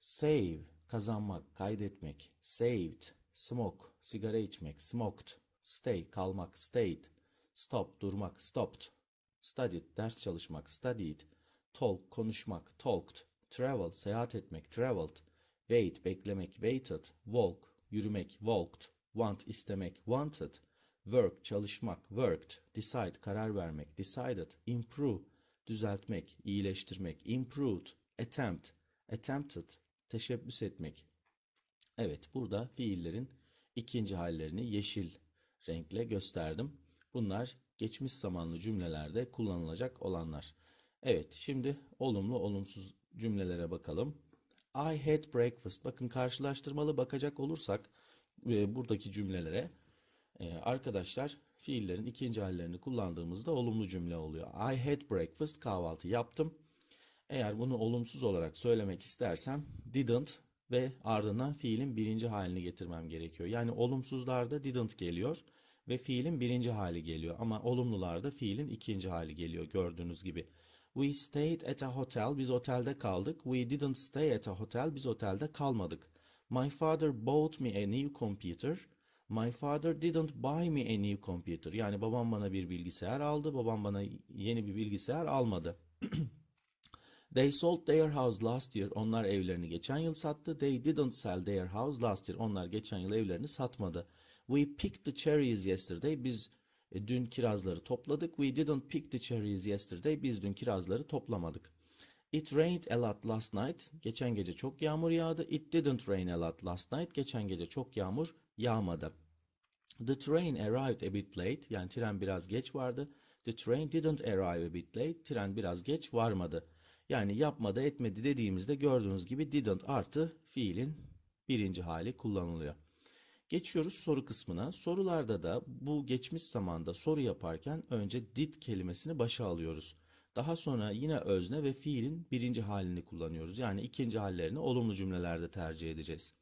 save kazanmak, kaydetmek, saved, smoke sigara içmek, smoked, stay kalmak, stayed, stop durmak, stopped, studied ders çalışmak, studied, talk konuşmak, talked, travel seyahat etmek, traveled, wait beklemek, waited, walk yürümek, walked, want istemek, wanted, work çalışmak, worked, decide karar vermek, decided, improve düzeltmek, iyileştirmek, improved, attempt, attempted teşebbüs etmek. Evet, burada fiillerin ikinci hallerini yeşil renkle gösterdim. Bunlar geçmiş zamanlı cümlelerde kullanılacak olanlar. Evet, şimdi olumlu olumsuz cümlelere bakalım. I had breakfast. Bakın karşılaştırmalı bakacak olursak e, buradaki cümlelere ee, arkadaşlar fiillerin ikinci hallerini kullandığımızda olumlu cümle oluyor. I had breakfast kahvaltı yaptım. Eğer bunu olumsuz olarak söylemek istersem didn't ve ardına fiilin birinci halini getirmem gerekiyor. Yani olumsuzlarda didn't geliyor ve fiilin birinci hali geliyor ama olumlularda fiilin ikinci hali geliyor gördüğünüz gibi. We stayed at a hotel. Biz otelde kaldık. We didn't stay at a hotel. Biz otelde kalmadık. My father bought me a new computer. My father didn't buy me a new computer. Yani babam bana bir bilgisayar aldı, babam bana yeni bir bilgisayar almadı. They sold their house last year. Onlar evlerini geçen yıl sattı. They didn't sell their house last year. Onlar geçen yıl evlerini satmadı. We picked the cherries yesterday. Biz e, dün kirazları topladık. We didn't pick the cherries yesterday. Biz dün kirazları toplamadık. It rained a lot last night. Geçen gece çok yağmur yağdı. It didn't rain a lot last night. Geçen gece çok yağmur yağmadı. The train arrived a bit late. Yani tren biraz geç vardı. The train didn't arrive a bit late. Tren biraz geç varmadı. Yani yapmadı etmedi dediğimizde gördüğünüz gibi didn't artı fiilin birinci hali kullanılıyor. Geçiyoruz soru kısmına. Sorularda da bu geçmiş zamanda soru yaparken önce did kelimesini başa alıyoruz. Daha sonra yine özne ve fiilin birinci halini kullanıyoruz. Yani ikinci hallerini olumlu cümlelerde tercih edeceğiz.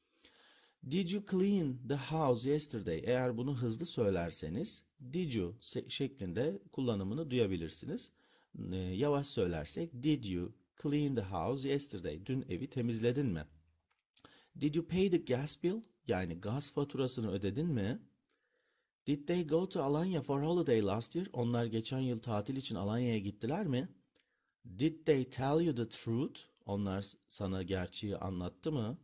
Did you clean the house yesterday? Eğer bunu hızlı söylerseniz did you şeklinde kullanımını duyabilirsiniz. Ee, yavaş söylersek did you clean the house yesterday? Dün evi temizledin mi? Did you pay the gas bill? Yani gaz faturasını ödedin mi? Did they go to Alanya for holiday last year? Onlar geçen yıl tatil için Alanya'ya gittiler mi? Did they tell you the truth? Onlar sana gerçeği anlattı mı?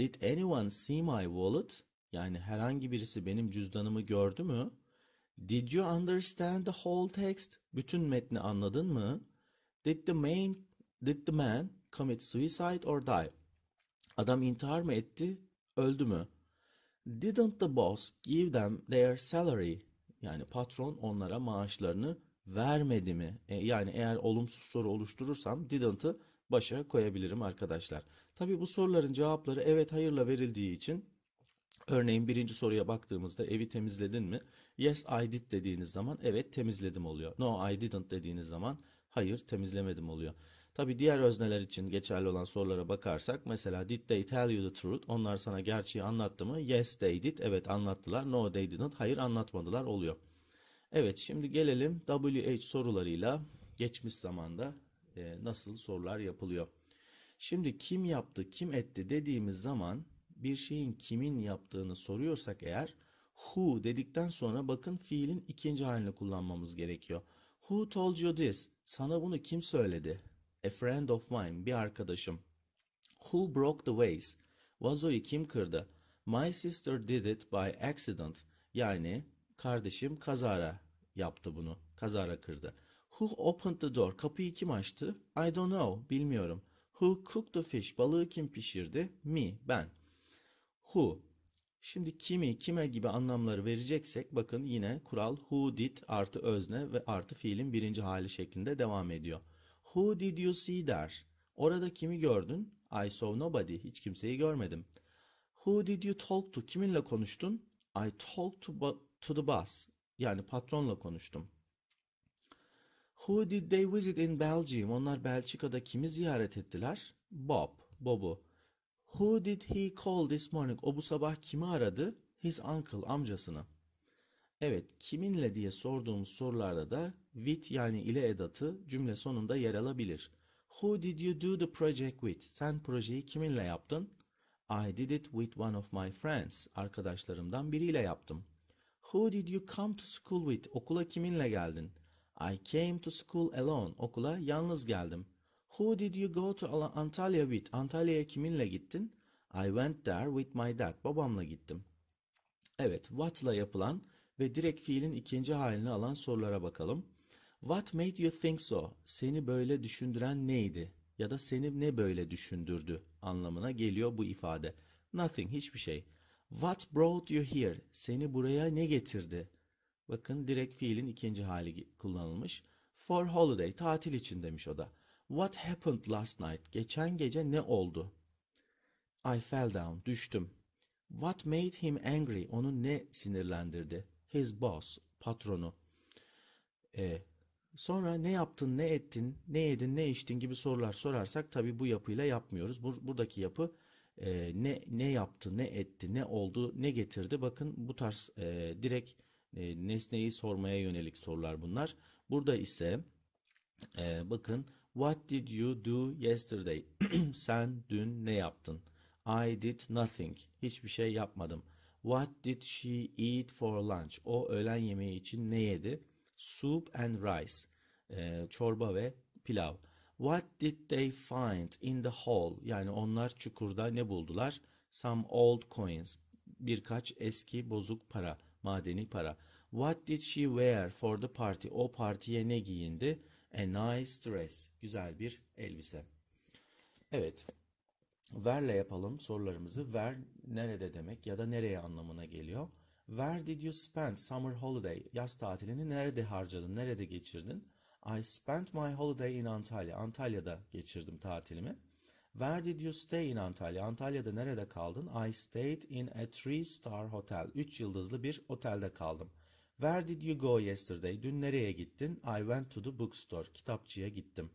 Did anyone see my wallet? Yani herhangi birisi benim cüzdanımı gördü mü? Did you understand the whole text? Bütün metni anladın mı? Did the main did the man commit suicide or die? Adam intihar mı etti, öldü mü? Didn't the boss give them their salary? Yani patron onlara maaşlarını vermedi mi? E, yani eğer olumsuz soru oluşturursam didn't'ı başa koyabilirim arkadaşlar. Tabi bu soruların cevapları evet hayırla verildiği için örneğin birinci soruya baktığımızda evi temizledin mi? Yes I did dediğiniz zaman evet temizledim oluyor. No I didn't dediğiniz zaman hayır temizlemedim oluyor. Tabi diğer özneler için geçerli olan sorulara bakarsak mesela did they tell you the truth? Onlar sana gerçeği anlattı mı? Yes they did. Evet anlattılar. No they didn't. Hayır anlatmadılar oluyor. Evet şimdi gelelim WH sorularıyla geçmiş zamanda e, nasıl sorular yapılıyor. Şimdi kim yaptı, kim etti dediğimiz zaman bir şeyin kimin yaptığını soruyorsak eğer who dedikten sonra bakın fiilin ikinci halini kullanmamız gerekiyor. Who told you this? Sana bunu kim söyledi? A friend of mine, bir arkadaşım. Who broke the vase? Vazoyu kim kırdı? My sister did it by accident. Yani kardeşim kazara yaptı bunu. Kazara kırdı. Who opened the door? Kapıyı kim açtı? I don't know. Bilmiyorum. Who cooked the fish? Balığı kim pişirdi? Me. Ben. Who. Şimdi kimi, kime gibi anlamları vereceksek bakın yine kural who did artı özne ve artı fiilin birinci hali şeklinde devam ediyor. Who did you see der. Orada kimi gördün? I saw nobody. Hiç kimseyi görmedim. Who did you talk to? Kiminle konuştun? I talked to, to the boss. Yani patronla konuştum. Who did they visit in Belgium? Onlar Belçika'da kimi ziyaret ettiler? Bob, Bob'u. Who did he call this morning? O bu sabah kimi aradı? His uncle, amcasını. Evet, kiminle diye sorduğumuz sorularda da with yani ile edatı cümle sonunda yer alabilir. Who did you do the project with? Sen projeyi kiminle yaptın? I did it with one of my friends. Arkadaşlarımdan biriyle yaptım. Who did you come to school with? Okula kiminle geldin? I came to school alone. Okula yalnız geldim. Who did you go to Antalya with? Antalya'ya kiminle gittin? I went there with my dad. Babamla gittim. Evet, what'la yapılan ve direkt fiilin ikinci halini alan sorulara bakalım. What made you think so? Seni böyle düşündüren neydi? Ya da seni ne böyle düşündürdü anlamına geliyor bu ifade. Nothing, hiçbir şey. What brought you here? Seni buraya ne getirdi? Bakın direkt fiilin ikinci hali kullanılmış. For holiday tatil için demiş o da. What happened last night? Geçen gece ne oldu? I fell down. Düştüm. What made him angry? Onu ne sinirlendirdi? His boss, patronu. E, sonra ne yaptın, ne ettin, ne yedin, ne içtin gibi sorular sorarsak tabii bu yapıyla yapmıyoruz. Bur buradaki yapı e, ne ne yaptı, ne etti, ne oldu, ne getirdi. Bakın bu tarz e, direkt e, nesneyi sormaya yönelik sorular bunlar. Burada ise e, bakın What did you do yesterday? Sen dün ne yaptın? I did nothing. Hiçbir şey yapmadım. What did she eat for lunch? O öğlen yemeği için ne yedi? Soup and rice. E, çorba ve pilav. What did they find in the hole? Yani onlar çukurda ne buldular? Some old coins. Birkaç eski bozuk para. Madeni para. What did she wear for the party? O partiye ne giyindi? A nice dress. Güzel bir elbise. Evet. Where'le yapalım sorularımızı. Where nerede demek ya da nereye anlamına geliyor. Where did you spend summer holiday? Yaz tatilini nerede harcadın? Nerede geçirdin? I spent my holiday in Antalya. Antalya'da geçirdim tatilimi. Where did you stay in Antalya? Antalya'da nerede kaldın? I stayed in a three star hotel. 3 yıldızlı bir otelde kaldım. Where did you go yesterday? Dün nereye gittin? I went to the bookstore. Kitapçıya gittim.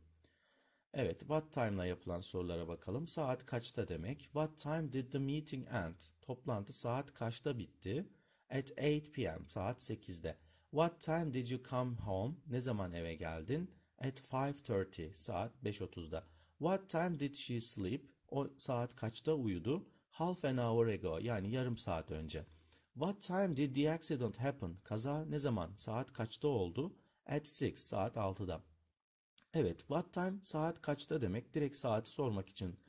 Evet, what time'la yapılan sorulara bakalım. Saat kaçta demek? What time did the meeting end? Toplantı saat kaçta bitti? At 8 p.m. saat 8'de. What time did you come home? Ne zaman eve geldin? At 5.30 saat 5.30'da. What time did she sleep? O saat kaçta uyudu? Half an hour ago yani yarım saat önce. What time did the accident happen? Kaza ne zaman? Saat kaçta oldu? At 6 saat 6'da. Evet what time saat kaçta demek direkt saati sormak için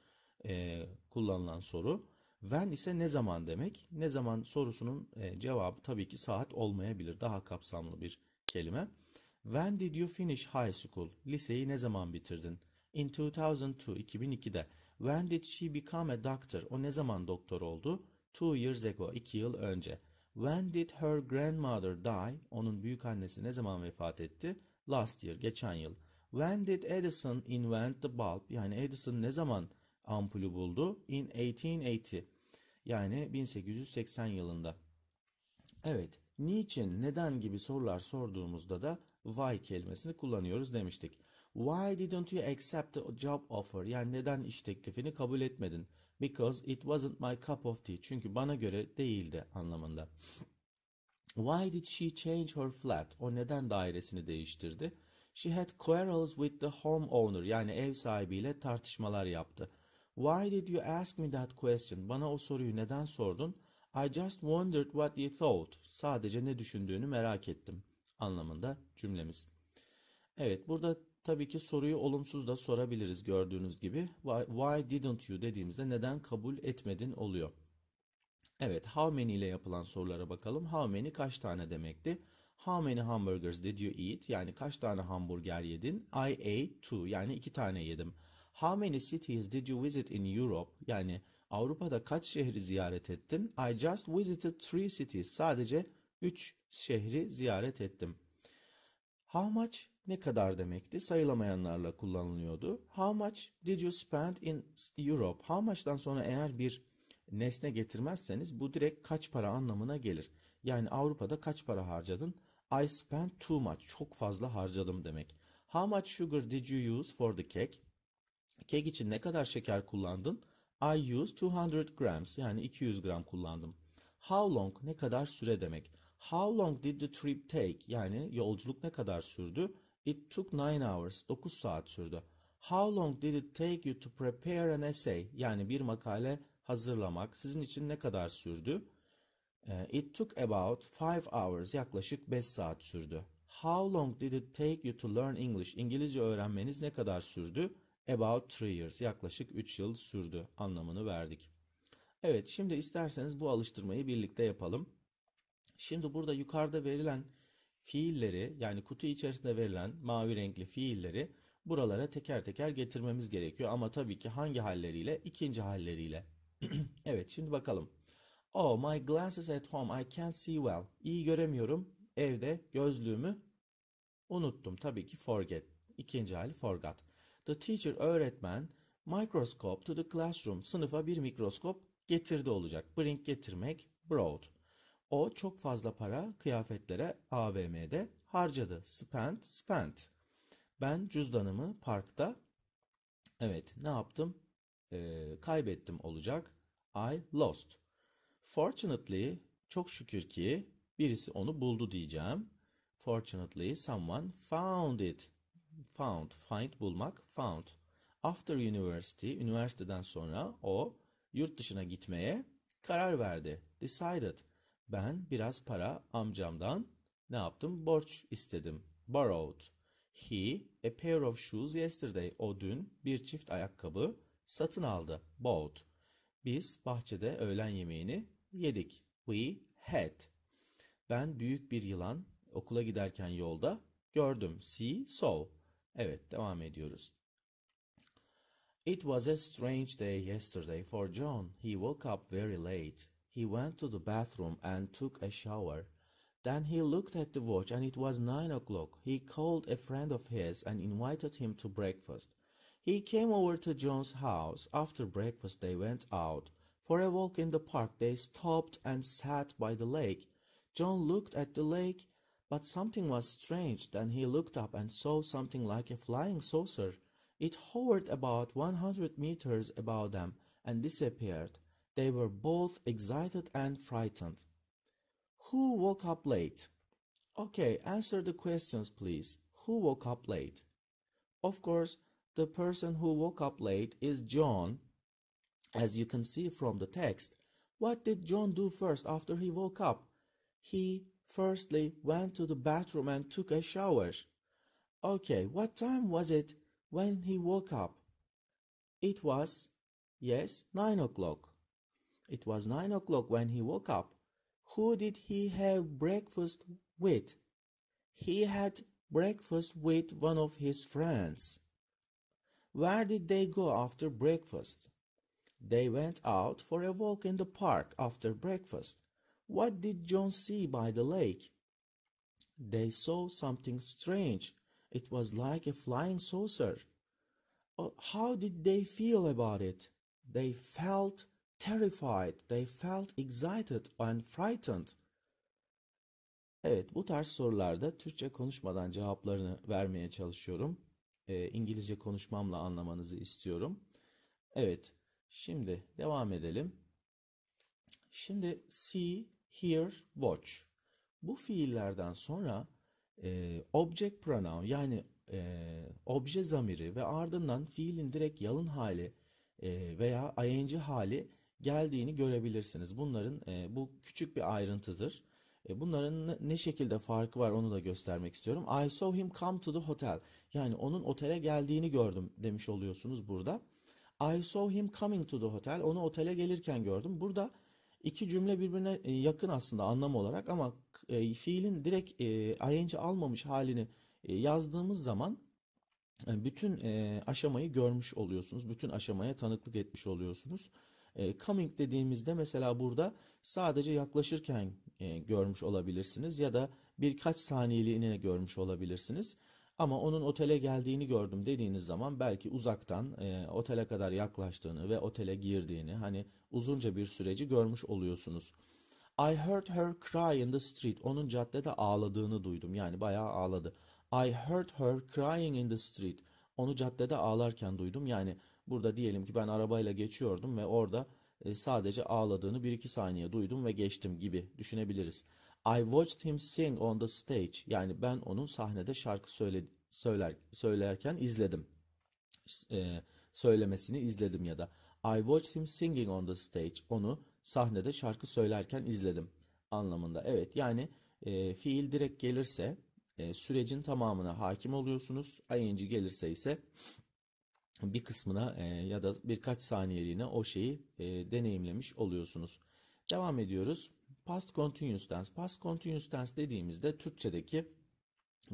e, kullanılan soru. When ise ne zaman demek? Ne zaman sorusunun e, cevabı tabii ki saat olmayabilir. Daha kapsamlı bir kelime. When did you finish high school? Liseyi ne zaman bitirdin? in 2002, 2002'de. When did she become a doctor? O ne zaman doktor oldu? Two years ago, iki yıl önce. When did her grandmother die? Onun büyük annesi ne zaman vefat etti? Last year, geçen yıl. When did Edison invent the bulb? Yani Edison ne zaman ampulü buldu? In 1880. Yani 1880 yılında. Evet, niçin, neden gibi sorular sorduğumuzda da why kelimesini kullanıyoruz demiştik. Why didn't you accept the job offer? Yani neden iş teklifini kabul etmedin? Because it wasn't my cup of tea. Çünkü bana göre değildi anlamında. Why did she change her flat? O neden dairesini değiştirdi? She had quarrels with the homeowner. Yani ev sahibiyle tartışmalar yaptı. Why did you ask me that question? Bana o soruyu neden sordun? I just wondered what you thought. Sadece ne düşündüğünü merak ettim anlamında cümlemiz. Evet burada Tabii ki soruyu olumsuz da sorabiliriz gördüğünüz gibi. Why, didn't you dediğimizde neden kabul etmedin oluyor. Evet how many ile yapılan sorulara bakalım. How many kaç tane demekti? How many hamburgers did you eat? Yani kaç tane hamburger yedin? I ate two yani iki tane yedim. How many cities did you visit in Europe? Yani Avrupa'da kaç şehri ziyaret ettin? I just visited three cities. Sadece 3 şehri ziyaret ettim. How much ne kadar demekti? Sayılamayanlarla kullanılıyordu. How much did you spend in Europe? How much'tan sonra eğer bir nesne getirmezseniz bu direkt kaç para anlamına gelir. Yani Avrupa'da kaç para harcadın? I spent too much. Çok fazla harcadım demek. How much sugar did you use for the cake? Kek için ne kadar şeker kullandın? I used 200 grams yani 200 gram kullandım. How long ne kadar süre demek. How long did the trip take? Yani yolculuk ne kadar sürdü? It took 9 hours. 9 saat sürdü. How long did it take you to prepare an essay? Yani bir makale hazırlamak sizin için ne kadar sürdü? Eh, it took about 5 hours. Yaklaşık 5 saat sürdü. How long did it take you to learn English? İngilizce öğrenmeniz ne kadar sürdü? About 3 years. Yaklaşık 3 yıl sürdü anlamını verdik. Evet şimdi isterseniz bu alıştırmayı birlikte yapalım. Şimdi burada yukarıda verilen fiilleri yani kutu içerisinde verilen mavi renkli fiilleri buralara teker teker getirmemiz gerekiyor. Ama tabii ki hangi halleriyle? İkinci halleriyle. evet şimdi bakalım. Oh my glasses at home I can't see well. İyi göremiyorum. Evde gözlüğümü unuttum. Tabii ki forget. İkinci hali forgot. The teacher öğretmen microscope to the classroom. Sınıfa bir mikroskop getirdi olacak. Bring getirmek brought. O çok fazla para kıyafetlere AVM'de harcadı. Spent, spent. Ben cüzdanımı parkta evet ne yaptım? E, kaybettim olacak. I lost. Fortunately çok şükür ki birisi onu buldu diyeceğim. Fortunately someone found it. Found, find bulmak, found. After university, üniversiteden sonra o yurt dışına gitmeye karar verdi. Decided ben biraz para amcamdan ne yaptım? Borç istedim. Borrowed. He a pair of shoes yesterday. O dün bir çift ayakkabı satın aldı. Bought. Biz bahçede öğlen yemeğini yedik. We had. Ben büyük bir yılan okula giderken yolda gördüm. See, saw. Evet, devam ediyoruz. It was a strange day yesterday for John. He woke up very late. He went to the bathroom and took a shower. Then he looked at the watch and it was nine o'clock. He called a friend of his and invited him to breakfast. He came over to John's house. After breakfast they went out. For a walk in the park they stopped and sat by the lake. John looked at the lake, but something was strange. Then he looked up and saw something like a flying saucer. It hovered about 100 meters above them and disappeared. They were both excited and frightened. Who woke up late? Okay, answer the questions, please. Who woke up late? Of course, the person who woke up late is John, as you can see from the text. What did John do first after he woke up? He firstly went to the bathroom and took a shower. Okay, what time was it when he woke up? It was, yes, 9 o'clock. It was nine o'clock when he woke up. Who did he have breakfast with? He had breakfast with one of his friends. Where did they go after breakfast? They went out for a walk in the park after breakfast. What did John see by the lake? They saw something strange. It was like a flying saucer. Oh, how did they feel about it? They felt terrified, they felt excited and frightened. Evet, bu tarz sorularda Türkçe konuşmadan cevaplarını vermeye çalışıyorum. E, İngilizce konuşmamla anlamanızı istiyorum. Evet, şimdi devam edelim. Şimdi see, hear, watch. Bu fiillerden sonra e, object pronoun yani e, obje zamiri ve ardından fiilin direkt yalın hali e, veya ing hali geldiğini görebilirsiniz. Bunların e, bu küçük bir ayrıntıdır. E, bunların ne şekilde farkı var onu da göstermek istiyorum. I saw him come to the hotel. Yani onun otele geldiğini gördüm demiş oluyorsunuz burada. I saw him coming to the hotel. Onu otele gelirken gördüm. Burada iki cümle birbirine e, yakın aslında anlam olarak ama e, fiilin direkt e, ing almamış halini e, yazdığımız zaman e, bütün e, aşamayı görmüş oluyorsunuz. Bütün aşamaya tanıklık etmiş oluyorsunuz. E, coming dediğimizde mesela burada sadece yaklaşırken e, görmüş olabilirsiniz ya da birkaç saniyeliğine görmüş olabilirsiniz. Ama onun otele geldiğini gördüm dediğiniz zaman belki uzaktan e, otele kadar yaklaştığını ve otele girdiğini hani uzunca bir süreci görmüş oluyorsunuz. I heard her cry in the street. Onun caddede ağladığını duydum. Yani bayağı ağladı. I heard her crying in the street. Onu caddede ağlarken duydum. Yani Burada diyelim ki ben arabayla geçiyordum ve orada e, sadece ağladığını 1-2 saniye duydum ve geçtim gibi düşünebiliriz. I watched him sing on the stage. Yani ben onun sahnede şarkı söyle, söyler, söylerken izledim. E, söylemesini izledim ya da I watched him singing on the stage. Onu sahnede şarkı söylerken izledim anlamında. Evet yani e, fiil direkt gelirse e, sürecin tamamına hakim oluyorsunuz. ING gelirse ise bir kısmına e, ya da birkaç saniyeliğine o şeyi e, deneyimlemiş oluyorsunuz. Devam ediyoruz. Past Continuous Tense. Past Continuous Tense dediğimizde Türkçedeki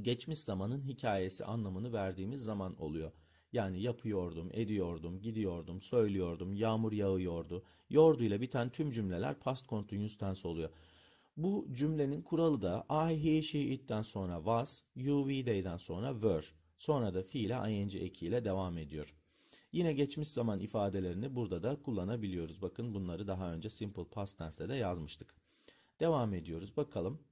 geçmiş zamanın hikayesi anlamını verdiğimiz zaman oluyor. Yani yapıyordum, ediyordum, gidiyordum, söylüyordum, yağmur yağıyordu. yordu ile biten tüm cümleler past continuous tense oluyor. Bu cümlenin kuralı da I, he, she, it'ten sonra was, you, we, they'den sonra were. Sonra da fiile ing ekiyle devam ediyor. Yine geçmiş zaman ifadelerini burada da kullanabiliyoruz. Bakın bunları daha önce simple past tense'de de yazmıştık. Devam ediyoruz bakalım.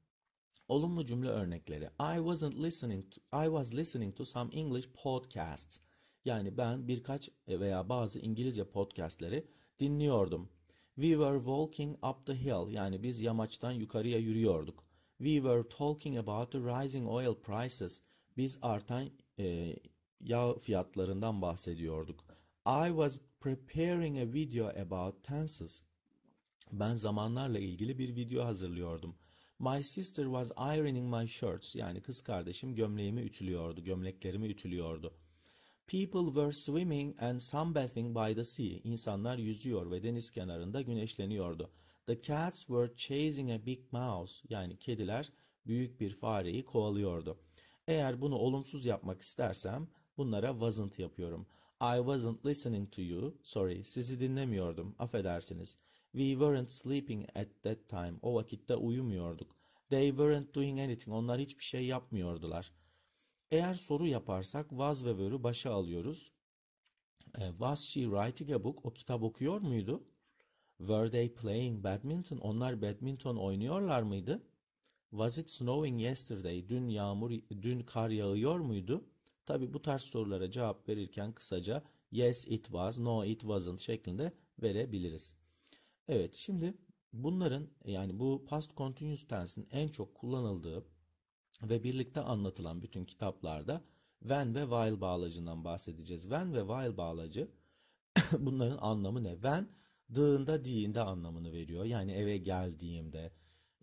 Olumlu cümle örnekleri. I wasn't listening to, I was listening to some English podcasts. Yani ben birkaç veya bazı İngilizce podcastleri dinliyordum. We were walking up the hill. Yani biz yamaçtan yukarıya yürüyorduk. We were talking about the rising oil prices. Biz artan e, yağ fiyatlarından bahsediyorduk. I was preparing a video about tenses. Ben zamanlarla ilgili bir video hazırlıyordum. My sister was ironing my shirts. Yani kız kardeşim gömleğimi ütülüyordu, gömleklerimi ütülüyordu. People were swimming and sunbathing by the sea. İnsanlar yüzüyor ve deniz kenarında güneşleniyordu. The cats were chasing a big mouse. Yani kediler büyük bir fareyi kovalıyordu. Eğer bunu olumsuz yapmak istersem bunlara wasn't yapıyorum. I wasn't listening to you. Sorry, sizi dinlemiyordum. Affedersiniz. We weren't sleeping at that time. O vakitte uyumuyorduk. They weren't doing anything. Onlar hiçbir şey yapmıyordular. Eğer soru yaparsak was ve were'ü başa alıyoruz. E, was she writing a book? O kitap okuyor muydu? Were they playing badminton? Onlar badminton oynuyorlar mıydı? Was it snowing yesterday? Dün yağmur, dün kar yağıyor muydu? Tabi bu tarz sorulara cevap verirken kısaca yes it was, no it wasn't şeklinde verebiliriz. Evet şimdi bunların yani bu past continuous tense'in en çok kullanıldığı ve birlikte anlatılan bütün kitaplarda when ve while bağlacından bahsedeceğiz. When ve while bağlacı bunların anlamı ne? When dığında diğinde anlamını veriyor. Yani eve geldiğimde,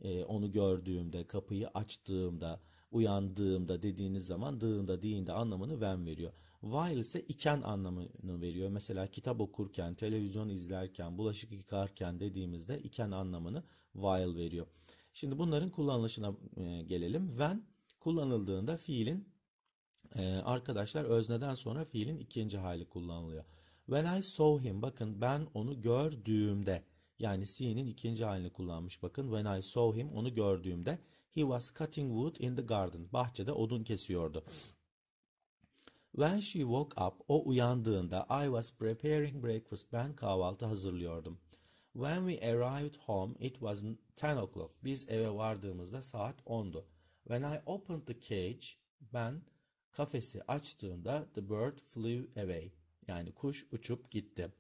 e, onu gördüğümde, kapıyı açtığımda, uyandığımda dediğiniz zaman dığında diyinde anlamını ven veriyor. While ise iken anlamını veriyor. Mesela kitap okurken, televizyon izlerken, bulaşık yıkarken dediğimizde iken anlamını while veriyor. Şimdi bunların kullanılışına e, gelelim. When kullanıldığında fiilin e, arkadaşlar özneden sonra fiilin ikinci hali kullanılıyor. When I saw him bakın ben onu gördüğümde yani see'nin ikinci halini kullanmış bakın. When I saw him onu gördüğümde he was cutting wood in the garden. Bahçede odun kesiyordu. When she woke up, o uyandığında I was preparing breakfast. Ben kahvaltı hazırlıyordum. When we arrived home, it was 10 o'clock. Biz eve vardığımızda saat 10'du. When I opened the cage, ben kafesi açtığımda the bird flew away. Yani kuş uçup gitti.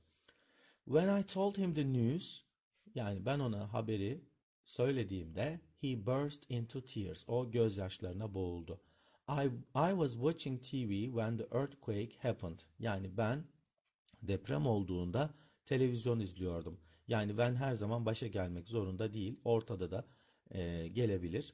When I told him the news, yani ben ona haberi söylediğimde he burst into tears. O gözyaşlarına boğuldu. I, I was watching TV when the earthquake happened. Yani ben deprem olduğunda televizyon izliyordum. Yani ben her zaman başa gelmek zorunda değil. Ortada da e, gelebilir.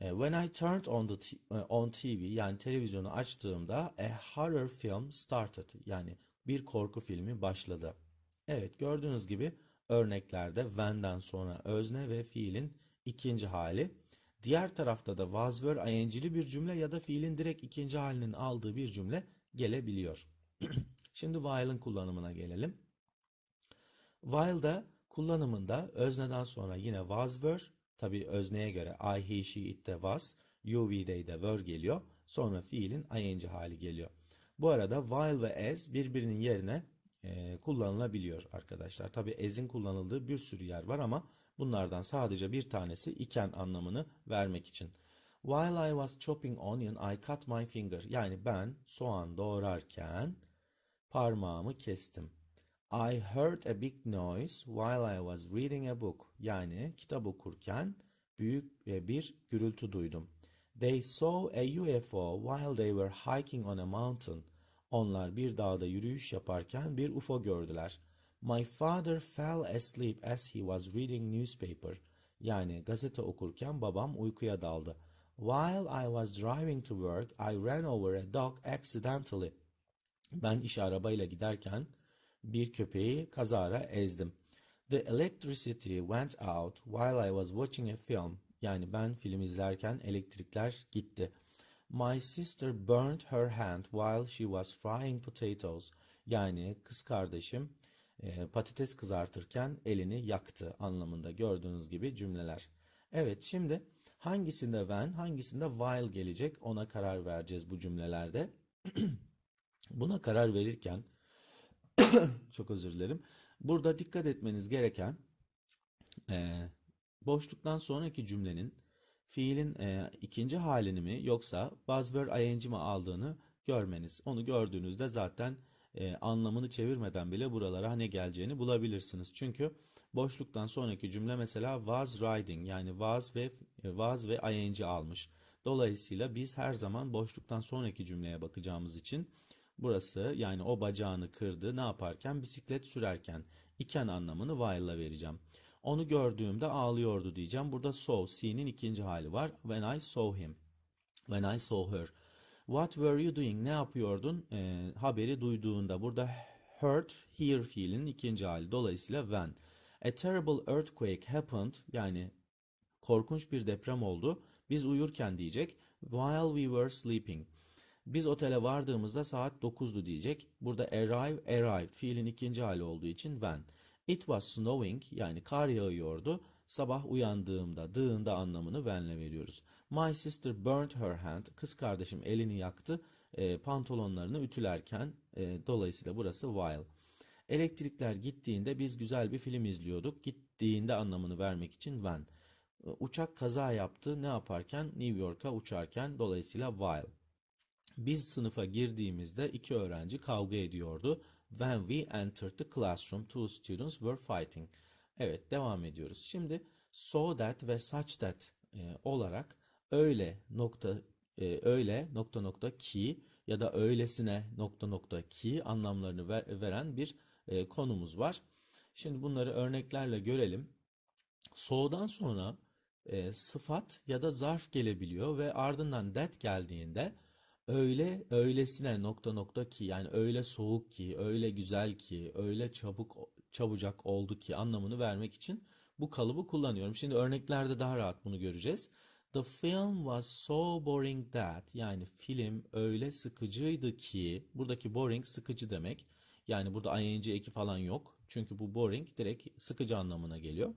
E, when I turned on the e, on TV yani televizyonu açtığımda a horror film started. Yani bir korku filmi başladı. Evet gördüğünüz gibi Örneklerde when'den sonra özne ve fiilin ikinci hali. Diğer tarafta da was were ing'li bir cümle ya da fiilin direkt ikinci halinin aldığı bir cümle gelebiliyor. Şimdi while'ın kullanımına gelelim. While'da kullanımında özneden sonra yine was were tabi özneye göre I, he, she, it de was, you, we, they de were geliyor. Sonra fiilin ing hali geliyor. Bu arada while ve as birbirinin yerine e, kullanılabiliyor arkadaşlar. Tabi ezin kullanıldığı bir sürü yer var ama bunlardan sadece bir tanesi iken anlamını vermek için. While I was chopping onion I cut my finger. Yani ben soğan doğrarken parmağımı kestim. I heard a big noise while I was reading a book. Yani kitap okurken büyük e, bir gürültü duydum. They saw a UFO while they were hiking on a mountain. Onlar bir dağda yürüyüş yaparken bir UFO gördüler. My father fell asleep as he was reading newspaper. Yani gazete okurken babam uykuya daldı. While I was driving to work, I ran over a dog accidentally. Ben iş arabayla giderken bir köpeği kazara ezdim. The electricity went out while I was watching a film. Yani ben film izlerken elektrikler gitti.'' My sister burned her hand while she was frying potatoes. Yani kız kardeşim e, patates kızartırken elini yaktı anlamında gördüğünüz gibi cümleler. Evet şimdi hangisinde when hangisinde while gelecek ona karar vereceğiz bu cümlelerde. Buna karar verirken çok özür dilerim. Burada dikkat etmeniz gereken e, boşluktan sonraki cümlenin fiilin e, ikinci halini mi yoksa was were ing mi aldığını görmeniz. Onu gördüğünüzde zaten e, anlamını çevirmeden bile buralara ne geleceğini bulabilirsiniz. Çünkü boşluktan sonraki cümle mesela was riding yani was ve e, was ve ing almış. Dolayısıyla biz her zaman boşluktan sonraki cümleye bakacağımız için burası yani o bacağını kırdı ne yaparken bisiklet sürerken iken anlamını while'la vereceğim. Onu gördüğümde ağlıyordu diyeceğim. Burada saw, see'nin ikinci hali var. When I saw him. When I saw her. What were you doing? Ne yapıyordun? E, haberi duyduğunda. Burada heard, hear fiilinin ikinci hali. Dolayısıyla when. A terrible earthquake happened. Yani korkunç bir deprem oldu. Biz uyurken diyecek. While we were sleeping. Biz otele vardığımızda saat 9'du diyecek. Burada arrive, arrived fiilin ikinci hali olduğu için when. It was snowing yani kar yağıyordu. Sabah uyandığımda dığında anlamını when'le veriyoruz. My sister burnt her hand. Kız kardeşim elini yaktı e, pantolonlarını ütülerken. E, dolayısıyla burası while. Elektrikler gittiğinde biz güzel bir film izliyorduk. Gittiğinde anlamını vermek için when. E, uçak kaza yaptı. Ne yaparken? New York'a uçarken. Dolayısıyla while. Biz sınıfa girdiğimizde iki öğrenci kavga ediyordu. When we entered the classroom, two students were fighting. Evet, devam ediyoruz. Şimdi so that ve such that e, olarak öyle nokta e, öyle nokta nokta ki ya da öylesine nokta nokta ki anlamlarını ver, veren bir e, konumuz var. Şimdi bunları örneklerle görelim. So'dan sonra e, sıfat ya da zarf gelebiliyor ve ardından that geldiğinde Öyle öylesine nokta nokta ki yani öyle soğuk ki, öyle güzel ki, öyle çabuk çabucak oldu ki anlamını vermek için bu kalıbı kullanıyorum. Şimdi örneklerde daha rahat bunu göreceğiz. The film was so boring that yani film öyle sıkıcıydı ki buradaki boring sıkıcı demek. Yani burada ing eki falan yok. Çünkü bu boring direkt sıkıcı anlamına geliyor.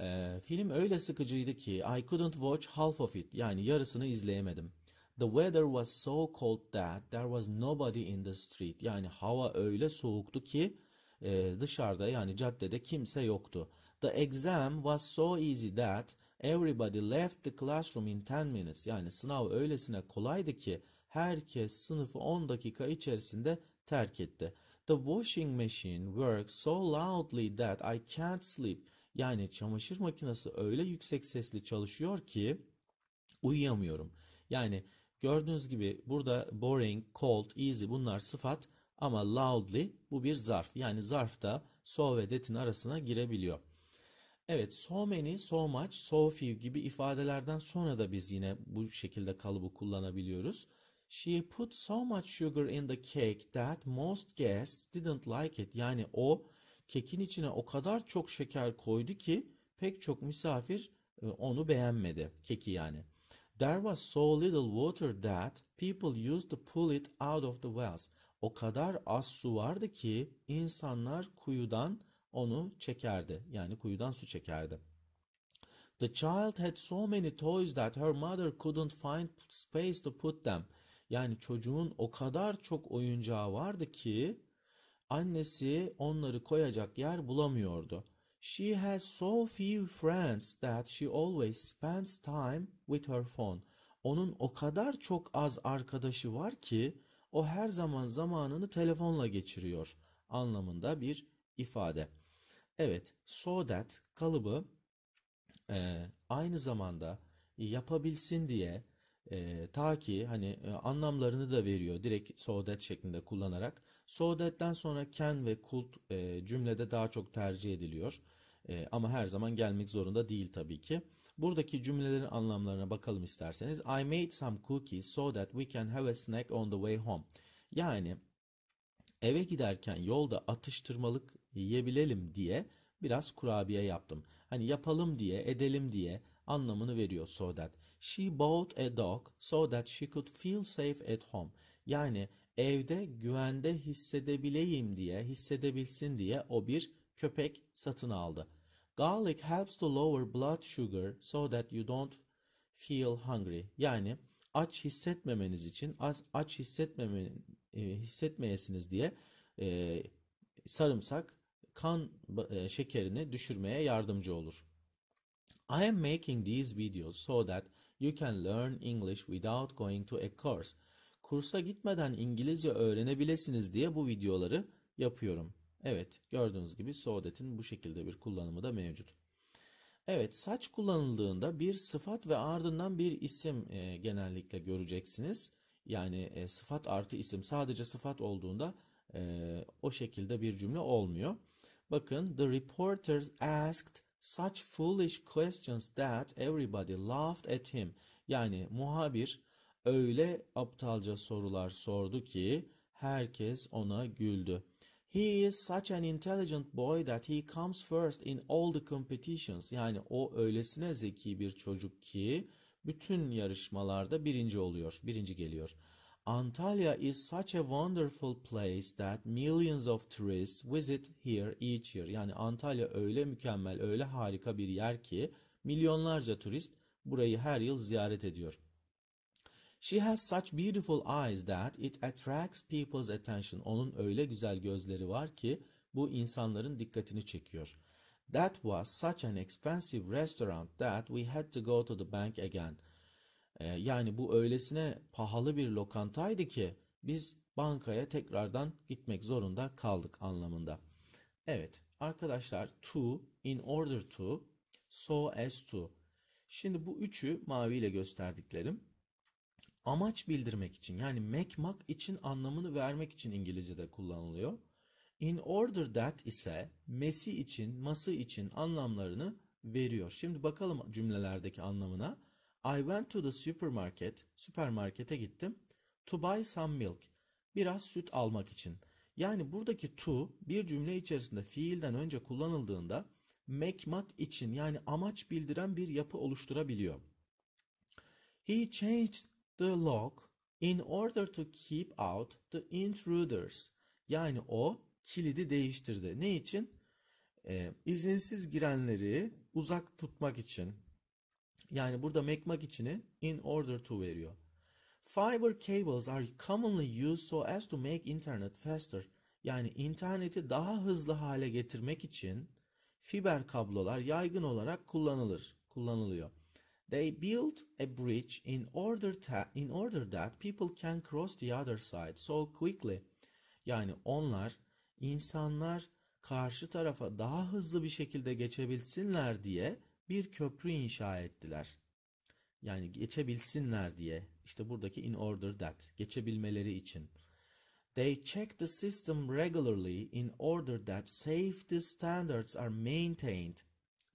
Ee, film öyle sıkıcıydı ki I couldn't watch half of it yani yarısını izleyemedim. The weather was so cold that there was nobody in the street. Yani hava öyle soğuktu ki e, dışarıda yani caddede kimse yoktu. The exam was so easy that everybody left the classroom in 10 minutes. Yani sınav öylesine kolaydı ki herkes sınıfı 10 dakika içerisinde terk etti. The washing machine works so loudly that I can't sleep. Yani çamaşır makinesi öyle yüksek sesli çalışıyor ki uyuyamıyorum. Yani Gördüğünüz gibi burada boring, cold, easy bunlar sıfat ama loudly bu bir zarf. Yani zarf da so ve that'in arasına girebiliyor. Evet so many, so much, so few gibi ifadelerden sonra da biz yine bu şekilde kalıbı kullanabiliyoruz. She put so much sugar in the cake that most guests didn't like it. Yani o kekin içine o kadar çok şeker koydu ki pek çok misafir e, onu beğenmedi. Keki yani. There was so little water that people used to pull it out of the wells. O kadar az su vardı ki insanlar kuyudan onu çekerdi. Yani kuyudan su çekerdi. The child had so many toys that her mother couldn't find space to put them. Yani çocuğun o kadar çok oyuncağı vardı ki annesi onları koyacak yer bulamıyordu. She has so few friends that she always spends time with her phone. Onun o kadar çok az arkadaşı var ki o her zaman zamanını telefonla geçiriyor anlamında bir ifade. Evet, so that kalıbı e, aynı zamanda yapabilsin diye e, ta ki hani e, anlamlarını da veriyor direkt so that şeklinde kullanarak Saadet'ten sonra ken ve could e, cümlede daha çok tercih ediliyor. E, ama her zaman gelmek zorunda değil tabii ki. Buradaki cümlelerin anlamlarına bakalım isterseniz. I made some cookies so that we can have a snack on the way home. Yani eve giderken yolda atıştırmalık yiyebilelim diye biraz kurabiye yaptım. Hani yapalım diye, edelim diye anlamını veriyor so that. She bought a dog so that she could feel safe at home. Yani evde güvende hissedebileyim diye, hissedebilsin diye o bir köpek satın aldı. Garlic helps to lower blood sugar so that you don't feel hungry. Yani aç hissetmemeniz için, aç, aç hissetmeme, e, hissetmeyesiniz diye e, sarımsak kan e, şekerini düşürmeye yardımcı olur. I am making these videos so that you can learn English without going to a course kursa gitmeden İngilizce öğrenebilirsiniz diye bu videoları yapıyorum. Evet gördüğünüz gibi soğudetin bu şekilde bir kullanımı da mevcut. Evet saç kullanıldığında bir sıfat ve ardından bir isim e, genellikle göreceksiniz. Yani e, sıfat artı isim sadece sıfat olduğunda e, o şekilde bir cümle olmuyor. Bakın the reporters asked such foolish questions that everybody laughed at him. Yani muhabir Öyle aptalca sorular sordu ki herkes ona güldü. He is such an intelligent boy that he comes first in all the competitions. Yani o öylesine zeki bir çocuk ki bütün yarışmalarda birinci oluyor, birinci geliyor. Antalya is such a wonderful place that millions of tourists visit here each year. Yani Antalya öyle mükemmel, öyle harika bir yer ki milyonlarca turist burayı her yıl ziyaret ediyor. She has such beautiful eyes that it attracts people's attention. Onun öyle güzel gözleri var ki bu insanların dikkatini çekiyor. That was such an expensive restaurant that we had to go to the bank again. Ee, yani bu öylesine pahalı bir lokantaydı ki biz bankaya tekrardan gitmek zorunda kaldık anlamında. Evet arkadaşlar to in order to so as to. Şimdi bu üçü maviyle gösterdiklerim amaç bildirmek için yani make mak için anlamını vermek için İngilizce'de kullanılıyor. In order that ise mesi için, ması için anlamlarını veriyor. Şimdi bakalım cümlelerdeki anlamına. I went to the supermarket, süpermarkete gittim. To buy some milk, biraz süt almak için. Yani buradaki to bir cümle içerisinde fiilden önce kullanıldığında make mak için yani amaç bildiren bir yapı oluşturabiliyor. He changed the lock in order to keep out the intruders. Yani o kilidi değiştirdi. Ne için? Ee, izinsiz girenleri uzak tutmak için. Yani burada mekmak mak içini in order to veriyor. Fiber cables are commonly used so as to make internet faster. Yani interneti daha hızlı hale getirmek için fiber kablolar yaygın olarak kullanılır, kullanılıyor. They built a bridge in order, in order that people can cross the other side so quickly. Yani onlar insanlar karşı tarafa daha hızlı bir şekilde geçebilsinler diye bir köprü inşa ettiler. Yani geçebilsinler diye. İşte buradaki in order that geçebilmeleri için. They check the system regularly in order that safety standards are maintained.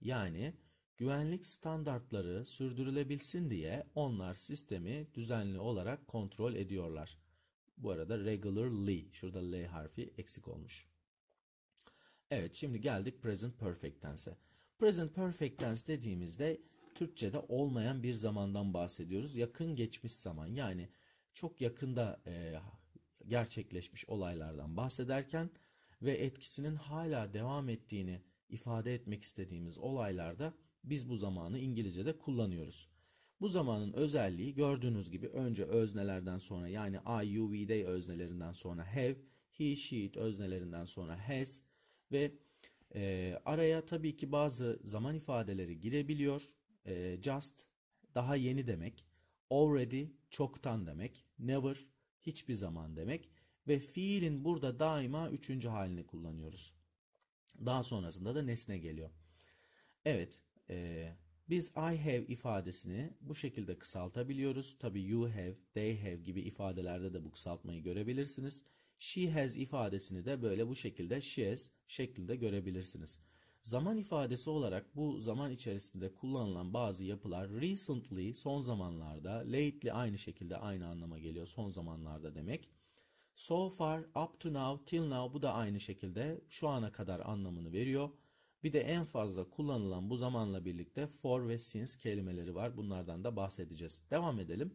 Yani Güvenlik standartları sürdürülebilsin diye onlar sistemi düzenli olarak kontrol ediyorlar. Bu arada regularly, şurada L harfi eksik olmuş. Evet şimdi geldik present perfect tense. Present perfect tense dediğimizde Türkçe'de olmayan bir zamandan bahsediyoruz. Yakın geçmiş zaman yani çok yakında e, gerçekleşmiş olaylardan bahsederken ve etkisinin hala devam ettiğini ifade etmek istediğimiz olaylarda biz bu zamanı İngilizce'de kullanıyoruz. Bu zamanın özelliği gördüğünüz gibi önce öznelerden sonra yani I, you, we, they öznelerinden sonra have, he, she, it öznelerinden sonra has ve e, araya tabii ki bazı zaman ifadeleri girebiliyor. E, just daha yeni demek, already çoktan demek, never hiçbir zaman demek ve fiilin burada daima üçüncü halini kullanıyoruz. Daha sonrasında da nesne geliyor. Evet e, biz I have ifadesini bu şekilde kısaltabiliyoruz. Tabi you have, they have gibi ifadelerde de bu kısaltmayı görebilirsiniz. She has ifadesini de böyle bu şekilde she has şeklinde görebilirsiniz. Zaman ifadesi olarak bu zaman içerisinde kullanılan bazı yapılar recently son zamanlarda, lately aynı şekilde aynı anlama geliyor son zamanlarda demek. So far, up to now, till now bu da aynı şekilde şu ana kadar anlamını veriyor. Bir de en fazla kullanılan bu zamanla birlikte for ve since kelimeleri var. Bunlardan da bahsedeceğiz. Devam edelim.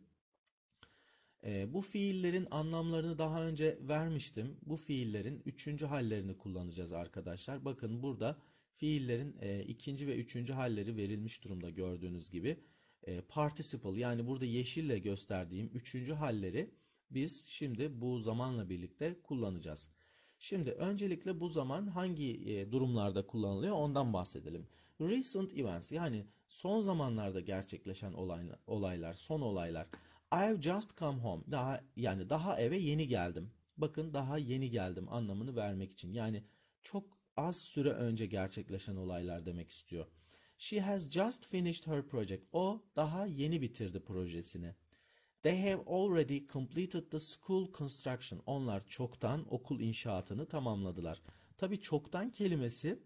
E, bu fiillerin anlamlarını daha önce vermiştim. Bu fiillerin üçüncü hallerini kullanacağız arkadaşlar. Bakın burada fiillerin e, ikinci ve üçüncü halleri verilmiş durumda gördüğünüz gibi. E, participle yani burada yeşille gösterdiğim üçüncü halleri biz şimdi bu zamanla birlikte kullanacağız. Şimdi öncelikle bu zaman hangi e, durumlarda kullanılıyor ondan bahsedelim. Recent events yani son zamanlarda gerçekleşen olaylar son olaylar. I've just come home. Daha yani daha eve yeni geldim. Bakın daha yeni geldim anlamını vermek için. Yani çok az süre önce gerçekleşen olaylar demek istiyor. She has just finished her project. O daha yeni bitirdi projesini. They have already completed the school construction. Onlar çoktan okul inşaatını tamamladılar. Tabi çoktan kelimesi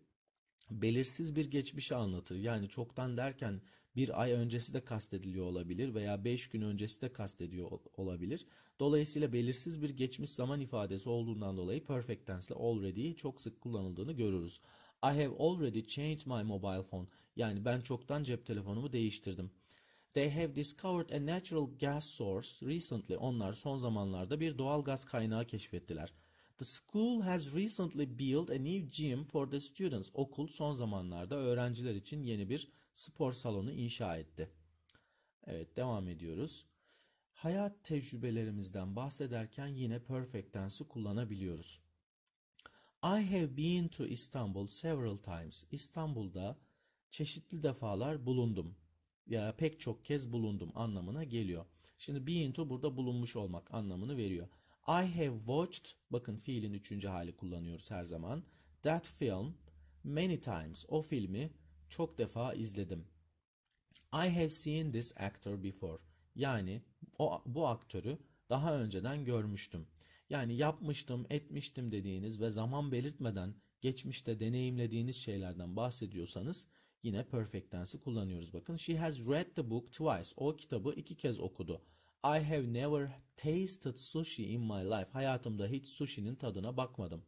belirsiz bir geçmişi anlatır. Yani çoktan derken bir ay öncesi de kastediliyor olabilir veya beş gün öncesi de kastediyor olabilir. Dolayısıyla belirsiz bir geçmiş zaman ifadesi olduğundan dolayı perfect tense ile already çok sık kullanıldığını görürüz. I have already changed my mobile phone. Yani ben çoktan cep telefonumu değiştirdim. They have discovered a natural gas source. Recently onlar son zamanlarda bir doğal gaz kaynağı keşfettiler. The school has recently built a new gym for the students. Okul son zamanlarda öğrenciler için yeni bir spor salonu inşa etti. Evet devam ediyoruz. Hayat tecrübelerimizden bahsederken yine perfect tense'i kullanabiliyoruz. I have been to Istanbul several times. İstanbul'da çeşitli defalar bulundum ya pek çok kez bulundum anlamına geliyor. Şimdi be into burada bulunmuş olmak anlamını veriyor. I have watched bakın fiilin üçüncü hali kullanıyoruz her zaman. That film many times o filmi çok defa izledim. I have seen this actor before. Yani o, bu aktörü daha önceden görmüştüm. Yani yapmıştım, etmiştim dediğiniz ve zaman belirtmeden geçmişte deneyimlediğiniz şeylerden bahsediyorsanız Yine perfect tense'i kullanıyoruz bakın. She has read the book twice. O kitabı iki kez okudu. I have never tasted sushi in my life. Hayatımda hiç sushi'nin tadına bakmadım.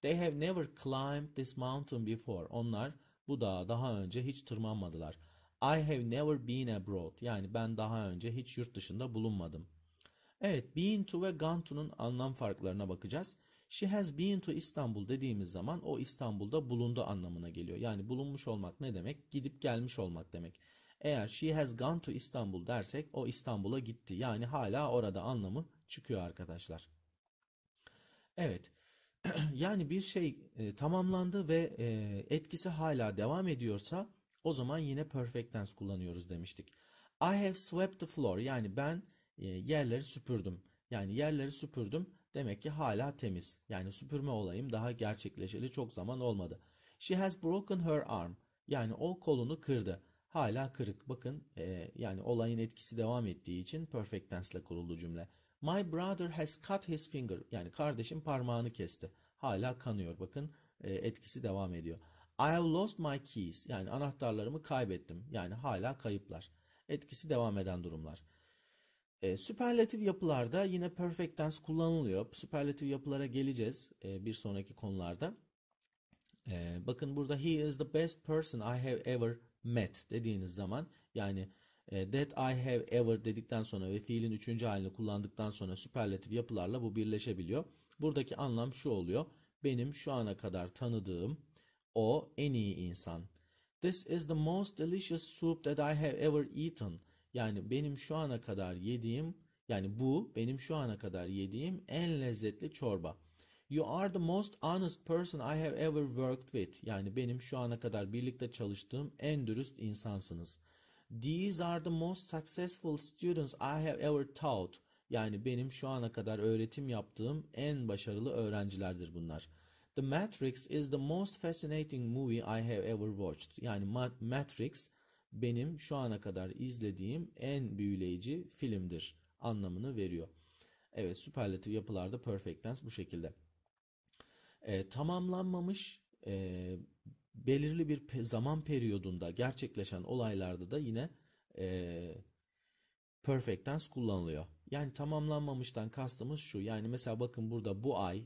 They have never climbed this mountain before. Onlar bu dağa daha önce hiç tırmanmadılar. I have never been abroad. Yani ben daha önce hiç yurt dışında bulunmadım. Evet, been to ve gone to'nun anlam farklarına bakacağız. She has been to İstanbul dediğimiz zaman o İstanbul'da bulundu anlamına geliyor. Yani bulunmuş olmak ne demek? Gidip gelmiş olmak demek. Eğer she has gone to İstanbul dersek o İstanbul'a gitti. Yani hala orada anlamı çıkıyor arkadaşlar. Evet. yani bir şey e, tamamlandı ve e, etkisi hala devam ediyorsa o zaman yine perfect tense kullanıyoruz demiştik. I have swept the floor yani ben e, yerleri süpürdüm. Yani yerleri süpürdüm. Demek ki hala temiz. Yani süpürme olayım daha gerçekleşeli çok zaman olmadı. She has broken her arm. Yani o kolunu kırdı. Hala kırık. Bakın e, yani olayın etkisi devam ettiği için perfect tense ile kuruldu cümle. My brother has cut his finger. Yani kardeşim parmağını kesti. Hala kanıyor. Bakın e, etkisi devam ediyor. I have lost my keys. Yani anahtarlarımı kaybettim. Yani hala kayıplar. Etkisi devam eden durumlar. E, süperlatif yapılarda yine perfect tense kullanılıyor. Süperlatif yapılara geleceğiz e, bir sonraki konularda. E, bakın burada he is the best person I have ever met dediğiniz zaman yani e, that I have ever dedikten sonra ve fiilin üçüncü halini kullandıktan sonra süperlatif yapılarla bu birleşebiliyor. Buradaki anlam şu oluyor. Benim şu ana kadar tanıdığım o en iyi insan. This is the most delicious soup that I have ever eaten. Yani benim şu ana kadar yediğim yani bu benim şu ana kadar yediğim en lezzetli çorba. You are the most honest person I have ever worked with. Yani benim şu ana kadar birlikte çalıştığım en dürüst insansınız. These are the most successful students I have ever taught. Yani benim şu ana kadar öğretim yaptığım en başarılı öğrencilerdir bunlar. The Matrix is the most fascinating movie I have ever watched. Yani Matrix benim şu ana kadar izlediğim en büyüleyici filmdir anlamını veriyor. Evet süperlatif yapılarda perfect tense bu şekilde. E, tamamlanmamış e, belirli bir zaman periyodunda gerçekleşen olaylarda da yine e, perfect tense kullanılıyor. Yani tamamlanmamıştan kastımız şu. Yani mesela bakın burada bu ay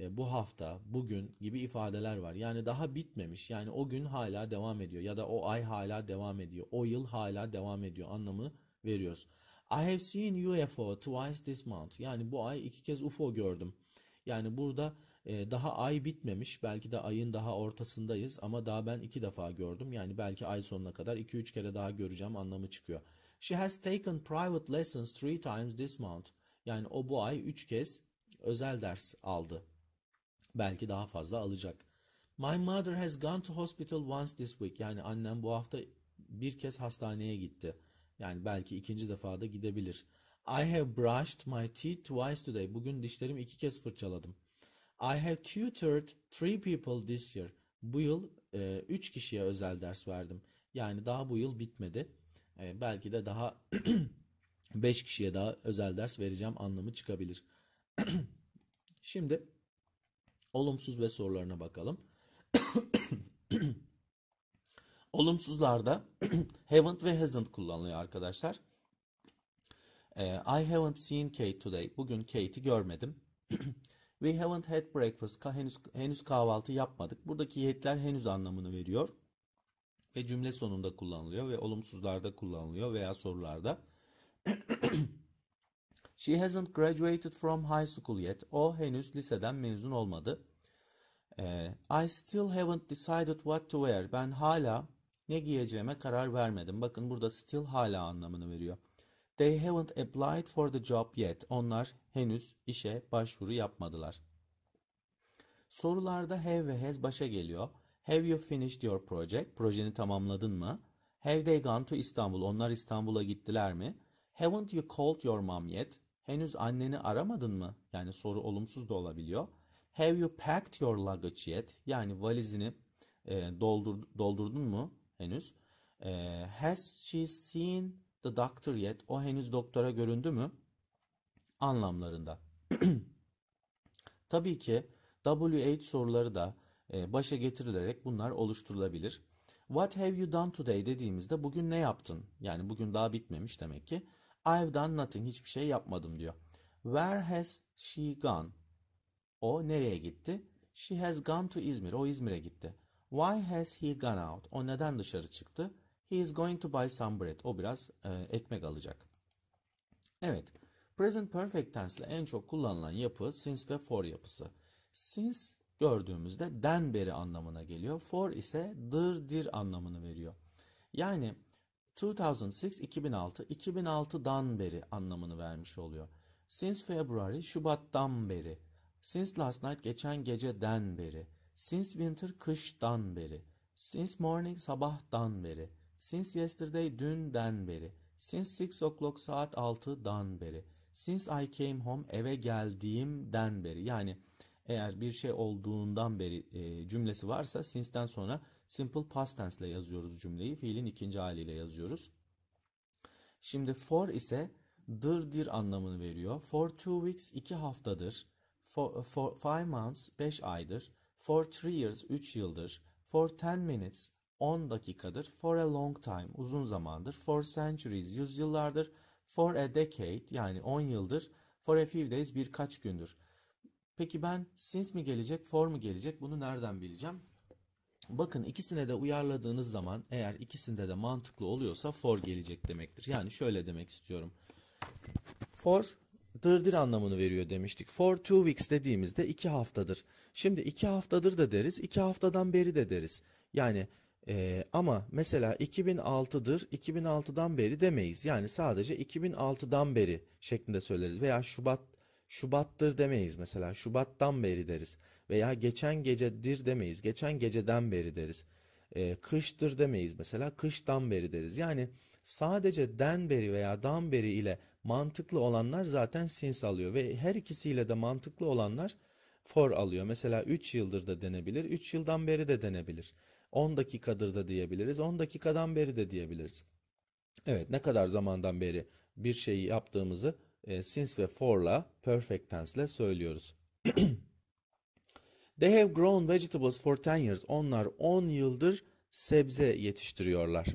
e, bu hafta, bugün gibi ifadeler var. Yani daha bitmemiş. Yani o gün hala devam ediyor ya da o ay hala devam ediyor. O yıl hala devam ediyor anlamı veriyoruz. I have seen UFO twice this month. Yani bu ay iki kez UFO gördüm. Yani burada e, daha ay bitmemiş. Belki de ayın daha ortasındayız ama daha ben iki defa gördüm. Yani belki ay sonuna kadar iki üç kere daha göreceğim anlamı çıkıyor. She has taken private lessons three times this month. Yani o bu ay üç kez özel ders aldı Belki daha fazla alacak. My mother has gone to hospital once this week. Yani annem bu hafta bir kez hastaneye gitti. Yani belki ikinci defada gidebilir. I have brushed my teeth twice today. Bugün dişlerimi iki kez fırçaladım. I have tutored three people this year. Bu yıl e, üç kişiye özel ders verdim. Yani daha bu yıl bitmedi. E, belki de daha beş kişiye daha özel ders vereceğim anlamı çıkabilir. Şimdi Olumsuz ve sorularına bakalım. Olumsuzlarda haven't ve hasn't kullanılıyor arkadaşlar. Ee, I haven't seen Kate today. Bugün Kate'i görmedim. We haven't had breakfast. Henüz, henüz kahvaltı yapmadık. Buradaki yetler henüz anlamını veriyor. Ve cümle sonunda kullanılıyor ve olumsuzlarda kullanılıyor veya sorularda. She hasn't graduated from high school yet. O henüz liseden mezun olmadı. Ee, I still haven't decided what to wear. Ben hala ne giyeceğime karar vermedim. Bakın burada still hala anlamını veriyor. They haven't applied for the job yet. Onlar henüz işe başvuru yapmadılar. Sorularda have ve has başa geliyor. Have you finished your project? Projeni tamamladın mı? Have they gone to Istanbul? Onlar İstanbul'a gittiler mi? Haven't you called your mom yet? Henüz anneni aramadın mı? Yani soru olumsuz da olabiliyor. Have you packed your luggage yet? Yani valizini e, doldur, doldurdun mu henüz? E, has she seen the doctor yet? O henüz doktora göründü mü? Anlamlarında. Tabii ki WH soruları da e, başa getirilerek bunlar oluşturulabilir. What have you done today dediğimizde bugün ne yaptın? Yani bugün daha bitmemiş demek ki. I've done nothing. Hiçbir şey yapmadım diyor. Where has she gone? O nereye gitti? She has gone to İzmir. O İzmir'e gitti. Why has he gone out? O neden dışarı çıktı? He is going to buy some bread. O biraz e, ekmek alacak. Evet. Present perfect tense ile en çok kullanılan yapı since ve for yapısı. Since gördüğümüzde den beri anlamına geliyor. For ise dır dir anlamını veriyor. Yani 2006, 2006, 2006'dan beri anlamını vermiş oluyor. Since February, Şubat'tan beri. Since last night, geçen geceden beri. Since winter, kıştan beri. Since morning, sabahtan beri. Since yesterday, dünden beri. Since 6 o'clock, saat 6'dan beri. Since I came home, eve geldiğimden beri. Yani eğer bir şey olduğundan beri e, cümlesi varsa since'den sonra Simple past tense ile yazıyoruz cümleyi. Fiilin ikinci haliyle yazıyoruz. Şimdi for ise dır dir anlamını veriyor. For two weeks iki haftadır. For, for five months beş aydır. For three years üç yıldır. For ten minutes 10 dakikadır. For a long time uzun zamandır. For centuries yüzyıllardır. For a decade yani 10 yıldır. For a few days birkaç gündür. Peki ben since mi gelecek for mu gelecek bunu nereden bileceğim? Bakın ikisine de uyarladığınız zaman eğer ikisinde de mantıklı oluyorsa for gelecek demektir. Yani şöyle demek istiyorum. For dırdır anlamını veriyor demiştik. For two weeks dediğimizde iki haftadır. Şimdi iki haftadır da deriz, iki haftadan beri de deriz. Yani e, ama mesela 2006'dır, 2006'dan beri demeyiz. Yani sadece 2006'dan beri şeklinde söyleriz. Veya Şubat Şubat'tır demeyiz mesela. Şubat'tan beri deriz. Veya geçen gecedir demeyiz. Geçen geceden beri deriz. E, kıştır demeyiz mesela. Kıştan beri deriz. Yani sadece den beri veya dan beri ile mantıklı olanlar zaten since alıyor. Ve her ikisiyle de mantıklı olanlar for alıyor. Mesela 3 yıldır da denebilir. 3 yıldan beri de denebilir. 10 dakikadır da diyebiliriz. 10 dakikadan beri de diyebiliriz. Evet ne kadar zamandan beri bir şeyi yaptığımızı e, since ve for'la perfect tense'le söylüyoruz. They have grown vegetables for 10 years. Onlar 10 yıldır sebze yetiştiriyorlar.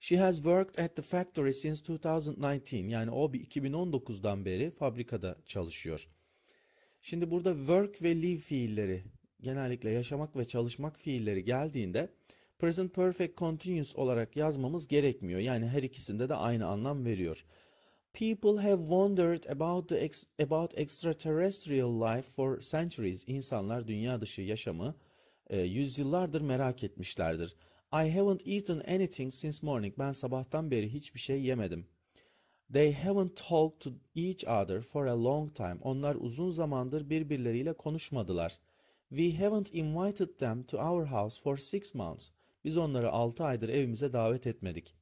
She has worked at the factory since 2019. Yani o 2019'dan beri fabrikada çalışıyor. Şimdi burada work ve live fiilleri genellikle yaşamak ve çalışmak fiilleri geldiğinde present perfect continuous olarak yazmamız gerekmiyor. Yani her ikisinde de aynı anlam veriyor. People have wondered about the ex about extraterrestrial life for centuries. İnsanlar dünya dışı yaşamı e, yüzyıllardır merak etmişlerdir. I haven't eaten anything since morning. Ben sabahtan beri hiçbir şey yemedim. They haven't talked to each other for a long time. Onlar uzun zamandır birbirleriyle konuşmadılar. We haven't invited them to our house for six months. Biz onları 6 aydır evimize davet etmedik.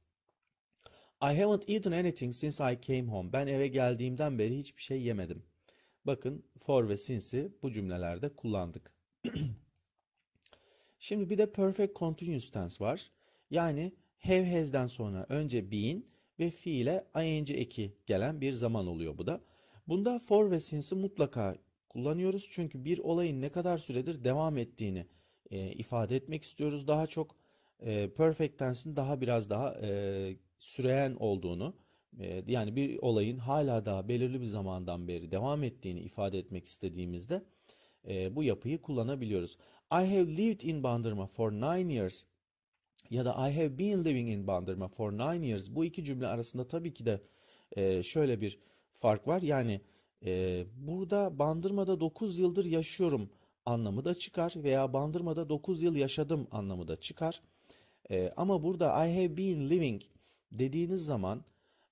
I haven't eaten anything since I came home. Ben eve geldiğimden beri hiçbir şey yemedim. Bakın for ve since'i bu cümlelerde kullandık. Şimdi bir de perfect continuous tense var. Yani have has'den sonra önce been ve fiile ing eki gelen bir zaman oluyor bu da. Bunda for ve since'i mutlaka kullanıyoruz. Çünkü bir olayın ne kadar süredir devam ettiğini e, ifade etmek istiyoruz. Daha çok e, perfect tense'in daha biraz daha e, süreyen olduğunu e, yani bir olayın hala daha belirli bir zamandan beri devam ettiğini ifade etmek istediğimizde e, bu yapıyı kullanabiliyoruz. I have lived in Bandırma for nine years ya da I have been living in Bandırma for nine years. Bu iki cümle arasında tabii ki de e, şöyle bir fark var. Yani burada Bandırma'da 9 yıldır yaşıyorum anlamı da çıkar veya Bandırma'da 9 yıl yaşadım anlamı da çıkar. Ama burada I have been living dediğiniz zaman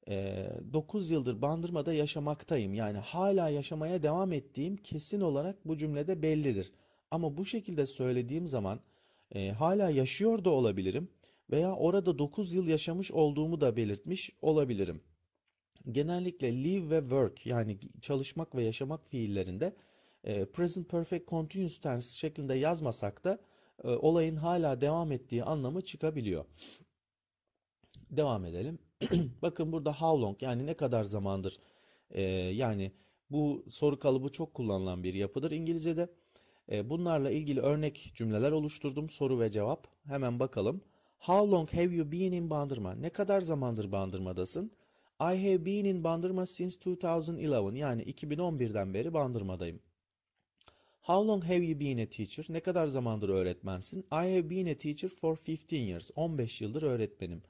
e, 9 yıldır Bandırma'da yaşamaktayım. Yani hala yaşamaya devam ettiğim kesin olarak bu cümlede bellidir. Ama bu şekilde söylediğim zaman e, hala yaşıyor da olabilirim veya orada 9 yıl yaşamış olduğumu da belirtmiş olabilirim. Genellikle live ve work yani çalışmak ve yaşamak fiillerinde e, present perfect continuous tense şeklinde yazmasak da e, olayın hala devam ettiği anlamı çıkabiliyor. Devam edelim. Bakın burada how long yani ne kadar zamandır e, yani bu soru kalıbı çok kullanılan bir yapıdır İngilizce'de. E, bunlarla ilgili örnek cümleler oluşturdum soru ve cevap. Hemen bakalım. How long have you been in Bandırma? Ne kadar zamandır Bandırma'dasın? I have been in Bandırma since 2011 yani 2011'den beri Bandırma'dayım. How long have you been a teacher? Ne kadar zamandır öğretmensin? I have been a teacher for 15 years. 15 yıldır öğretmenim.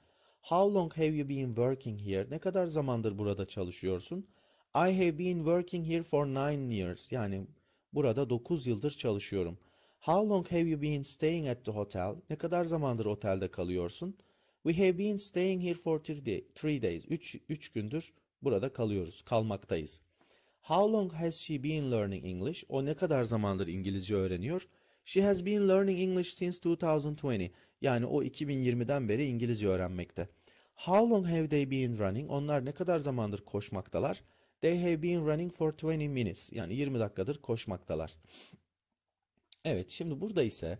How long have you been working here? Ne kadar zamandır burada çalışıyorsun? I have been working here for nine years. Yani burada 9 yıldır çalışıyorum. How long have you been staying at the hotel? Ne kadar zamandır otelde kalıyorsun? We have been staying here for three days. 3 gündür burada kalıyoruz, kalmaktayız. How long has she been learning English? O ne kadar zamandır İngilizce öğreniyor? She has been learning English since 2020. Yani o 2020'den beri İngilizce öğrenmekte. How long have they been running? Onlar ne kadar zamandır koşmaktalar? They have been running for 20 minutes. Yani 20 dakikadır koşmaktalar. Evet şimdi burada ise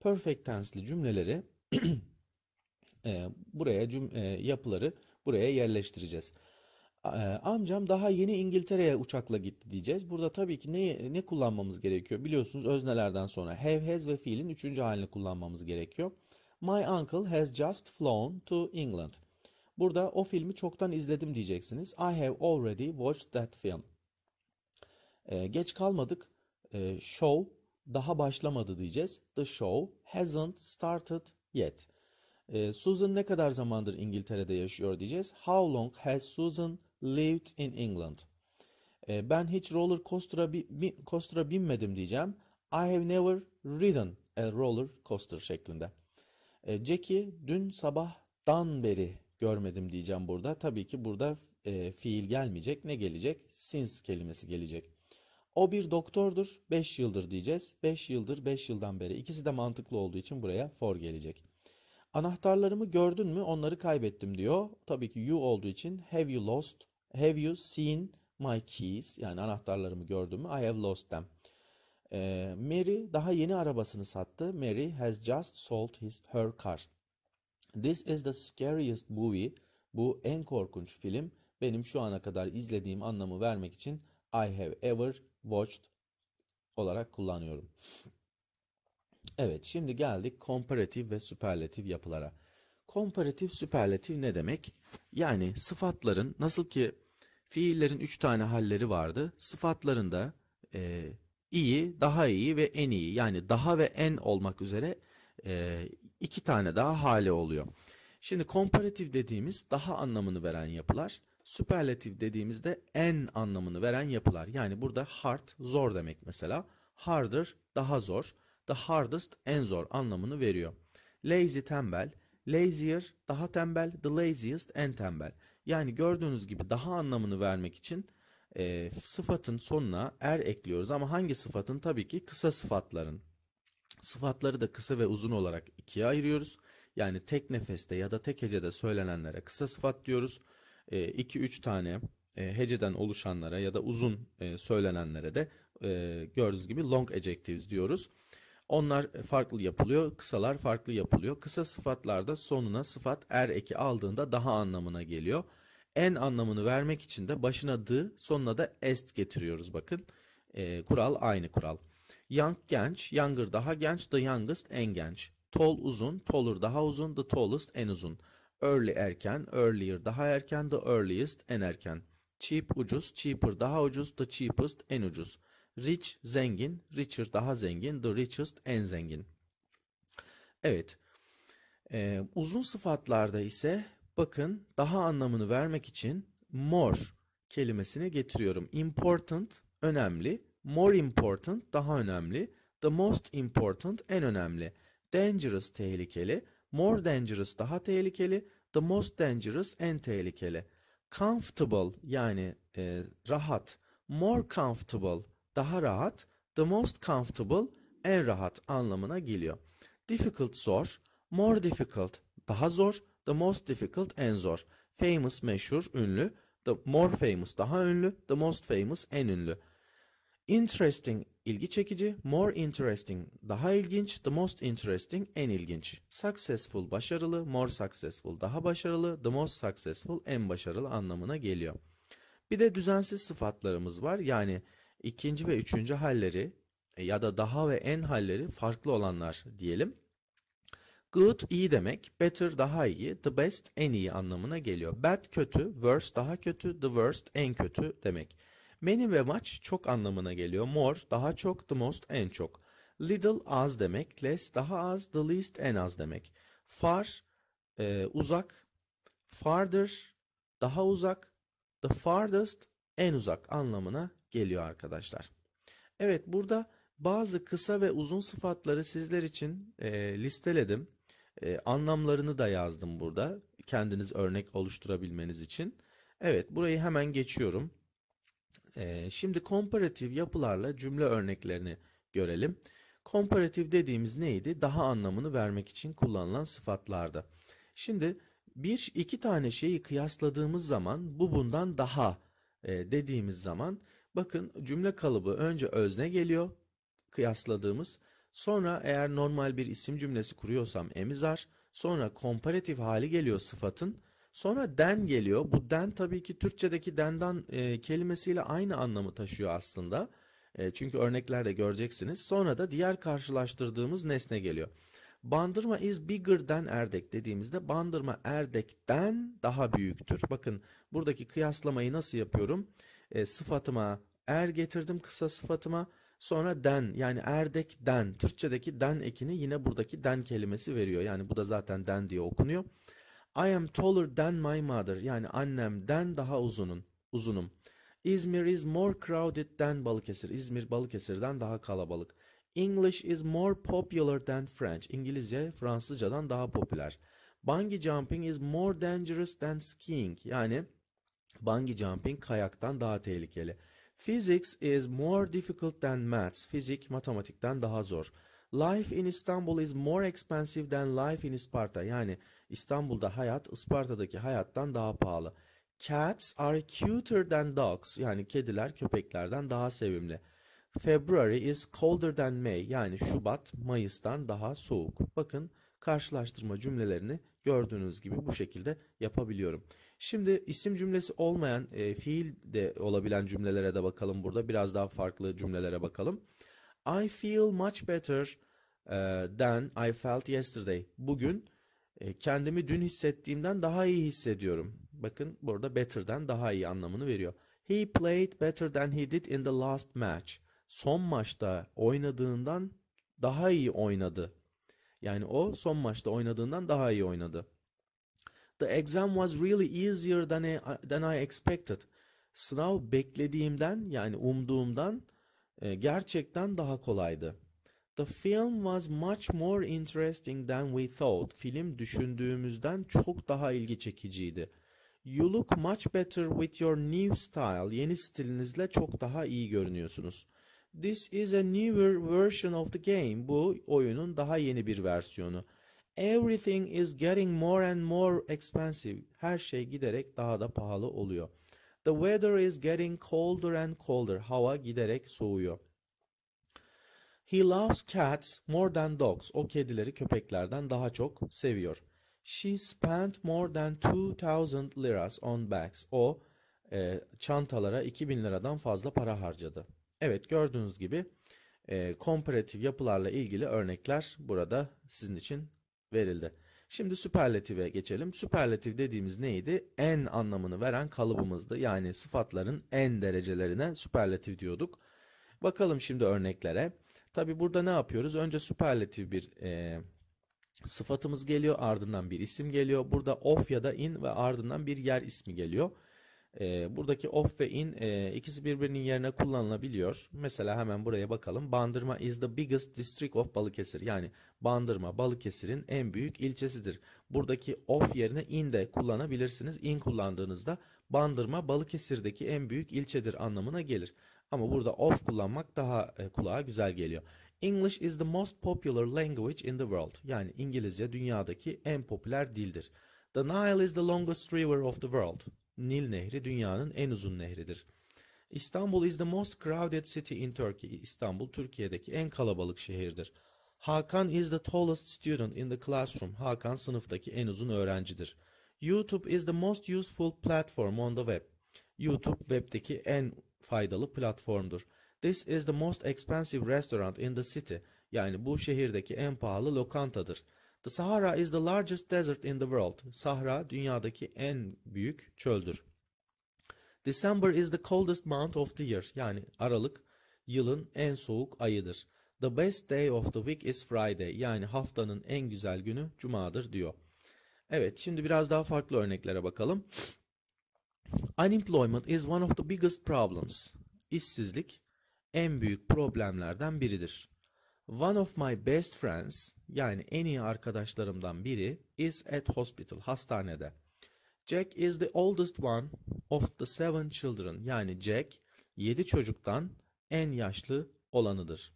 perfect tense'li cümleleri e, buraya cüm e, yapıları buraya yerleştireceğiz. Ee, amcam daha yeni İngiltere'ye uçakla gitti diyeceğiz. Burada tabii ki ne, ne kullanmamız gerekiyor? Biliyorsunuz öznelerden sonra have, has ve fiilin üçüncü halini kullanmamız gerekiyor. My uncle has just flown to England. Burada o filmi çoktan izledim diyeceksiniz. I have already watched that film. Ee, geç kalmadık. Ee, show daha başlamadı diyeceğiz. The show hasn't started yet. Ee, Susan ne kadar zamandır İngiltere'de yaşıyor diyeceğiz. How long has Susan lived in England. E, ben hiç roller coaster'a bi, binmedim diyeceğim. I have never ridden a roller coaster şeklinde. E, Jack'i dün sabahtan beri görmedim diyeceğim burada. Tabii ki burada e, fiil gelmeyecek. Ne gelecek? Since kelimesi gelecek. O bir doktordur. 5 yıldır diyeceğiz. 5 yıldır 5 yıldan beri. İkisi de mantıklı olduğu için buraya for gelecek. Anahtarlarımı gördün mü? Onları kaybettim diyor. Tabii ki you olduğu için have you lost? Have you seen my keys? Yani anahtarlarımı gördün mü? I have lost them. Ee, Mary daha yeni arabasını sattı. Mary has just sold his her car. This is the scariest movie. Bu en korkunç film. Benim şu ana kadar izlediğim anlamı vermek için I have ever watched olarak kullanıyorum. Evet şimdi geldik komparatif ve süperlatif yapılara. Komparatif süperlatif ne demek? Yani sıfatların nasıl ki fiillerin üç tane halleri vardı. Sıfatların da e, iyi, daha iyi ve en iyi yani daha ve en olmak üzere e, iki tane daha hali oluyor. Şimdi komparatif dediğimiz daha anlamını veren yapılar. Süperlatif dediğimizde en anlamını veren yapılar. Yani burada hard zor demek mesela. Harder daha zor the hardest en zor anlamını veriyor. Lazy tembel, lazier daha tembel, the laziest en tembel. Yani gördüğünüz gibi daha anlamını vermek için e, sıfatın sonuna er ekliyoruz ama hangi sıfatın? Tabii ki kısa sıfatların. Sıfatları da kısa ve uzun olarak ikiye ayırıyoruz. Yani tek nefeste ya da tek hecede söylenenlere kısa sıfat diyoruz. 2-3 e, tane e, heceden oluşanlara ya da uzun e, söylenenlere de e, gördüğünüz gibi long adjectives diyoruz. Onlar farklı yapılıyor, kısalar farklı yapılıyor. Kısa sıfatlarda sonuna sıfat er eki aldığında daha anlamına geliyor. En anlamını vermek için de başına dı, sonuna da est getiriyoruz bakın. E, kural aynı kural. Young genç, younger daha genç, the youngest en genç. Tall uzun, taller daha uzun, the tallest en uzun. Early erken, earlier daha erken, the earliest en erken. Cheap ucuz, cheaper daha ucuz, the cheapest en ucuz. Rich zengin, richer daha zengin, the richest en zengin. Evet. Ee, uzun sıfatlarda ise bakın daha anlamını vermek için more kelimesini getiriyorum. Important önemli, more important daha önemli, the most important en önemli, dangerous tehlikeli, more dangerous daha tehlikeli, the most dangerous en tehlikeli. Comfortable yani e, rahat, more comfortable daha rahat, the most comfortable en rahat anlamına geliyor. Difficult zor, more difficult daha zor, the most difficult en zor. Famous meşhur, ünlü, the more famous daha ünlü, the most famous en ünlü. Interesting ilgi çekici, more interesting daha ilginç, the most interesting en ilginç. Successful başarılı, more successful daha başarılı, the most successful en başarılı anlamına geliyor. Bir de düzensiz sıfatlarımız var. Yani ikinci ve üçüncü halleri e, ya da daha ve en halleri farklı olanlar diyelim. Good iyi demek, better daha iyi, the best en iyi anlamına geliyor. Bad kötü, worse daha kötü, the worst en kötü demek. Many ve much çok anlamına geliyor. More daha çok, the most en çok. Little az demek, less daha az, the least en az demek. Far e, uzak, farther daha uzak, the farthest en uzak anlamına geliyor arkadaşlar. Evet burada bazı kısa ve uzun sıfatları sizler için e, listeledim. E, anlamlarını da yazdım burada. Kendiniz örnek oluşturabilmeniz için. Evet burayı hemen geçiyorum. E, şimdi komparatif yapılarla cümle örneklerini görelim. Komparatif dediğimiz neydi? Daha anlamını vermek için kullanılan sıfatlardı. Şimdi bir iki tane şeyi kıyasladığımız zaman bu bundan daha e, dediğimiz zaman Bakın cümle kalıbı önce özne geliyor kıyasladığımız. Sonra eğer normal bir isim cümlesi kuruyorsam emizar. Sonra komparatif hali geliyor sıfatın. Sonra den geliyor. Bu den tabii ki Türkçedeki dendan e, kelimesiyle aynı anlamı taşıyor aslında. E, çünkü örneklerde göreceksiniz. Sonra da diğer karşılaştırdığımız nesne geliyor. Bandırma is bigger than Erdek dediğimizde bandırma Erdek'ten daha büyüktür. Bakın buradaki kıyaslamayı nasıl yapıyorum? E, sıfatıma Er getirdim kısa sıfatıma. Sonra den yani erdek den. Türkçedeki den ekini yine buradaki den kelimesi veriyor. Yani bu da zaten den diye okunuyor. I am taller than my mother. Yani annemden daha uzunun, uzunum. İzmir is more crowded than Balıkesir. İzmir Balıkesir'den daha kalabalık. English is more popular than French. İngilizce Fransızcadan daha popüler. Bungee jumping is more dangerous than skiing. Yani bungee jumping kayaktan daha tehlikeli. Physics is more difficult than maths. Fizik matematikten daha zor. Life in Istanbul is more expensive than life in Sparta. Yani İstanbul'da hayat Isparta'daki hayattan daha pahalı. Cats are cuter than dogs. Yani kediler köpeklerden daha sevimli. February is colder than May. Yani Şubat Mayıs'tan daha soğuk. Bakın karşılaştırma cümlelerini gördüğünüz gibi bu şekilde yapabiliyorum. Şimdi isim cümlesi olmayan e, fiil de olabilen cümlelere de bakalım burada. Biraz daha farklı cümlelere bakalım. I feel much better uh, than I felt yesterday. Bugün e, kendimi dün hissettiğimden daha iyi hissediyorum. Bakın burada better'dan daha iyi anlamını veriyor. He played better than he did in the last match. Son maçta oynadığından daha iyi oynadı. Yani o son maçta oynadığından daha iyi oynadı. The exam was really easier than I, than I expected. Sınav beklediğimden yani umduğumdan e, gerçekten daha kolaydı. The film was much more interesting than we thought. Film düşündüğümüzden çok daha ilgi çekiciydi. You look much better with your new style. Yeni stilinizle çok daha iyi görünüyorsunuz. This is a newer version of the game. Bu oyunun daha yeni bir versiyonu. Everything is getting more and more expensive. Her şey giderek daha da pahalı oluyor. The weather is getting colder and colder. Hava giderek soğuyor. He loves cats more than dogs. O kedileri köpeklerden daha çok seviyor. She spent more than 2000 liras on bags. O e, çantalara 2000 liradan fazla para harcadı. Evet gördüğünüz gibi e, komparatif yapılarla ilgili örnekler burada sizin için verildi. Şimdi süperlative geçelim. Süperlatif dediğimiz neydi? En anlamını veren kalıbımızdı. Yani sıfatların en derecelerine süperlatif diyorduk. Bakalım şimdi örneklere. Tabi burada ne yapıyoruz? Önce süperlatif bir e, sıfatımız geliyor. Ardından bir isim geliyor. Burada of ya da in ve ardından bir yer ismi geliyor buradaki off ve in ikisi birbirinin yerine kullanılabiliyor. Mesela hemen buraya bakalım. Bandırma is the biggest district of Balıkesir. Yani Bandırma Balıkesir'in en büyük ilçesidir. Buradaki off yerine in de kullanabilirsiniz. In kullandığınızda Bandırma Balıkesir'deki en büyük ilçedir anlamına gelir. Ama burada off kullanmak daha e, kulağa güzel geliyor. English is the most popular language in the world. Yani İngilizce dünyadaki en popüler dildir. The Nile is the longest river of the world. Nil Nehri dünyanın en uzun nehridir. İstanbul is the most crowded city in Turkey. İstanbul Türkiye'deki en kalabalık şehirdir. Hakan is the tallest student in the classroom. Hakan sınıftaki en uzun öğrencidir. YouTube is the most useful platform on the web. YouTube web'deki en faydalı platformdur. This is the most expensive restaurant in the city. Yani bu şehirdeki en pahalı lokantadır. The Sahara is the largest desert in the world. Sahra dünyadaki en büyük çöldür. December is the coldest month of the year. Yani Aralık yılın en soğuk ayıdır. The best day of the week is Friday. Yani haftanın en güzel günü cumadır diyor. Evet, şimdi biraz daha farklı örneklere bakalım. Unemployment is one of the biggest problems. İşsizlik en büyük problemlerden biridir. One of my best friends yani en iyi arkadaşlarımdan biri is at hospital hastanede. Jack is the oldest one of the seven children. Yani Jack 7 çocuktan en yaşlı olanıdır.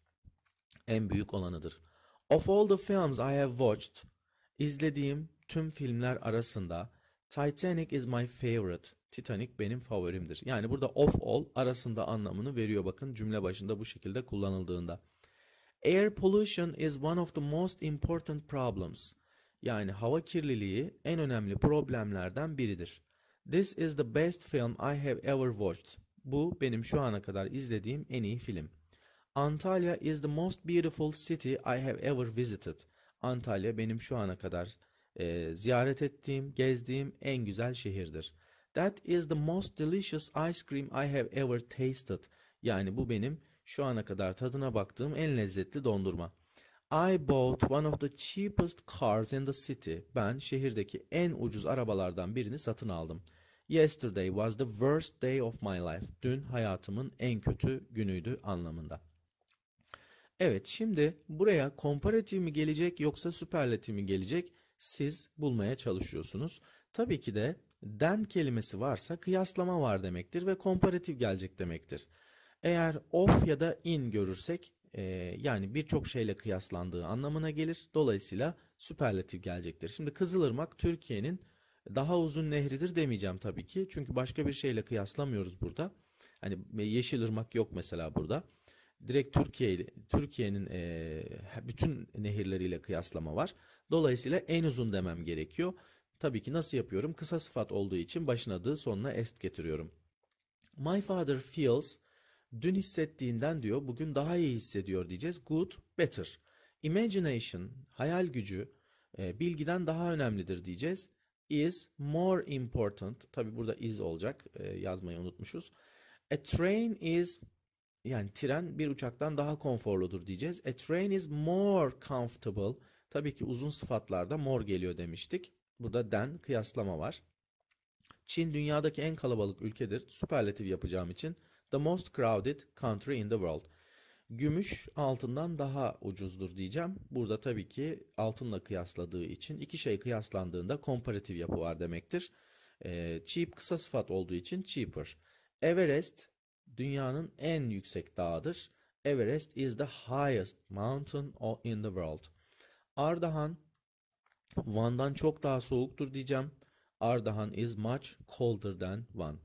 En büyük olanıdır. Of all the films I have watched, izlediğim tüm filmler arasında Titanic is my favorite. Titanic benim favorimdir. Yani burada of all arasında anlamını veriyor bakın cümle başında bu şekilde kullanıldığında. Air pollution is one of the most important problems. Yani hava kirliliği en önemli problemlerden biridir. This is the best film I have ever watched. Bu benim şu ana kadar izlediğim en iyi film. Antalya is the most beautiful city I have ever visited. Antalya benim şu ana kadar e, ziyaret ettiğim, gezdiğim en güzel şehirdir. That is the most delicious ice cream I have ever tasted. Yani bu benim şu ana kadar tadına baktığım en lezzetli dondurma. I bought one of the cheapest cars in the city. Ben şehirdeki en ucuz arabalardan birini satın aldım. Yesterday was the worst day of my life. Dün hayatımın en kötü günüydü anlamında. Evet şimdi buraya komparatif mi gelecek yoksa süperlatif mi gelecek siz bulmaya çalışıyorsunuz. Tabii ki de den kelimesi varsa kıyaslama var demektir ve komparatif gelecek demektir. Eğer off ya da in görürsek e, yani birçok şeyle kıyaslandığı anlamına gelir. Dolayısıyla süperlatif gelecektir. Şimdi Kızılırmak Türkiye'nin daha uzun nehridir demeyeceğim tabii ki. Çünkü başka bir şeyle kıyaslamıyoruz burada. Hani Yeşilırmak yok mesela burada. Direkt Türkiye Türkiye'nin e, bütün nehirleriyle kıyaslama var. Dolayısıyla en uzun demem gerekiyor. Tabii ki nasıl yapıyorum? Kısa sıfat olduğu için başına adı sonuna est getiriyorum. My father feels dün hissettiğinden diyor bugün daha iyi hissediyor diyeceğiz. Good, better. Imagination, hayal gücü e, bilgiden daha önemlidir diyeceğiz. Is more important. Tabi burada is olacak e, yazmayı unutmuşuz. A train is yani tren bir uçaktan daha konforludur diyeceğiz. A train is more comfortable. Tabii ki uzun sıfatlarda more geliyor demiştik. Burada den kıyaslama var. Çin dünyadaki en kalabalık ülkedir. Süperlatif yapacağım için The most crowded country in the world. Gümüş altından daha ucuzdur diyeceğim. Burada tabii ki altınla kıyasladığı için iki şey kıyaslandığında komparatif yapı var demektir. E, cheap kısa sıfat olduğu için cheaper. Everest dünyanın en yüksek dağıdır. Everest is the highest mountain in the world. Ardahan Van'dan çok daha soğuktur diyeceğim. Ardahan is much colder than Van.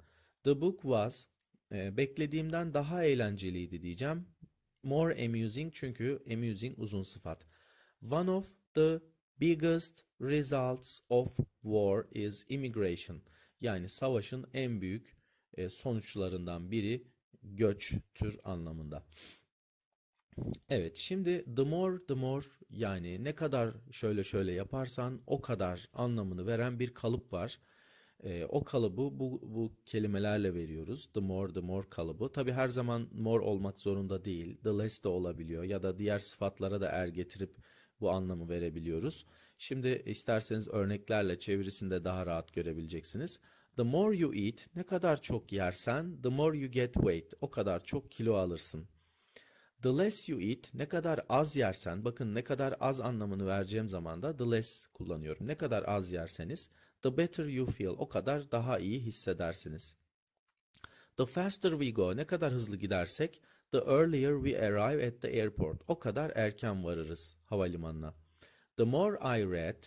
The book was e, beklediğimden daha eğlenceliydi diyeceğim. More amusing çünkü amusing uzun sıfat. One of the biggest results of war is immigration. Yani savaşın en büyük e, sonuçlarından biri göç tür anlamında. Evet şimdi the more the more yani ne kadar şöyle şöyle yaparsan o kadar anlamını veren bir kalıp var. E, o kalıbı bu, bu kelimelerle veriyoruz. The more, the more kalıbı. Tabi her zaman more olmak zorunda değil. The less de olabiliyor ya da diğer sıfatlara da er getirip bu anlamı verebiliyoruz. Şimdi isterseniz örneklerle çevirisinde daha rahat görebileceksiniz. The more you eat, ne kadar çok yersen, the more you get weight, o kadar çok kilo alırsın. The less you eat, ne kadar az yersen, bakın ne kadar az anlamını vereceğim zaman da the less kullanıyorum. Ne kadar az yerseniz The better you feel. O kadar daha iyi hissedersiniz. The faster we go. Ne kadar hızlı gidersek the earlier we arrive at the airport. O kadar erken varırız havalimanına. The more I read.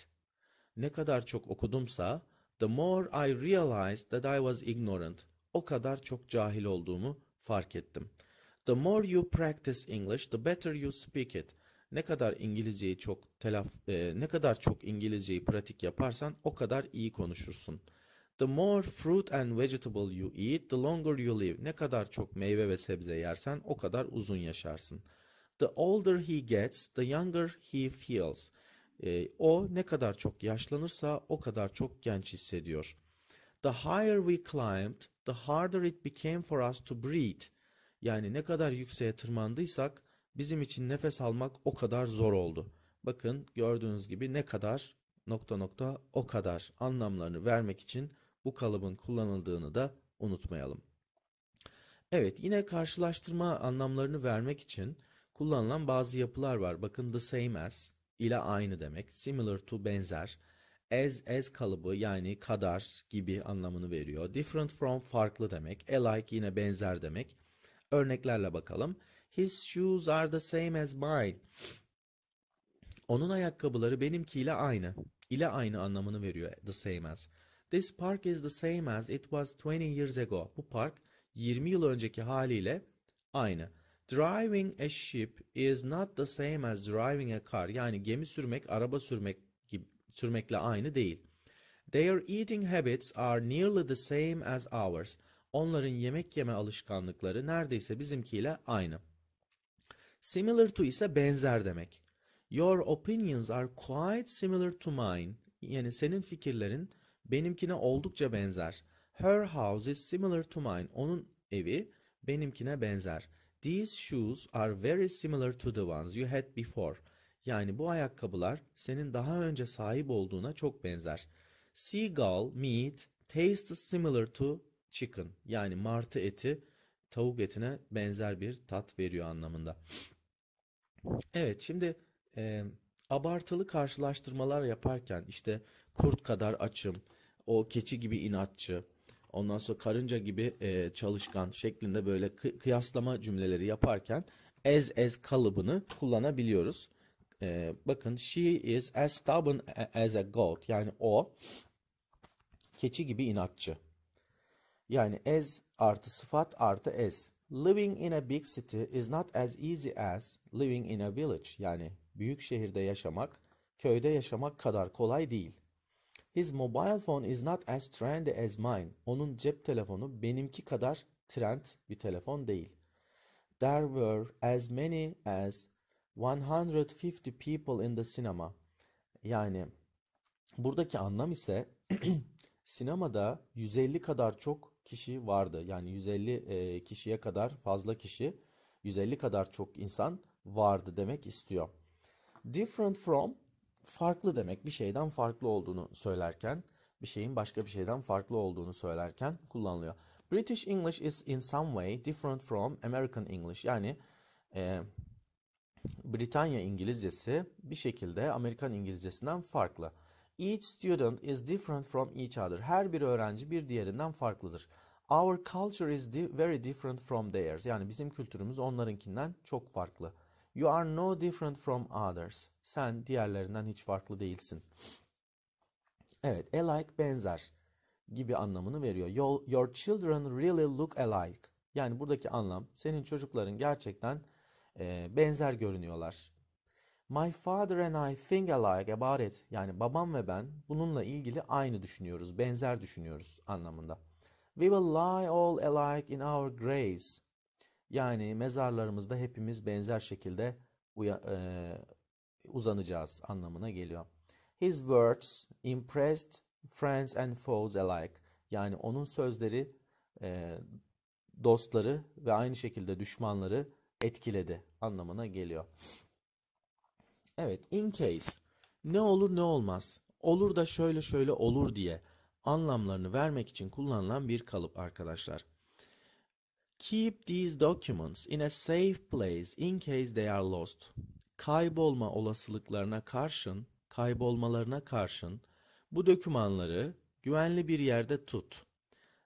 Ne kadar çok okudumsa the more I realized that I was ignorant. O kadar çok cahil olduğumu fark ettim. The more you practice English, the better you speak it ne kadar İngilizceyi çok telaf e, ne kadar çok İngilizceyi pratik yaparsan o kadar iyi konuşursun. The more fruit and vegetable you eat, the longer you live. Ne kadar çok meyve ve sebze yersen o kadar uzun yaşarsın. The older he gets, the younger he feels. E, o ne kadar çok yaşlanırsa o kadar çok genç hissediyor. The higher we climbed, the harder it became for us to breathe. Yani ne kadar yükseğe tırmandıysak bizim için nefes almak o kadar zor oldu. Bakın gördüğünüz gibi ne kadar nokta nokta o kadar anlamlarını vermek için bu kalıbın kullanıldığını da unutmayalım. Evet yine karşılaştırma anlamlarını vermek için kullanılan bazı yapılar var. Bakın the same as ile aynı demek. Similar to benzer. As as kalıbı yani kadar gibi anlamını veriyor. Different from farklı demek. Alike yine benzer demek. Örneklerle bakalım. His shoes are the same as mine. Onun ayakkabıları benimkiyle aynı. İle aynı anlamını veriyor the same as. This park is the same as it was 20 years ago. Bu park 20 yıl önceki haliyle aynı. Driving a ship is not the same as driving a car. Yani gemi sürmek, araba sürmek gibi sürmekle aynı değil. Their eating habits are nearly the same as ours. Onların yemek yeme alışkanlıkları neredeyse bizimkiyle aynı. Similar to ise benzer demek. Your opinions are quite similar to mine. Yani senin fikirlerin benimkine oldukça benzer. Her house is similar to mine. Onun evi benimkine benzer. These shoes are very similar to the ones you had before. Yani bu ayakkabılar senin daha önce sahip olduğuna çok benzer. Seagull meat tastes similar to chicken. Yani martı eti tavuk etine benzer bir tat veriyor anlamında. Evet şimdi e, abartılı karşılaştırmalar yaparken işte kurt kadar açım, o keçi gibi inatçı, ondan sonra karınca gibi e, çalışkan şeklinde böyle kıyaslama cümleleri yaparken as as kalıbını kullanabiliyoruz. E, bakın she is as stubborn as a goat yani o keçi gibi inatçı. Yani as artı sıfat artı as. Living in a big city is not as easy as living in a village. Yani büyük şehirde yaşamak, köyde yaşamak kadar kolay değil. His mobile phone is not as trendy as mine. Onun cep telefonu benimki kadar trend bir telefon değil. There were as many as 150 people in the cinema. Yani buradaki anlam ise sinemada 150 kadar çok kişi vardı. Yani 150 e, kişiye kadar fazla kişi, 150 kadar çok insan vardı demek istiyor. Different from farklı demek. Bir şeyden farklı olduğunu söylerken, bir şeyin başka bir şeyden farklı olduğunu söylerken kullanılıyor. British English is in some way different from American English. Yani e, Britanya İngilizcesi bir şekilde Amerikan İngilizcesinden farklı. Each student is different from each other. Her bir öğrenci bir diğerinden farklıdır. Our culture is di very different from theirs. Yani bizim kültürümüz onlarınkinden çok farklı. You are no different from others. Sen diğerlerinden hiç farklı değilsin. Evet, alike benzer gibi anlamını veriyor. Your, your children really look alike. Yani buradaki anlam senin çocukların gerçekten e, benzer görünüyorlar. My father and I think alike about it. Yani babam ve ben bununla ilgili aynı düşünüyoruz, benzer düşünüyoruz anlamında. We will lie all alike in our graves. Yani mezarlarımızda hepimiz benzer şekilde uya, e, uzanacağız anlamına geliyor. His words impressed friends and foes alike. Yani onun sözleri e, dostları ve aynı şekilde düşmanları etkiledi anlamına geliyor. Evet, in case. Ne olur ne olmaz. Olur da şöyle şöyle olur diye anlamlarını vermek için kullanılan bir kalıp arkadaşlar. Keep these documents in a safe place in case they are lost. Kaybolma olasılıklarına karşın, kaybolmalarına karşın bu dokümanları güvenli bir yerde tut.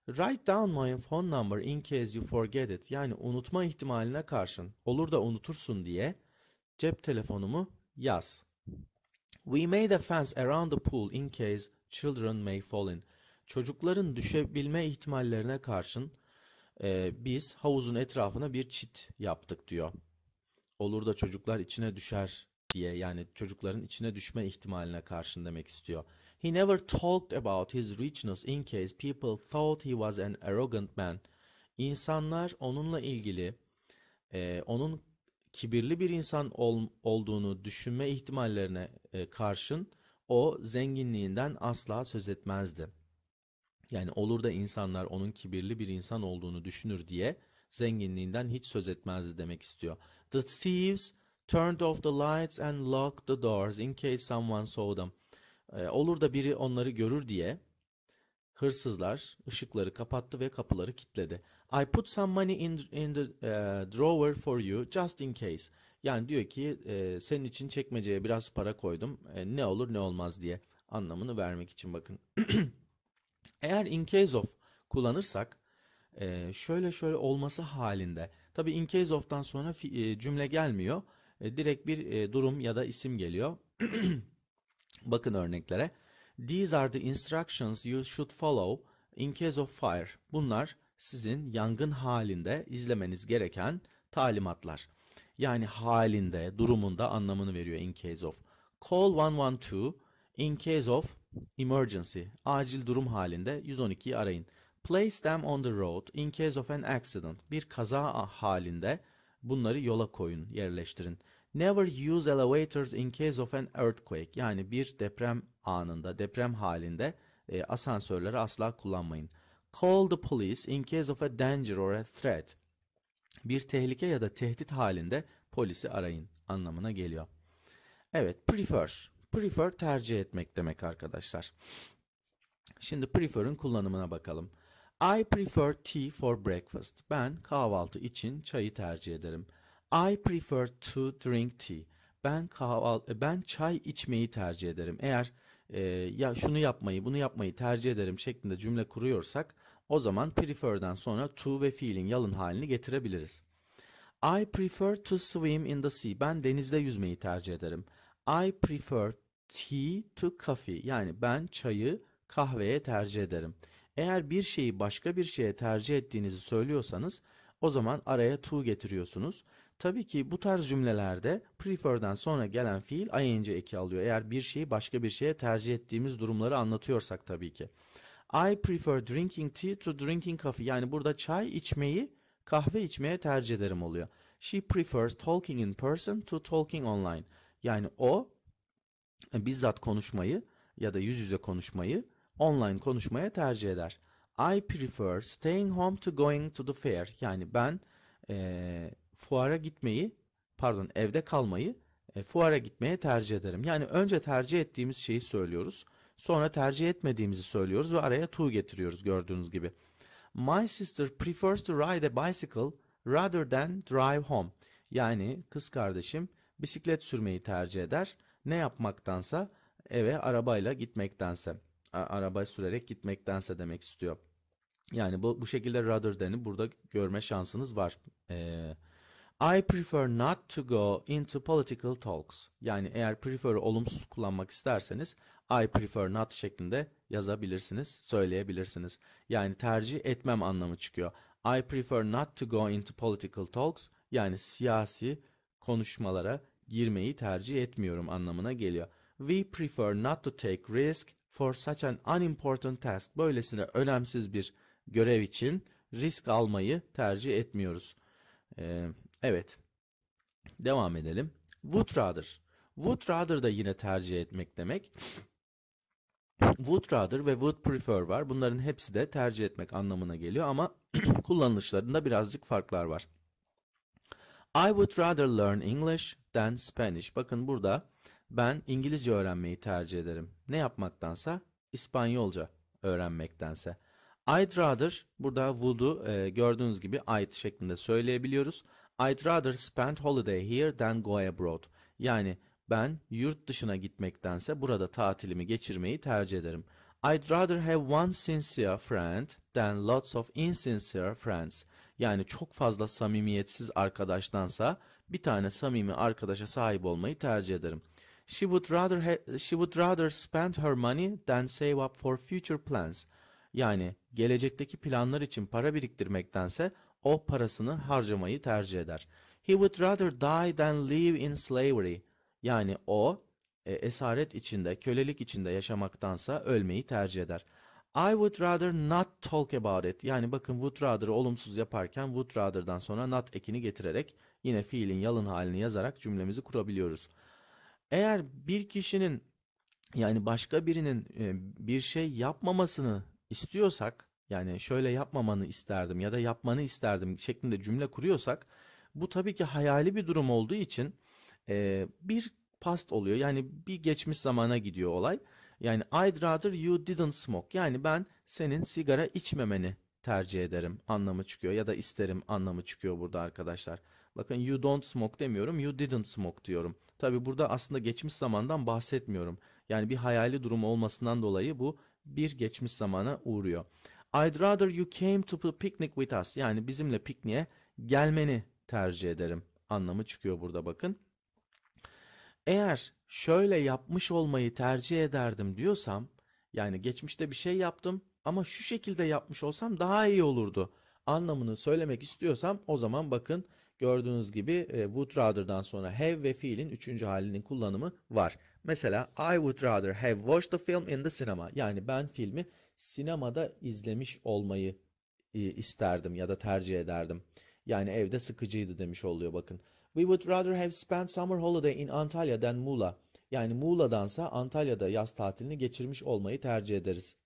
Write down my phone number in case you forget it. Yani unutma ihtimaline karşın olur da unutursun diye cep telefonumu yaz. We made a fence around the pool in case children may fall in. Çocukların düşebilme ihtimallerine karşın e, biz havuzun etrafına bir çit yaptık diyor. Olur da çocuklar içine düşer diye yani çocukların içine düşme ihtimaline karşın demek istiyor. He never talked about his richness in case people thought he was an arrogant man. İnsanlar onunla ilgili e, onun kibirli bir insan ol, olduğunu düşünme ihtimallerine e, karşın o zenginliğinden asla söz etmezdi. Yani olur da insanlar onun kibirli bir insan olduğunu düşünür diye zenginliğinden hiç söz etmezdi demek istiyor. The thieves turned off the lights and locked the doors in case someone saw them. E, olur da biri onları görür diye hırsızlar ışıkları kapattı ve kapıları kilitledi. I put some money in, in the uh, drawer for you just in case. Yani diyor ki e, senin için çekmeceye biraz para koydum. E, ne olur ne olmaz diye anlamını vermek için bakın. Eğer in case of kullanırsak e, şöyle şöyle olması halinde. Tabi in case of'tan sonra fi, e, cümle gelmiyor. E, direkt bir e, durum ya da isim geliyor. bakın örneklere. These are the instructions you should follow in case of fire. Bunlar sizin yangın halinde izlemeniz gereken talimatlar. Yani halinde, durumunda anlamını veriyor in case of. Call 112 in case of emergency. Acil durum halinde 112'yi arayın. Place them on the road in case of an accident. Bir kaza halinde bunları yola koyun, yerleştirin. Never use elevators in case of an earthquake. Yani bir deprem anında, deprem halinde e, asansörleri asla kullanmayın. Call the police in case of a danger or a threat. Bir tehlike ya da tehdit halinde polisi arayın anlamına geliyor. Evet prefer. Prefer tercih etmek demek arkadaşlar. Şimdi prefer'ın kullanımına bakalım. I prefer tea for breakfast. Ben kahvaltı için çayı tercih ederim. I prefer to drink tea. Ben kahvaltı e, ben çay içmeyi tercih ederim. Eğer e, ya şunu yapmayı, bunu yapmayı tercih ederim şeklinde cümle kuruyorsak o zaman prefer'den sonra to ve fiilin yalın halini getirebiliriz. I prefer to swim in the sea. Ben denizde yüzmeyi tercih ederim. I prefer tea to coffee. Yani ben çayı kahveye tercih ederim. Eğer bir şeyi başka bir şeye tercih ettiğinizi söylüyorsanız o zaman araya to getiriyorsunuz. Tabii ki bu tarz cümlelerde prefer'den sonra gelen fiil ing eki alıyor. Eğer bir şeyi başka bir şeye tercih ettiğimiz durumları anlatıyorsak tabii ki. I prefer drinking tea to drinking coffee. Yani burada çay içmeyi kahve içmeye tercih ederim oluyor. She prefers talking in person to talking online. Yani o bizzat konuşmayı ya da yüz yüze konuşmayı online konuşmaya tercih eder. I prefer staying home to going to the fair. Yani ben e, fuara gitmeyi, pardon evde kalmayı e, fuara gitmeye tercih ederim. Yani önce tercih ettiğimiz şeyi söylüyoruz. Sonra tercih etmediğimizi söylüyoruz ve araya to getiriyoruz gördüğünüz gibi. My sister prefers to ride a bicycle rather than drive home. Yani kız kardeşim bisiklet sürmeyi tercih eder. Ne yapmaktansa eve arabayla gitmektense, araba sürerek gitmektense demek istiyor. Yani bu, bu şekilde rather than'i burada görme şansınız var. Ee, I prefer not to go into political talks. Yani eğer prefer'ı olumsuz kullanmak isterseniz I prefer not şeklinde yazabilirsiniz, söyleyebilirsiniz. Yani tercih etmem anlamı çıkıyor. I prefer not to go into political talks yani siyasi konuşmalara girmeyi tercih etmiyorum anlamına geliyor. We prefer not to take risk for such an unimportant task. Böylesine önemsiz bir görev için risk almayı tercih etmiyoruz. Ee, Evet. Devam edelim. Would rather. Would rather da yine tercih etmek demek. Would rather ve would prefer var. Bunların hepsi de tercih etmek anlamına geliyor ama kullanılışlarında birazcık farklar var. I would rather learn English than Spanish. Bakın burada ben İngilizce öğrenmeyi tercih ederim. Ne yapmaktansa İspanyolca öğrenmektense. I'd rather burada would'u e, gördüğünüz gibi I'd şeklinde söyleyebiliyoruz. I'd rather spend holiday here than go abroad. Yani ben yurt dışına gitmektense burada tatilimi geçirmeyi tercih ederim. I'd rather have one sincere friend than lots of insincere friends. Yani çok fazla samimiyetsiz arkadaştansa bir tane samimi arkadaşa sahip olmayı tercih ederim. She would rather she would rather spend her money than save up for future plans. Yani gelecekteki planlar için para biriktirmektense o parasını harcamayı tercih eder. He would rather die than live in slavery. Yani o e, esaret içinde, kölelik içinde yaşamaktansa ölmeyi tercih eder. I would rather not talk about it. Yani bakın would rather'ı olumsuz yaparken would rather'dan sonra not ekini getirerek yine fiilin yalın halini yazarak cümlemizi kurabiliyoruz. Eğer bir kişinin yani başka birinin e, bir şey yapmamasını istiyorsak yani şöyle yapmamanı isterdim ya da yapmanı isterdim şeklinde cümle kuruyorsak bu tabii ki hayali bir durum olduğu için e, bir past oluyor. Yani bir geçmiş zamana gidiyor olay. Yani I'd rather you didn't smoke. Yani ben senin sigara içmemeni tercih ederim anlamı çıkıyor ya da isterim anlamı çıkıyor burada arkadaşlar. Bakın you don't smoke demiyorum you didn't smoke diyorum. Tabi burada aslında geçmiş zamandan bahsetmiyorum. Yani bir hayali durum olmasından dolayı bu bir geçmiş zamana uğruyor. I'd rather you came to the picnic with us. Yani bizimle pikniğe gelmeni tercih ederim. Anlamı çıkıyor burada bakın. Eğer şöyle yapmış olmayı tercih ederdim diyorsam yani geçmişte bir şey yaptım ama şu şekilde yapmış olsam daha iyi olurdu anlamını söylemek istiyorsam o zaman bakın gördüğünüz gibi e, would rather'dan sonra have ve fiilin üçüncü halinin kullanımı var. Mesela I would rather have watched the film in the cinema. Yani ben filmi sinemada izlemiş olmayı e, isterdim ya da tercih ederdim. Yani evde sıkıcıydı demiş oluyor bakın. We would rather have spent summer holiday in Antalya than Muğla. Yani Muğla'dansa Antalya'da yaz tatilini geçirmiş olmayı tercih ederiz.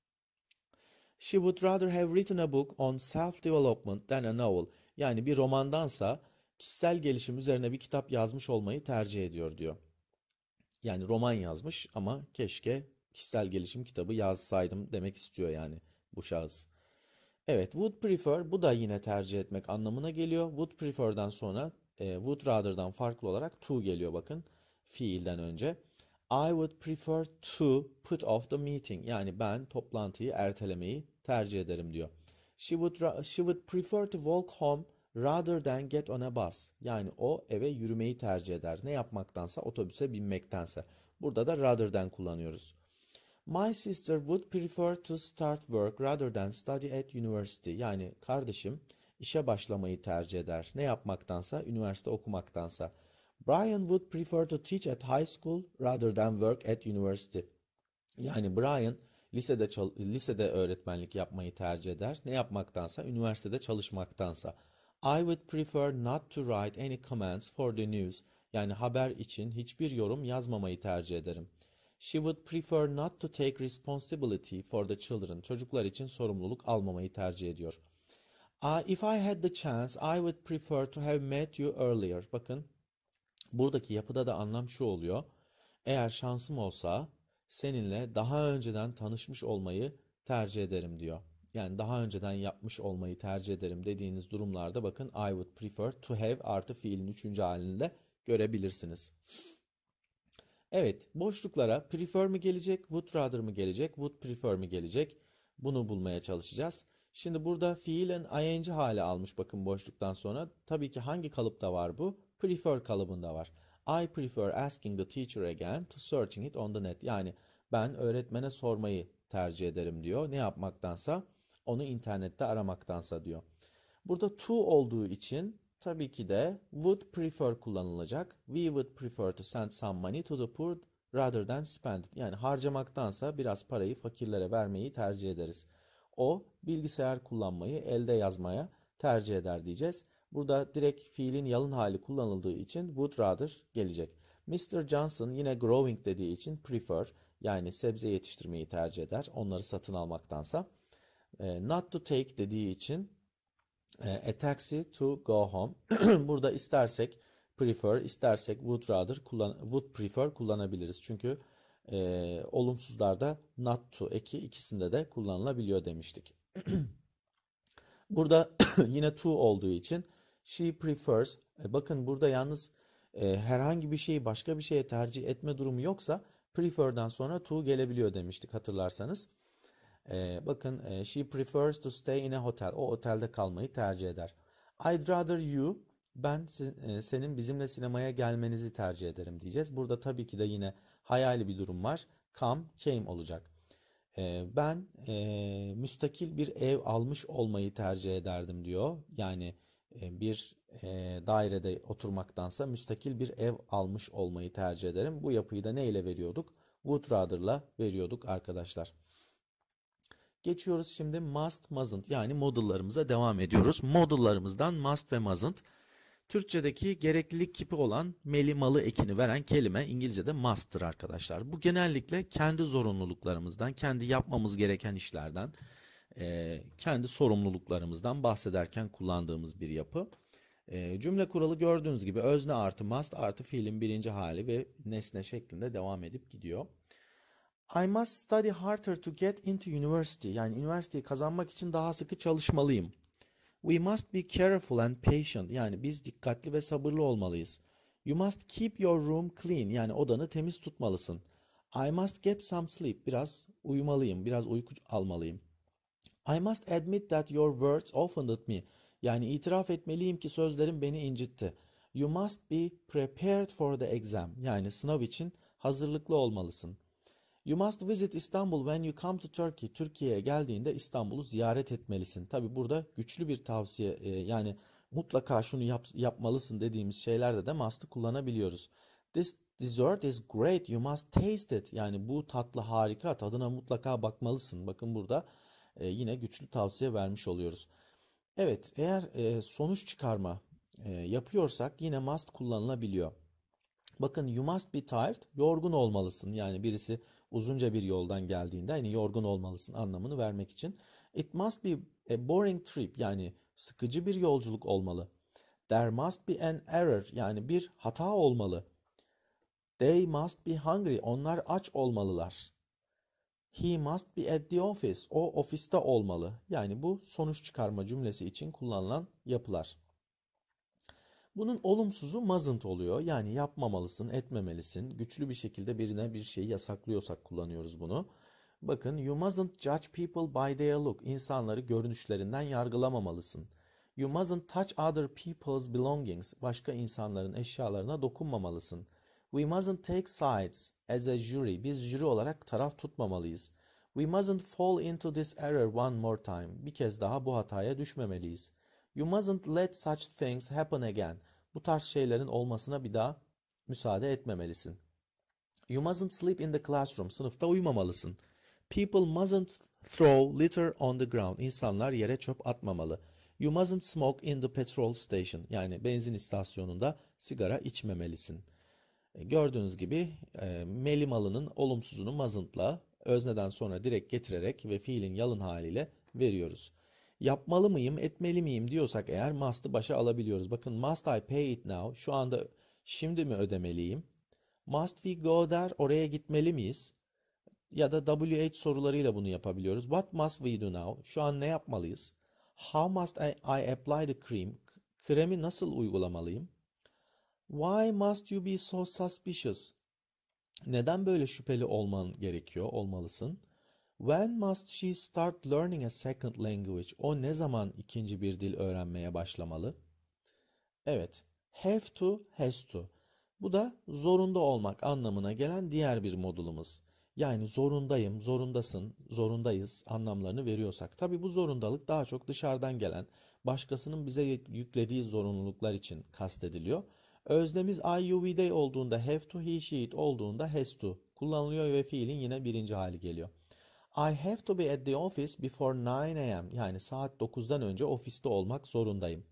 She would rather have written a book on self-development than a novel. Yani bir romandansa kişisel gelişim üzerine bir kitap yazmış olmayı tercih ediyor diyor. Yani roman yazmış ama keşke kişisel gelişim kitabı yazsaydım demek istiyor yani bu şahıs. Evet would prefer bu da yine tercih etmek anlamına geliyor. Would prefer'dan sonra e, would rather'dan farklı olarak to geliyor bakın fiilden önce. I would prefer to put off the meeting. Yani ben toplantıyı ertelemeyi tercih ederim diyor. She would she would prefer to walk home rather than get on a bus. Yani o eve yürümeyi tercih eder. Ne yapmaktansa otobüse binmektense. Burada da rather than kullanıyoruz. My sister would prefer to start work rather than study at university. Yani kardeşim işe başlamayı tercih eder. Ne yapmaktansa, üniversite okumaktansa. Brian would prefer to teach at high school rather than work at university. Yani Brian lisede lisede öğretmenlik yapmayı tercih eder. Ne yapmaktansa, üniversitede çalışmaktansa. I would prefer not to write any comments for the news. Yani haber için hiçbir yorum yazmamayı tercih ederim. She would prefer not to take responsibility for the children. Çocuklar için sorumluluk almamayı tercih ediyor. Uh, if I had the chance, I would prefer to have met you earlier. Bakın, buradaki yapıda da anlam şu oluyor. Eğer şansım olsa seninle daha önceden tanışmış olmayı tercih ederim diyor. Yani daha önceden yapmış olmayı tercih ederim dediğiniz durumlarda bakın I would prefer to have artı fiilin üçüncü halinde görebilirsiniz. Evet boşluklara prefer mi gelecek would rather mı gelecek would prefer mi gelecek bunu bulmaya çalışacağız. Şimdi burada fiilen ing hali almış bakın boşluktan sonra. Tabii ki hangi kalıpta var bu? Prefer kalıbında var. I prefer asking the teacher again to searching it on the net. Yani ben öğretmene sormayı tercih ederim diyor. Ne yapmaktansa onu internette aramaktansa diyor. Burada to olduğu için Tabii ki de would prefer kullanılacak. We would prefer to send some money to the poor rather than spend it. Yani harcamaktansa biraz parayı fakirlere vermeyi tercih ederiz. O bilgisayar kullanmayı elde yazmaya tercih eder diyeceğiz. Burada direkt fiilin yalın hali kullanıldığı için would rather gelecek. Mr. Johnson yine growing dediği için prefer yani sebze yetiştirmeyi tercih eder onları satın almaktansa. Ee, not to take dediği için e, a taxi to go home. Burada istersek prefer, istersek would rather, kullan would prefer kullanabiliriz. Çünkü e, olumsuzlarda not to eki ikisinde de kullanılabiliyor demiştik. burada yine to olduğu için she prefers. E, bakın burada yalnız e, herhangi bir şeyi başka bir şeye tercih etme durumu yoksa prefer'dan sonra to gelebiliyor demiştik hatırlarsanız. Ee, bakın e, she prefers to stay in a hotel. O otelde kalmayı tercih eder. I'd rather you ben e, senin bizimle sinemaya gelmenizi tercih ederim diyeceğiz. Burada tabii ki de yine hayali bir durum var. Come, came olacak. Ee, ben e, müstakil bir ev almış olmayı tercih ederdim diyor. Yani e, bir e, dairede oturmaktansa müstakil bir ev almış olmayı tercih ederim. Bu yapıyı da ne ile veriyorduk? Would rather'la veriyorduk arkadaşlar. Geçiyoruz şimdi must, mustn't yani model'larımıza devam ediyoruz. Model'larımızdan must ve mustn't. Türkçedeki gereklilik kipi olan meli malı ekini veren kelime İngilizce'de must'tır arkadaşlar. Bu genellikle kendi zorunluluklarımızdan, kendi yapmamız gereken işlerden, e, kendi sorumluluklarımızdan bahsederken kullandığımız bir yapı. E, cümle kuralı gördüğünüz gibi özne artı must artı fiilin birinci hali ve nesne şeklinde devam edip gidiyor. I must study harder to get into university. Yani üniversiteyi kazanmak için daha sıkı çalışmalıyım. We must be careful and patient. Yani biz dikkatli ve sabırlı olmalıyız. You must keep your room clean. Yani odanı temiz tutmalısın. I must get some sleep. Biraz uyumalıyım, biraz uyku almalıyım. I must admit that your words offended me. Yani itiraf etmeliyim ki sözlerim beni incitti. You must be prepared for the exam. Yani sınav için hazırlıklı olmalısın. You must visit Istanbul when you come to Turkey. Türkiye'ye geldiğinde İstanbul'u ziyaret etmelisin. Tabi burada güçlü bir tavsiye e, yani mutlaka şunu yap, yapmalısın dediğimiz şeylerde de must'ı kullanabiliyoruz. This dessert is great. You must taste it. Yani bu tatlı harika. Tadına mutlaka bakmalısın. Bakın burada e, yine güçlü tavsiye vermiş oluyoruz. Evet, eğer e, sonuç çıkarma e, yapıyorsak yine must kullanılabiliyor. Bakın you must be tired, yorgun olmalısın. Yani birisi uzunca bir yoldan geldiğinde hani yorgun olmalısın anlamını vermek için. It must be a boring trip yani sıkıcı bir yolculuk olmalı. There must be an error yani bir hata olmalı. They must be hungry onlar aç olmalılar. He must be at the office o ofiste olmalı. Yani bu sonuç çıkarma cümlesi için kullanılan yapılar. Bunun olumsuzu mustn't oluyor. Yani yapmamalısın, etmemelisin. Güçlü bir şekilde birine bir şeyi yasaklıyorsak kullanıyoruz bunu. Bakın you mustn't judge people by their look. İnsanları görünüşlerinden yargılamamalısın. You mustn't touch other people's belongings. Başka insanların eşyalarına dokunmamalısın. We mustn't take sides as a jury. Biz jüri olarak taraf tutmamalıyız. We mustn't fall into this error one more time. Bir kez daha bu hataya düşmemeliyiz. You mustn't let such things happen again. Bu tarz şeylerin olmasına bir daha müsaade etmemelisin. You mustn't sleep in the classroom. Sınıfta uyumamalısın. People mustn't throw litter on the ground. İnsanlar yere çöp atmamalı. You mustn't smoke in the petrol station. Yani benzin istasyonunda sigara içmemelisin. E, gördüğünüz gibi e, meli malının olumsuzunu mustn't'la özneden sonra direkt getirerek ve fiilin yalın haliyle veriyoruz. Yapmalı mıyım, etmeli miyim diyorsak eğer must'ı başa alabiliyoruz. Bakın must I pay it now? Şu anda şimdi mi ödemeliyim? Must we go there? Oraya gitmeli miyiz? Ya da WH sorularıyla bunu yapabiliyoruz. What must we do now? Şu an ne yapmalıyız? How must I, I apply the cream? Kremi nasıl uygulamalıyım? Why must you be so suspicious? Neden böyle şüpheli olman gerekiyor, olmalısın? When must she start learning a second language? O ne zaman ikinci bir dil öğrenmeye başlamalı? Evet, have to, has to. Bu da zorunda olmak anlamına gelen diğer bir modulumuz. Yani zorundayım, zorundasın, zorundayız anlamlarını veriyorsak. Tabi bu zorundalık daha çok dışarıdan gelen, başkasının bize yüklediği zorunluluklar için kastediliyor. Özlemiz I, you, we, they olduğunda have to, he, she, it olduğunda has to kullanılıyor ve fiilin yine birinci hali geliyor. I have to be at the office before 9 a.m. Yani saat 9'dan önce ofiste olmak zorundayım.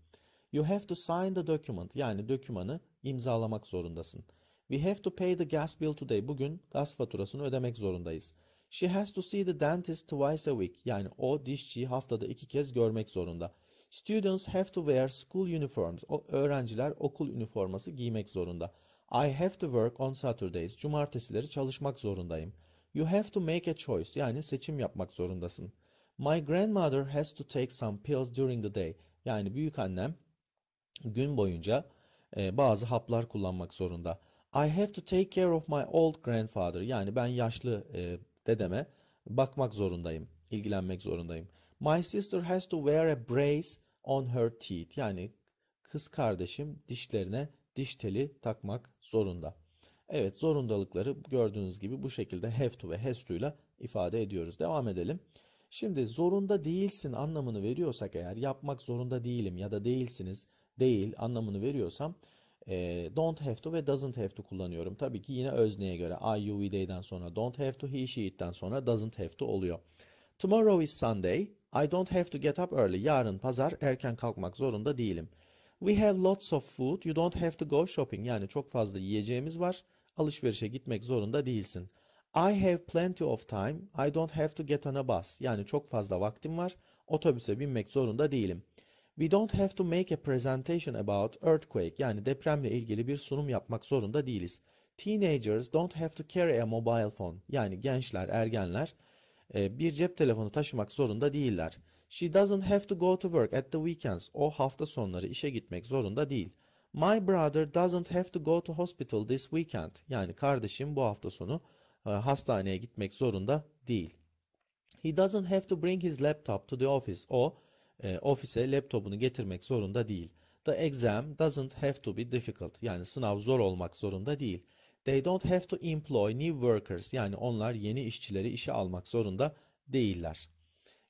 You have to sign the document. Yani dokümanı imzalamak zorundasın. We have to pay the gas bill today. Bugün gaz faturasını ödemek zorundayız. She has to see the dentist twice a week. Yani o dişçiyi haftada iki kez görmek zorunda. Students have to wear school uniforms. O öğrenciler okul üniforması giymek zorunda. I have to work on Saturdays. Cumartesileri çalışmak zorundayım. You have to make a choice yani seçim yapmak zorundasın. My grandmother has to take some pills during the day. Yani büyük annem gün boyunca e, bazı haplar kullanmak zorunda. I have to take care of my old grandfather. Yani ben yaşlı e, dedeme bakmak zorundayım, ilgilenmek zorundayım. My sister has to wear a brace on her teeth. Yani kız kardeşim dişlerine diş teli takmak zorunda. Evet zorundalıkları gördüğünüz gibi bu şekilde have to ve has to ile ifade ediyoruz. Devam edelim. Şimdi zorunda değilsin anlamını veriyorsak eğer yapmak zorunda değilim ya da değilsiniz değil anlamını veriyorsam e, don't have to ve doesn't have to kullanıyorum. Tabii ki yine özneye göre I, you, we, they'den sonra don't have to, he, she, it'den sonra doesn't have to oluyor. Tomorrow is Sunday. I don't have to get up early. Yarın pazar erken kalkmak zorunda değilim. We have lots of food. You don't have to go shopping. Yani çok fazla yiyeceğimiz var alışverişe gitmek zorunda değilsin. I have plenty of time. I don't have to get on a bus. Yani çok fazla vaktim var. Otobüse binmek zorunda değilim. We don't have to make a presentation about earthquake. Yani depremle ilgili bir sunum yapmak zorunda değiliz. Teenagers don't have to carry a mobile phone. Yani gençler, ergenler e, bir cep telefonu taşımak zorunda değiller. She doesn't have to go to work at the weekends. O hafta sonları işe gitmek zorunda değil. My brother doesn't have to go to hospital this weekend. Yani kardeşim bu hafta sonu e, hastaneye gitmek zorunda değil. He doesn't have to bring his laptop to the office. O e, ofise laptopunu getirmek zorunda değil. The exam doesn't have to be difficult. Yani sınav zor olmak zorunda değil. They don't have to employ new workers. Yani onlar yeni işçileri işe almak zorunda değiller.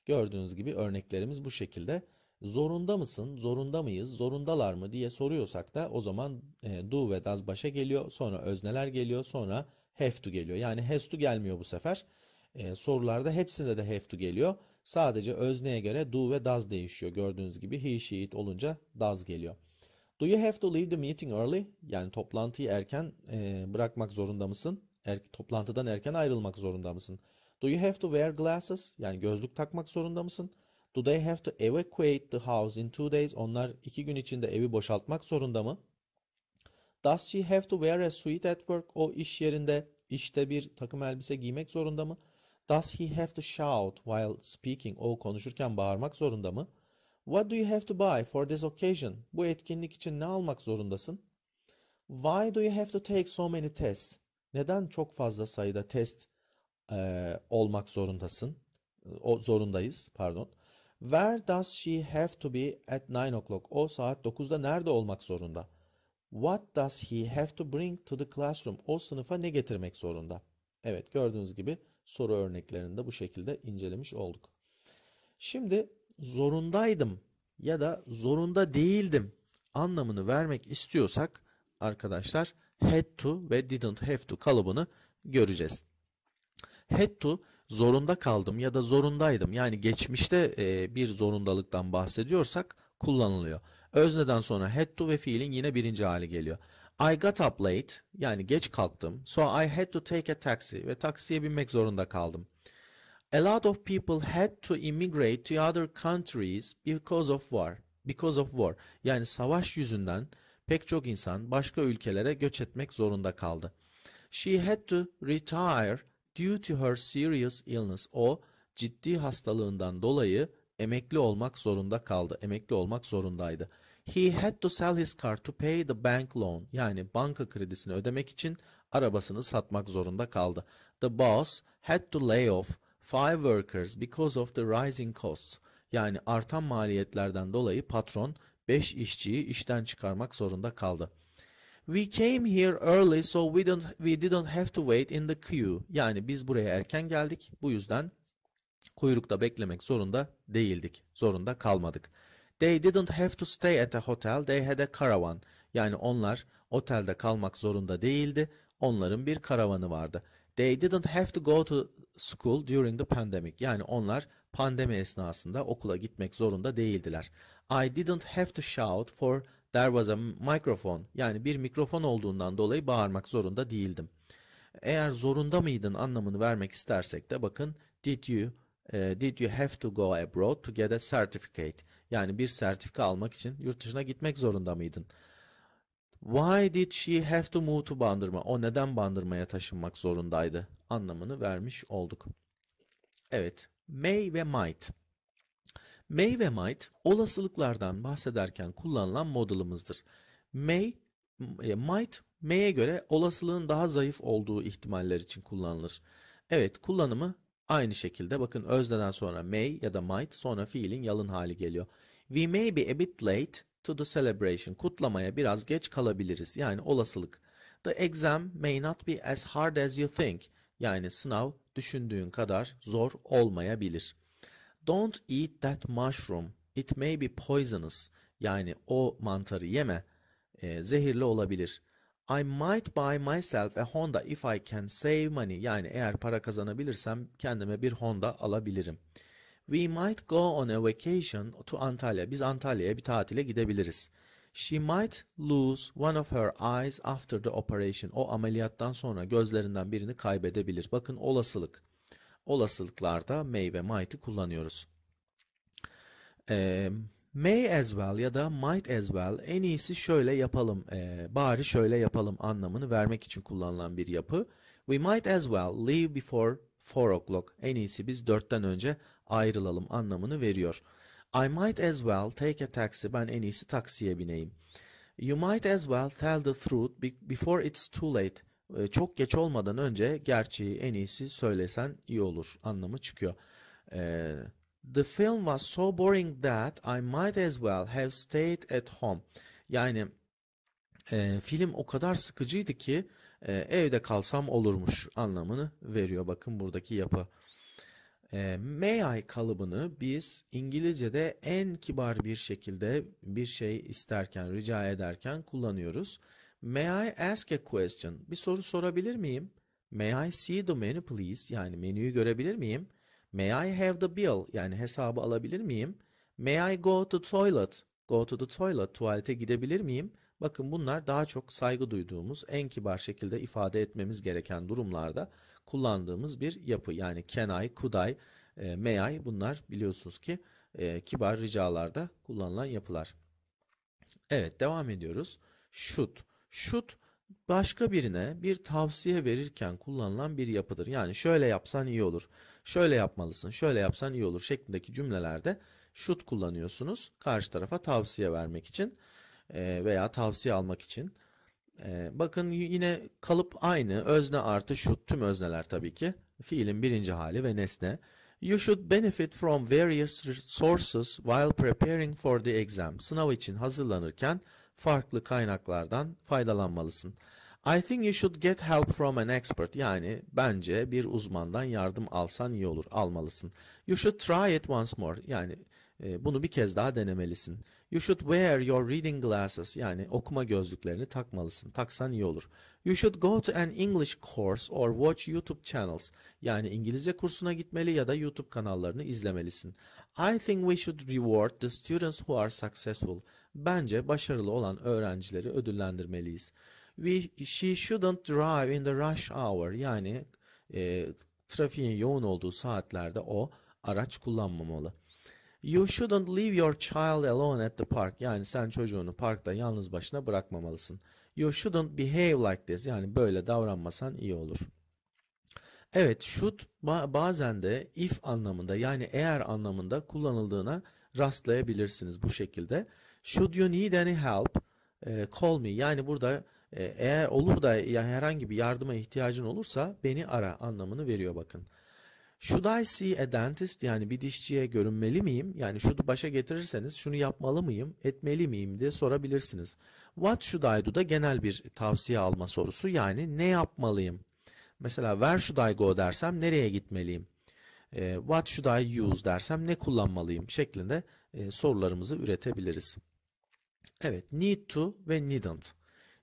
Gördüğünüz gibi örneklerimiz bu şekilde zorunda mısın, zorunda mıyız, zorundalar mı diye soruyorsak da o zaman e, do ve does başa geliyor, sonra özneler geliyor, sonra have to geliyor. Yani has to gelmiyor bu sefer. E, sorularda hepsinde de have to geliyor. Sadece özneye göre do ve does değişiyor. Gördüğünüz gibi he, she, it olunca does geliyor. Do you have to leave the meeting early? Yani toplantıyı erken e, bırakmak zorunda mısın? Er, toplantıdan erken ayrılmak zorunda mısın? Do you have to wear glasses? Yani gözlük takmak zorunda mısın? Do they have to evacuate the house in two days? Onlar iki gün içinde evi boşaltmak zorunda mı? Does she have to wear a suit at work? O iş yerinde işte bir takım elbise giymek zorunda mı? Does he have to shout while speaking? O konuşurken bağırmak zorunda mı? What do you have to buy for this occasion? Bu etkinlik için ne almak zorundasın? Why do you have to take so many tests? Neden çok fazla sayıda test e, olmak zorundasın? O zorundayız, pardon. Where does she have to be at 9 o'clock? O saat 9'da nerede olmak zorunda? What does he have to bring to the classroom? O sınıfa ne getirmek zorunda? Evet gördüğünüz gibi soru örneklerinde bu şekilde incelemiş olduk. Şimdi zorundaydım ya da zorunda değildim anlamını vermek istiyorsak arkadaşlar had to ve didn't have to kalıbını göreceğiz. Had to zorunda kaldım ya da zorundaydım. Yani geçmişte e, bir zorundalıktan bahsediyorsak kullanılıyor. Özneden sonra had to ve fiilin yine birinci hali geliyor. I got up late yani geç kalktım. So I had to take a taxi ve taksiye binmek zorunda kaldım. A lot of people had to immigrate to other countries because of war. Because of war. Yani savaş yüzünden pek çok insan başka ülkelere göç etmek zorunda kaldı. She had to retire due to her serious illness o ciddi hastalığından dolayı emekli olmak zorunda kaldı. Emekli olmak zorundaydı. He had to sell his car to pay the bank loan. Yani banka kredisini ödemek için arabasını satmak zorunda kaldı. The boss had to lay off five workers because of the rising costs. Yani artan maliyetlerden dolayı patron 5 işçiyi işten çıkarmak zorunda kaldı. We came here early so we don't we didn't have to wait in the queue. Yani biz buraya erken geldik. Bu yüzden kuyrukta beklemek zorunda değildik. Zorunda kalmadık. They didn't have to stay at a hotel. They had a caravan. Yani onlar otelde kalmak zorunda değildi. Onların bir karavanı vardı. They didn't have to go to school during the pandemic. Yani onlar pandemi esnasında okula gitmek zorunda değildiler. I didn't have to shout for There was a microphone yani bir mikrofon olduğundan dolayı bağırmak zorunda değildim. Eğer zorunda mıydın anlamını vermek istersek de bakın did you e, did you have to go abroad to get a certificate yani bir sertifika almak için yurt dışına gitmek zorunda mıydın? Why did she have to move to Bandırma? O neden Bandırma'ya taşınmak zorundaydı? Anlamını vermiş olduk. Evet, may ve might. May ve might olasılıklardan bahsederken kullanılan modelımızdır. May, e, might M'ye göre olasılığın daha zayıf olduğu ihtimaller için kullanılır. Evet kullanımı aynı şekilde bakın özneden sonra may ya da might sonra fiilin yalın hali geliyor. We may be a bit late to the celebration. Kutlamaya biraz geç kalabiliriz yani olasılık. The exam may not be as hard as you think. Yani sınav düşündüğün kadar zor olmayabilir. Don't eat that mushroom. It may be poisonous. Yani o mantarı yeme. E, zehirli olabilir. I might buy myself a Honda if I can save money. Yani eğer para kazanabilirsem kendime bir Honda alabilirim. We might go on a vacation to Antalya. Biz Antalya'ya bir tatile gidebiliriz. She might lose one of her eyes after the operation. O ameliyattan sonra gözlerinden birini kaybedebilir. Bakın olasılık olasılıklarda may ve might'ı kullanıyoruz. E, may as well ya da might as well en iyisi şöyle yapalım, e, bari şöyle yapalım anlamını vermek için kullanılan bir yapı. We might as well leave before 4 o'clock. En iyisi biz 4'ten önce ayrılalım anlamını veriyor. I might as well take a taxi. Ben en iyisi taksiye bineyim. You might as well tell the truth before it's too late. Ee, çok geç olmadan önce gerçeği en iyisi söylesen iyi olur anlamı çıkıyor. E, The film was so boring that I might as well have stayed at home. Yani e, film o kadar sıkıcıydı ki e, evde kalsam olurmuş anlamını veriyor. Bakın buradaki yapı. E, may I kalıbını biz İngilizce'de en kibar bir şekilde bir şey isterken, rica ederken kullanıyoruz. May I ask a question? Bir soru sorabilir miyim? May I see the menu please? Yani menüyü görebilir miyim? May I have the bill? Yani hesabı alabilir miyim? May I go to toilet? Go to the toilet. Tuvalete gidebilir miyim? Bakın bunlar daha çok saygı duyduğumuz, en kibar şekilde ifade etmemiz gereken durumlarda kullandığımız bir yapı. Yani can I, could I, e, may I bunlar biliyorsunuz ki e, kibar ricalarda kullanılan yapılar. Evet devam ediyoruz. Should. Şut başka birine bir tavsiye verirken kullanılan bir yapıdır. Yani şöyle yapsan iyi olur, şöyle yapmalısın, şöyle yapsan iyi olur şeklindeki cümlelerde şut kullanıyorsunuz. Karşı tarafa tavsiye vermek için e, veya tavsiye almak için. E, bakın yine kalıp aynı özne artı should tüm özneler tabii ki fiilin birinci hali ve nesne. You should benefit from various sources while preparing for the exam. Sınav için hazırlanırken farklı kaynaklardan faydalanmalısın. I think you should get help from an expert. Yani bence bir uzmandan yardım alsan iyi olur, almalısın. You should try it once more. Yani e, bunu bir kez daha denemelisin. You should wear your reading glasses. Yani okuma gözlüklerini takmalısın. Taksan iyi olur. You should go to an English course or watch YouTube channels. Yani İngilizce kursuna gitmeli ya da YouTube kanallarını izlemelisin. I think we should reward the students who are successful. Bence başarılı olan öğrencileri ödüllendirmeliyiz. We, she shouldn't drive in the rush hour yani e, trafiğin yoğun olduğu saatlerde o araç kullanmamalı. You shouldn't leave your child alone at the park. Yani sen çocuğunu parkta yalnız başına bırakmamalısın. You shouldn't behave like this. Yani böyle davranmasan iyi olur. Evet should bazen de if anlamında yani eğer anlamında kullanıldığına rastlayabilirsiniz bu şekilde. Should you need any help, call me. Yani burada eğer olur da ya herhangi bir yardıma ihtiyacın olursa beni ara anlamını veriyor bakın. Should I see a dentist yani bir dişçiye görünmeli miyim? Yani şunu başa getirirseniz şunu yapmalı mıyım, etmeli miyim diye sorabilirsiniz. What should I do da genel bir tavsiye alma sorusu yani ne yapmalıyım? Mesela where should I go dersem nereye gitmeliyim? What should I use dersem ne kullanmalıyım şeklinde sorularımızı üretebiliriz. Evet, need to ve needn't.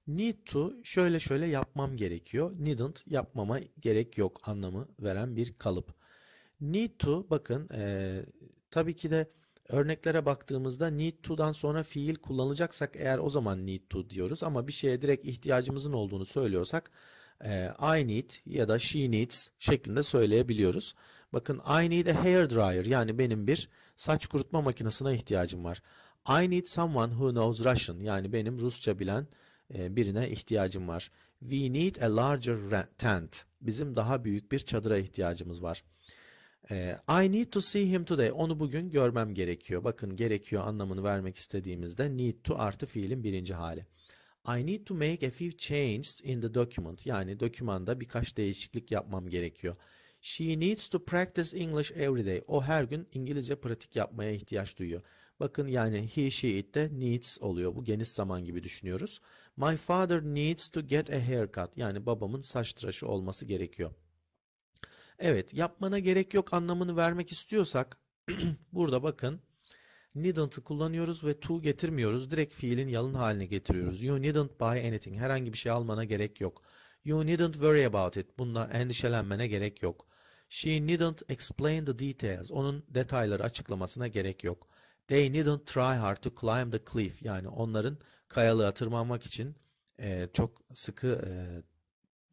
Need to şöyle şöyle yapmam gerekiyor. Needn't yapmama gerek yok anlamı veren bir kalıp. Need to bakın e, tabii ki de örneklere baktığımızda need to'dan sonra fiil kullanacaksak eğer o zaman need to diyoruz. Ama bir şeye direkt ihtiyacımızın olduğunu söylüyorsak e, I need ya da she needs şeklinde söyleyebiliyoruz. Bakın I need a hair dryer yani benim bir saç kurutma makinesine ihtiyacım var. I need someone who knows Russian. Yani benim Rusça bilen e, birine ihtiyacım var. We need a larger tent. Bizim daha büyük bir çadıra ihtiyacımız var. E, I need to see him today. Onu bugün görmem gerekiyor. Bakın gerekiyor anlamını vermek istediğimizde need to artı fiilin birinci hali. I need to make a few changes in the document. Yani dokümanda birkaç değişiklik yapmam gerekiyor. She needs to practice English every day. O her gün İngilizce pratik yapmaya ihtiyaç duyuyor. Bakın yani he she it de needs oluyor. Bu geniş zaman gibi düşünüyoruz. My father needs to get a haircut. Yani babamın saç tıraşı olması gerekiyor. Evet yapmana gerek yok anlamını vermek istiyorsak burada bakın needn't'ı kullanıyoruz ve to getirmiyoruz. Direkt fiilin yalın haline getiriyoruz. You needn't buy anything. Herhangi bir şey almana gerek yok. You needn't worry about it. bunda endişelenmene gerek yok. She needn't explain the details. Onun detayları açıklamasına gerek yok. They didn't try hard to climb the cliff. Yani onların kayalığa tırmanmak için e, çok sıkı e,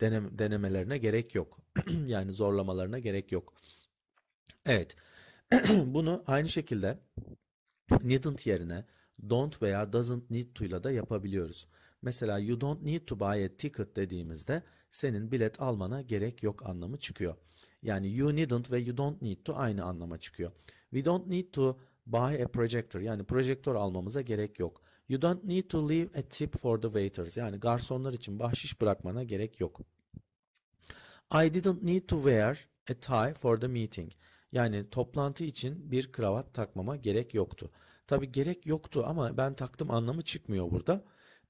denem, denemelerine gerek yok. yani zorlamalarına gerek yok. Evet. Bunu aynı şekilde needn't yerine don't veya doesn't need to ile de yapabiliyoruz. Mesela you don't need to buy a ticket dediğimizde senin bilet almana gerek yok anlamı çıkıyor. Yani you needn't ve you don't need to aynı anlama çıkıyor. We don't need to Buy a projector yani projektör almamıza gerek yok. You don't need to leave a tip for the waiters yani garsonlar için bahşiş bırakmana gerek yok. I didn't need to wear a tie for the meeting. Yani toplantı için bir kravat takmama gerek yoktu. Tabi gerek yoktu ama ben taktım anlamı çıkmıyor burada.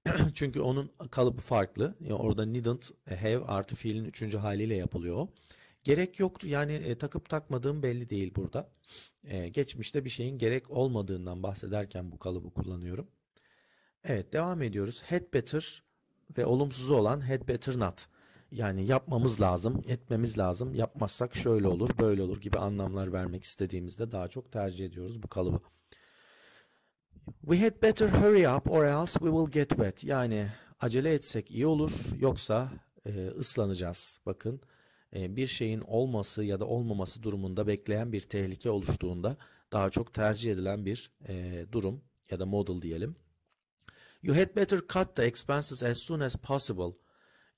Çünkü onun kalıbı farklı. Yani orada needn't have artı fiilin üçüncü haliyle yapılıyor. Gerek yoktu yani e, takıp takmadığım belli değil burada. E, geçmişte bir şeyin gerek olmadığından bahsederken bu kalıbı kullanıyorum. Evet devam ediyoruz. Had better ve olumsuzu olan had better not. Yani yapmamız lazım, etmemiz lazım. Yapmazsak şöyle olur, böyle olur gibi anlamlar vermek istediğimizde daha çok tercih ediyoruz bu kalıbı. We had better hurry up or else we will get wet. Yani acele etsek iyi olur yoksa e, ıslanacağız. Bakın e, bir şeyin olması ya da olmaması durumunda bekleyen bir tehlike oluştuğunda daha çok tercih edilen bir e, durum ya da model diyelim. You had better cut the expenses as soon as possible.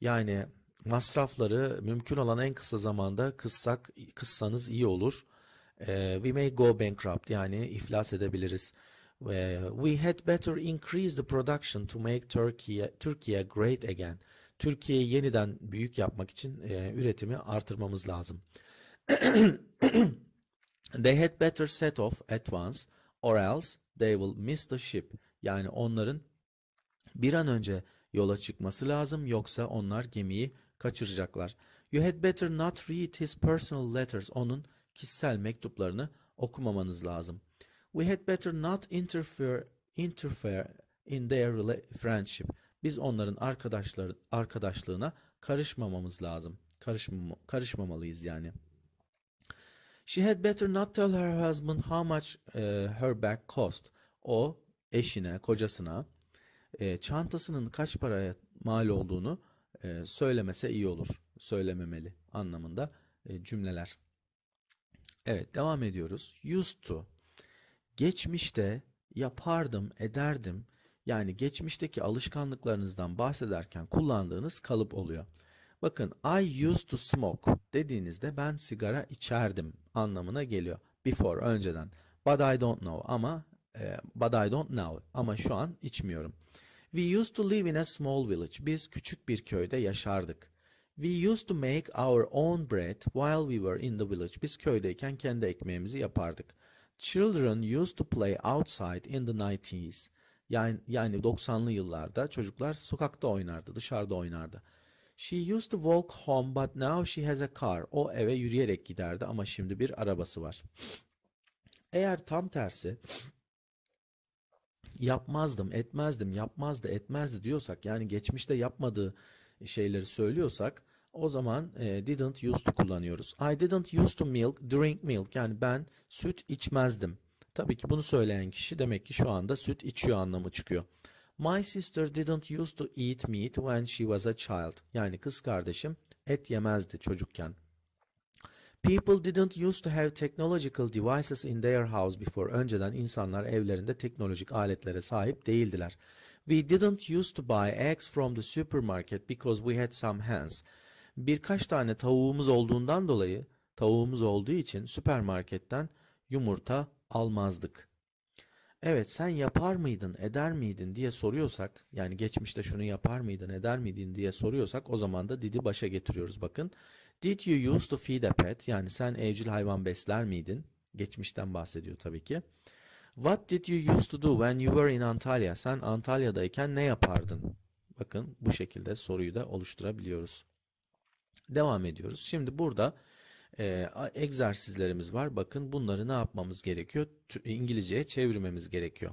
Yani masrafları mümkün olan en kısa zamanda kıssak, kıssanız iyi olur. E, we may go bankrupt yani iflas edebiliriz. We had better increase the production to make Turkey, Turkey great again. Türkiye'yi yeniden büyük yapmak için e, üretimi artırmamız lazım. they had better set off at once or else they will miss the ship. Yani onların bir an önce yola çıkması lazım yoksa onlar gemiyi kaçıracaklar. You had better not read his personal letters. Onun kişisel mektuplarını okumamanız lazım. We had better not interfere interfere in their friendship. Biz onların arkadaşları arkadaşlığına karışmamamız lazım. Karışmam karışmamalıyız yani. She had better not tell her husband how much uh, her bag cost. O eşine, kocasına e, çantasının kaç paraya mal olduğunu e, söylemese iyi olur. Söylememeli anlamında e, cümleler. Evet devam ediyoruz. Used to. Geçmişte yapardım, ederdim, yani geçmişteki alışkanlıklarınızdan bahsederken kullandığınız kalıp oluyor. Bakın I used to smoke dediğinizde ben sigara içerdim anlamına geliyor. Before önceden. But I don't know ama e, but I don't know ama şu an içmiyorum. We used to live in a small village. Biz küçük bir köyde yaşardık. We used to make our own bread while we were in the village. Biz köydeyken kendi ekmeğimizi yapardık. Children used to play outside in the 90s. Yani yani 90'lı yıllarda çocuklar sokakta oynardı, dışarıda oynardı. She used to walk home but now she has a car. O eve yürüyerek giderdi ama şimdi bir arabası var. Eğer tam tersi yapmazdım, etmezdim, yapmazdı, etmezdi diyorsak yani geçmişte yapmadığı şeyleri söylüyorsak o zaman e, didn't used to kullanıyoruz. I didn't used to milk, drink milk yani ben süt içmezdim. Tabii ki bunu söyleyen kişi demek ki şu anda süt içiyor anlamı çıkıyor. My sister didn't used to eat meat when she was a child. Yani kız kardeşim et yemezdi çocukken. People didn't used to have technological devices in their house before. Önceden insanlar evlerinde teknolojik aletlere sahip değildiler. We didn't used to buy eggs from the supermarket because we had some hens. Birkaç tane tavuğumuz olduğundan dolayı, tavuğumuz olduğu için süpermarketten yumurta almazdık. Evet sen yapar mıydın, eder miydin diye soruyorsak yani geçmişte şunu yapar mıydın, eder miydin diye soruyorsak o zaman da did'i başa getiriyoruz bakın. Did you use to feed a pet? Yani sen evcil hayvan besler miydin? Geçmişten bahsediyor tabii ki. What did you use to do when you were in Antalya? Sen Antalya'dayken ne yapardın? Bakın bu şekilde soruyu da oluşturabiliyoruz. Devam ediyoruz. Şimdi burada e, egzersizlerimiz var. Bakın bunları ne yapmamız gerekiyor? İngilizceye çevirmemiz gerekiyor.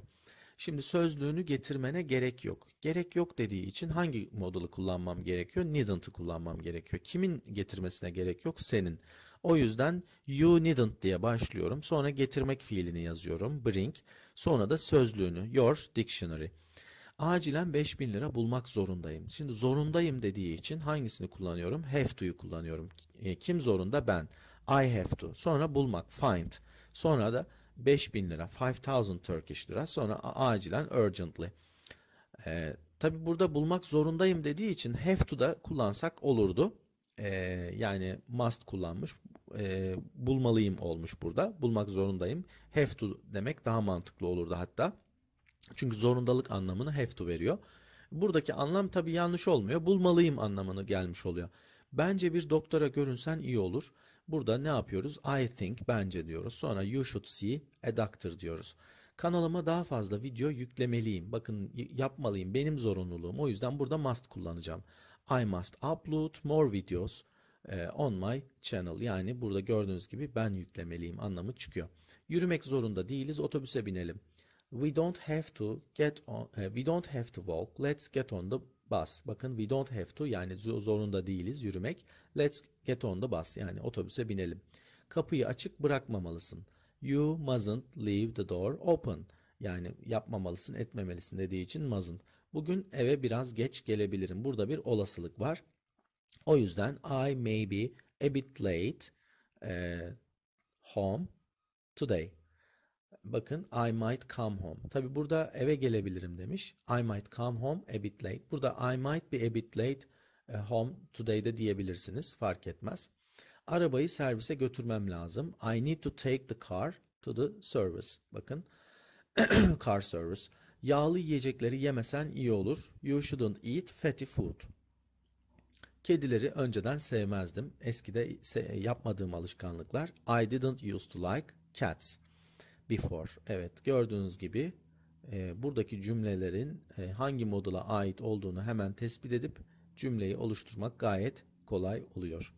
Şimdi sözlüğünü getirmene gerek yok. Gerek yok dediği için hangi modulu kullanmam gerekiyor? Needn't'ı kullanmam gerekiyor. Kimin getirmesine gerek yok? Senin. O yüzden you needn't diye başlıyorum. Sonra getirmek fiilini yazıyorum. Bring. Sonra da sözlüğünü. Your dictionary acilen 5000 lira bulmak zorundayım. Şimdi zorundayım dediği için hangisini kullanıyorum? Have to'yu kullanıyorum. E, kim zorunda? Ben. I have to. Sonra bulmak. Find. Sonra da 5000 lira. 5000 Turkish lira. Sonra acilen urgently. E, Tabi burada bulmak zorundayım dediği için have to da kullansak olurdu. E, yani must kullanmış. E, bulmalıyım olmuş burada. Bulmak zorundayım. Have to demek daha mantıklı olurdu hatta. Çünkü zorundalık anlamını have to veriyor. Buradaki anlam tabi yanlış olmuyor. Bulmalıyım anlamını gelmiş oluyor. Bence bir doktora görünsen iyi olur. Burada ne yapıyoruz? I think bence diyoruz. Sonra you should see a doctor diyoruz. Kanalıma daha fazla video yüklemeliyim. Bakın yapmalıyım. Benim zorunluluğum. O yüzden burada must kullanacağım. I must upload more videos eh, on my channel. Yani burada gördüğünüz gibi ben yüklemeliyim anlamı çıkıyor. Yürümek zorunda değiliz. Otobüse binelim. We don't have to get on e, we don't have to walk. Let's get on the bus. Bakın we don't have to yani zorunda değiliz yürümek. Let's get on the bus yani otobüse binelim. Kapıyı açık bırakmamalısın. You mustn't leave the door open. Yani yapmamalısın, etmemelisin dediği için mustn't. Bugün eve biraz geç gelebilirim. Burada bir olasılık var. O yüzden I may be a bit late e, home today bakın I might come home. Tabi burada eve gelebilirim demiş. I might come home a bit late. Burada I might be a bit late e, home today de diyebilirsiniz. Fark etmez. Arabayı servise götürmem lazım. I need to take the car to the service. Bakın car service. Yağlı yiyecekleri yemesen iyi olur. You shouldn't eat fatty food. Kedileri önceden sevmezdim. Eskide yapmadığım alışkanlıklar. I didn't used to like cats before. Evet gördüğünüz gibi e, buradaki cümlelerin e, hangi modula ait olduğunu hemen tespit edip cümleyi oluşturmak gayet kolay oluyor.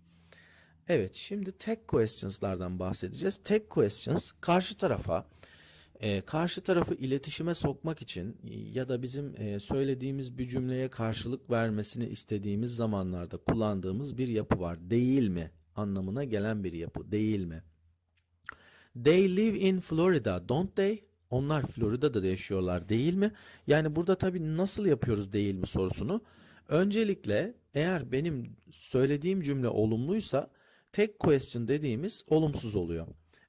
Evet şimdi tek questions'lardan bahsedeceğiz. Tek questions karşı tarafa e, karşı tarafı iletişime sokmak için ya da bizim e, söylediğimiz bir cümleye karşılık vermesini istediğimiz zamanlarda kullandığımız bir yapı var. Değil mi? anlamına gelen bir yapı değil mi? They live in Florida, don't they? Onlar Florida'da da yaşıyorlar değil mi? Yani burada tabii nasıl yapıyoruz değil mi sorusunu. Öncelikle eğer benim söylediğim cümle olumluysa tek question dediğimiz olumsuz oluyor.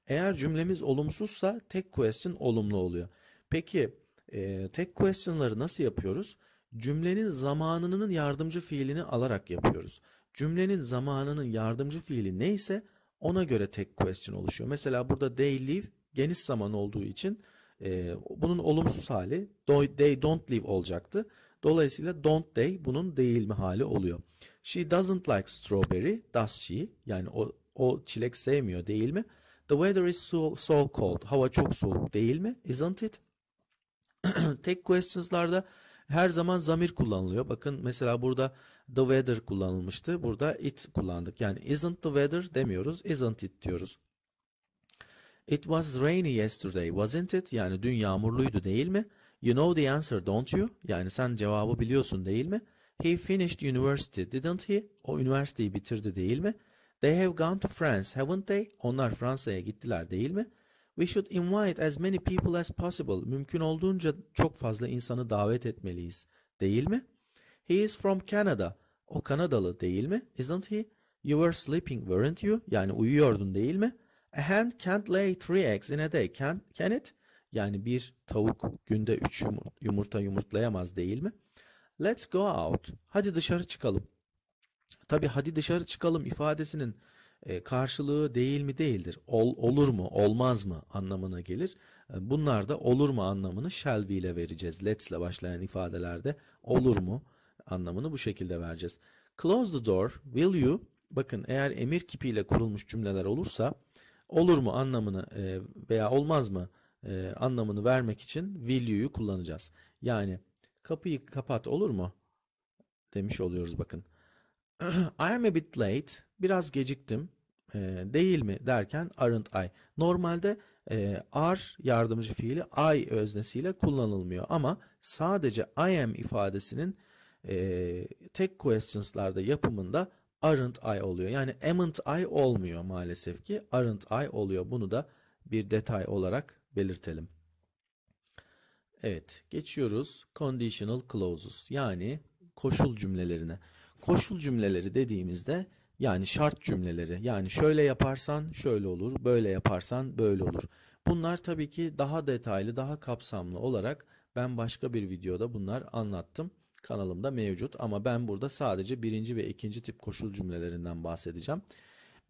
Eğer cümlemiz olumsuzsa tek question olumlu oluyor. Peki e, tek questionları nasıl yapıyoruz? Cümlenin zamanının yardımcı fiilini alarak yapıyoruz. Cümlenin zamanının yardımcı fiili neyse ona göre tek question oluşuyor. Mesela burada they live geniş zaman olduğu için e, bunun olumsuz hali do, they don't live olacaktı. Dolayısıyla don't they bunun değil mi hali oluyor. She doesn't like strawberry, does she? Yani o, o çilek sevmiyor değil mi? The weather is so, so cold. Hava çok soğuk değil mi? Isn't it? tek questions'larda her zaman zamir kullanılıyor. Bakın mesela burada the weather kullanılmıştı. Burada it kullandık. Yani isn't the weather demiyoruz. Isn't it diyoruz. It was rainy yesterday, wasn't it? Yani dün yağmurluydu değil mi? You know the answer, don't you? Yani sen cevabı biliyorsun değil mi? He finished university, didn't he? O üniversiteyi bitirdi değil mi? They have gone to France, haven't they? Onlar Fransa'ya gittiler değil mi? We should invite as many people as possible. Mümkün olduğunca çok fazla insanı davet etmeliyiz, değil mi? He is from Canada. O Kanadalı değil mi? Isn't he? You were sleeping, weren't you? Yani uyuyordun değil mi? A hen can't lay three eggs in a day, can, can it? Yani bir tavuk günde üç yumurta yumurtlayamaz değil mi? Let's go out. Hadi dışarı çıkalım. Tabi hadi dışarı çıkalım ifadesinin e, karşılığı değil mi değildir. Ol, olur mu olmaz mı anlamına gelir. E, bunlar da olur mu anlamını shall ile vereceğiz. Let's ile başlayan ifadelerde olur mu anlamını bu şekilde vereceğiz. Close the door, will you? Bakın eğer emir kipiyle kurulmuş cümleler olursa olur mu anlamını e, veya olmaz mı e, anlamını vermek için will you'yu kullanacağız. Yani kapıyı kapat olur mu demiş oluyoruz bakın. I am a bit late, biraz geciktim e, değil mi derken aren't I. Normalde are yardımcı fiili I öznesiyle kullanılmıyor ama sadece I am ifadesinin e, tek questions'larda yapımında aren't I oluyor. Yani amn't I olmuyor maalesef ki aren't I oluyor. Bunu da bir detay olarak belirtelim. Evet geçiyoruz conditional clauses yani koşul cümlelerine. Koşul cümleleri dediğimizde yani şart cümleleri yani şöyle yaparsan şöyle olur böyle yaparsan böyle olur. Bunlar tabii ki daha detaylı daha kapsamlı olarak ben başka bir videoda bunlar anlattım kanalımda mevcut. Ama ben burada sadece birinci ve ikinci tip koşul cümlelerinden bahsedeceğim.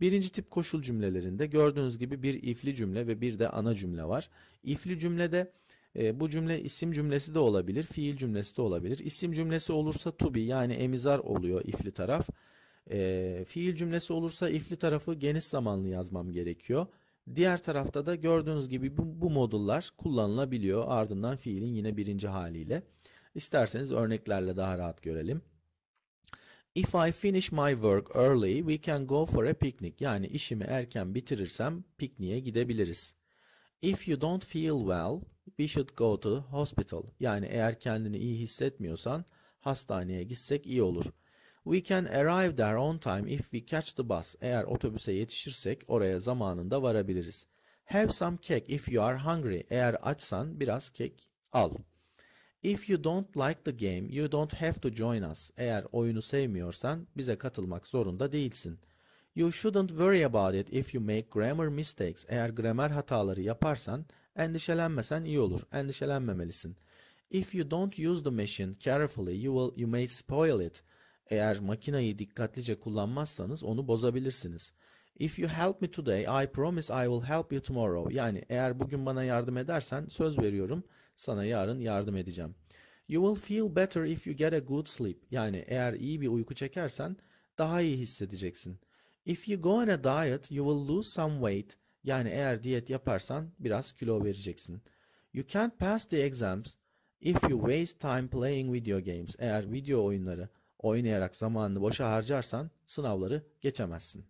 Birinci tip koşul cümlelerinde gördüğünüz gibi bir ifli cümle ve bir de ana cümle var. İfli cümlede e, bu cümle isim cümlesi de olabilir, fiil cümlesi de olabilir. İsim cümlesi olursa to be yani emizar oluyor ifli taraf. E, fiil cümlesi olursa ifli tarafı geniş zamanlı yazmam gerekiyor. Diğer tarafta da gördüğünüz gibi bu, bu modullar kullanılabiliyor ardından fiilin yine birinci haliyle. İsterseniz örneklerle daha rahat görelim. If I finish my work early, we can go for a picnic. Yani işimi erken bitirirsem pikniğe gidebiliriz. If you don't feel well, we should go to hospital. Yani eğer kendini iyi hissetmiyorsan hastaneye gitsek iyi olur. We can arrive there on time if we catch the bus. Eğer otobüse yetişirsek oraya zamanında varabiliriz. Have some cake if you are hungry. Eğer açsan biraz kek al. If you don't like the game, you don't have to join us. Eğer oyunu sevmiyorsan bize katılmak zorunda değilsin. You shouldn't worry about it if you make grammar mistakes. Eğer gramer hataları yaparsan endişelenmesen iyi olur. Endişelenmemelisin. If you don't use the machine carefully, you will you may spoil it. Eğer makinayı dikkatlice kullanmazsanız onu bozabilirsiniz. If you help me today, I promise I will help you tomorrow. Yani eğer bugün bana yardım edersen söz veriyorum sana yarın yardım edeceğim. You will feel better if you get a good sleep. Yani eğer iyi bir uyku çekersen daha iyi hissedeceksin. If you go on a diet, you will lose some weight. Yani eğer diyet yaparsan biraz kilo vereceksin. You can't pass the exams if you waste time playing video games. Eğer video oyunları oynayarak zamanını boşa harcarsan sınavları geçemezsin.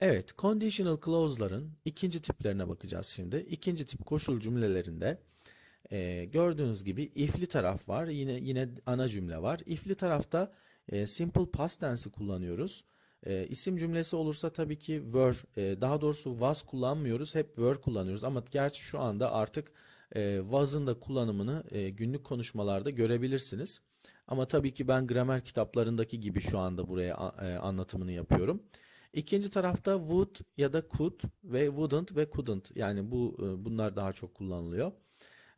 Evet, conditional clause'ların ikinci tiplerine bakacağız şimdi. İkinci tip koşul cümlelerinde e, gördüğünüz gibi if'li taraf var. Yine yine ana cümle var. If'li tarafta e, simple past tense'i kullanıyoruz. E, isim cümlesi olursa tabii ki were, e, daha doğrusu was kullanmıyoruz. Hep were kullanıyoruz ama gerçi şu anda artık e, was'ın da kullanımını e, günlük konuşmalarda görebilirsiniz. Ama tabii ki ben gramer kitaplarındaki gibi şu anda buraya e, anlatımını yapıyorum. İkinci tarafta would ya da could ve wouldn't ve couldn't yani bu e, bunlar daha çok kullanılıyor.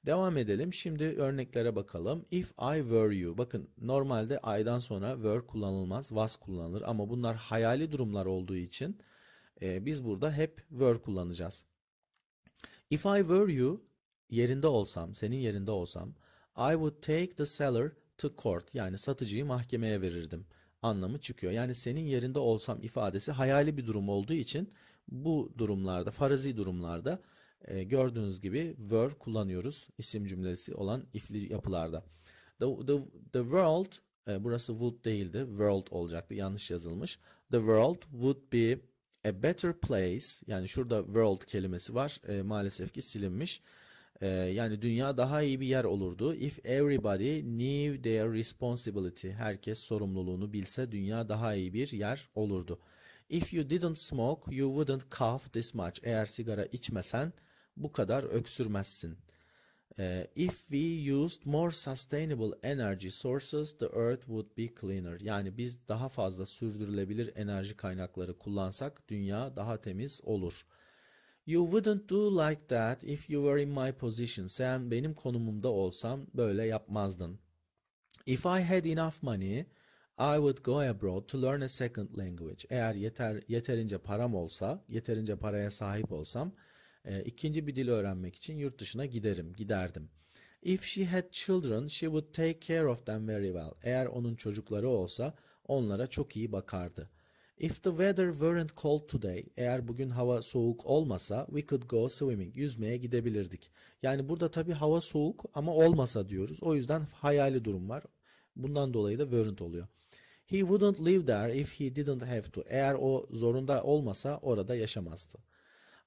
Devam edelim. Şimdi örneklere bakalım. If I were you. Bakın normalde I'dan sonra were kullanılmaz. Was kullanılır. Ama bunlar hayali durumlar olduğu için e, biz burada hep were kullanacağız. If I were you yerinde olsam, senin yerinde olsam I would take the seller to court yani satıcıyı mahkemeye verirdim anlamı çıkıyor. Yani senin yerinde olsam ifadesi hayali bir durum olduğu için bu durumlarda, farazi durumlarda e, gördüğünüz gibi were kullanıyoruz isim cümlesi olan if'li yapılarda. The, the, the world, e, burası would değildi, world olacaktı, yanlış yazılmış. The world would be a better place, yani şurada world kelimesi var, e, maalesef ki silinmiş. E, yani dünya daha iyi bir yer olurdu. If everybody knew their responsibility, herkes sorumluluğunu bilse dünya daha iyi bir yer olurdu. If you didn't smoke, you wouldn't cough this much. Eğer sigara içmesen, bu kadar öksürmezsin. Ee, if we used more sustainable energy sources, the earth would be cleaner. Yani biz daha fazla sürdürülebilir enerji kaynakları kullansak dünya daha temiz olur. You wouldn't do like that if you were in my position. Sen benim konumumda olsam böyle yapmazdın. If I had enough money, I would go abroad to learn a second language. Eğer yeter yeterince param olsa, yeterince paraya sahip olsam, e, ikinci bir dil öğrenmek için yurt dışına giderim, giderdim. If she had children, she would take care of them very well. Eğer onun çocukları olsa onlara çok iyi bakardı. If the weather weren't cold today, eğer bugün hava soğuk olmasa we could go swimming, yüzmeye gidebilirdik. Yani burada tabi hava soğuk ama olmasa diyoruz. O yüzden hayali durum var. Bundan dolayı da weren't oluyor. He wouldn't live there if he didn't have to. Eğer o zorunda olmasa orada yaşamazdı.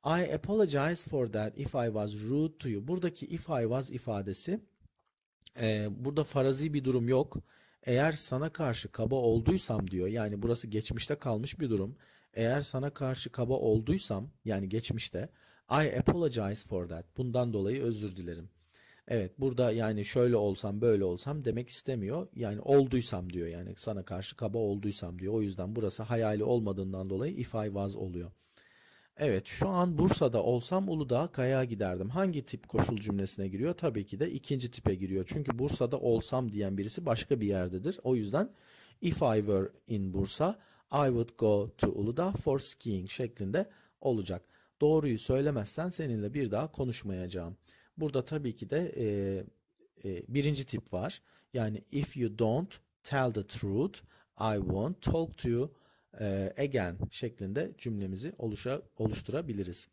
I apologize for that if I was rude to you. Buradaki if I was ifadesi e, burada farazi bir durum yok. Eğer sana karşı kaba olduysam diyor. Yani burası geçmişte kalmış bir durum. Eğer sana karşı kaba olduysam yani geçmişte I apologize for that. Bundan dolayı özür dilerim. Evet burada yani şöyle olsam böyle olsam demek istemiyor. Yani olduysam diyor yani sana karşı kaba olduysam diyor. O yüzden burası hayali olmadığından dolayı if I was oluyor. Evet şu an Bursa'da olsam Uludağ kayağa giderdim. Hangi tip koşul cümlesine giriyor? Tabii ki de ikinci tipe giriyor. Çünkü Bursa'da olsam diyen birisi başka bir yerdedir. O yüzden if I were in Bursa I would go to Uludağ for skiing şeklinde olacak. Doğruyu söylemezsen seninle bir daha konuşmayacağım. Burada tabii ki de e, e, birinci tip var. Yani if you don't tell the truth I won't talk to you e, again şeklinde cümlemizi oluşa, oluşturabiliriz.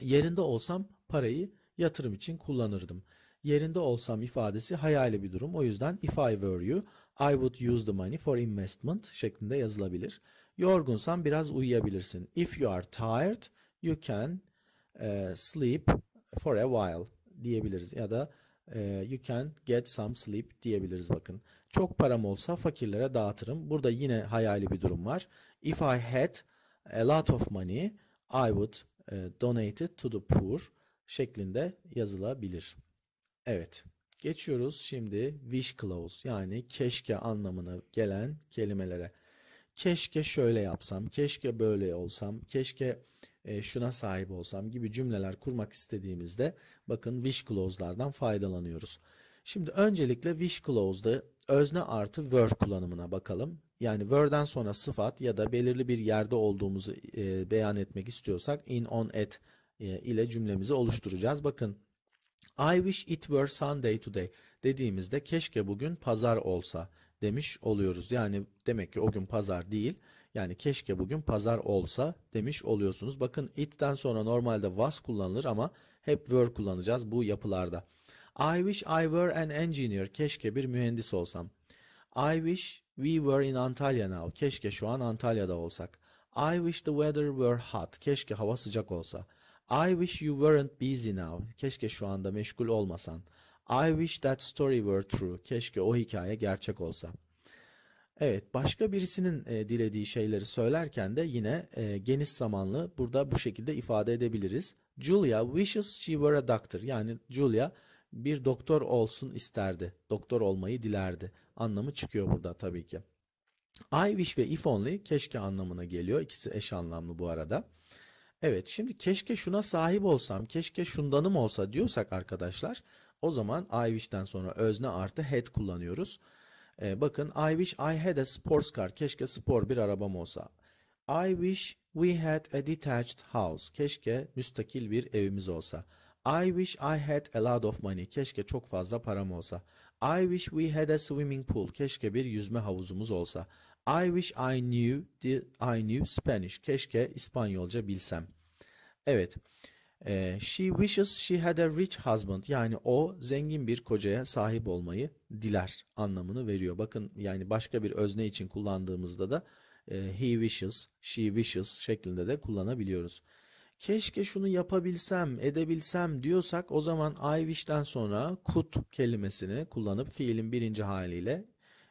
Yerinde olsam parayı yatırım için kullanırdım. Yerinde olsam ifadesi hayali bir durum. O yüzden if I were you, I would use the money for investment şeklinde yazılabilir. Yorgunsan biraz uyuyabilirsin. If you are tired, you can e, sleep for a while diyebiliriz. Ya da ee, you can get some sleep diyebiliriz bakın. Çok param olsa fakirlere dağıtırım. Burada yine hayali bir durum var. If I had a lot of money, I would e, donate it to the poor şeklinde yazılabilir. Evet. Geçiyoruz şimdi wish clause yani keşke anlamına gelen kelimelere. Keşke şöyle yapsam, keşke böyle olsam, keşke e, şuna sahip olsam gibi cümleler kurmak istediğimizde bakın wish clause'lardan faydalanıyoruz. Şimdi öncelikle wish clause'da özne artı were kullanımına bakalım. Yani were'den sonra sıfat ya da belirli bir yerde olduğumuzu e, beyan etmek istiyorsak in on at e, ile cümlemizi oluşturacağız. Bakın I wish it were Sunday today dediğimizde keşke bugün pazar olsa demiş oluyoruz. Yani demek ki o gün pazar değil. Yani keşke bugün pazar olsa demiş oluyorsunuz. Bakın it'ten sonra normalde was kullanılır ama hep were kullanacağız bu yapılarda. I wish I were an engineer. Keşke bir mühendis olsam. I wish we were in Antalya now. Keşke şu an Antalya'da olsak. I wish the weather were hot. Keşke hava sıcak olsa. I wish you weren't busy now. Keşke şu anda meşgul olmasan. I wish that story were true. Keşke o hikaye gerçek olsa. Evet, başka birisinin e, dilediği şeyleri söylerken de yine e, geniş zamanlı burada bu şekilde ifade edebiliriz. Julia wishes she were a doctor. Yani Julia bir doktor olsun isterdi. Doktor olmayı dilerdi. Anlamı çıkıyor burada tabii ki. I wish ve if only keşke anlamına geliyor. İkisi eş anlamlı bu arada. Evet şimdi keşke şuna sahip olsam, keşke şundanım olsa diyorsak arkadaşlar o zaman I wish'ten sonra özne artı had kullanıyoruz. E, bakın I wish I had a sports car. Keşke spor bir arabam olsa. I wish we had a detached house. Keşke müstakil bir evimiz olsa. I wish I had a lot of money. Keşke çok fazla param olsa. I wish we had a swimming pool. Keşke bir yüzme havuzumuz olsa. I wish I knew the I knew Spanish. Keşke İspanyolca bilsem. Evet. Ee, she wishes she had a rich husband. Yani o zengin bir kocaya sahip olmayı diler anlamını veriyor. Bakın yani başka bir özne için kullandığımızda da e, he wishes, she wishes şeklinde de kullanabiliyoruz. Keşke şunu yapabilsem, edebilsem diyorsak o zaman I wish'ten sonra could kelimesini kullanıp fiilin birinci haliyle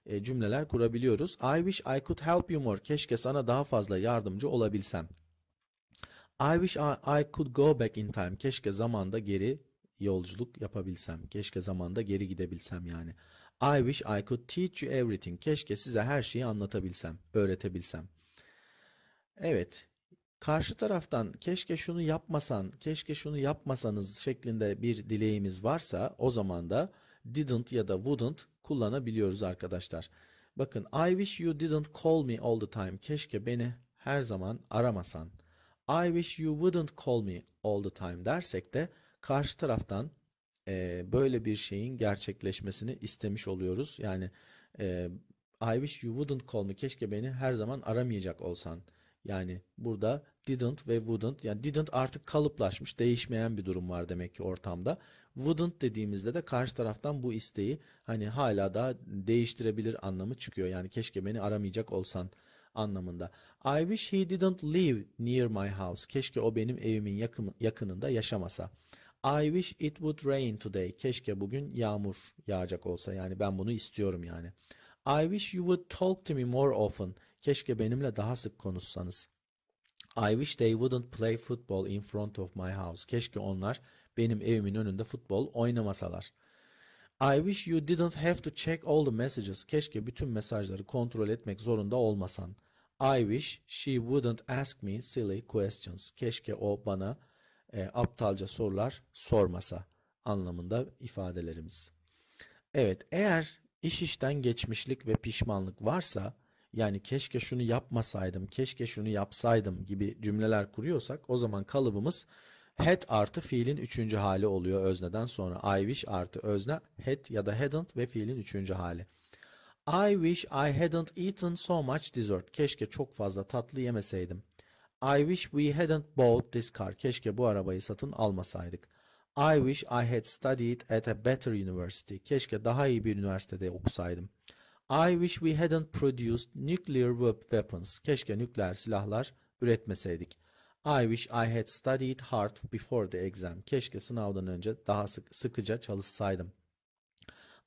e, cümleler kurabiliyoruz. I wish I could help you more. Keşke sana daha fazla yardımcı olabilsem. I wish I, I could go back in time. Keşke zamanda geri yolculuk yapabilsem. Keşke zamanda geri gidebilsem yani. I wish I could teach you everything. Keşke size her şeyi anlatabilsem, öğretebilsem. Evet. Karşı taraftan keşke şunu yapmasan, keşke şunu yapmasanız şeklinde bir dileğimiz varsa o zaman da didn't ya da wouldn't kullanabiliyoruz arkadaşlar. Bakın I wish you didn't call me all the time. Keşke beni her zaman aramasan. I wish you wouldn't call me all the time dersek de karşı taraftan e, böyle bir şeyin gerçekleşmesini istemiş oluyoruz. Yani e, I wish you wouldn't call me keşke beni her zaman aramayacak olsan. Yani burada didn't ve wouldn't yani didn't artık kalıplaşmış değişmeyen bir durum var demek ki ortamda. Wouldn't dediğimizde de karşı taraftan bu isteği hani hala daha değiştirebilir anlamı çıkıyor. Yani keşke beni aramayacak olsan anlamında. I wish he didn't live near my house. Keşke o benim evimin yakın, yakınında yaşamasa. I wish it would rain today. Keşke bugün yağmur yağacak olsa. Yani ben bunu istiyorum yani. I wish you would talk to me more often. Keşke benimle daha sık konuşsanız. I wish they wouldn't play football in front of my house. Keşke onlar benim evimin önünde futbol oynamasalar. I wish you didn't have to check all the messages. Keşke bütün mesajları kontrol etmek zorunda olmasan. I wish she wouldn't ask me silly questions. Keşke o bana e, aptalca sorular sormasa anlamında ifadelerimiz. Evet eğer iş işten geçmişlik ve pişmanlık varsa yani keşke şunu yapmasaydım, keşke şunu yapsaydım gibi cümleler kuruyorsak o zaman kalıbımız had artı fiilin üçüncü hali oluyor özneden sonra. I wish artı özne had ya da hadn't ve fiilin üçüncü hali. I wish I hadn't eaten so much dessert. Keşke çok fazla tatlı yemeseydim. I wish we hadn't bought this car. Keşke bu arabayı satın almasaydık. I wish I had studied at a better university. Keşke daha iyi bir üniversitede okusaydım. I wish we hadn't produced nuclear weapons. Keşke nükleer silahlar üretmeseydik. I wish I had studied hard before the exam. Keşke sınavdan önce daha sık, sıkıca çalışsaydım.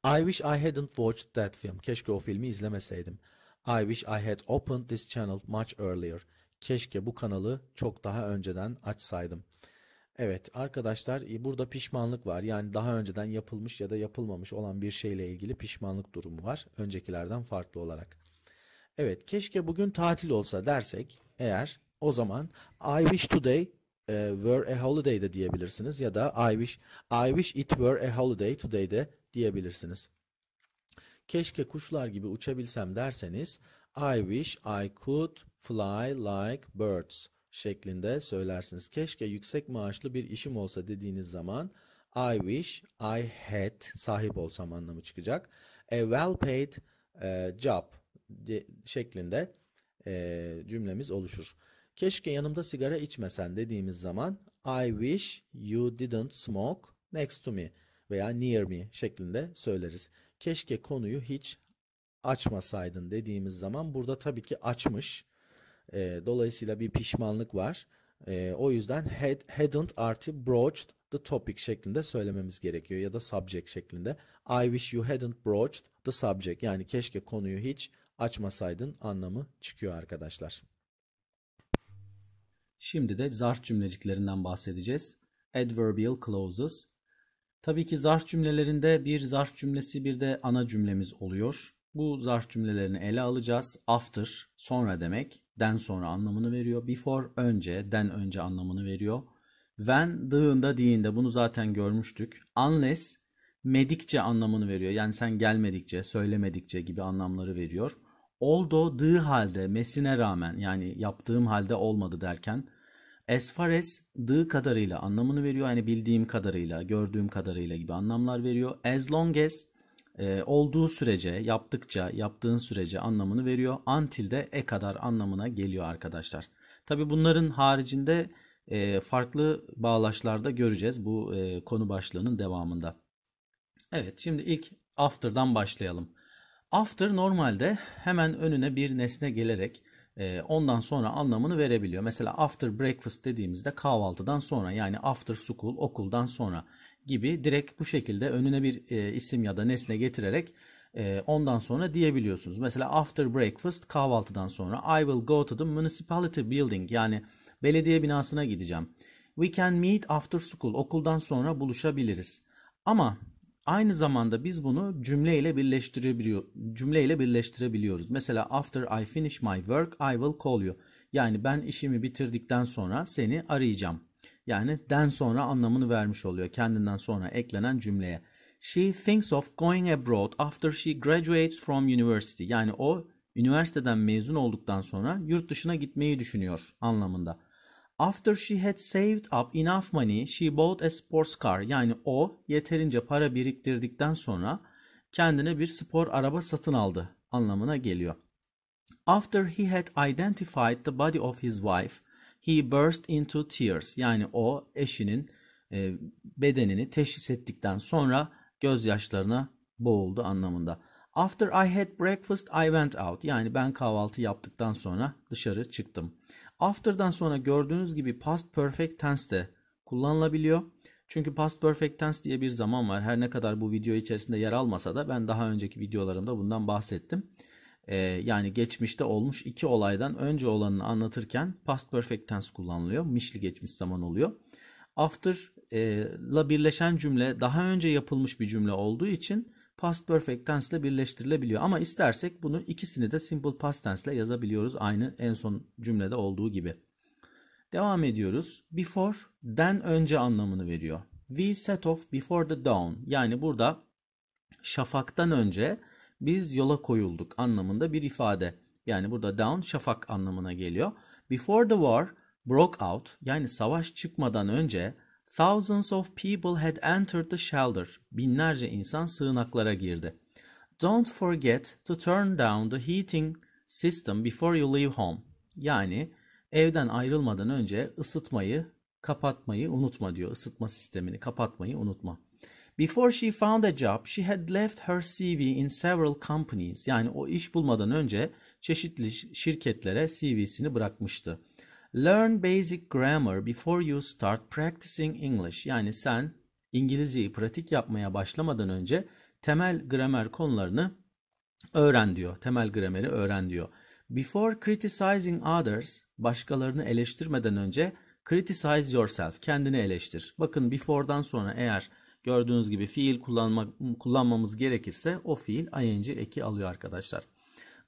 I wish I hadn't watched that film. Keşke o filmi izlemeseydim. I wish I had opened this channel much earlier. Keşke bu kanalı çok daha önceden açsaydım. Evet arkadaşlar e, burada pişmanlık var. Yani daha önceden yapılmış ya da yapılmamış olan bir şeyle ilgili pişmanlık durumu var. Öncekilerden farklı olarak. Evet keşke bugün tatil olsa dersek eğer o zaman I wish today e, were a holiday de diyebilirsiniz ya da I wish I wish it were a holiday today de diyebilirsiniz. Keşke kuşlar gibi uçabilsem derseniz I wish I could fly like birds şeklinde söylersiniz. Keşke yüksek maaşlı bir işim olsa dediğiniz zaman I wish I had sahip olsam anlamı çıkacak. A well paid e, job şeklinde e, cümlemiz oluşur keşke yanımda sigara içmesen dediğimiz zaman I wish you didn't smoke next to me veya near me şeklinde söyleriz. Keşke konuyu hiç açmasaydın dediğimiz zaman burada tabii ki açmış. E, dolayısıyla bir pişmanlık var. E, o yüzden had, hadn't artı broached the topic şeklinde söylememiz gerekiyor ya da subject şeklinde. I wish you hadn't broached the subject yani keşke konuyu hiç açmasaydın anlamı çıkıyor arkadaşlar. Şimdi de zarf cümleciklerinden bahsedeceğiz. Adverbial clauses. Tabii ki zarf cümlelerinde bir zarf cümlesi bir de ana cümlemiz oluyor. Bu zarf cümlelerini ele alacağız. After sonra demek, den sonra anlamını veriyor. Before önce, den önce anlamını veriyor. When dığında diğinde bunu zaten görmüştük. Unless medikçe anlamını veriyor. Yani sen gelmedikçe, söylemedikçe gibi anlamları veriyor. Oldo dığı halde, mesine rağmen yani yaptığım halde olmadı derken As far as the kadarıyla anlamını veriyor. Yani bildiğim kadarıyla, gördüğüm kadarıyla gibi anlamlar veriyor. As long as e, olduğu sürece, yaptıkça, yaptığın sürece anlamını veriyor. Until de e kadar anlamına geliyor arkadaşlar. Tabi bunların haricinde e, farklı bağlaçlarda göreceğiz bu e, konu başlığının devamında. Evet şimdi ilk after'dan başlayalım. After normalde hemen önüne bir nesne gelerek ee, ondan sonra anlamını verebiliyor. Mesela after breakfast dediğimizde kahvaltıdan sonra yani after school okuldan sonra gibi direkt bu şekilde önüne bir e, isim ya da nesne getirerek e, ondan sonra diyebiliyorsunuz. Mesela after breakfast kahvaltıdan sonra I will go to the municipality building yani belediye binasına gideceğim. We can meet after school okuldan sonra buluşabiliriz. Ama Aynı zamanda biz bunu cümleyle birleştirebiliyor cümleyle birleştirebiliyoruz. Mesela after I finish my work I will call you. Yani ben işimi bitirdikten sonra seni arayacağım. Yani den sonra anlamını vermiş oluyor kendinden sonra eklenen cümleye. She thinks of going abroad after she graduates from university. Yani o üniversiteden mezun olduktan sonra yurt dışına gitmeyi düşünüyor anlamında. After she had saved up enough money, she bought a sports car. Yani o yeterince para biriktirdikten sonra kendine bir spor araba satın aldı anlamına geliyor. After he had identified the body of his wife, he burst into tears. Yani o eşinin e, bedenini teşhis ettikten sonra gözyaşlarına boğuldu anlamında. After I had breakfast I went out. Yani ben kahvaltı yaptıktan sonra dışarı çıktım. After'dan sonra gördüğünüz gibi past perfect tense de kullanılabiliyor. Çünkü past perfect tense diye bir zaman var. Her ne kadar bu video içerisinde yer almasa da ben daha önceki videolarımda bundan bahsettim. Ee, yani geçmişte olmuş iki olaydan önce olanını anlatırken past perfect tense kullanılıyor. Mişli geçmiş zaman oluyor. After ile birleşen cümle daha önce yapılmış bir cümle olduğu için past perfect tense ile birleştirilebiliyor. Ama istersek bunu ikisini de simple past tense ile yazabiliyoruz aynı en son cümlede olduğu gibi. Devam ediyoruz. Before, then önce anlamını veriyor. We set off before the dawn. Yani burada şafaktan önce biz yola koyulduk anlamında bir ifade. Yani burada dawn şafak anlamına geliyor. Before the war broke out yani savaş çıkmadan önce Thousands of people had entered the shelter. Binlerce insan sığınaklara girdi. Don't forget to turn down the heating system before you leave home. Yani evden ayrılmadan önce ısıtmayı kapatmayı unutma diyor. Isıtma sistemini kapatmayı unutma. Before she found a job, she had left her CV in several companies. Yani o iş bulmadan önce çeşitli şirketlere CV'sini bırakmıştı. Learn basic grammar before you start practicing English. Yani sen İngilizceyi pratik yapmaya başlamadan önce temel gramer konularını öğren diyor. Temel grameri öğren diyor. Before criticizing others, başkalarını eleştirmeden önce criticize yourself, kendini eleştir. Bakın before'dan sonra eğer gördüğünüz gibi fiil kullanma, kullanmamız gerekirse o fiil ing eki alıyor arkadaşlar.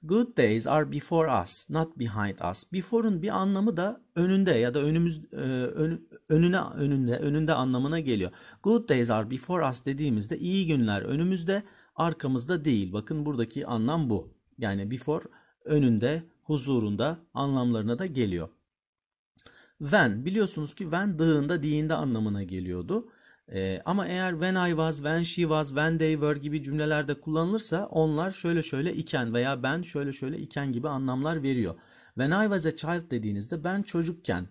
Good days are before us, not behind us. Before'un bir anlamı da önünde ya da önümüz e, ön, önüne önünde önünde anlamına geliyor. Good days are before us dediğimizde iyi günler önümüzde, arkamızda değil. Bakın buradaki anlam bu. Yani before önünde, huzurunda anlamlarına da geliyor. When biliyorsunuz ki when dığında, diğinde anlamına geliyordu. E, ama eğer when I was, when she was, when they were gibi cümlelerde kullanılırsa onlar şöyle şöyle iken veya ben şöyle şöyle iken gibi anlamlar veriyor. When I was a child dediğinizde ben çocukken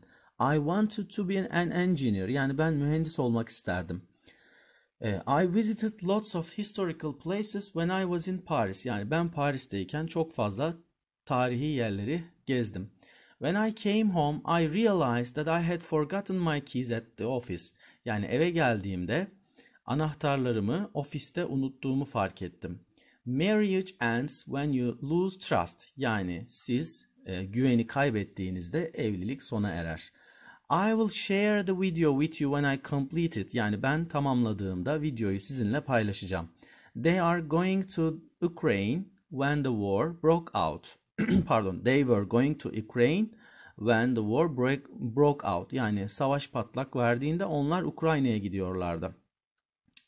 I wanted to be an engineer yani ben mühendis olmak isterdim. Ee, I visited lots of historical places when I was in Paris. Yani ben Paris'teyken çok fazla tarihi yerleri gezdim. When I came home, I realized that I had forgotten my keys at the office. Yani eve geldiğimde anahtarlarımı ofiste unuttuğumu fark ettim. Marriage ends when you lose trust. Yani siz e, güveni kaybettiğinizde evlilik sona erer. I will share the video with you when I complete it. Yani ben tamamladığımda videoyu sizinle paylaşacağım. They are going to Ukraine when the war broke out. pardon they were going to Ukraine when the war break, broke out yani savaş patlak verdiğinde onlar Ukrayna'ya gidiyorlardı.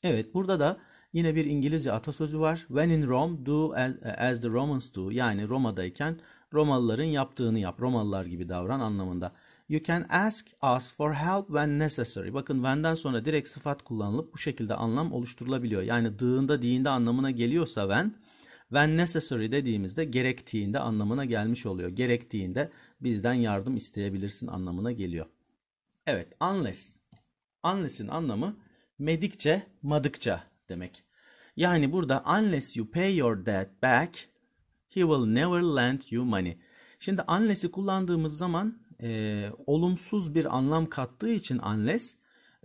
Evet burada da yine bir İngilizce atasözü var. When in Rome do as, as the Romans do yani Roma'dayken Romalıların yaptığını yap Romalılar gibi davran anlamında. You can ask us for help when necessary. Bakın when'den sonra direkt sıfat kullanılıp bu şekilde anlam oluşturulabiliyor. Yani dığında diğinde anlamına geliyorsa when When necessary dediğimizde gerektiğinde anlamına gelmiş oluyor. Gerektiğinde bizden yardım isteyebilirsin anlamına geliyor. Evet unless. Unless'in anlamı medikçe madıkça demek. Yani burada unless you pay your debt back he will never lend you money. Şimdi unless'i kullandığımız zaman e, olumsuz bir anlam kattığı için unless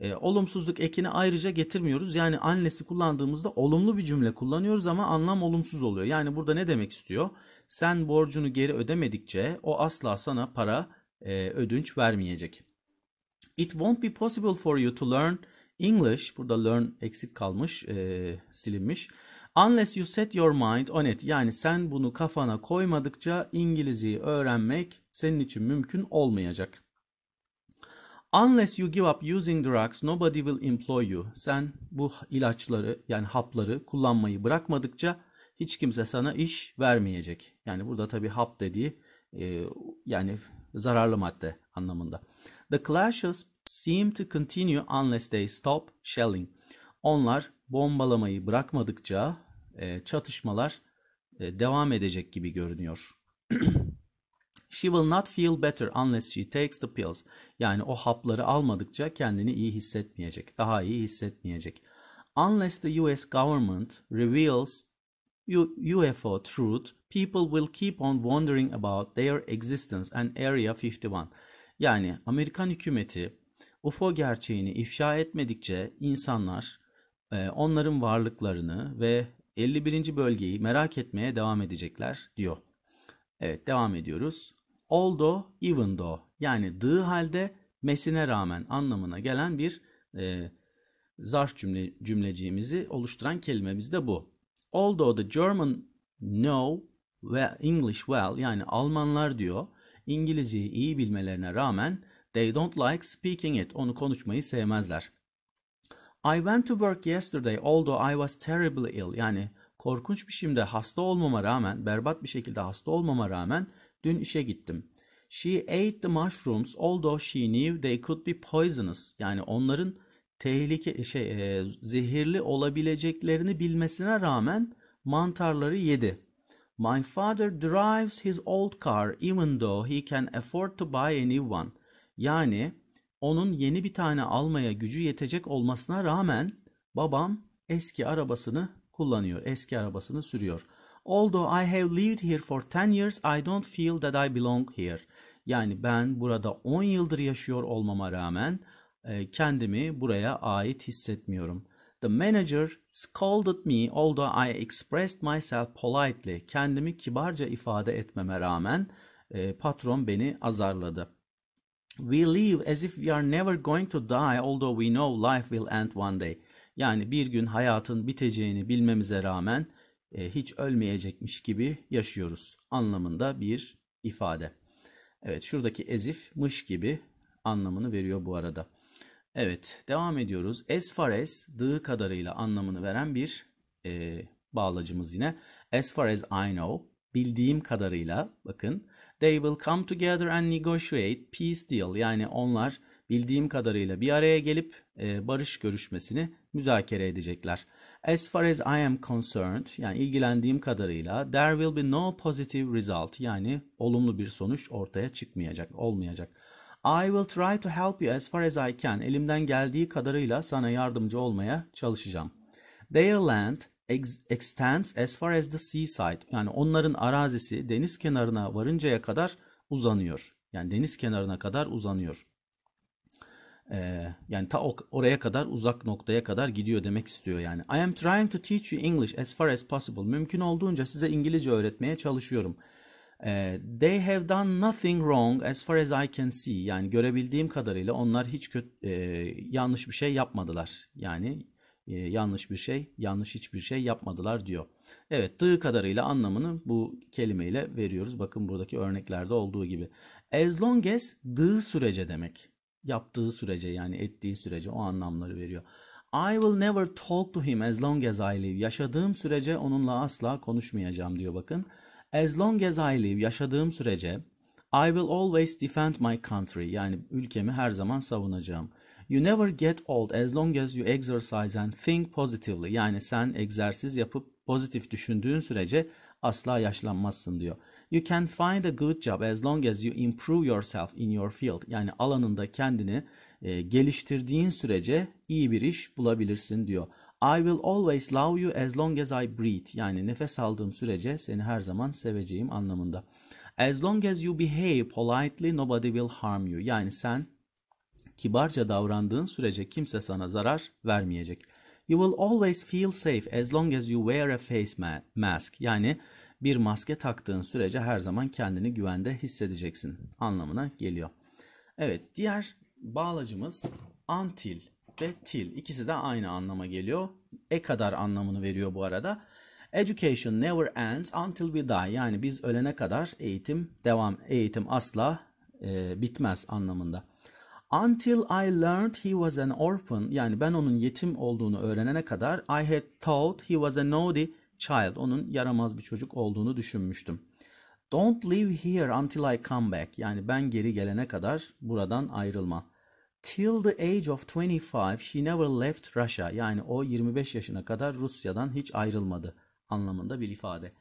e, olumsuzluk ekini ayrıca getirmiyoruz. Yani annesi kullandığımızda olumlu bir cümle kullanıyoruz ama anlam olumsuz oluyor. Yani burada ne demek istiyor? Sen borcunu geri ödemedikçe o asla sana para e, ödünç vermeyecek. It won't be possible for you to learn English. Burada learn eksik kalmış, e, silinmiş. Unless you set your mind on it. Yani sen bunu kafana koymadıkça İngilizceyi öğrenmek senin için mümkün olmayacak. Unless you give up using drugs, nobody will employ you. Sen bu ilaçları yani hapları kullanmayı bırakmadıkça hiç kimse sana iş vermeyecek. Yani burada tabi hap dediği e, yani zararlı madde anlamında. The clashes seem to continue unless they stop shelling. Onlar bombalamayı bırakmadıkça e, çatışmalar e, devam edecek gibi görünüyor. she will not feel better unless she takes the pills. Yani o hapları almadıkça kendini iyi hissetmeyecek, daha iyi hissetmeyecek. Unless the US government reveals UFO truth, people will keep on wondering about their existence and Area 51. Yani Amerikan hükümeti UFO gerçeğini ifşa etmedikçe insanlar e, onların varlıklarını ve 51. bölgeyi merak etmeye devam edecekler diyor. Evet devam ediyoruz although, even though yani dığı halde mesine rağmen anlamına gelen bir e, zarf cümle, cümleciğimizi oluşturan kelimemiz de bu. Although the German know ve English well yani Almanlar diyor İngilizceyi iyi bilmelerine rağmen they don't like speaking it onu konuşmayı sevmezler. I went to work yesterday although I was terribly ill yani korkunç bir şekilde hasta olmama rağmen berbat bir şekilde hasta olmama rağmen Dün işe gittim. She ate the mushrooms although she knew they could be poisonous. Yani onların tehlike şey e, zehirli olabileceklerini bilmesine rağmen mantarları yedi. My father drives his old car even though he can afford to buy a new one. Yani onun yeni bir tane almaya gücü yetecek olmasına rağmen babam eski arabasını kullanıyor, eski arabasını sürüyor. Although I have lived here for 10 years, I don't feel that I belong here. Yani ben burada 10 yıldır yaşıyor olmama rağmen e, kendimi buraya ait hissetmiyorum. The manager scolded me although I expressed myself politely. Kendimi kibarca ifade etmeme rağmen e, patron beni azarladı. We live as if we are never going to die although we know life will end one day. Yani bir gün hayatın biteceğini bilmemize rağmen e, hiç ölmeyecekmiş gibi yaşıyoruz anlamında bir ifade. Evet şuradaki ezif mış gibi anlamını veriyor bu arada. Evet devam ediyoruz. As far as dığı kadarıyla anlamını veren bir e, bağlacımız yine. As far as I know bildiğim kadarıyla bakın. They will come together and negotiate peace deal. Yani onlar bildiğim kadarıyla bir araya gelip e, barış görüşmesini müzakere edecekler. As far as I am concerned yani ilgilendiğim kadarıyla there will be no positive result yani olumlu bir sonuç ortaya çıkmayacak, olmayacak. I will try to help you as far as I can. Elimden geldiği kadarıyla sana yardımcı olmaya çalışacağım. Their land extends as far as the seaside. Yani onların arazisi deniz kenarına varıncaya kadar uzanıyor. Yani deniz kenarına kadar uzanıyor. Ee, yani ta oraya kadar uzak noktaya kadar gidiyor demek istiyor yani. I am trying to teach you English as far as possible. Mümkün olduğunca size İngilizce öğretmeye çalışıyorum. Ee, they have done nothing wrong as far as I can see. Yani görebildiğim kadarıyla onlar hiç kötü, e, yanlış bir şey yapmadılar. Yani e, yanlış bir şey, yanlış hiçbir şey yapmadılar diyor. Evet, dığı kadarıyla anlamını bu kelimeyle veriyoruz. Bakın buradaki örneklerde olduğu gibi. As long as dığı sürece demek yaptığı sürece yani ettiği sürece o anlamları veriyor. I will never talk to him as long as I live. Yaşadığım sürece onunla asla konuşmayacağım diyor bakın. As long as I live yaşadığım sürece I will always defend my country. Yani ülkemi her zaman savunacağım. You never get old as long as you exercise and think positively. Yani sen egzersiz yapıp pozitif düşündüğün sürece asla yaşlanmazsın diyor. You can find a good job as long as you improve yourself in your field. Yani alanında kendini e, geliştirdiğin sürece iyi bir iş bulabilirsin diyor. I will always love you as long as I breathe. Yani nefes aldığım sürece seni her zaman seveceğim anlamında. As long as you behave politely nobody will harm you. Yani sen kibarca davrandığın sürece kimse sana zarar vermeyecek. You will always feel safe as long as you wear a face mask. Yani bir maske taktığın sürece her zaman kendini güvende hissedeceksin anlamına geliyor. Evet diğer bağlacımız until ve till ikisi de aynı anlama geliyor. E kadar anlamını veriyor bu arada. Education never ends until we die. Yani biz ölene kadar eğitim devam, eğitim asla e, bitmez anlamında. Until I learned he was an orphan. Yani ben onun yetim olduğunu öğrenene kadar I had thought he was a naughty child. Onun yaramaz bir çocuk olduğunu düşünmüştüm. Don't leave here until I come back. Yani ben geri gelene kadar buradan ayrılma. Till the age of 25 she never left Russia. Yani o 25 yaşına kadar Rusya'dan hiç ayrılmadı anlamında bir ifade.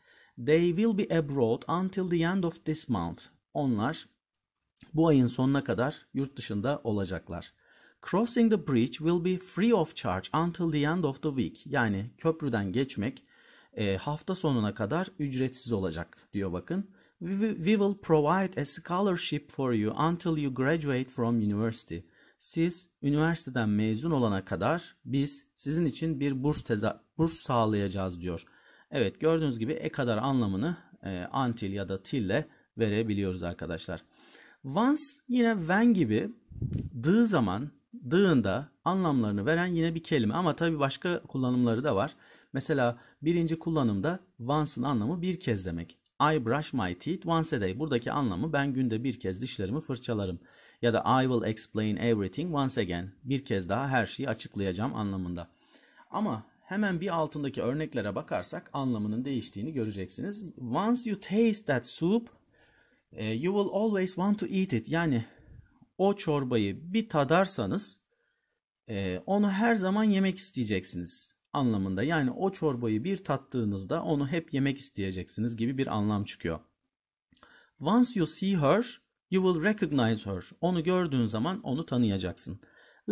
They will be abroad until the end of this month. Onlar bu ayın sonuna kadar yurt dışında olacaklar. Crossing the bridge will be free of charge until the end of the week. Yani köprüden geçmek e, hafta sonuna kadar ücretsiz olacak diyor bakın. We, will provide a scholarship for you until you graduate from university. Siz üniversiteden mezun olana kadar biz sizin için bir burs teza, burs sağlayacağız diyor. Evet gördüğünüz gibi e kadar anlamını e, until ya da till ile verebiliyoruz arkadaşlar. Once yine when gibi dığı zaman dığında anlamlarını veren yine bir kelime ama tabii başka kullanımları da var. Mesela birinci kullanımda once'ın anlamı bir kez demek. I brush my teeth once a day. Buradaki anlamı ben günde bir kez dişlerimi fırçalarım. Ya da I will explain everything once again. Bir kez daha her şeyi açıklayacağım anlamında. Ama hemen bir altındaki örneklere bakarsak anlamının değiştiğini göreceksiniz. Once you taste that soup, e, you will always want to eat it. Yani o çorbayı bir tadarsanız e, onu her zaman yemek isteyeceksiniz anlamında. Yani o çorbayı bir tattığınızda onu hep yemek isteyeceksiniz gibi bir anlam çıkıyor. Once you see her, you will recognize her. Onu gördüğün zaman onu tanıyacaksın.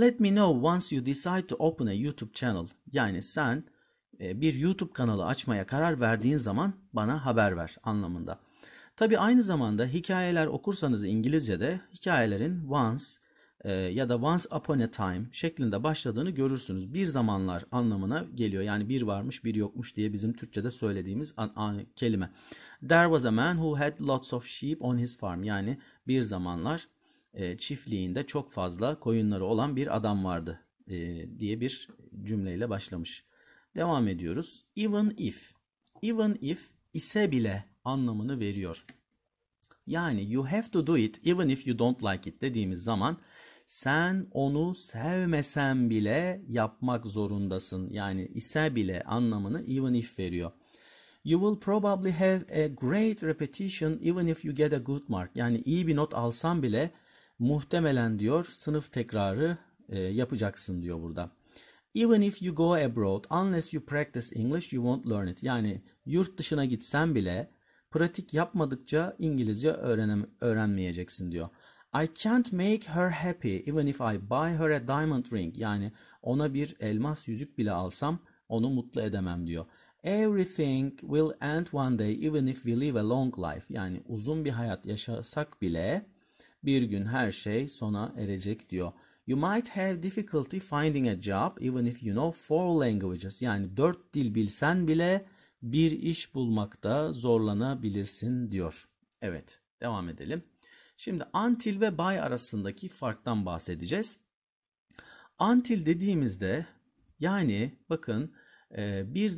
Let me know once you decide to open a YouTube channel. Yani sen e, bir YouTube kanalı açmaya karar verdiğin zaman bana haber ver anlamında. Tabi aynı zamanda hikayeler okursanız İngilizce'de hikayelerin once, e, ya da once upon a time şeklinde başladığını görürsünüz. Bir zamanlar anlamına geliyor. Yani bir varmış bir yokmuş diye bizim Türkçe'de söylediğimiz an, an, kelime. There was a man who had lots of sheep on his farm. Yani bir zamanlar e, çiftliğinde çok fazla koyunları olan bir adam vardı e, diye bir cümleyle başlamış. Devam ediyoruz. Even if. Even if ise bile anlamını veriyor. Yani you have to do it even if you don't like it dediğimiz zaman sen onu sevmesen bile yapmak zorundasın. Yani ise bile anlamını even if veriyor. You will probably have a great repetition even if you get a good mark. Yani iyi bir not alsan bile muhtemelen diyor sınıf tekrarı e, yapacaksın diyor burada. Even if you go abroad, unless you practice English, you won't learn it. Yani yurt dışına gitsen bile pratik yapmadıkça İngilizce öğrenem öğrenmeyeceksin diyor. I can't make her happy even if I buy her a diamond ring. Yani ona bir elmas yüzük bile alsam onu mutlu edemem diyor. Everything will end one day even if we live a long life. Yani uzun bir hayat yaşasak bile bir gün her şey sona erecek diyor. You might have difficulty finding a job even if you know four languages. Yani dört dil bilsen bile bir iş bulmakta zorlanabilirsin diyor. Evet, devam edelim. Şimdi until ve by arasındaki farktan bahsedeceğiz. Until dediğimizde yani bakın e, bir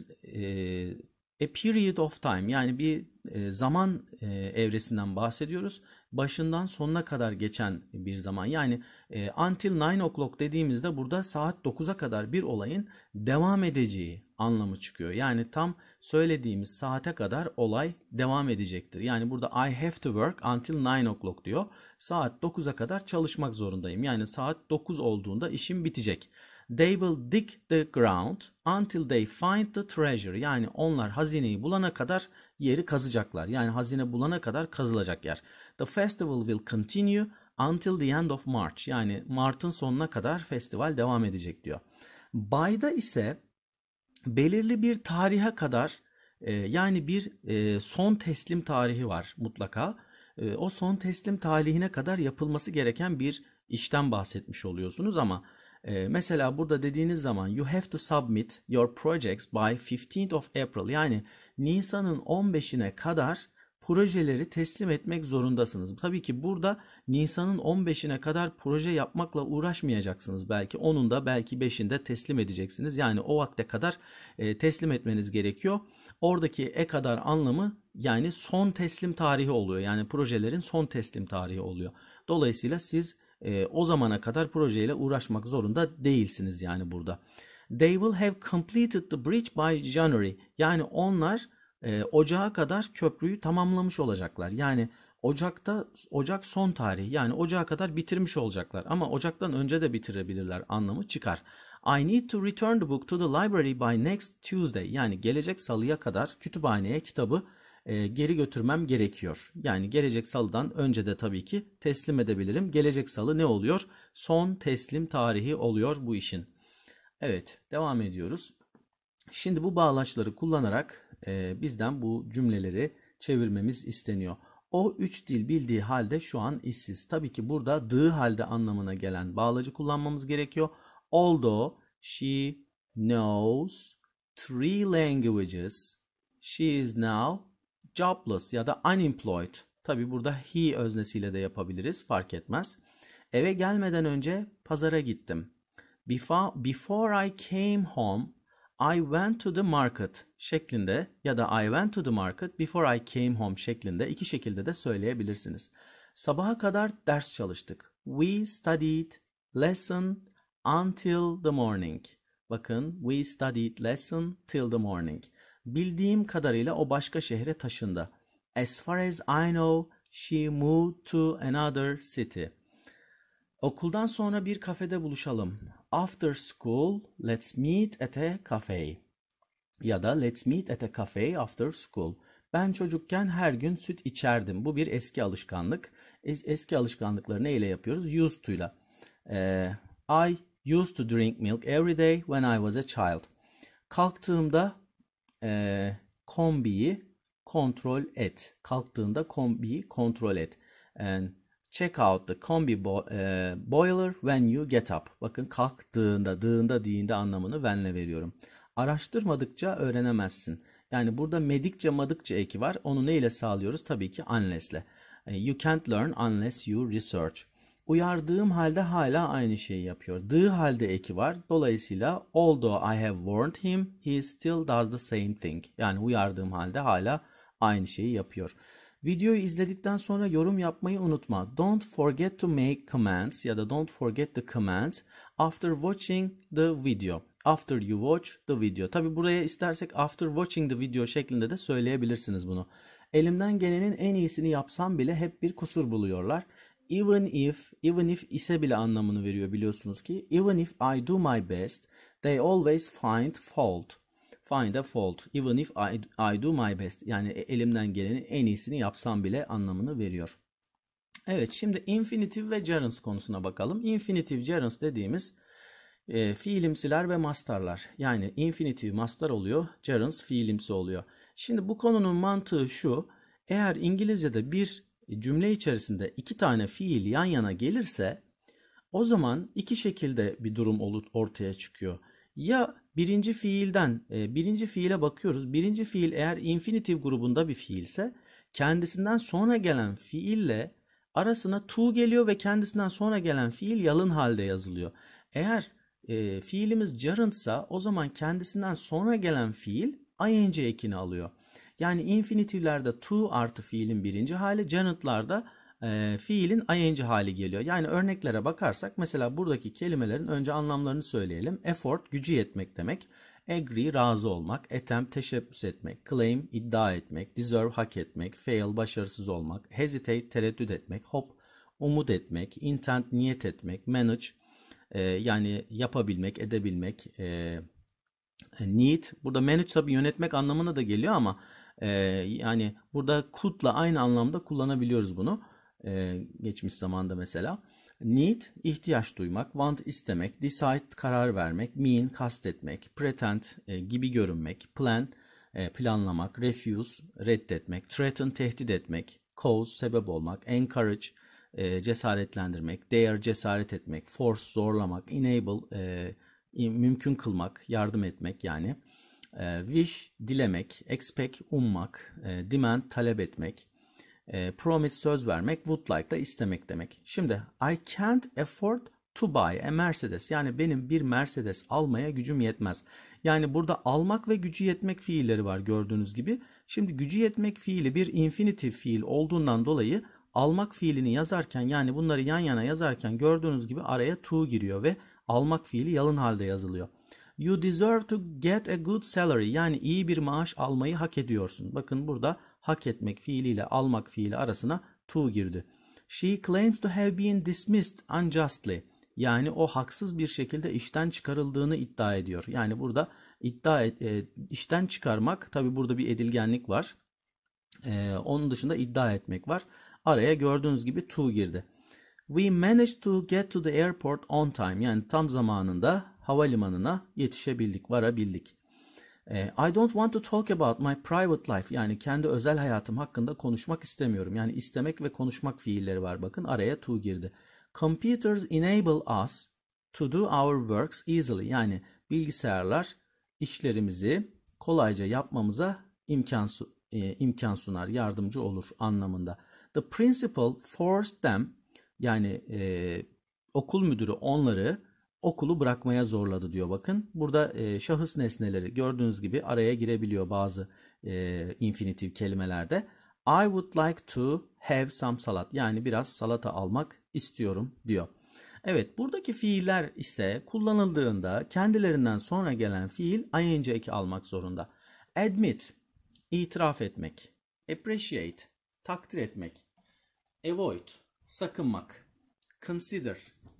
e, a period of time yani bir e, zaman evresinden bahsediyoruz başından sonuna kadar geçen bir zaman. Yani e, until 9 o'clock dediğimizde burada saat 9'a kadar bir olayın devam edeceği anlamı çıkıyor. Yani tam söylediğimiz saate kadar olay devam edecektir. Yani burada I have to work until 9 o'clock diyor. Saat 9'a kadar çalışmak zorundayım. Yani saat 9 olduğunda işim bitecek. They will dig the ground until they find the treasure. Yani onlar hazineyi bulana kadar yeri kazacaklar. Yani hazine bulana kadar kazılacak yer. The festival will continue until the end of March. Yani Mart'ın sonuna kadar festival devam edecek diyor. Bay'da ise belirli bir tarihe kadar e, yani bir e, son teslim tarihi var mutlaka. E, o son teslim tarihine kadar yapılması gereken bir işten bahsetmiş oluyorsunuz ama e, mesela burada dediğiniz zaman you have to submit your projects by 15th of April yani Nisan'ın 15'ine kadar projeleri teslim etmek zorundasınız. Tabii ki burada Nisan'ın 15'ine kadar proje yapmakla uğraşmayacaksınız. Belki 10'unda belki 5'inde teslim edeceksiniz. Yani o vakte kadar e, teslim etmeniz gerekiyor. Oradaki e kadar anlamı yani son teslim tarihi oluyor. Yani projelerin son teslim tarihi oluyor. Dolayısıyla siz e, o zamana kadar projeyle uğraşmak zorunda değilsiniz yani burada. They will have completed the bridge by January. Yani onlar e, ocağa kadar köprüyü tamamlamış olacaklar. Yani Ocak'ta Ocak son tarihi yani Ocağa kadar bitirmiş olacaklar ama Ocak'tan önce de bitirebilirler anlamı çıkar. I need to return the book to the library by next Tuesday yani gelecek salıya kadar kütüphaneye kitabı e, geri götürmem gerekiyor. Yani gelecek salıdan önce de tabii ki teslim edebilirim. Gelecek salı ne oluyor? Son teslim tarihi oluyor bu işin. Evet devam ediyoruz. Şimdi bu bağlaçları kullanarak e, bizden bu cümleleri çevirmemiz isteniyor. O üç dil bildiği halde şu an işsiz. Tabii ki burada dığı halde anlamına gelen bağlacı kullanmamız gerekiyor. Although she knows three languages, she is now jobless ya da unemployed. Tabi burada he öznesiyle de yapabiliriz fark etmez. Eve gelmeden önce pazara gittim. Before, before I came home I went to the market şeklinde ya da I went to the market before I came home şeklinde iki şekilde de söyleyebilirsiniz. Sabaha kadar ders çalıştık. We studied lesson until the morning. Bakın we studied lesson till the morning. Bildiğim kadarıyla o başka şehre taşındı. As far as I know, she moved to another city. Okuldan sonra bir kafede buluşalım. After school, let's meet at a cafe. Ya da let's meet at a cafe after school. Ben çocukken her gün süt içerdim. Bu bir eski alışkanlık. Es- eski alışkanlıkları neyle yapıyoruz? Used to'yla. Ee, I used to drink milk every day when I was a child. Kalktığımda e, kombiyi kontrol et. Kalktığında kombiyi kontrol et. And check out the combi bo e, boiler when you get up. Bakın kalktığında, dığında, diğinde anlamını when'le veriyorum. Araştırmadıkça öğrenemezsin. Yani burada medikçe madıkça eki var. Onu neyle sağlıyoruz? Tabii ki unless'le. You can't learn unless you research. Uyardığım halde hala aynı şeyi yapıyor. The halde eki var. Dolayısıyla although I have warned him, he still does the same thing. Yani uyardığım halde hala aynı şeyi yapıyor. Videoyu izledikten sonra yorum yapmayı unutma. Don't forget to make comments ya da don't forget the comments after watching the video. After you watch the video. Tabi buraya istersek after watching the video şeklinde de söyleyebilirsiniz bunu. Elimden gelenin en iyisini yapsam bile hep bir kusur buluyorlar even if, even if ise bile anlamını veriyor biliyorsunuz ki. Even if I do my best, they always find fault. Find a fault. Even if I, I do my best. Yani e, elimden geleni, en iyisini yapsam bile anlamını veriyor. Evet şimdi infinitive ve gerunds konusuna bakalım. Infinitive gerunds dediğimiz e, fiilimsiler ve mastarlar. Yani infinitive mastar oluyor, gerunds fiilimsi oluyor. Şimdi bu konunun mantığı şu. Eğer İngilizce'de bir e, cümle içerisinde iki tane fiil yan yana gelirse o zaman iki şekilde bir durum ortaya çıkıyor. Ya birinci fiilden e, birinci fiile bakıyoruz. Birinci fiil eğer infinitive grubunda bir fiilse kendisinden sonra gelen fiille arasına to geliyor ve kendisinden sonra gelen fiil yalın halde yazılıyor. Eğer e, fiilimiz gerundsa o zaman kendisinden sonra gelen fiil ing ekini alıyor. Yani infinitivlerde to artı fiilin birinci hali, canıtlarda e, fiilin ing hali geliyor. Yani örneklere bakarsak mesela buradaki kelimelerin önce anlamlarını söyleyelim. Effort gücü yetmek demek. Agree razı olmak, attempt teşebbüs etmek, claim iddia etmek, deserve hak etmek, fail başarısız olmak, hesitate tereddüt etmek, hope umut etmek, intent niyet etmek, manage e, yani yapabilmek, edebilmek, e, need burada manage tabi yönetmek anlamına da geliyor ama ee, yani burada kutla aynı anlamda kullanabiliyoruz bunu. Ee, geçmiş zamanda mesela. Need ihtiyaç duymak, want istemek, decide karar vermek, mean kastetmek, pretend e, gibi görünmek, plan e, planlamak, refuse reddetmek, threaten tehdit etmek, cause sebep olmak, encourage e, cesaretlendirmek, dare cesaret etmek, force zorlamak, enable e, mümkün kılmak, yardım etmek yani e, wish dilemek, expect ummak, e, demand talep etmek, e, promise söz vermek, would like da istemek demek. Şimdi I can't afford to buy a Mercedes yani benim bir Mercedes almaya gücüm yetmez. Yani burada almak ve gücü yetmek fiilleri var gördüğünüz gibi. Şimdi gücü yetmek fiili bir infinitive fiil olduğundan dolayı almak fiilini yazarken yani bunları yan yana yazarken gördüğünüz gibi araya to giriyor ve almak fiili yalın halde yazılıyor. You deserve to get a good salary. Yani iyi bir maaş almayı hak ediyorsun. Bakın burada hak etmek fiiliyle almak fiili arasına to girdi. She claims to have been dismissed unjustly. Yani o haksız bir şekilde işten çıkarıldığını iddia ediyor. Yani burada iddia e, işten çıkarmak tabi burada bir edilgenlik var. E, onun dışında iddia etmek var. Araya gördüğünüz gibi to girdi. We managed to get to the airport on time. Yani tam zamanında havalimanına yetişebildik, varabildik. Ee, I don't want to talk about my private life yani kendi özel hayatım hakkında konuşmak istemiyorum. Yani istemek ve konuşmak fiilleri var bakın araya to girdi. Computers enable us to do our works easily yani bilgisayarlar işlerimizi kolayca yapmamıza imkan, e, imkan sunar, yardımcı olur anlamında. The principal forced them yani e, okul müdürü onları okulu bırakmaya zorladı diyor bakın. Burada e, şahıs nesneleri gördüğünüz gibi araya girebiliyor bazı e, infinitif kelimelerde. I would like to have some salat yani biraz salata almak istiyorum diyor. Evet buradaki fiiller ise kullanıldığında kendilerinden sonra gelen fiil ing eki almak zorunda. Admit, itiraf etmek. Appreciate, takdir etmek. Avoid, sakınmak. Consider,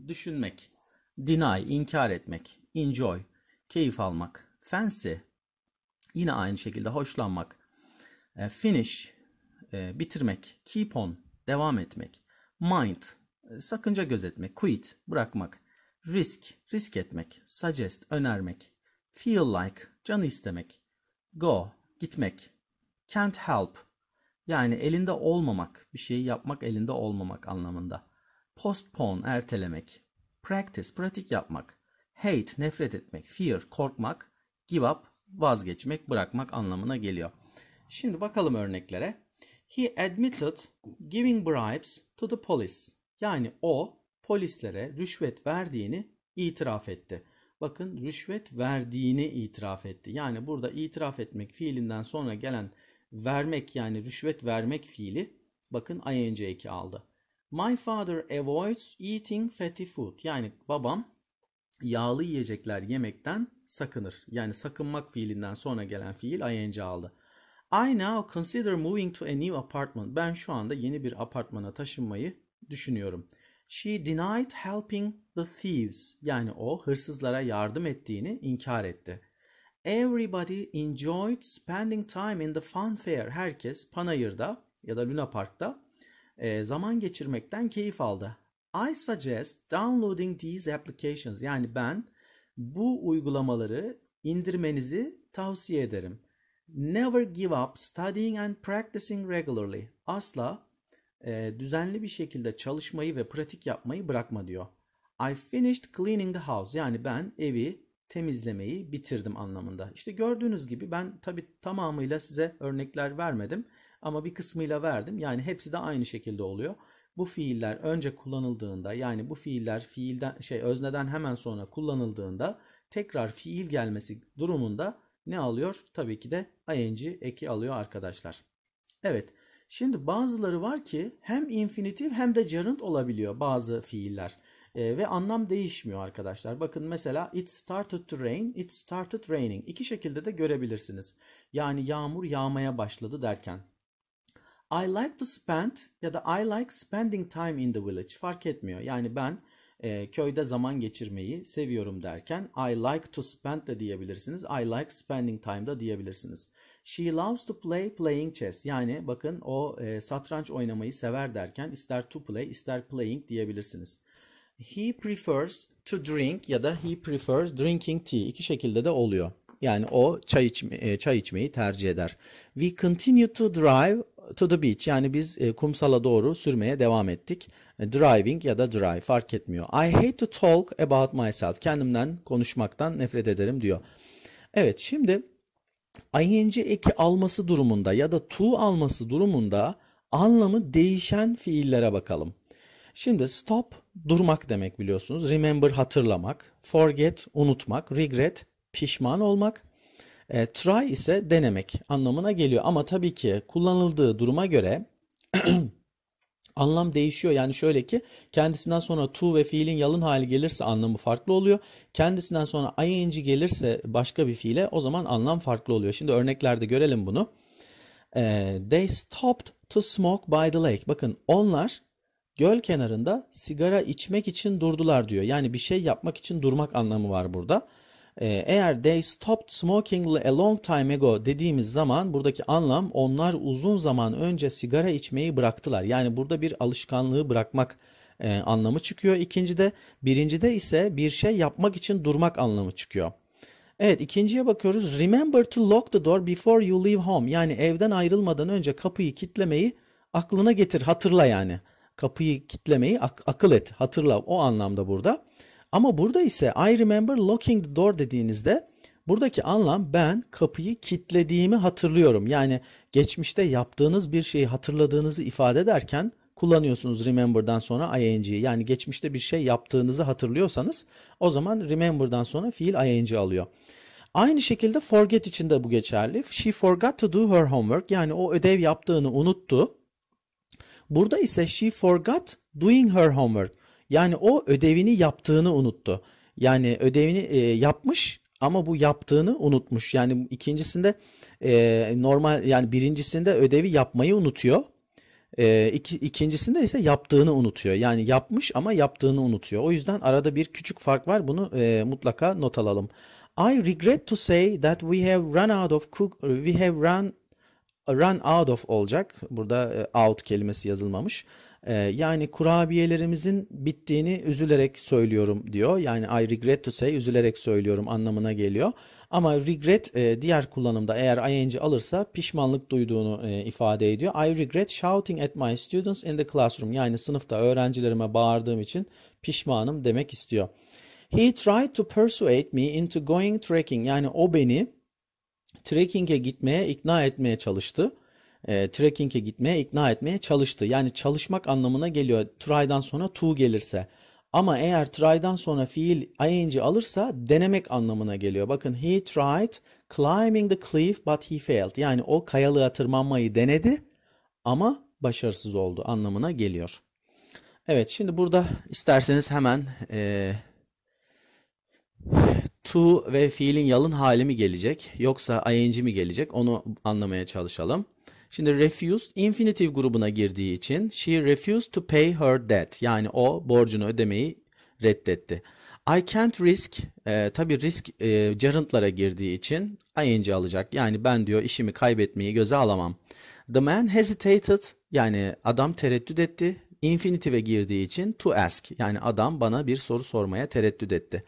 düşünmek. Deny, inkar etmek. Enjoy, keyif almak. Fancy, yine aynı şekilde hoşlanmak. E, finish, e, bitirmek. Keep on, devam etmek. Mind, e, sakınca gözetmek. Quit, bırakmak. Risk, risk etmek. Suggest, önermek. Feel like, canı istemek. Go, gitmek. Can't help, yani elinde olmamak, bir şeyi yapmak elinde olmamak anlamında. Postpone, ertelemek. Practice, pratik yapmak. Hate, nefret etmek. Fear, korkmak. Give up, vazgeçmek, bırakmak anlamına geliyor. Şimdi bakalım örneklere. He admitted giving bribes to the police. Yani o polislere rüşvet verdiğini itiraf etti. Bakın rüşvet verdiğini itiraf etti. Yani burada itiraf etmek fiilinden sonra gelen vermek yani rüşvet vermek fiili bakın ing eki aldı. My father avoids eating fatty food. Yani babam yağlı yiyecekler yemekten sakınır. Yani sakınmak fiilinden sonra gelen fiil ing aldı. I now consider moving to a new apartment. Ben şu anda yeni bir apartmana taşınmayı düşünüyorum. She denied helping the thieves. Yani o hırsızlara yardım ettiğini inkar etti. Everybody enjoyed spending time in the fun fair. Herkes panayırda ya da Luna Park'ta e, zaman geçirmekten keyif aldı. I suggest downloading these applications. Yani ben bu uygulamaları indirmenizi tavsiye ederim. Never give up studying and practicing regularly. Asla e, düzenli bir şekilde çalışmayı ve pratik yapmayı bırakma diyor. I finished cleaning the house. Yani ben evi temizlemeyi bitirdim anlamında. İşte gördüğünüz gibi ben tabi tamamıyla size örnekler vermedim ama bir kısmıyla verdim. Yani hepsi de aynı şekilde oluyor. Bu fiiller önce kullanıldığında yani bu fiiller fiilden şey özneden hemen sonra kullanıldığında tekrar fiil gelmesi durumunda ne alıyor? Tabii ki de ing eki alıyor arkadaşlar. Evet. Şimdi bazıları var ki hem infinitif hem de gerund olabiliyor bazı fiiller. E, ve anlam değişmiyor arkadaşlar. Bakın mesela it started to rain, it started raining. İki şekilde de görebilirsiniz. Yani yağmur yağmaya başladı derken I like to spend ya da I like spending time in the village fark etmiyor. Yani ben e, köyde zaman geçirmeyi seviyorum derken I like to spend de diyebilirsiniz. I like spending time da diyebilirsiniz. She loves to play playing chess. Yani bakın o e, satranç oynamayı sever derken ister to play ister playing diyebilirsiniz. He prefers to drink ya da he prefers drinking tea. İki şekilde de oluyor. Yani o çay, içme, e, çay içmeyi tercih eder. We continue to drive to the beach. Yani biz e, kumsala doğru sürmeye devam ettik. E, driving ya da drive fark etmiyor. I hate to talk about myself. Kendimden konuşmaktan nefret ederim diyor. Evet şimdi ing eki alması durumunda ya da to alması durumunda anlamı değişen fiillere bakalım. Şimdi stop durmak demek biliyorsunuz. Remember hatırlamak, forget unutmak, regret pişman olmak. E, try ise denemek anlamına geliyor ama tabii ki kullanıldığı duruma göre anlam değişiyor. Yani şöyle ki kendisinden sonra to ve fiilin yalın hali gelirse anlamı farklı oluyor. Kendisinden sonra ing gelirse başka bir fiile o zaman anlam farklı oluyor. Şimdi örneklerde görelim bunu. E, they stopped to smoke by the lake. Bakın onlar göl kenarında sigara içmek için durdular diyor. Yani bir şey yapmak için durmak anlamı var burada. Ee, eğer they stopped smoking a long time ago dediğimiz zaman buradaki anlam onlar uzun zaman önce sigara içmeyi bıraktılar. Yani burada bir alışkanlığı bırakmak e, anlamı çıkıyor. İkincide, birincide ise bir şey yapmak için durmak anlamı çıkıyor. Evet ikinciye bakıyoruz. Remember to lock the door before you leave home. Yani evden ayrılmadan önce kapıyı kitlemeyi aklına getir, hatırla yani. Kapıyı kitlemeyi ak akıl et, hatırla o anlamda burada. Ama burada ise I remember locking the door dediğinizde buradaki anlam ben kapıyı kilitlediğimi hatırlıyorum. Yani geçmişte yaptığınız bir şeyi hatırladığınızı ifade ederken kullanıyorsunuz remember'dan sonra ing'yi. Yani geçmişte bir şey yaptığınızı hatırlıyorsanız o zaman remember'dan sonra fiil ing alıyor. Aynı şekilde forget için de bu geçerli. She forgot to do her homework. Yani o ödev yaptığını unuttu. Burada ise she forgot doing her homework. Yani o ödevini yaptığını unuttu. Yani ödevini e, yapmış ama bu yaptığını unutmuş. Yani ikincisinde e, normal yani birincisinde ödevi yapmayı unutuyor. E, iki, ikincisinde ise yaptığını unutuyor. Yani yapmış ama yaptığını unutuyor. O yüzden arada bir küçük fark var. Bunu e, mutlaka not alalım. I regret to say that we have run out of cook we have run run out of olacak. Burada e, out kelimesi yazılmamış. E, yani kurabiyelerimizin bittiğini üzülerek söylüyorum diyor. Yani I regret to say üzülerek söylüyorum anlamına geliyor. Ama regret e, diğer kullanımda eğer ing alırsa pişmanlık duyduğunu e, ifade ediyor. I regret shouting at my students in the classroom. Yani sınıfta öğrencilerime bağırdığım için pişmanım demek istiyor. He tried to persuade me into going trekking. Yani o beni trekking'e gitmeye ikna etmeye çalıştı e, trekking'e gitmeye ikna etmeye çalıştı. Yani çalışmak anlamına geliyor try'dan sonra to gelirse. Ama eğer try'dan sonra fiil ing alırsa denemek anlamına geliyor. Bakın he tried climbing the cliff but he failed. Yani o kayalığa tırmanmayı denedi ama başarısız oldu anlamına geliyor. Evet şimdi burada isterseniz hemen e, to ve fiilin yalın hali mi gelecek yoksa ing mi gelecek onu anlamaya çalışalım. Şimdi refused infinitive grubuna girdiği için she refused to pay her debt. Yani o borcunu ödemeyi reddetti. I can't risk e, tabi risk e, gerundlara girdiği için ing alacak. Yani ben diyor işimi kaybetmeyi göze alamam. The man hesitated yani adam tereddüt etti. Infinitive girdiği için to ask yani adam bana bir soru sormaya tereddüt etti.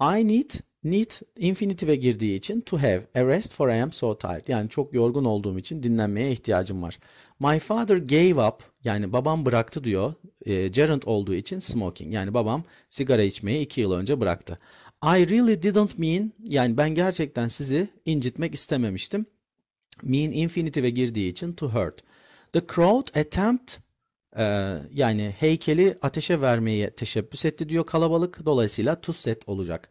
I need Need infinitive e girdiği için to have a rest for I am so tired. Yani çok yorgun olduğum için dinlenmeye ihtiyacım var. My father gave up yani babam bıraktı diyor. E, gerund olduğu için smoking. Yani babam sigara içmeyi 2 yıl önce bıraktı. I really didn't mean yani ben gerçekten sizi incitmek istememiştim. Mean infinitive e girdiği için to hurt. The crowd attempt e, yani heykeli ateşe vermeye teşebbüs etti diyor kalabalık. Dolayısıyla to set olacak.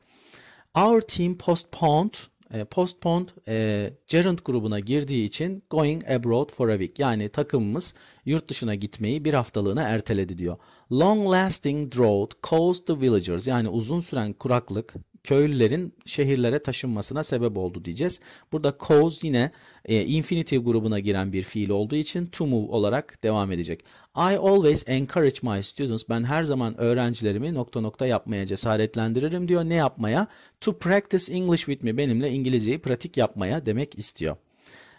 Our team postponed e, postponed e, gerund grubuna girdiği için going abroad for a week yani takımımız yurt dışına gitmeyi bir haftalığına erteledi diyor. Long lasting drought caused the villagers yani uzun süren kuraklık köylülerin şehirlere taşınmasına sebep oldu diyeceğiz. Burada cause yine e, infinitive grubuna giren bir fiil olduğu için to move olarak devam edecek. I always encourage my students. Ben her zaman öğrencilerimi nokta nokta yapmaya cesaretlendiririm diyor. Ne yapmaya? To practice English with me. Benimle İngilizceyi pratik yapmaya demek istiyor.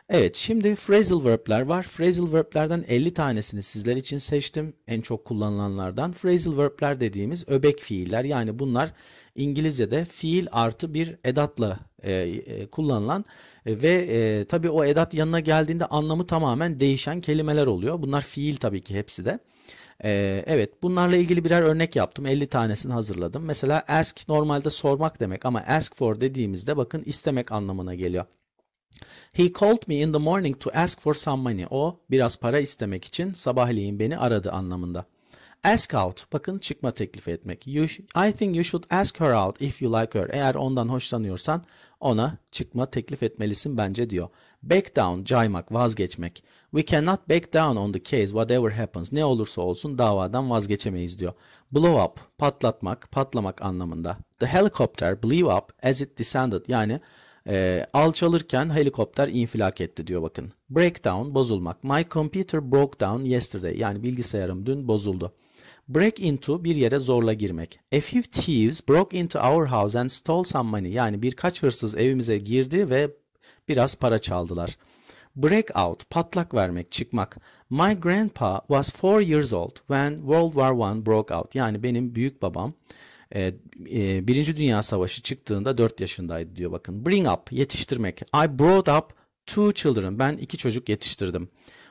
Evet şimdi phrasal verb'ler var. Phrasal verb'lerden 50 tanesini sizler için seçtim. En çok kullanılanlardan. Phrasal verb'ler dediğimiz öbek fiiller. Yani bunlar İngilizce'de fiil artı bir edatla e, e, kullanılan e, ve e, tabii o edat yanına geldiğinde anlamı tamamen değişen kelimeler oluyor. Bunlar fiil tabii ki hepsi de. Ee, evet bunlarla ilgili birer örnek yaptım 50 tanesini hazırladım mesela ask normalde sormak demek ama ask for dediğimizde bakın istemek anlamına geliyor He called me in the morning to ask for some money. O biraz para istemek için sabahleyin beni aradı anlamında. Ask out. Bakın çıkma teklifi etmek. You, I think you should ask her out if you like her. Eğer ondan hoşlanıyorsan ona çıkma teklif etmelisin bence diyor. Back down. Caymak, vazgeçmek. We cannot back down on the case whatever happens. Ne olursa olsun davadan vazgeçemeyiz diyor. Blow up. Patlatmak, patlamak anlamında. The helicopter blew up as it descended. Yani e, alçalırken helikopter infilak etti diyor bakın. Breakdown bozulmak. My computer broke down yesterday. Yani bilgisayarım dün bozuldu. Break into bir yere zorla girmek. A few thieves broke into our house and stole some money. Yani birkaç hırsız evimize girdi ve biraz para çaldılar. Break out, patlak vermek, çıkmak. My grandpa was four years old when World War I broke out. Yani benim büyük babam e, e, Birinci Dünya Savaşı çıktığında dört yaşındaydı diyor bakın. Bring up, yetiştirmek. I brought up two children. Ben iki çocuk yetiştirdim.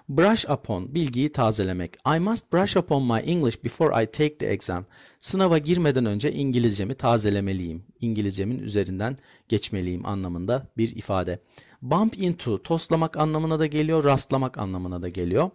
Brush upon bilgiyi tazelemek. I must brush upon my English before I take the exam. Sınava girmeden önce İngilizcemi tazelemeliyim. İngilizcemin üzerinden geçmeliyim anlamında bir ifade. Bump into toslamak anlamına da geliyor, rastlamak anlamına da geliyor.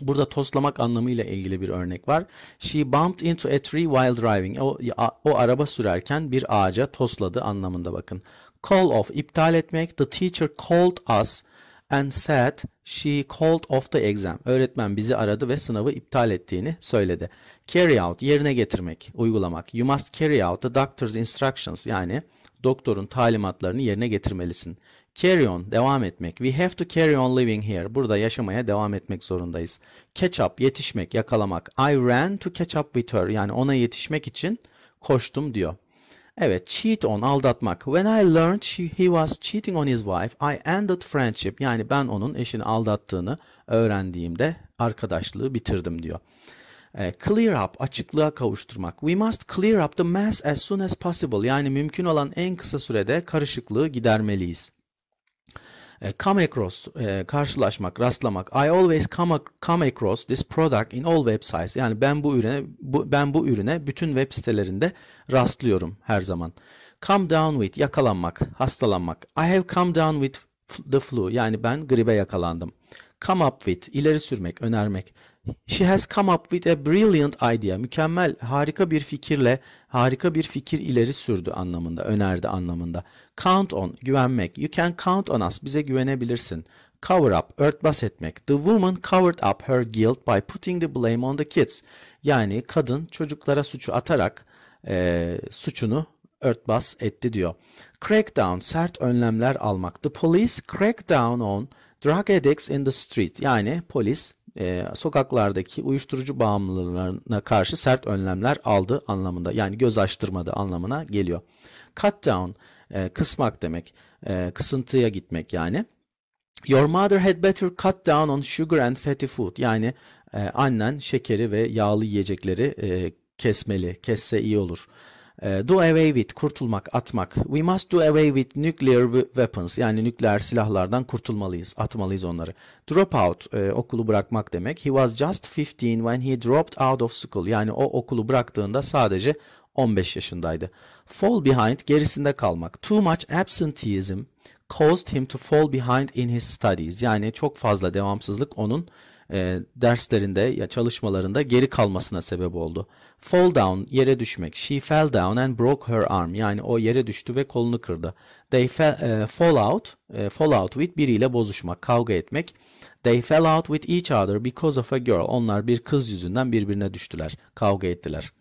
Burada toslamak anlamıyla ilgili bir örnek var. She bumped into a tree while driving. O, o araba sürerken bir ağaca tosladı anlamında bakın. Call off iptal etmek. The teacher called us and said she called off the exam. Öğretmen bizi aradı ve sınavı iptal ettiğini söyledi. Carry out yerine getirmek, uygulamak. You must carry out the doctor's instructions yani doktorun talimatlarını yerine getirmelisin. Carry on devam etmek. We have to carry on living here. Burada yaşamaya devam etmek zorundayız. Catch up yetişmek, yakalamak. I ran to catch up with her. Yani ona yetişmek için koştum diyor. Evet cheat on aldatmak. When I learned she, he was cheating on his wife I ended friendship. Yani ben onun eşini aldattığını öğrendiğimde arkadaşlığı bitirdim diyor. E, clear up açıklığa kavuşturmak. We must clear up the mess as soon as possible. Yani mümkün olan en kısa sürede karışıklığı gidermeliyiz. E, come across e, karşılaşmak, rastlamak. I always come, come across this product in all websites. Yani ben bu ürüne bu, ben bu ürüne bütün web sitelerinde rastlıyorum her zaman. Come down with yakalanmak, hastalanmak. I have come down with the flu. Yani ben gribe yakalandım. Come up with ileri sürmek, önermek. She has come up with a brilliant idea. Mükemmel, harika bir fikirle, harika bir fikir ileri sürdü anlamında, önerdi anlamında. Count on, güvenmek. You can count on us, bize güvenebilirsin. Cover up, örtbas etmek. The woman covered up her guilt by putting the blame on the kids. Yani kadın çocuklara suçu atarak e, suçunu örtbas etti diyor. Crackdown, sert önlemler almak. The police crackdown on drug addicts in the street. Yani polis e, sokaklardaki uyuşturucu bağımlılarına karşı sert önlemler aldı anlamında. Yani göz açtırmadı anlamına geliyor. Cut down e, kısmak demek. E, kısıntıya gitmek yani. Your mother had better cut down on sugar and fatty food. Yani e, annen şekeri ve yağlı yiyecekleri e, kesmeli. Kesse iyi olur ee, do away with, kurtulmak, atmak. We must do away with nuclear weapons. Yani nükleer silahlardan kurtulmalıyız, atmalıyız onları. Drop out, e, okulu bırakmak demek. He was just 15 when he dropped out of school. Yani o okulu bıraktığında sadece 15 yaşındaydı. Fall behind, gerisinde kalmak. Too much absenteeism caused him to fall behind in his studies. Yani çok fazla devamsızlık onun e, derslerinde ya çalışmalarında geri kalmasına sebep oldu. Fall down yere düşmek. She fell down and broke her arm. Yani o yere düştü ve kolunu kırdı. They fell, e, fall out, e, fall out with biriyle bozuşmak, kavga etmek. They fell out with each other because of a girl. Onlar bir kız yüzünden birbirine düştüler, kavga ettiler.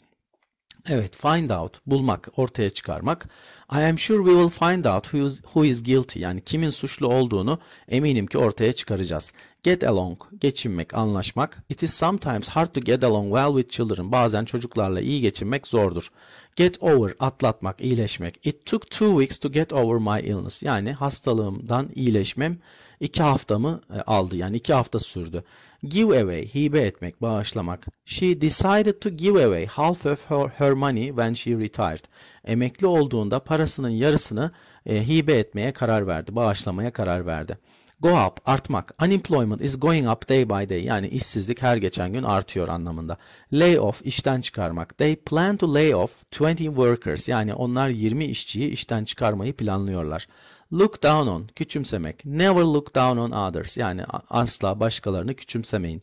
Evet, find out, bulmak, ortaya çıkarmak. I am sure we will find out who is, who is guilty. Yani kimin suçlu olduğunu eminim ki ortaya çıkaracağız. Get along, geçinmek, anlaşmak. It is sometimes hard to get along well with children. Bazen çocuklarla iyi geçinmek zordur. Get over, atlatmak, iyileşmek. It took two weeks to get over my illness. Yani hastalığımdan iyileşmem iki haftamı e, aldı. Yani iki hafta sürdü. Give away, hibe etmek, bağışlamak. She decided to give away half of her, her money when she retired. Emekli olduğunda parasının yarısını e, hibe etmeye karar verdi, bağışlamaya karar verdi. Go up, artmak. Unemployment is going up day by day. Yani işsizlik her geçen gün artıyor anlamında. Lay off, işten çıkarmak. They plan to lay off 20 workers. Yani onlar 20 işçiyi işten çıkarmayı planlıyorlar. Look down on, küçümsemek. Never look down on others, yani asla başkalarını küçümsemeyin.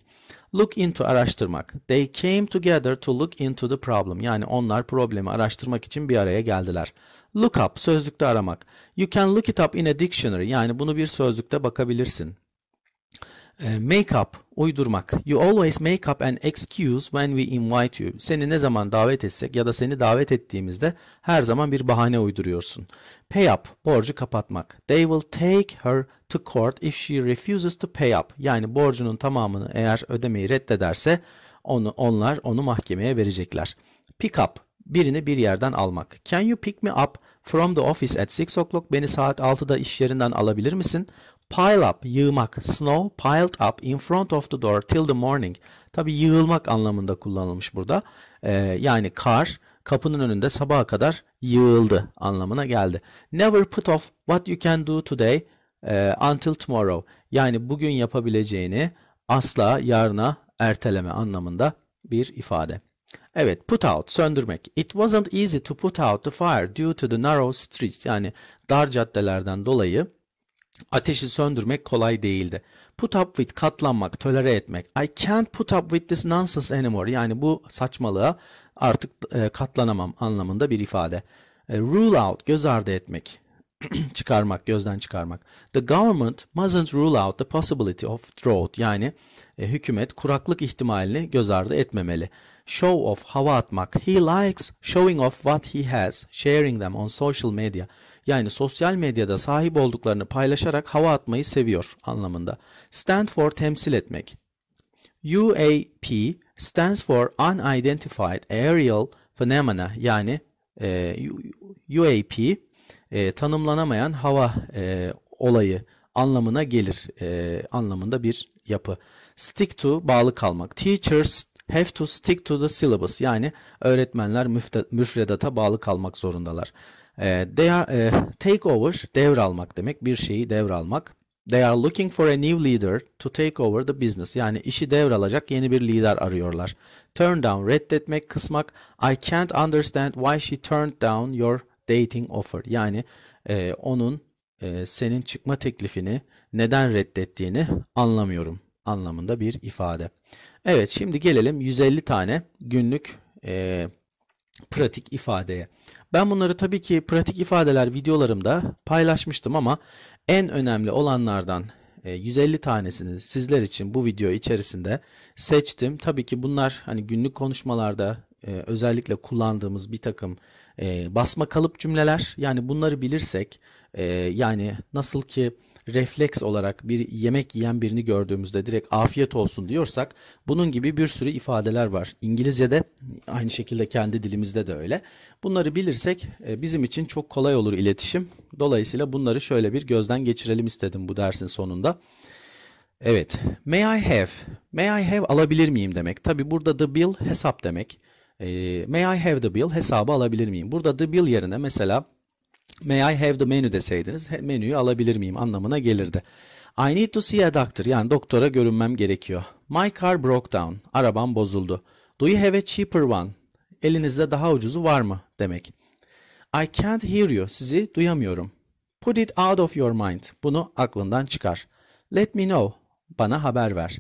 Look into, araştırmak. They came together to look into the problem, yani onlar problemi araştırmak için bir araya geldiler. Look up, sözlükte aramak. You can look it up in a dictionary, yani bunu bir sözlükte bakabilirsin. E, make up uydurmak. You always make up an excuse when we invite you. Seni ne zaman davet etsek ya da seni davet ettiğimizde her zaman bir bahane uyduruyorsun. Pay up borcu kapatmak. They will take her to court if she refuses to pay up. Yani borcunun tamamını eğer ödemeyi reddederse onu onlar onu mahkemeye verecekler. Pick up birini bir yerden almak. Can you pick me up from the office at 6 o'clock? Beni saat 6'da iş yerinden alabilir misin? Pile up, yığmak. Snow piled up in front of the door till the morning. Tabi yığılmak anlamında kullanılmış burada. Ee, yani kar kapının önünde sabaha kadar yığıldı anlamına geldi. Never put off what you can do today e, until tomorrow. Yani bugün yapabileceğini asla yarına erteleme anlamında bir ifade. Evet, put out, söndürmek. It wasn't easy to put out the fire due to the narrow streets. Yani dar caddelerden dolayı Ateşi söndürmek kolay değildi. Put up with katlanmak, tolere etmek. I can't put up with this nonsense anymore. Yani bu saçmalığa artık e, katlanamam anlamında bir ifade. E, rule out, göz ardı etmek. çıkarmak, gözden çıkarmak. The government mustn't rule out the possibility of drought. Yani e, hükümet kuraklık ihtimalini göz ardı etmemeli. Show off, hava atmak. He likes showing off what he has, sharing them on social media yani sosyal medyada sahip olduklarını paylaşarak hava atmayı seviyor anlamında. Stand for temsil etmek. UAP stands for Unidentified Aerial Phenomena yani e, UAP e, tanımlanamayan hava e, olayı anlamına gelir e, anlamında bir yapı. Stick to bağlı kalmak. Teachers have to stick to the syllabus yani öğretmenler müfredata bağlı kalmak zorundalar. Ee, e, they are, e, take over devralmak demek. Bir şeyi devralmak. They are looking for a new leader to take over the business. Yani işi devralacak yeni bir lider arıyorlar. Turn down reddetmek, kısmak. I can't understand why she turned down your dating offer. Yani e, onun e, senin çıkma teklifini neden reddettiğini anlamıyorum anlamında bir ifade. Evet şimdi gelelim 150 tane günlük e, pratik ifadeye. Ben bunları tabii ki pratik ifadeler videolarımda paylaşmıştım ama en önemli olanlardan 150 e, tanesini sizler için bu video içerisinde seçtim. Tabii ki bunlar hani günlük konuşmalarda e, özellikle kullandığımız bir takım e, basma kalıp cümleler. Yani bunları bilirsek yani nasıl ki refleks olarak bir yemek yiyen birini gördüğümüzde direkt afiyet olsun diyorsak bunun gibi bir sürü ifadeler var. İngilizce'de aynı şekilde kendi dilimizde de öyle. Bunları bilirsek e, bizim için çok kolay olur iletişim. Dolayısıyla bunları şöyle bir gözden geçirelim istedim bu dersin sonunda. Evet. May I have? May I have alabilir miyim demek. Tabi burada the bill hesap demek. E, may I have the bill hesabı alabilir miyim? Burada the bill yerine mesela May I have the menu deseydiniz menüyü alabilir miyim anlamına gelirdi. I need to see a doctor yani doktora görünmem gerekiyor. My car broke down. Arabam bozuldu. Do you have a cheaper one? Elinizde daha ucuzu var mı demek. I can't hear you. Sizi duyamıyorum. Put it out of your mind. Bunu aklından çıkar. Let me know. Bana haber ver.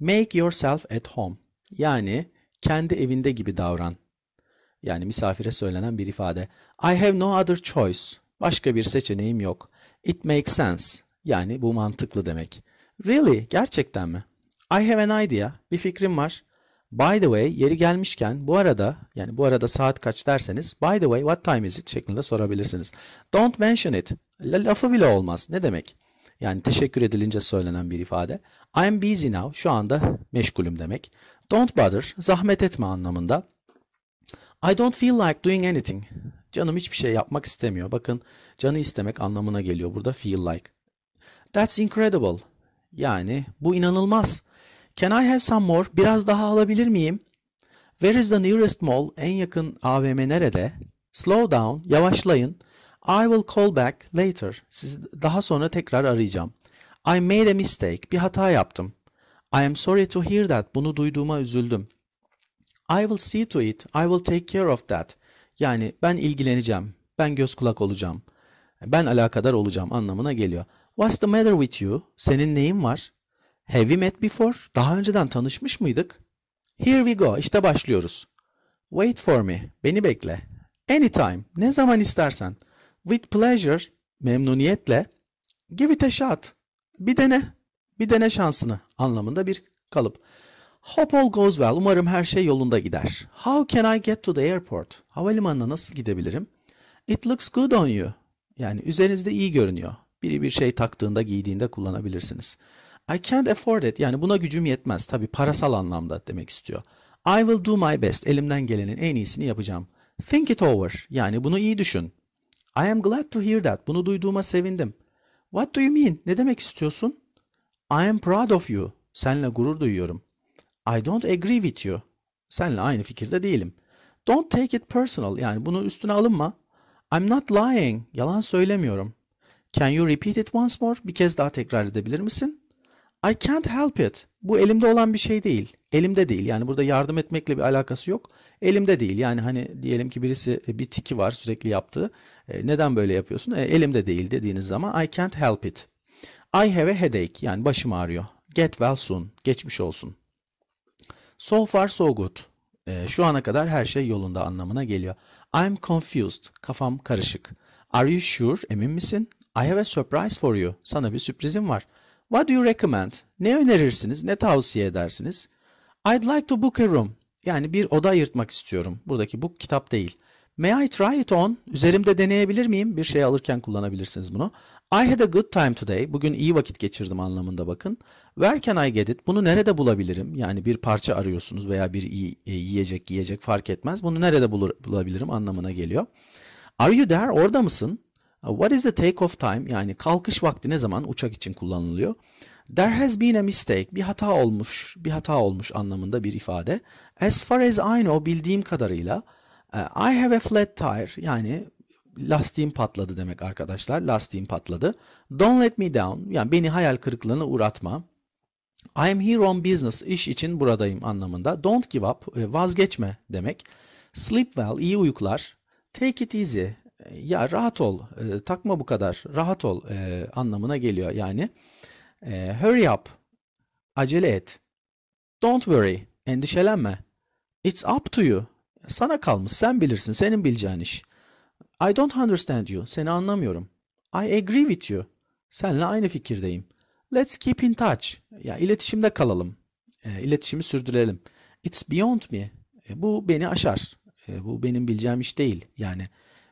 Make yourself at home. Yani kendi evinde gibi davran. Yani misafire söylenen bir ifade. I have no other choice. Başka bir seçeneğim yok. It makes sense. Yani bu mantıklı demek. Really? Gerçekten mi? I have an idea. Bir fikrim var. By the way, yeri gelmişken bu arada, yani bu arada saat kaç derseniz, by the way, what time is it şeklinde sorabilirsiniz. Don't mention it. Lafı bile olmaz. Ne demek? Yani teşekkür edilince söylenen bir ifade. I'm busy now. Şu anda meşgulüm demek. Don't bother. Zahmet etme anlamında. I don't feel like doing anything. Canım hiçbir şey yapmak istemiyor. Bakın canı istemek anlamına geliyor burada feel like. That's incredible. Yani bu inanılmaz. Can I have some more? Biraz daha alabilir miyim? Where is the nearest mall? En yakın AVM nerede? Slow down, yavaşlayın. I will call back later. Sizi daha sonra tekrar arayacağım. I made a mistake. Bir hata yaptım. I am sorry to hear that. Bunu duyduğuma üzüldüm. I will see to it. I will take care of that. Yani ben ilgileneceğim, ben göz kulak olacağım, ben alakadar olacağım anlamına geliyor. What's the matter with you? Senin neyin var? Have we met before? Daha önceden tanışmış mıydık? Here we go. İşte başlıyoruz. Wait for me. Beni bekle. Anytime. Ne zaman istersen. With pleasure. Memnuniyetle. Give it a shot. Bir dene. Bir dene şansını anlamında bir kalıp. Hope all goes well. Umarım her şey yolunda gider. How can I get to the airport? Havalimanına nasıl gidebilirim? It looks good on you. Yani üzerinizde iyi görünüyor. Biri bir şey taktığında, giydiğinde kullanabilirsiniz. I can't afford it. Yani buna gücüm yetmez. Tabii parasal anlamda demek istiyor. I will do my best. Elimden gelenin en iyisini yapacağım. Think it over. Yani bunu iyi düşün. I am glad to hear that. Bunu duyduğuma sevindim. What do you mean? Ne demek istiyorsun? I am proud of you. Seninle gurur duyuyorum. I don't agree with you. Senle aynı fikirde değilim. Don't take it personal. Yani bunu üstüne alınma. I'm not lying. Yalan söylemiyorum. Can you repeat it once more? Bir kez daha tekrar edebilir misin? I can't help it. Bu elimde olan bir şey değil. Elimde değil. Yani burada yardım etmekle bir alakası yok. Elimde değil. Yani hani diyelim ki birisi e, bir tiki var sürekli yaptığı. E, neden böyle yapıyorsun? E, elimde değil dediğiniz zaman I can't help it. I have a headache. Yani başım ağrıyor. Get well soon. Geçmiş olsun. So far so good. E, şu ana kadar her şey yolunda anlamına geliyor. I'm confused. Kafam karışık. Are you sure? Emin misin? I have a surprise for you. Sana bir sürprizim var. What do you recommend? Ne önerirsiniz? Ne tavsiye edersiniz? I'd like to book a room. Yani bir oda ayırtmak istiyorum. Buradaki bu kitap değil. May I try it on? Üzerimde deneyebilir miyim? Bir şey alırken kullanabilirsiniz bunu. I had a good time today. Bugün iyi vakit geçirdim anlamında bakın. Where can I get it? Bunu nerede bulabilirim? Yani bir parça arıyorsunuz veya bir e, yiyecek yiyecek fark etmez. Bunu nerede bulur, bulabilirim anlamına geliyor. Are you there? Orada mısın? What is the take off time? Yani kalkış vakti ne zaman uçak için kullanılıyor? There has been a mistake. Bir hata olmuş, bir hata olmuş anlamında bir ifade. As far as I know, bildiğim kadarıyla. I have a flat tire yani lastiğim patladı demek arkadaşlar. Lastiğim patladı. Don't let me down yani beni hayal kırıklığına uğratma. I am here on business iş için buradayım anlamında. Don't give up e, vazgeçme demek. Sleep well iyi uykular. Take it easy e, ya rahat ol e, takma bu kadar rahat ol anlamına geliyor yani. Hurry up acele et. Don't worry endişelenme. It's up to you sana kalmış. Sen bilirsin. Senin bileceğin iş. I don't understand you. Seni anlamıyorum. I agree with you. Seninle aynı fikirdeyim. Let's keep in touch. Ya iletişimde kalalım. E, iletişimi sürdürelim. It's beyond me. E, bu beni aşar. E, bu benim bileceğim iş değil. Yani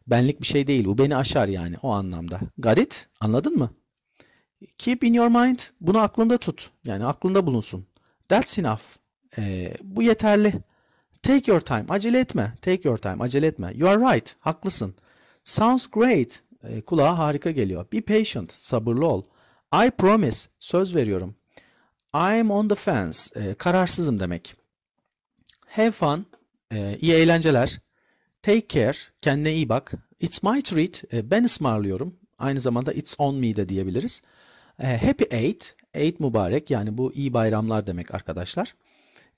benlik bir şey değil. Bu beni aşar yani o anlamda. Got it? Anladın mı? Keep in your mind. Bunu aklında tut. Yani aklında bulunsun. That's enough. E, bu yeterli. Take your time. Acele etme. Take your time. Acele etme. You are right. Haklısın. Sounds great. E, kulağa harika geliyor. Be patient. Sabırlı ol. I promise. Söz veriyorum. I'm on the fence. E, kararsızım demek. Have fun. E, iyi eğlenceler. Take care. Kendine iyi bak. It's my treat. E, ben ısmarlıyorum. Aynı zamanda it's on me de diyebiliriz. E, happy Eight. Eid mübarek yani bu iyi bayramlar demek arkadaşlar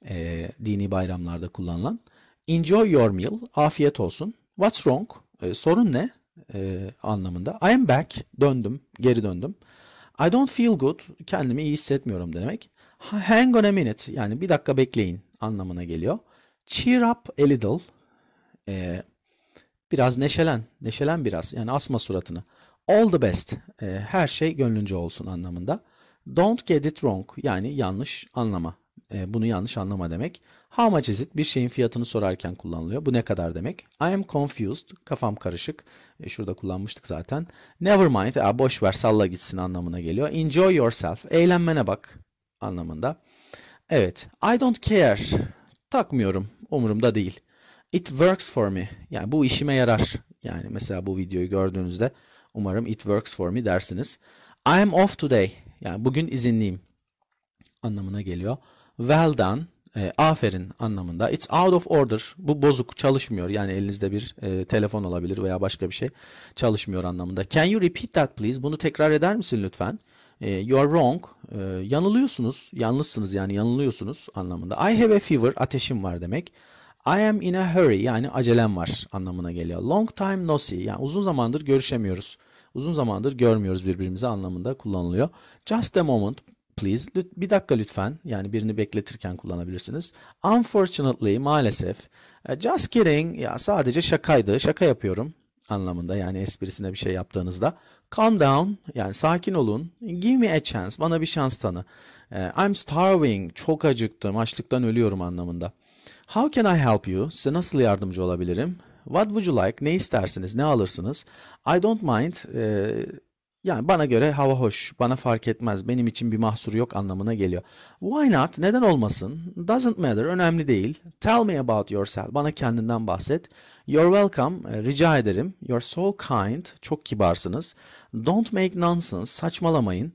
e, dini bayramlarda kullanılan. Enjoy your meal, afiyet olsun. What's wrong, e, sorun ne e, anlamında. I'm back, döndüm, geri döndüm. I don't feel good, kendimi iyi hissetmiyorum demek. Hang on a minute, yani bir dakika bekleyin anlamına geliyor. Cheer up a little, e, biraz neşelen, neşelen biraz yani asma suratını. All the best, e, her şey gönlünce olsun anlamında. Don't get it wrong, yani yanlış anlama e, bunu yanlış anlama demek. How much is it? Bir şeyin fiyatını sorarken kullanılıyor. Bu ne kadar demek? I am confused. Kafam karışık. E, şurada kullanmıştık zaten. Never mind. E, boş ver salla gitsin anlamına geliyor. Enjoy yourself. Eğlenmene bak anlamında. Evet. I don't care. Takmıyorum. Umurumda değil. It works for me. Yani bu işime yarar. Yani mesela bu videoyu gördüğünüzde umarım it works for me dersiniz. I am off today. Yani bugün izinliyim anlamına geliyor well done e, aferin anlamında. It's out of order. Bu bozuk çalışmıyor. Yani elinizde bir e, telefon olabilir veya başka bir şey çalışmıyor anlamında. Can you repeat that please? Bunu tekrar eder misin lütfen? E, you wrong. E, yanılıyorsunuz. Yanlışsınız yani yanılıyorsunuz anlamında. I have a fever. Ateşim var demek. I am in a hurry yani acelem var anlamına geliyor. Long time no see yani uzun zamandır görüşemiyoruz. Uzun zamandır görmüyoruz birbirimizi anlamında kullanılıyor. Just a moment please. Bir dakika lütfen. Yani birini bekletirken kullanabilirsiniz. Unfortunately maalesef. E, just kidding. Ya sadece şakaydı. Şaka yapıyorum anlamında. Yani esprisine bir şey yaptığınızda. Calm down. Yani sakin olun. Give me a chance. Bana bir şans tanı. E, I'm starving. Çok acıktım. Açlıktan ölüyorum anlamında. How can I help you? Size nasıl yardımcı olabilirim? What would you like? Ne istersiniz? Ne alırsınız? I don't mind. E, yani bana göre hava hoş, bana fark etmez, benim için bir mahsur yok anlamına geliyor. Why not? Neden olmasın? Doesn't matter, önemli değil. Tell me about yourself, bana kendinden bahset. You're welcome, e, rica ederim. You're so kind, çok kibarsınız. Don't make nonsense, saçmalamayın.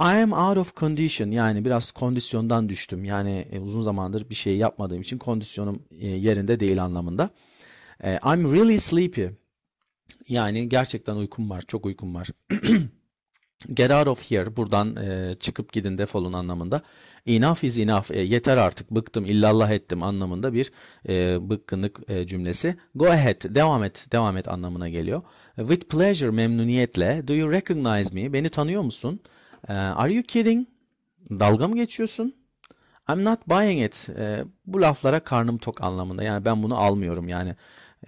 I am out of condition yani biraz kondisyondan düştüm. Yani e, uzun zamandır bir şey yapmadığım için kondisyonum e, yerinde değil anlamında. I'm really sleepy. Yani gerçekten uykum var, çok uykum var. Get out of here, buradan e, çıkıp gidin defolun anlamında. Enough is enough, e, yeter artık, bıktım, illallah ettim anlamında bir e, bıkkınlık e, cümlesi. Go ahead, devam et, devam et anlamına geliyor. With pleasure, memnuniyetle. Do you recognize me? Beni tanıyor musun? E, are you kidding? Dalga mı geçiyorsun? I'm not buying it. E, bu laflara karnım tok anlamında. Yani ben bunu almıyorum yani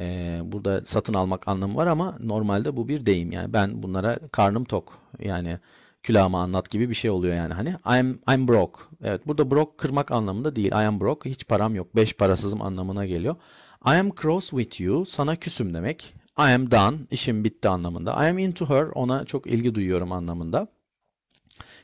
e, burada satın almak anlamı var ama normalde bu bir deyim. Yani ben bunlara karnım tok yani külahımı anlat gibi bir şey oluyor yani hani I'm, I'm broke. Evet burada broke kırmak anlamında değil. I am broke hiç param yok. Beş parasızım anlamına geliyor. I am cross with you sana küsüm demek. I am done işim bitti anlamında. I am into her ona çok ilgi duyuyorum anlamında.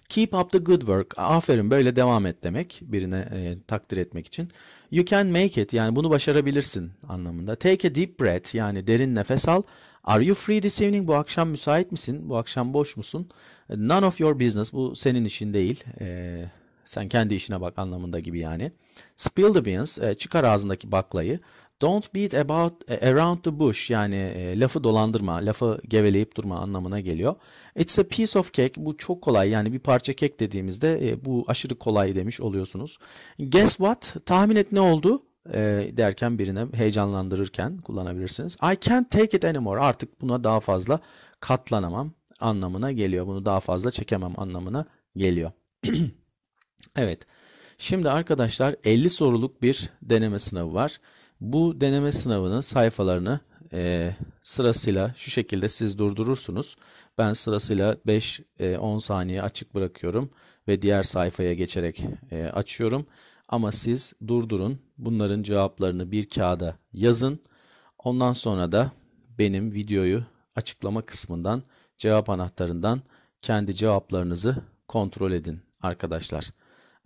Keep up the good work. Aferin böyle devam et demek birine e, takdir etmek için. You can make it yani bunu başarabilirsin anlamında. Take a deep breath yani derin nefes al. Are you free this evening? Bu akşam müsait misin? Bu akşam boş musun? None of your business. Bu senin işin değil. Ee, sen kendi işine bak anlamında gibi yani. Spill the beans. Ee, çıkar ağzındaki baklayı. Don't beat about e, around the bush yani e, lafı dolandırma, lafı geveleyip durma anlamına geliyor. It's a piece of cake. Bu çok kolay yani bir parça kek dediğimizde e, bu aşırı kolay demiş oluyorsunuz. Guess what? Tahmin et ne oldu? E, derken birine heyecanlandırırken kullanabilirsiniz. I can't take it anymore. Artık buna daha fazla katlanamam anlamına geliyor. Bunu daha fazla çekemem anlamına geliyor. evet. Şimdi arkadaşlar 50 soruluk bir deneme sınavı var. Bu deneme sınavının sayfalarını e, sırasıyla şu şekilde siz durdurursunuz. Ben sırasıyla 5-10 e, saniye açık bırakıyorum ve diğer sayfaya geçerek e, açıyorum. Ama siz durdurun. Bunların cevaplarını bir kağıda yazın. Ondan sonra da benim videoyu açıklama kısmından cevap anahtarından kendi cevaplarınızı kontrol edin arkadaşlar.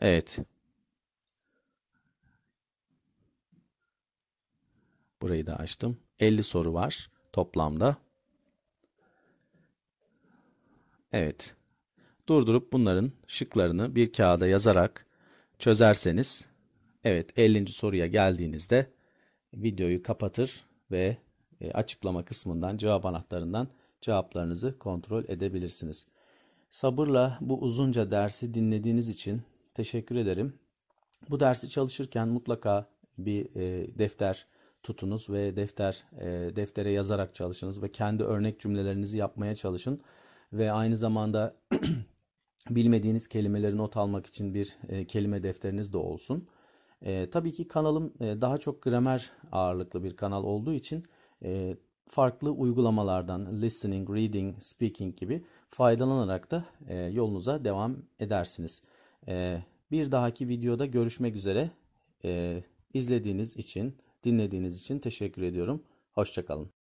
Evet Burayı da açtım. 50 soru var toplamda. Evet. Durdurup bunların şıklarını bir kağıda yazarak çözerseniz evet 50. soruya geldiğinizde videoyu kapatır ve e, açıklama kısmından cevap anahtarından cevaplarınızı kontrol edebilirsiniz. Sabırla bu uzunca dersi dinlediğiniz için teşekkür ederim. Bu dersi çalışırken mutlaka bir e, defter tutunuz ve defter e, deftere yazarak çalışınız ve kendi örnek cümlelerinizi yapmaya çalışın ve aynı zamanda bilmediğiniz kelimeleri not almak için bir e, kelime defteriniz de olsun. E, tabii ki kanalım e, daha çok gramer ağırlıklı bir kanal olduğu için e, farklı uygulamalardan listening, reading, speaking gibi faydalanarak da e, yolunuza devam edersiniz. E, bir dahaki videoda görüşmek üzere. E, izlediğiniz için Dinlediğiniz için teşekkür ediyorum. Hoşçakalın.